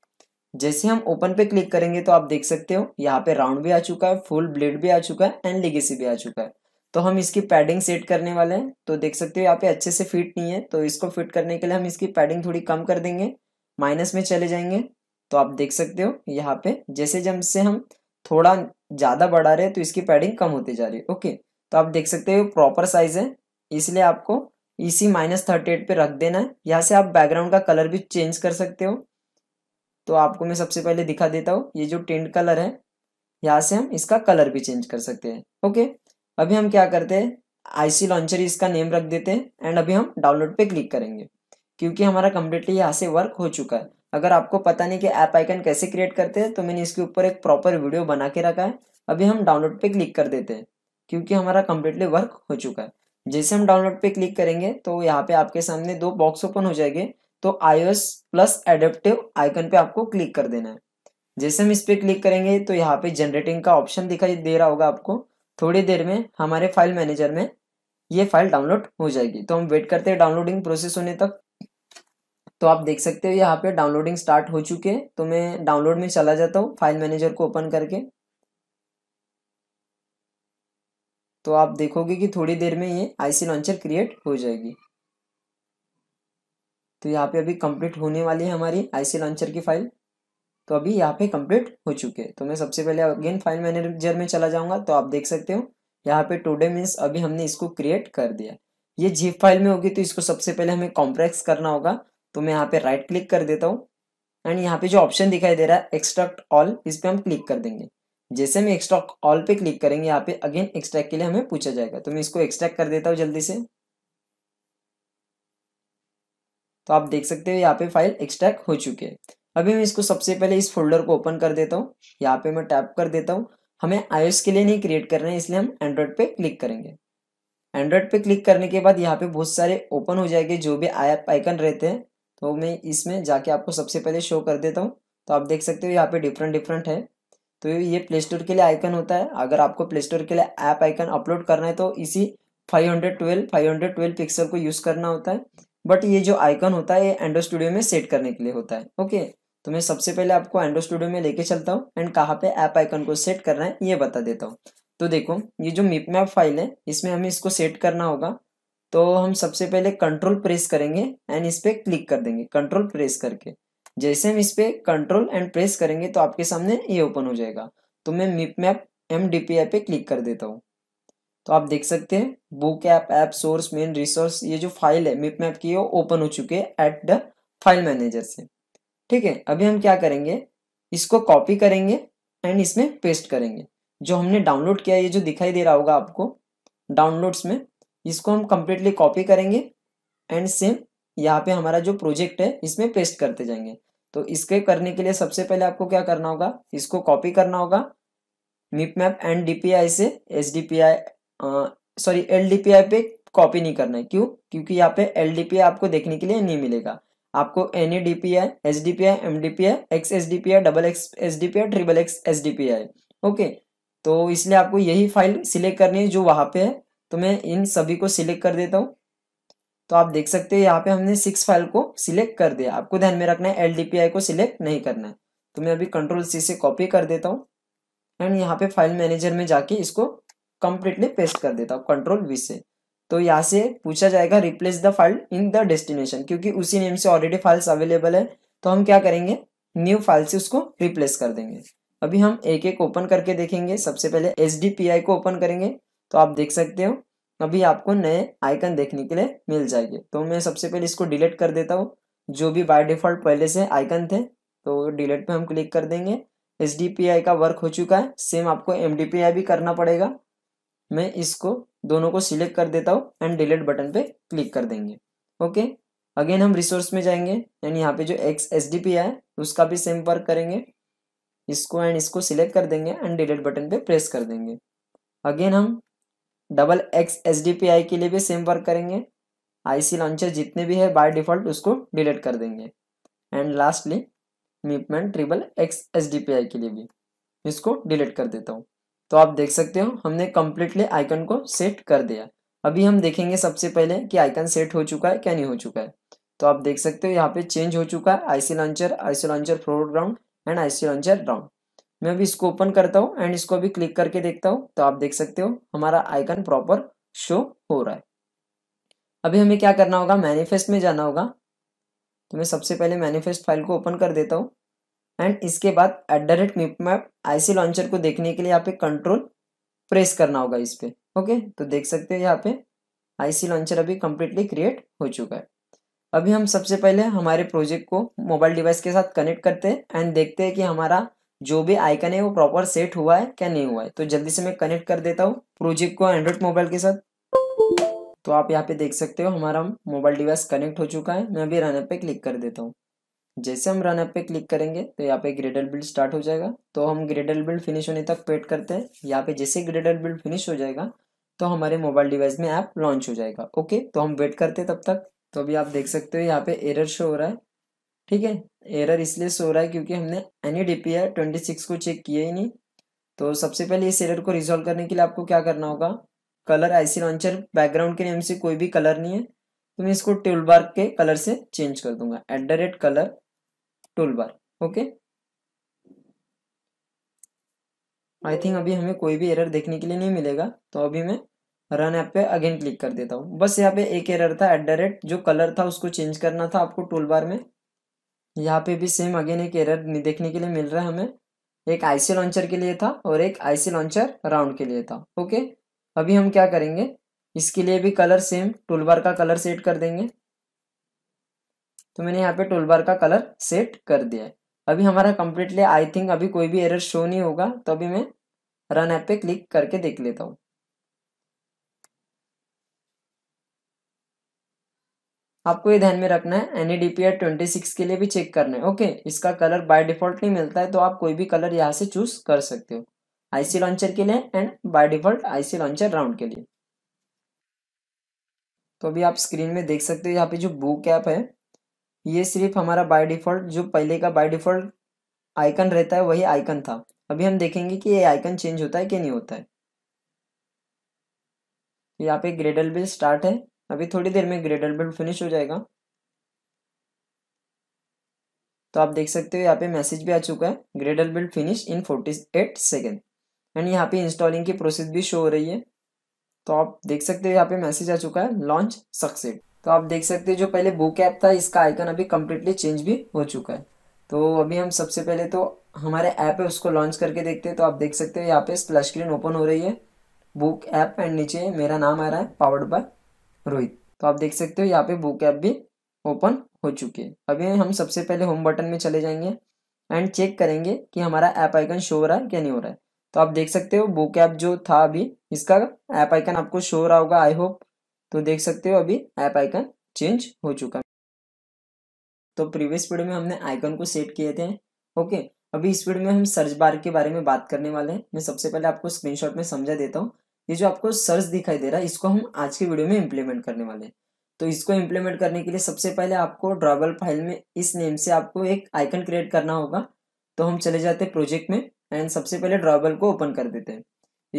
जैसे हम ओपन पे क्लिक करेंगे तो आप देख सकते हो यहाँ पे राउंड भी आ चुका है फुल ब्लेड भी आ चुका है एंड लेगेसी भी आ चुका है तो हम इसकी पैडिंग सेट करने वाले हैं तो देख सकते हो यहाँ पे अच्छे से फिट नहीं है तो इसको फिट करने के लिए हम इसकी पैडिंग थोड़ी कम कर देंगे माइनस में चले जाएंगे तो आप देख सकते हो यहाँ पे जैसे जब से हम थोड़ा ज़्यादा बढ़ा रहे हैं तो इसकी पैडिंग कम होती जा रही है ओके तो आप देख सकते हो प्रॉपर साइज है इसलिए आपको इसी माइनस थर्टी एट पर रख देना है यहाँ से आप बैकग्राउंड का कलर भी चेंज कर सकते हो तो आपको मैं सबसे पहले दिखा देता हूँ ये जो टेंट कलर है यहाँ से हम इसका कलर भी चेंज कर सकते हैं ओके अभी हम क्या करते हैं आईसी लॉन्चर इसका नेम रख देते हैं एंड अभी हम डाउनलोड पे क्लिक करेंगे क्योंकि हमारा कम्प्लीटली यहाँ से वर्क हो चुका है अगर आपको पता नहीं कि ऐप आइकन कैसे क्रिएट करते हैं तो मैंने इसके ऊपर एक प्रॉपर वीडियो बना के रखा है अभी हम डाउनलोड पे क्लिक कर देते हैं क्योंकि हमारा कम्प्लीटली वर्क हो चुका है जैसे हम डाउनलोड पे क्लिक करेंगे तो यहाँ पे आपके सामने दो बॉक्स ओपन हो जाएंगे तो आई प्लस एडेप्टिव आइकन पे आपको क्लिक कर देना है जैसे हम इस पर क्लिक करेंगे तो यहाँ पे जनरेटिंग का ऑप्शन दिखाई दे रहा होगा आपको थोड़ी देर में हमारे फाइल मैनेजर में ये फाइल डाउनलोड हो जाएगी तो हम वेट करते हैं डाउनलोडिंग प्रोसेस होने तक तो आप देख सकते हो यहाँ पे डाउनलोडिंग स्टार्ट हो चुके हैं तो मैं डाउनलोड में चला जाता हूँ फाइल मैनेजर को ओपन करके तो आप देखोगे कि थोड़ी देर में ये आईसी लॉन्चर क्रिएट हो जाएगी तो यहाँ पे अभी कंप्लीट होने वाली है हमारी आईसी लॉन्चर की फाइल तो अभी यहाँ पे कंप्लीट हो चुके हैं तो मैं सबसे पहले अगेन फाइल मैनेजर में चला जाऊंगा तो आप देख सकते हो यहाँ पे टुडे मीन्स अभी हमने इसको क्रिएट कर दिया ये जीप फाइल में होगी तो इसको सबसे पहले हमें कॉम्प्रेक्स करना होगा तो मैं यहाँ पे राइट क्लिक कर देता हूँ एंड यहाँ पे जो ऑप्शन दिखाई दे रहा है एक्सट्रैक्ट ऑल इस पर हम क्लिक कर देंगे जैसे मैं एक्सट्रैक्ट ऑल पे क्लिक करेंगे यहाँ पे अगेन एक्सट्रैक्ट के लिए हमें पूछा जाएगा तो मैं इसको एक्सट्रैक्ट कर देता हूँ जल्दी से तो आप देख सकते हो यहाँ पे फाइल एक्सट्रैक्ट हो चुकी है अभी मैं इसको सबसे पहले इस फोल्डर को ओपन कर देता हूँ यहाँ पे मैं टैप कर देता हूँ हमें आईओएस के लिए नहीं क्रिएट करना है इसलिए हम एंड्रॉयड पे क्लिक करेंगे एंड्रॉयड पे क्लिक करने के बाद यहाँ पे बहुत सारे ओपन हो जाएंगे जो भी ऐप आइकन रहते हैं तो मैं इसमें जाके आपको सबसे पहले शो कर देता हूँ तो आप देख सकते हो यहाँ पे डिफरेंट डिफरेंट है तो ये प्ले स्टोर के लिए आइकन होता है अगर आपको प्ले स्टोर के लिए ऐप आइकन अपलोड करना है तो इसी 512 512 पिक्सल को यूज़ करना होता है बट ये जो आइकन होता है ये एंड्रॉइड स्टूडियो में सेट करने के लिए होता है ओके तो मैं सबसे पहले आपको एंड्रो स्टूडियो में लेके चलता हूँ एंड कहाँ पे ऐप आइकन को सेट करना है ये बता देता हूँ तो देखो ये जो मिप मैप फाइल है इसमें हमें इसको सेट करना होगा तो हम सबसे पहले कंट्रोल प्रेस करेंगे एंड इस पर क्लिक कर देंगे कंट्रोल प्रेस करके जैसे हम इस पर कंट्रोल एंड प्रेस करेंगे तो आपके सामने ये ओपन हो जाएगा तो मैं mipmap M D P I पे क्लिक कर देता हूँ तो आप देख सकते हैं book app app source main resource ये जो फाइल है मिप मैप की वो ओपन हो चुके हैं एट द फाइल मैनेजर से ठीक है अभी हम क्या करेंगे इसको कॉपी करेंगे एंड इसमें पेस्ट करेंगे जो हमने डाउनलोड किया ये जो दिखाई दे रहा होगा आपको डाउनलोड्स में इसको हम कम्प्लीटली कॉपी करेंगे एंड सेम यहाँ पे हमारा जो प्रोजेक्ट है इसमें पेस्ट करते जाएंगे तो इसके करने के लिए सबसे पहले आपको क्या करना होगा इसको कॉपी करना होगा मिप मैप एंड आई से S D P I sorry L D P I पे कॉपी नहीं करना है क्यों क्योंकि यहाँ पे एल डी पी आई आपको देखने के लिए नहीं मिलेगा आपको N E D P I H D P I M D P I X S D P I double X S D P I triple X S D P I okay तो इसलिए आपको यही file select करनी है जो वहाँ पे है तो मैं इन सभी को सिलेक्ट कर देता हूँ तो आप देख सकते हैं यहाँ पे हमने सिक्स फाइल को सिलेक्ट कर दिया आपको ध्यान में रखना है एल डी पी आई को सिलेक्ट नहीं करना है तो मैं अभी कंट्रोल सी से कॉपी कर देता हूँ एंड यहाँ पे फाइल मैनेजर में जाके इसको कंप्लीटली पेस्ट कर देता हूँ कंट्रोल वी से तो यहाँ से पूछा जाएगा replace the file in the destination क्योंकि उसी नेम से ऑलरेडी फाइल्स अवेलेबल है तो हम क्या करेंगे न्यू फाइल से उसको रिप्लेस कर देंगे अभी हम एक एक ओपन करके देखेंगे सबसे पहले एस को ओपन करेंगे तो आप देख सकते हो अभी आपको नए आइकन देखने के लिए मिल जाएंगे तो मैं सबसे पहले इसको डिलीट कर देता हूँ जो भी बाय डिफॉल्ट पहले से आइकन थे तो डिलीट पे हम क्लिक कर देंगे एस का वर्क हो चुका है सेम आपको एम भी करना पड़ेगा मैं इसको दोनों को सिलेक्ट कर देता हूँ एंड डिलीट बटन पे क्लिक कर देंगे ओके अगेन हम रिसोर्स में जाएंगे एंड यहाँ पे जो एक्स एस डी पी है उसका भी सेम वर्क करेंगे इसको एंड इसको सिलेक्ट कर देंगे एंड डिलीट बटन पे प्रेस कर देंगे अगेन हम double X S D P I के लिए भी सेम वर्क करेंगे आई सी लॉन्चर जितने भी है बाय डिफॉल्ट उसको डिलीट कर देंगे and lastly mipmap triple X S D P I के लिए भी इसको डिलीट कर देता हूँ तो आप देख सकते हो हमने कम्प्लीटली आइकन को सेट कर दिया अभी हम देखेंगे सबसे पहले कि आइकन सेट हो चुका है क्या नहीं हो चुका है तो आप देख सकते हो यहाँ पे चेंज हो चुका है I C launcher I C launcher foreground and I C launcher round मैं अभी इसको ओपन करता हूँ एंड इसको अभी क्लिक करके देखता हूँ तो आप देख सकते हो हमारा आइकन प्रॉपर शो हो रहा है अभी हमें क्या करना होगा मैनिफेस्ट में जाना होगा तो मैं सबसे पहले मैनिफेस्ट फाइल को ओपन कर देता हूँ एंड इसके बाद at the rate mipmap I C launcher को देखने के लिए यहाँ पे कंट्रोल प्रेस करना होगा इस पर ओके तो देख सकते हो यहाँ पे आईसी लॉन्चर अभी कंप्लीटली क्रिएट हो चुका है अभी हम सबसे पहले हमारे प्रोजेक्ट को मोबाइल डिवाइस के साथ कनेक्ट करते हैं एंड देखते हैं कि हमारा जो भी आइकन है वो प्रॉपर सेट हुआ है क्या नहीं हुआ है तो जल्दी से मैं कनेक्ट कर देता हूँ प्रोजेक्ट को एंड्रॉइड मोबाइल के साथ तो आप यहाँ पे देख सकते हो हमारा मोबाइल डिवाइस कनेक्ट हो चुका है मैं अभी रन पे क्लिक कर देता हूँ जैसे हम रन अप पे क्लिक करेंगे तो यहाँ पे ग्रेडल बिल्ड स्टार्ट हो जाएगा तो हम ग्रेडल बिल्ड फिनिश होने तक वेट करते हैं यहाँ पे जैसे ग्रेडल बिल्ड फिनिश हो जाएगा तो हमारे मोबाइल डिवाइस में ऐप लॉन्च हो जाएगा ओके तो हम वेट करते तब तक तो अभी आप देख सकते हो यहाँ पे एरर शो हो रहा है ठीक है एरर इसलिए शो हो रहा है क्योंकि हमने any D P twenty six को चेक किया ही नहीं तो सबसे पहले इस एरर को रिजोल्व करने के लिए आपको क्या करना होगा कलर आईसी लॉन्चर बैकग्राउंड के नेम से कोई भी कलर नहीं है तो मैं इसको टूल बार के कलर से चेंज कर दूंगा at the rate colour tool toolbar okay I think अभी हमें कोई भी एरर देखने के लिए नहीं मिलेगा तो अभी मैं रन ऐप पे अगेन क्लिक कर देता हूँ बस यहाँ पे एक एरर था एट द रेट जो कलर था उसको चेंज करना था आपको टूल बार में यहाँ पे भी सेम अगेन एक एरर देखने के लिए मिल रहा है हमें एक आईसी लॉन्चर के लिए था और एक आईसी लॉन्चर राउंड के लिए था ओके अभी हम क्या करेंगे इसके लिए भी कलर सेम टूल बार का कलर सेट कर देंगे तो मैंने यहाँ पे टूल बार का कलर सेट कर दिया है अभी हमारा कम्प्लीटली आई थिंक अभी कोई भी एरर शो नहीं होगा तो अभी मैं रन ऐप पे क्लिक करके देख लेता हूँ आपको ये ध्यान में रखना है any D P R twenty six के लिए भी चेक करना है ओके इसका कलर बाय डिफॉल्ट नहीं मिलता है तो आप कोई भी कलर यहाँ से चूज कर सकते हो आईसी लॉन्चर के लिए and by default I C launcher round के लिए तो अभी आप स्क्रीन में देख सकते हो यहाँ पे जो बुक ऐप है ये सिर्फ हमारा बाय डिफ़ॉल्ट जो पहले का बाय डिफ़ॉल्ट आइकन रहता है वही आइकन था अभी हम देखेंगे कि ये आइकन चेंज होता है कि नहीं होता है यहाँ पे ग्रेडल बिल स्टार्ट है अभी थोड़ी देर में ग्रेडल बिल फिनिश हो जाएगा तो आप देख सकते हो यहाँ पे मैसेज भी आ चुका है Gradle build finish in forty eight second and यहाँ पे इंस्टॉलिंग की प्रोसेस भी शो हो रही है तो आप देख सकते हो यहाँ पे मैसेज आ चुका है लॉन्च सक्सेड तो आप देख सकते हैं जो पहले बुक ऐप था इसका आइकन अभी कम्प्लीटली चेंज भी हो चुका है तो अभी हम सबसे पहले तो हमारे ऐप है उसको लॉन्च करके देखते हैं तो आप देख सकते हो यहाँ पे स्प्लैश स्क्रीन ओपन हो रही है बुक ऐप एंड नीचे मेरा नाम आ रहा है पावर्ड बाय रोहित तो आप देख सकते हो यहाँ पे बुक ऐप भी ओपन हो चुकी है अभी हम सबसे पहले होम बटन में चले जाएंगे एंड चेक करेंगे कि हमारा ऐप आइकन शो हो रहा है क्या नहीं हो रहा है तो आप देख सकते हो बुक ऐप जो था अभी इसका ऐप आइकन आपको शो हो रहा होगा आई होप तो देख सकते हो अभी ऐप आइकन चेंज हो चुका तो प्रीवियस वीडियो में हमने आइकन को सेट किए थे ओके अभी इस वीडियो में हम सर्च बार के बारे में बात करने वाले हैं मैं सबसे पहले आपको स्क्रीनशॉट में समझा देता हूँ ये जो आपको सर्च दिखाई दे रहा है इसको हम आज की वीडियो में इम्प्लीमेंट करने वाले हैं तो इसको इम्प्लीमेंट करने के लिए सबसे पहले आपको ड्राइबल फाइल में इस नेम से आपको एक आइकन क्रिएट करना होगा तो हम चले जाते हैं प्रोजेक्ट में एंड सबसे पहले ड्रॉबल को ओपन कर देते हैं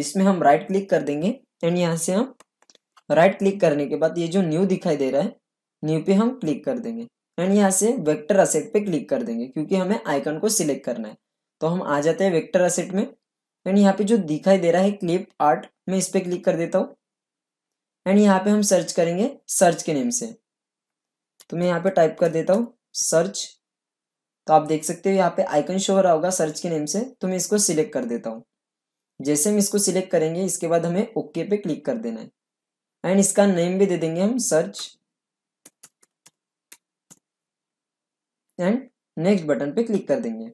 इसमें हम राइट क्लिक कर देंगे एंड यहाँ से हम राइट क्लिक करने के बाद ये जो न्यू दिखाई दे रहा है न्यू पे हम क्लिक कर देंगे एंड यहाँ से वेक्टर असेट पे क्लिक कर देंगे क्योंकि हमें आइकन को सिलेक्ट करना है तो हम आ जाते हैं वेक्टर असेट में एंड यहाँ पे जो दिखाई दे रहा है क्लिप आर्ट मैं इस पर क्लिक कर देता हूँ एंड यहाँ पे हम सर्च करेंगे सर्च के नेम से तो मैं यहाँ पे टाइप कर देता हूँ सर्च तो आप देख सकते हो यहाँ पे आइकन शो हो रहा होगा सर्च के नेम से तो मैं इसको सिलेक्ट कर देता हूँ जैसे हम इसको सिलेक्ट करेंगे इसके बाद हमें ओके पे क्लिक कर देना है एंड इसका नेम भी दे देंगे हम सर्च एंड नेक्स्ट बटन पे क्लिक कर देंगे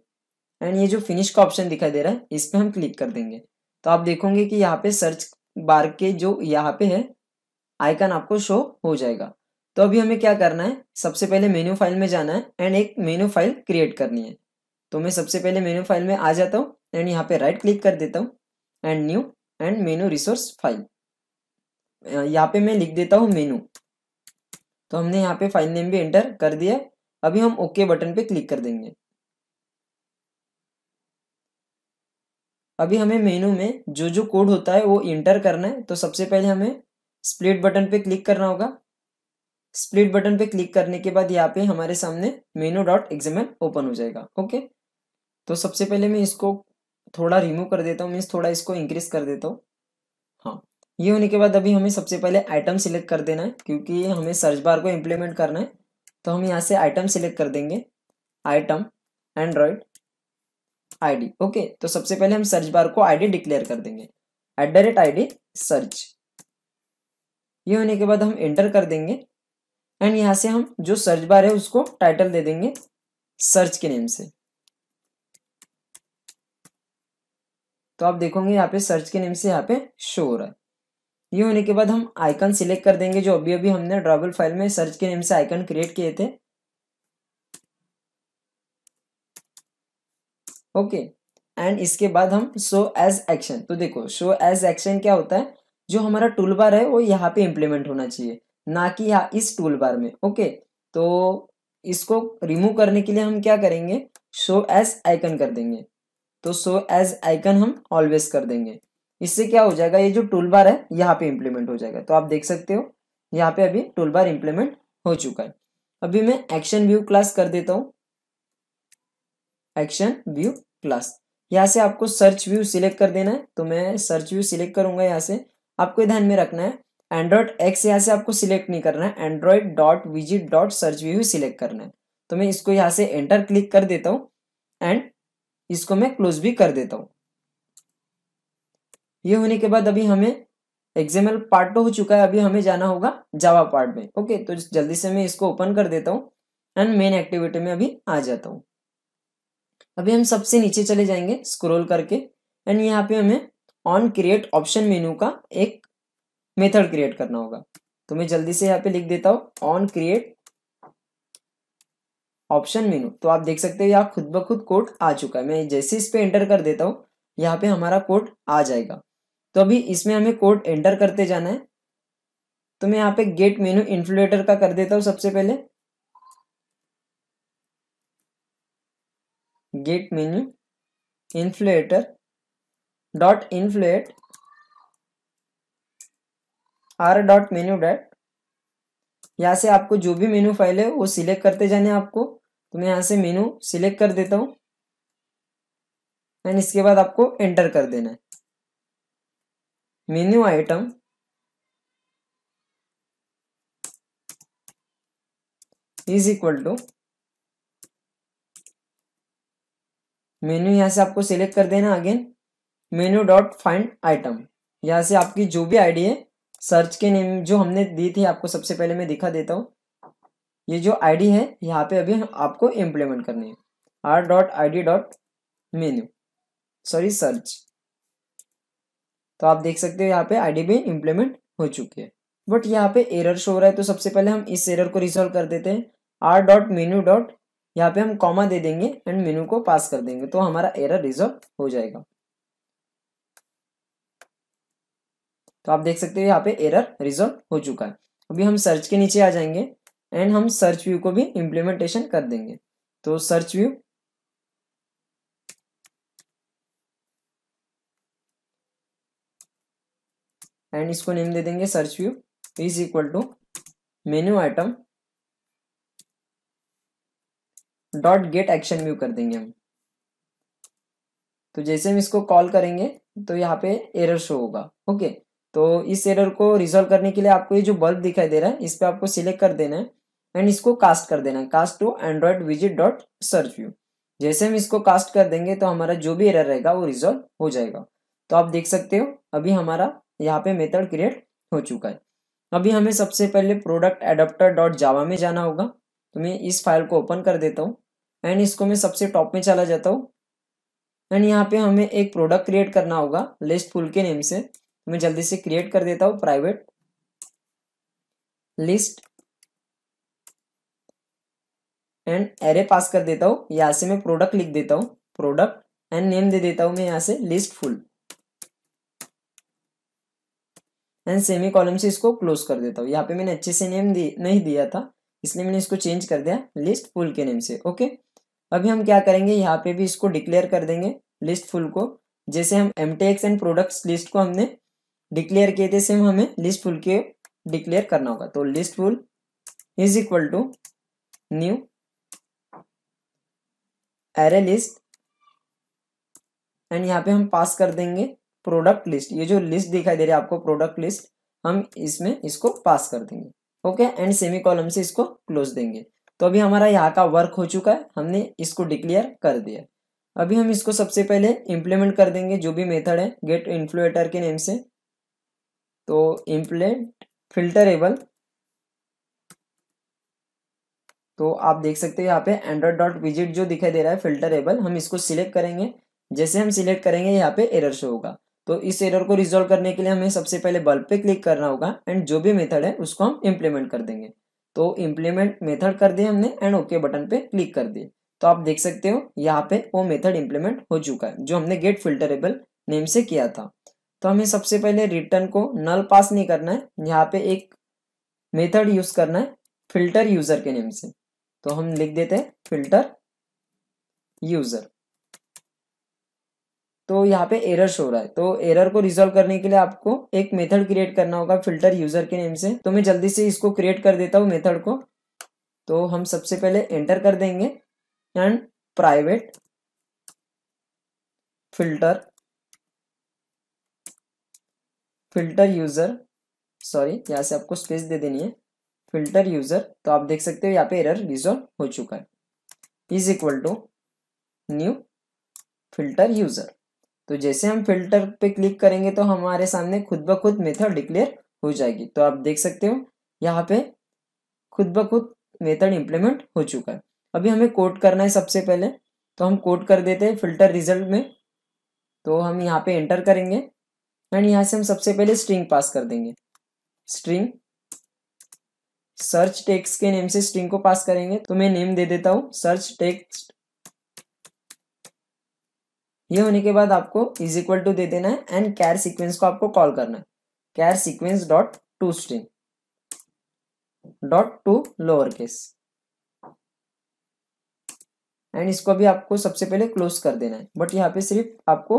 एंड ये जो फिनिश का ऑप्शन दिखाई दे रहा है इस पर हम क्लिक कर देंगे तो आप देखोगे कि यहाँ पे सर्च बार के जो यहाँ पे है आइकन आपको शो हो जाएगा तो अभी हमें क्या करना है सबसे पहले मेन्यू फाइल में जाना है एंड एक मेन्यू फाइल क्रिएट करनी है तो मैं सबसे पहले मेन्यू फाइल में आ जाता हूँ एंड यहाँ पे राइट क्लिक कर देता हूँ and new and menu resource file यहाँ पे मैं लिख देता हूँ मेनू तो हमने यहाँ पे फाइल नेम भी एंटर कर दिया अभी हम ओके बटन पे क्लिक कर देंगे अभी हमें मेनू में जो जो कोड होता है वो इंटर करना है तो सबसे पहले हमें स्प्लिट बटन पे क्लिक करना होगा स्प्लिट बटन पे क्लिक करने के बाद यहाँ पे हमारे सामने मेनू डॉट एग्जाम ओपन हो जाएगा ओके तो सबसे पहले मैं इसको थोड़ा रिमूव कर देता हूँ मीन्स थोड़ा इसको इंक्रीज कर देता हूँ ये होने के बाद अभी हमें सबसे पहले आइटम सिलेक्ट कर देना है क्योंकि हमें सर्च बार को इम्प्लीमेंट करना है तो हम यहाँ से आइटम सिलेक्ट कर देंगे आइटम एंड्रॉयड आईडी ओके तो सबसे पहले हम सर्च बार को आईडी डिक्लेयर कर देंगे at the rate I search ये होने के बाद हम एंटर कर देंगे एंड यहाँ से हम जो सर्च बार है उसको टाइटल दे देंगे सर्च के नेम से तो आप देखोगे यहाँ पे सर्च के नेम से यहाँ पे शो हो रहा है ये होने के बाद हम आइकन सिलेक्ट कर देंगे जो अभी अभी हमने ड्रॉबल फाइल में सर्च के नेम से आइकन क्रिएट किए थे ओके एंड इसके बाद हम शो एज एक्शन तो देखो शो एज एक्शन क्या होता है जो हमारा टूल बार है वो यहाँ पे इम्प्लीमेंट होना चाहिए ना कि यहाँ इस टूल बार में ओके तो इसको रिमूव करने के लिए हम क्या करेंगे शो एज आइकन कर देंगे तो शो एज आइकन हम ऑलवेज कर देंगे इससे क्या हो जाएगा ये जो टूल बार है यहाँ पे इम्प्लीमेंट हो जाएगा तो आप देख सकते हो यहाँ पे अभी टूल बार इम्प्लीमेंट हो चुका है अभी मैं एक्शन व्यू क्लास कर देता हूँ एक्शन व्यू क्लास यहाँ से आपको सर्च व्यू सिलेक्ट कर देना है तो मैं सर्च व्यू सिलेक्ट करूंगा यहाँ से आपको ध्यान में रखना है एंड्रॉयड एक्स यहाँ से आपको सिलेक्ट नहीं करना है एंड्रॉयड डॉट विजिट डॉट सर्च व्यू सिलेक्ट करना है तो मैं इसको यहाँ से एंटर क्लिक कर देता हूँ एंड इसको मैं क्लोज भी कर देता हूँ ये होने के बाद अभी हमें एग्जामल पार्ट तो हो चुका है अभी हमें जाना होगा जावा पार्ट में ओके तो जल्दी से मैं इसको ओपन कर देता हूँ एंड मेन एक्टिविटी में अभी आ जाता हूँ अभी हम सबसे नीचे चले जाएंगे स्क्रोल करके एंड यहाँ पे हमें ऑन क्रिएट ऑप्शन मेनू का एक मेथड क्रिएट करना होगा तो मैं जल्दी से यहाँ पे लिख देता हूँ ऑन क्रिएट ऑप्शन मेनू तो आप देख सकते हो यहाँ खुद ब खुद कोड आ चुका है मैं जैसे इस पे एंटर कर देता हूँ यहाँ पे हमारा कोड आ जाएगा तो अभी इसमें हमें कोड एंटर करते जाना है तो मैं यहाँ पे गेट मेनू इन्फ्लुएटर का कर देता हूँ सबसे पहले get menu inflater dot inflate R dot menu dot यहाँ से आपको जो भी मेनू फाइल है वो सिलेक्ट करते जाने आपको तो मैं यहाँ से मेनू सिलेक्ट कर देता हूँ एंड इसके बाद आपको एंटर कर देना है menu item is equal to menu यहाँ से आपको सिलेक्ट कर देना again menu dot find item यहाँ से आपकी जो भी आईडी है सर्च के नेम जो हमने दी थी आपको सबसे पहले मैं दिखा देता हूं ये जो आईडी है यहाँ पे अभी आपको इम्प्लीमेंट करनी है R dot I D dot menu sorry search तो आप देख सकते हो यहाँ पे आई डी इम्प्लीमेंट हो चुकी है बट यहाँ पे एरर शो हो रहा है तो सबसे पहले हम इस एरर को रिजोल्व कर देते हैं आर डॉट मेन्यू डॉट यहाँ पे हम कॉमा दे देंगे एंड मेनू को पास कर देंगे तो हमारा एरर रिजोल्व हो जाएगा तो आप देख सकते हो यहाँ पे एरर रिजोल्व हो चुका है अभी हम सर्च के नीचे आ जाएंगे एंड हम सर्च व्यू को भी इम्प्लीमेंटेशन कर देंगे तो सर्च व्यू एंड इसको नेम दे देंगे search view is equal to menu item dot get action view कर देंगे हम तो जैसे हम इसको कॉल करेंगे तो यहाँ पे एरर शो होगा ओके तो इस एरर को रिजोल्व करने के लिए आपको ये जो बल्ब दिखाई दे रहा है इस पर आपको सिलेक्ट कर देना है एंड इसको कास्ट कर देना है कास्ट टू एंड्रॉयड विजिट डॉट सर्च व्यू जैसे हम इसको कास्ट कर देंगे तो हमारा जो भी एरर रहेगा वो रिजोल्व हो जाएगा तो आप देख सकते हो अभी हमारा यहाँ पे मेथड क्रिएट हो चुका है अभी हमें सबसे पहले प्रोडक्ट एडोप्टर डॉट जावा में जाना होगा तो मैं इस फाइल को ओपन कर देता हूँ एंड इसको मैं सबसे टॉप में चला जाता हूँ एंड यहाँ पे हमें एक प्रोडक्ट क्रिएट करना होगा लिस्ट फुल के नेम से तो मैं जल्दी से क्रिएट कर देता हूँ private list and array pass कर देता हूँ यहाँ से मैं प्रोडक्ट लिख देता हूँ प्रोडक्ट एंड नेम दे देता हूँ मैं यहाँ से list full and semi column से इसको क्लोज कर देता हूँ यहाँ पे मैंने अच्छे से नेम दी नहीं दिया था इसलिए मैंने इसको चेंज कर दिया लिस्ट फुल के नेम से ओके अभी हम क्या करेंगे यहाँ पे भी इसको डिक्लेयर कर देंगे लिस्ट फुल को जैसे हम एम एंड प्रोडक्ट्स लिस्ट को हमने डिक्लेयर किए थे सेम हमें लिस्ट फुल के डिक्लेयर करना होगा तो list full is equal to new array list and यहाँ पे हम पास कर देंगे प्रोडक्ट लिस्ट ये जो लिस्ट दिखाई दे रही है आपको प्रोडक्ट लिस्ट हम इसमें इसको पास कर देंगे ओके एंड सेमी कॉलम से इसको क्लोज देंगे तो अभी हमारा यहाँ का वर्क हो चुका है हमने इसको डिक्लेयर कर दिया अभी हम इसको सबसे पहले इम्प्लीमेंट कर देंगे जो भी मेथड है गेट इन्फ्लुएटर के नेम से तो इम्प्लेट फिल्टरेबल तो आप देख सकते हो यहाँ पे एंड्रॉइड डॉट विजिट जो दिखाई दे रहा है फिल्टरेबल हम इसको सिलेक्ट करेंगे जैसे हम सिलेक्ट करेंगे यहाँ पे एरर शो होगा तो इस एरर को रिजोल्व करने के लिए हमें सबसे पहले बल्ब पे क्लिक करना होगा एंड जो भी मेथड है उसको हम इम्प्लीमेंट कर देंगे तो इम्प्लीमेंट मेथड कर दिए हमने एंड ओके बटन पे क्लिक कर दिए तो आप देख सकते हो यहाँ पे वो मेथड इम्प्लीमेंट हो चुका है जो हमने गेट फिल्टरेबल नेम से किया था तो हमें सबसे पहले रिटर्न को नल पास नहीं करना है यहाँ पे एक मेथड यूज करना है फिल्टर यूजर के नेम से तो हम लिख देते हैं फिल्टर यूजर तो यहाँ पे एरर शो रहा है तो एरर को रिजोल्व करने के लिए आपको एक मेथड क्रिएट करना होगा फिल्टर यूजर के नेम से तो मैं जल्दी से इसको क्रिएट कर देता हूँ मेथड को तो हम सबसे पहले एंटर कर देंगे and private filter filter user sorry यहाँ से आपको स्पेस दे देनी है फिल्टर यूजर तो आप देख सकते हो यहाँ पे एरर रिजोल्व हो चुका है is equal to new filter user तो जैसे हम फिल्टर पे क्लिक करेंगे तो हमारे सामने खुद ब खुद मेथड डिक्लेयर हो जाएगी तो आप देख सकते हो यहाँ पे खुद ब खुद मेथड इम्प्लीमेंट हो चुका है अभी हमें कोट करना है सबसे पहले तो हम कोट कर देते हैं फिल्टर रिजल्ट में तो हम यहाँ पे एंटर करेंगे एंड यहाँ से हम सबसे पहले स्ट्रिंग पास कर देंगे स्ट्रिंग सर्च टेक्स्ट के नेम से स्ट्रिंग को पास करेंगे तो मैं नेम दे देता हूँ सर्च टेक्स्ट ये होने के बाद आपको इज इक्वल टू दे देना है एंड कैर सीक्वेंस को आपको कॉल करना है char sequence dot to string dot to lower case and इसको भी आपको सबसे पहले क्लोज कर देना है बट यहाँ पे सिर्फ आपको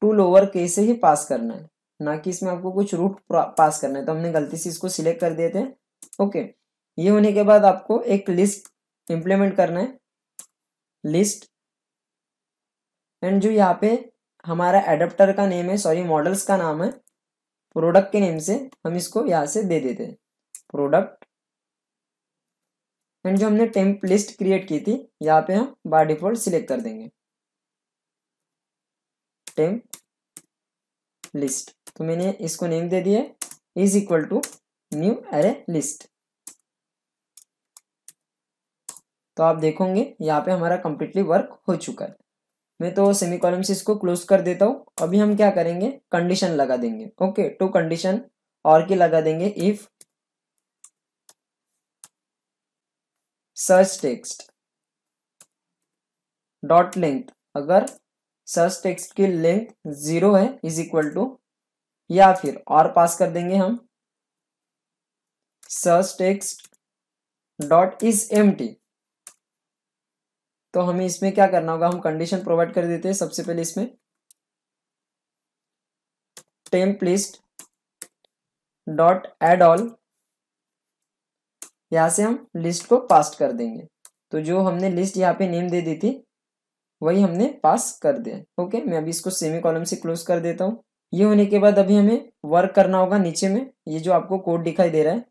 टू लोअर केस से ही पास करना है ना कि इसमें आपको कुछ रूट पास करना है तो हमने गलती से इसको सिलेक्ट कर दिए थे ओके ये होने के बाद आपको एक लिस्ट इम्प्लीमेंट करना है लिस्ट एंड जो यहाँ पे हमारा एडप्टर का नेम है सॉरी मॉडल्स का नाम है प्रोडक्ट के नेम से हम इसको यहाँ से दे देते हैं प्रोडक्ट एंड जो हमने टेम्प लिस्ट क्रिएट की थी यहाँ पे हम बाय डिफॉल्ट सिलेक्ट कर देंगे टेम्प लिस्ट तो मैंने इसको नेम दे दिए is equal to new array list तो आप देखोगे यहाँ पे हमारा कंप्लीटली वर्क हो चुका है मैं तो सेमी कॉलम से इसको क्लोज कर देता हूँ अभी हम क्या करेंगे कंडीशन लगा देंगे ओके टू कंडीशन और की लगा देंगे if search text dot length अगर सर्च टेक्स्ट की लेंथ जीरो है इज इक्वल टू या फिर और पास कर देंगे हम search text dot is empty तो हमें इसमें क्या करना होगा हम कंडीशन प्रोवाइड कर देते हैं सबसे पहले इसमें temp list dot add all यहाँ से हम लिस्ट को पास्ट कर देंगे तो जो हमने लिस्ट यहाँ पे नेम दे दी थी वही हमने पास कर दिया ओके मैं अभी इसको सेमी कॉलम से क्लोज कर देता हूँ ये होने के बाद अभी हमें वर्क करना होगा नीचे में ये जो आपको कोड दिखाई दे रहा है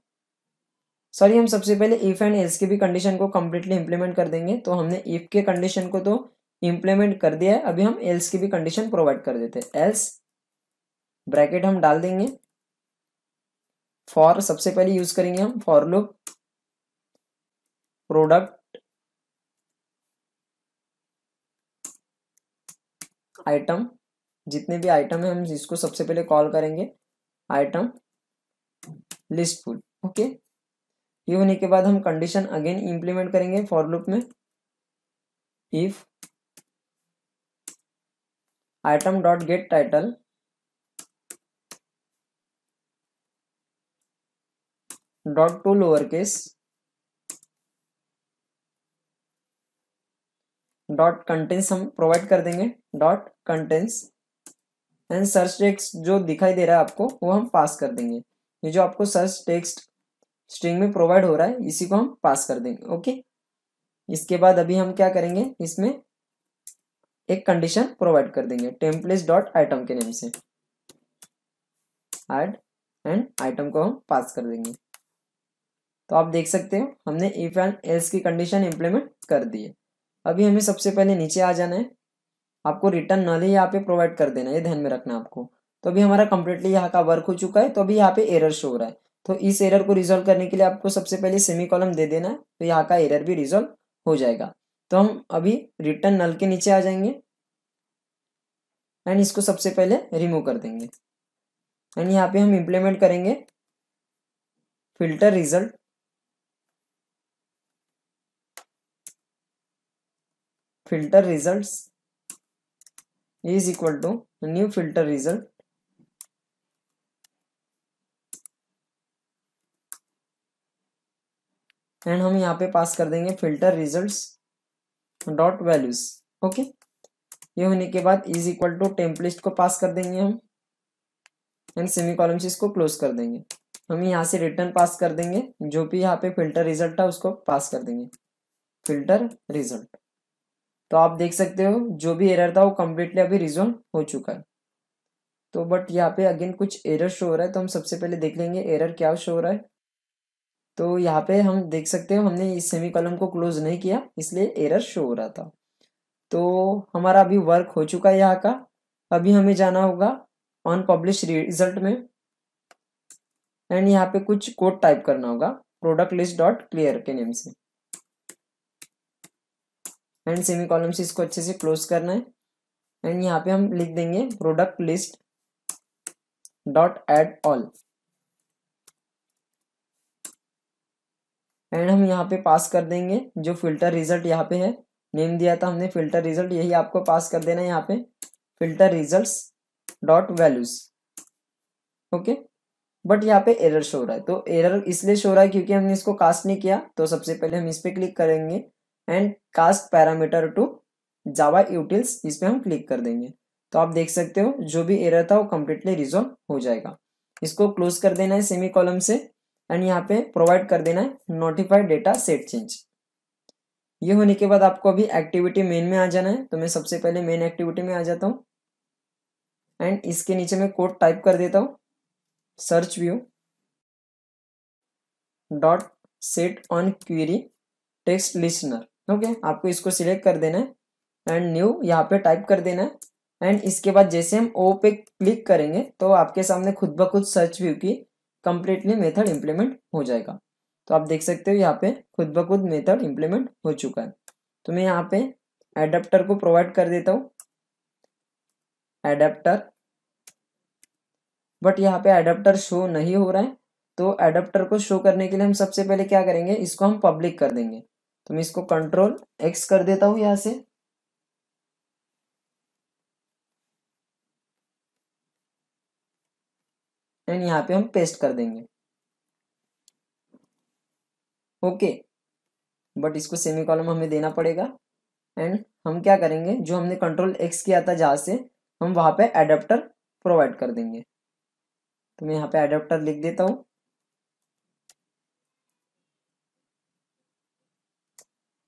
सॉरी हम सबसे पहले इफ़ एंड एल्स के भी कंडीशन को कम्प्लीटली इम्प्लीमेंट कर देंगे तो हमने इफ़ के कंडीशन को तो इम्प्लीमेंट कर दिया है अभी हम एल्स की भी कंडीशन प्रोवाइड कर देते हैं एल्स ब्रैकेट हम डाल देंगे फॉर सबसे पहले यूज करेंगे हम फॉर लुक प्रोडक्ट आइटम जितने भी आइटम है हम इसको सबसे पहले कॉल करेंगे आइटम लिस्ट फुल ओके ये होने के बाद हम कंडीशन अगेन इंप्लीमेंट करेंगे फॉर लूप में if item dot get title dot to lower case dot contains हम प्रोवाइड कर देंगे dot contains and search text जो दिखाई दे रहा है आपको वो हम पास कर देंगे ये जो आपको सर्च टेक्स्ट स्ट्रिंग में प्रोवाइड हो रहा है इसी को हम पास कर देंगे ओके इसके बाद अभी हम क्या करेंगे इसमें एक कंडीशन प्रोवाइड कर देंगे टेम्पलेस डॉट आइटम के नेम से एड एंड आइटम को हम पास कर देंगे तो आप देख सकते हो हमने इफ एंड एल्स की कंडीशन इंप्लीमेंट कर दी है अभी हमें सबसे पहले नीचे आ जाना है आपको रिटर्न नल ही यहाँ पे प्रोवाइड कर देना है ध्यान में रखना आपको तो अभी हमारा कंप्लीटली यहाँ का वर्क हो चुका है तो अभी यहाँ पे एरर शो हो रहा है तो इस एरर को रिजोल्व करने के लिए आपको सबसे पहले सेमी कॉलम दे देना है तो यहाँ का एरर भी रिजोल्व हो जाएगा तो हम अभी रिटर्न नल के नीचे आ जाएंगे एंड इसको सबसे पहले रिमूव कर देंगे एंड यहाँ पे हम इम्प्लीमेंट करेंगे filter result filter results is equal to new filter result and हम यहाँ पे पास कर देंगे filter result dot values okay ये होने के बाद इज इक्वल टू टेम्पलिस्ट को पास कर देंगे हम एंड सेमी कॉलम से इसको क्लोज कर देंगे हम यहाँ से रिटर्न पास कर देंगे जो भी यहाँ पे फिल्टर रिजल्ट था उसको पास कर देंगे फिल्टर रिजल्ट तो आप देख सकते हो जो भी एरर था वो कम्प्लीटली अभी रिजोल्व हो चुका है तो बट यहाँ पे अगेन कुछ एरर शो हो रहा है तो हम सबसे पहले देख लेंगे एरर क्या शो हो रहा है तो यहाँ पे हम देख सकते हो हमने इस सेमी कॉलम को क्लोज नहीं किया इसलिए एरर शो हो रहा था तो हमारा अभी वर्क हो चुका है यहाँ का अभी हमें जाना होगा ऑन पब्लिश रिजल्ट में एंड यहाँ पे कुछ कोड टाइप करना होगा प्रोडक्ट लिस्ट डॉट क्लियर के नेम से एंड सेमी कॉलम से इसको अच्छे से क्लोज करना है एंड यहाँ पे हम लिख देंगे product list dot add all and हम यहाँ पे पास कर देंगे जो फिल्टर रिजल्ट यहाँ पे है नेम दिया था हमने फिल्टर रिजल्ट यही आपको पास कर देना है यहाँ पे filter result dot values okay but यहाँ पे एरर शो रहा है तो एरर इसलिए शो रहा है क्योंकि हमने इसको कास्ट नहीं किया तो सबसे पहले हम इस पर क्लिक करेंगे and cast parameter to Java utils इस पर हम क्लिक कर देंगे तो आप देख सकते हो जो भी एरर था वो कम्प्लीटली रिजोल्व हो जाएगा इसको क्लोज कर देना है सेमी कॉलम से અહીંયા પે પ્રોવાઇડ કર દેના હે નોટિફાય ડેટા સેટ ચેન્જ યે હોને કે બાદ આપકો ભી એક્ટિવિટી મેન મે આ જના હે તો મેં સબસે પહેલે મેન એક્ટિવિટી મે આ જાતા હું એન્ડ ઇસકે નીચે મે કોડ ટાઇપ કર દેતા હું search view dot set on query text listener okay આપકો ઇસકો સિલેક્ટ કર દેના હે એન્ડ ન્યુ યહાં પે ટાઇપ કર દેના એન્ડ ઇસકે બાદ જેસે હમ ઓ પે ક્લિક કરેંગે તો આપકે સામે ખુદ બખુદ સર્ચ વ્યૂ કે कंप्लीटली मेथड इम्प्लीमेंट हो जाएगा तो आप देख सकते हो यहाँ पे खुद ब खुद मेथड इम्प्लीमेंट हो चुका है तो मैं यहाँ पे एडेप्टर को प्रोवाइड कर देता हूँ एडेप्टर बट यहाँ पे एडेप्टर शो नहीं हो रहा है तो एडेप्टर को शो करने के लिए हम सबसे पहले क्या करेंगे इसको हम पब्लिक कर देंगे तो मैं इसको कंट्रोल एक्स कर देता हूँ यहाँ से एंड यहाँ पे हम पेस्ट कर देंगे ओके okay. बट इसको सेमी कॉलम हमें देना पड़ेगा एंड हम क्या करेंगे जो हमने कंट्रोल एक्स किया था जहाँ से हम वहाँ पे एडेप्टर प्रोवाइड कर देंगे तो मैं यहाँ पे एडेप्टर लिख देता हूँ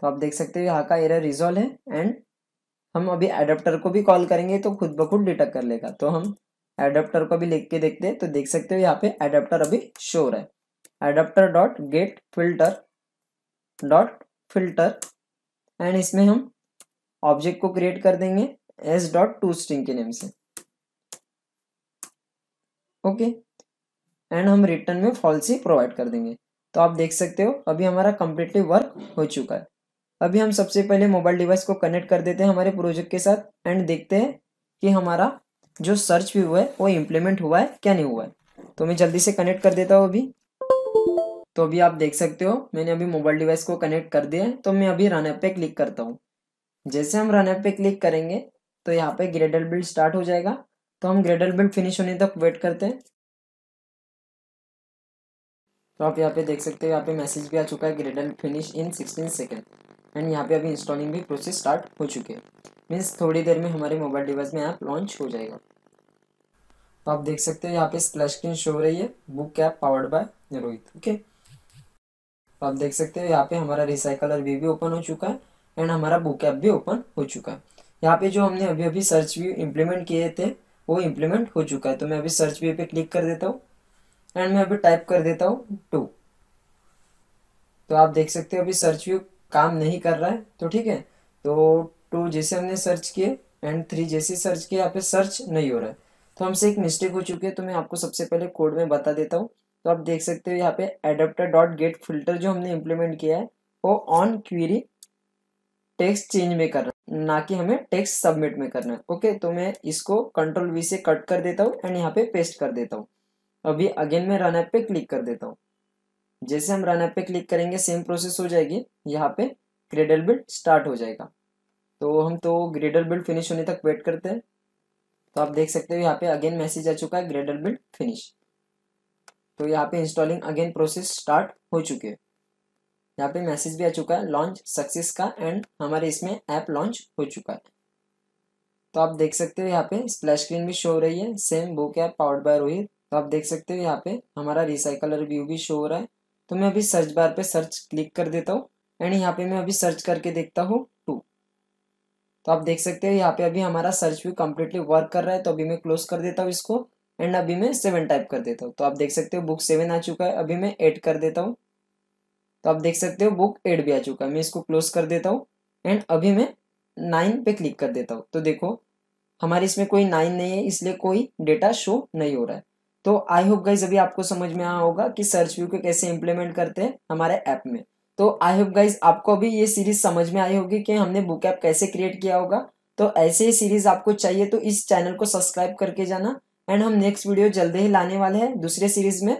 तो आप देख सकते हो यहाँ का एरर रिजॉल्व है एंड हम अभी एडेप्टर को भी कॉल करेंगे तो खुद ब खुद डिटेक्ट कर लेगा तो हम एडेप्टर को भी लिख के देखते हैं तो देख सकते हो यहाँ पे एडेप्टर अभी शोर है adapter dot get filter dot filter and इसमें हम ऑब्जेक्ट को क्रिएट कर देंगे एस डॉट टू स्ट्रिंग के नेम से ओके एंड हम रिटर्न में फॉल्स ही प्रोवाइड कर देंगे तो आप देख सकते हो अभी हमारा कम्प्लीटली वर्क हो चुका है अभी हम सबसे पहले मोबाइल डिवाइस को कनेक्ट कर देते हैं हमारे प्रोजेक्ट के साथ एंड देखते हैं कि हमारा जो सर्च भी हुआ है वो इम्प्लीमेंट हुआ है क्या नहीं हुआ है तो मैं जल्दी से कनेक्ट कर देता हूँ अभी तो अभी आप देख सकते हो मैंने अभी मोबाइल डिवाइस को कनेक्ट कर दिया है तो मैं अभी रन ऐप पे क्लिक करता हूँ जैसे हम रन ऐप पे क्लिक करेंगे तो यहाँ पे ग्रेडल बिल्ड स्टार्ट हो जाएगा तो हम ग्रेडल बिल्ड फिनिश होने तक वेट करते हैं तो आप यहाँ पे देख सकते हो यहाँ पे मैसेज भी आ चुका है Gradle finish in sixteen second and यहाँ पे अभी इंस्टॉलिंग भी प्रोसेस स्टार्ट हो चुके हैं मीन्स थोड़ी देर में हमारे मोबाइल डिवाइस में ऐप लॉन्च हो जाएगा तो आप देख सकते हो यहाँ पे स्प्लैश स्क्रीन शो हो रही है book app powered by Rohit okay तो आप देख सकते हो यहाँ पे हमारा रिसाइकलर व्यू भी ओपन हो चुका है एंड हमारा बुक ऐप भी ओपन हो चुका है यहाँ पे जो हमने अभी अभी सर्च व्यू इम्प्लीमेंट किए थे वो इम्प्लीमेंट हो चुका है तो मैं अभी सर्च व्यू पे क्लिक कर देता हूँ एंड मैं अभी टाइप कर देता हूँ टू तो आप देख सकते हो अभी सर्च व्यू काम नहीं कर रहा है तो ठीक है तो टू जैसे हमने सर्च किए एंड थ्री जैसे सर्च किए यहाँ पे सर्च नहीं हो रहा है तो हमसे एक मिस्टेक हो चुकी है तो मैं आपको सबसे पहले कोड में बता देता हूँ तो आप देख सकते हो यहाँ पे एडोप्टर डॉट गेट फिल्टर जो हमने इम्प्लीमेंट किया है वो ऑन क्वेरी टेक्स्ट चेंज में करना ना कि हमें टेक्स्ट सबमिट में करना है ओके तो मैं इसको कंट्रोल वी से कट कर देता हूँ एंड यहाँ पे पेस्ट कर देता हूँ अभी अगेन मैं रन ऐप पे क्लिक कर देता हूँ जैसे हम रन ऐप पे क्लिक करेंगे सेम प्रोसेस हो जाएगी यहाँ पे क्रेडल बिल स्टार्ट हो जाएगा तो हम तो ग्रेडर बिल्ड फिनिश होने तक वेट करते हैं तो आप देख सकते हो यहाँ पे अगेन मैसेज आ चुका है ग्रेडर बिल्ड फिनिश तो यहाँ पे इंस्टॉलिंग अगेन प्रोसेस स्टार्ट हो चुके है यहाँ पे मैसेज भी आ चुका है लॉन्च सक्सेस का एंड हमारे इसमें ऐप लॉन्च हो चुका है तो आप देख सकते हो यहाँ पे स्प्लैश स्क्रीन भी शो हो रही है सेम बुक क्या पावर्ड बाय रोहित तो आप देख सकते हो यहाँ पे हमारा रिसाइकलर व्यू भी शो हो रहा है तो मैं अभी सर्च बार पे सर्च क्लिक कर देता हूँ एंड यहाँ पे मैं अभी सर्च करके देखता हूँ तो आप देख सकते हो यहाँ पे अभी हमारा सर्च व्यू कम्प्लीटली वर्क कर रहा है तो अभी मैं क्लोज कर देता हूँ इसको एंड अभी मैं सेवन टाइप कर देता हूँ तो आप देख सकते हो बुक सेवन आ चुका है अभी मैं एट कर देता हूँ तो आप देख सकते हो बुक एट भी आ चुका है मैं इसको क्लोज कर देता हूँ एंड अभी मैं नाइन पे क्लिक कर देता हूँ तो देखो हमारे इसमें कोई नाइन नहीं है इसलिए कोई डेटा शो नहीं हो रहा है तो आई होप गाइज अभी आपको समझ में आया होगा कि सर्च व्यू को कैसे इम्प्लीमेंट करते हैं हमारे ऐप में तो आई होप गाइज आपको भी ये सीरीज समझ में आई होगी कि हमने बुक ऐप कैसे क्रिएट किया होगा तो ऐसे ही सीरीज आपको चाहिए तो इस चैनल को सब्सक्राइब करके जाना एंड हम नेक्स्ट वीडियो जल्दी ही लाने वाले हैं दूसरे सीरीज में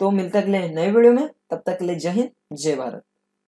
तो मिलते अगले नए वीडियो में तब तक ले जय हिंद जय भारत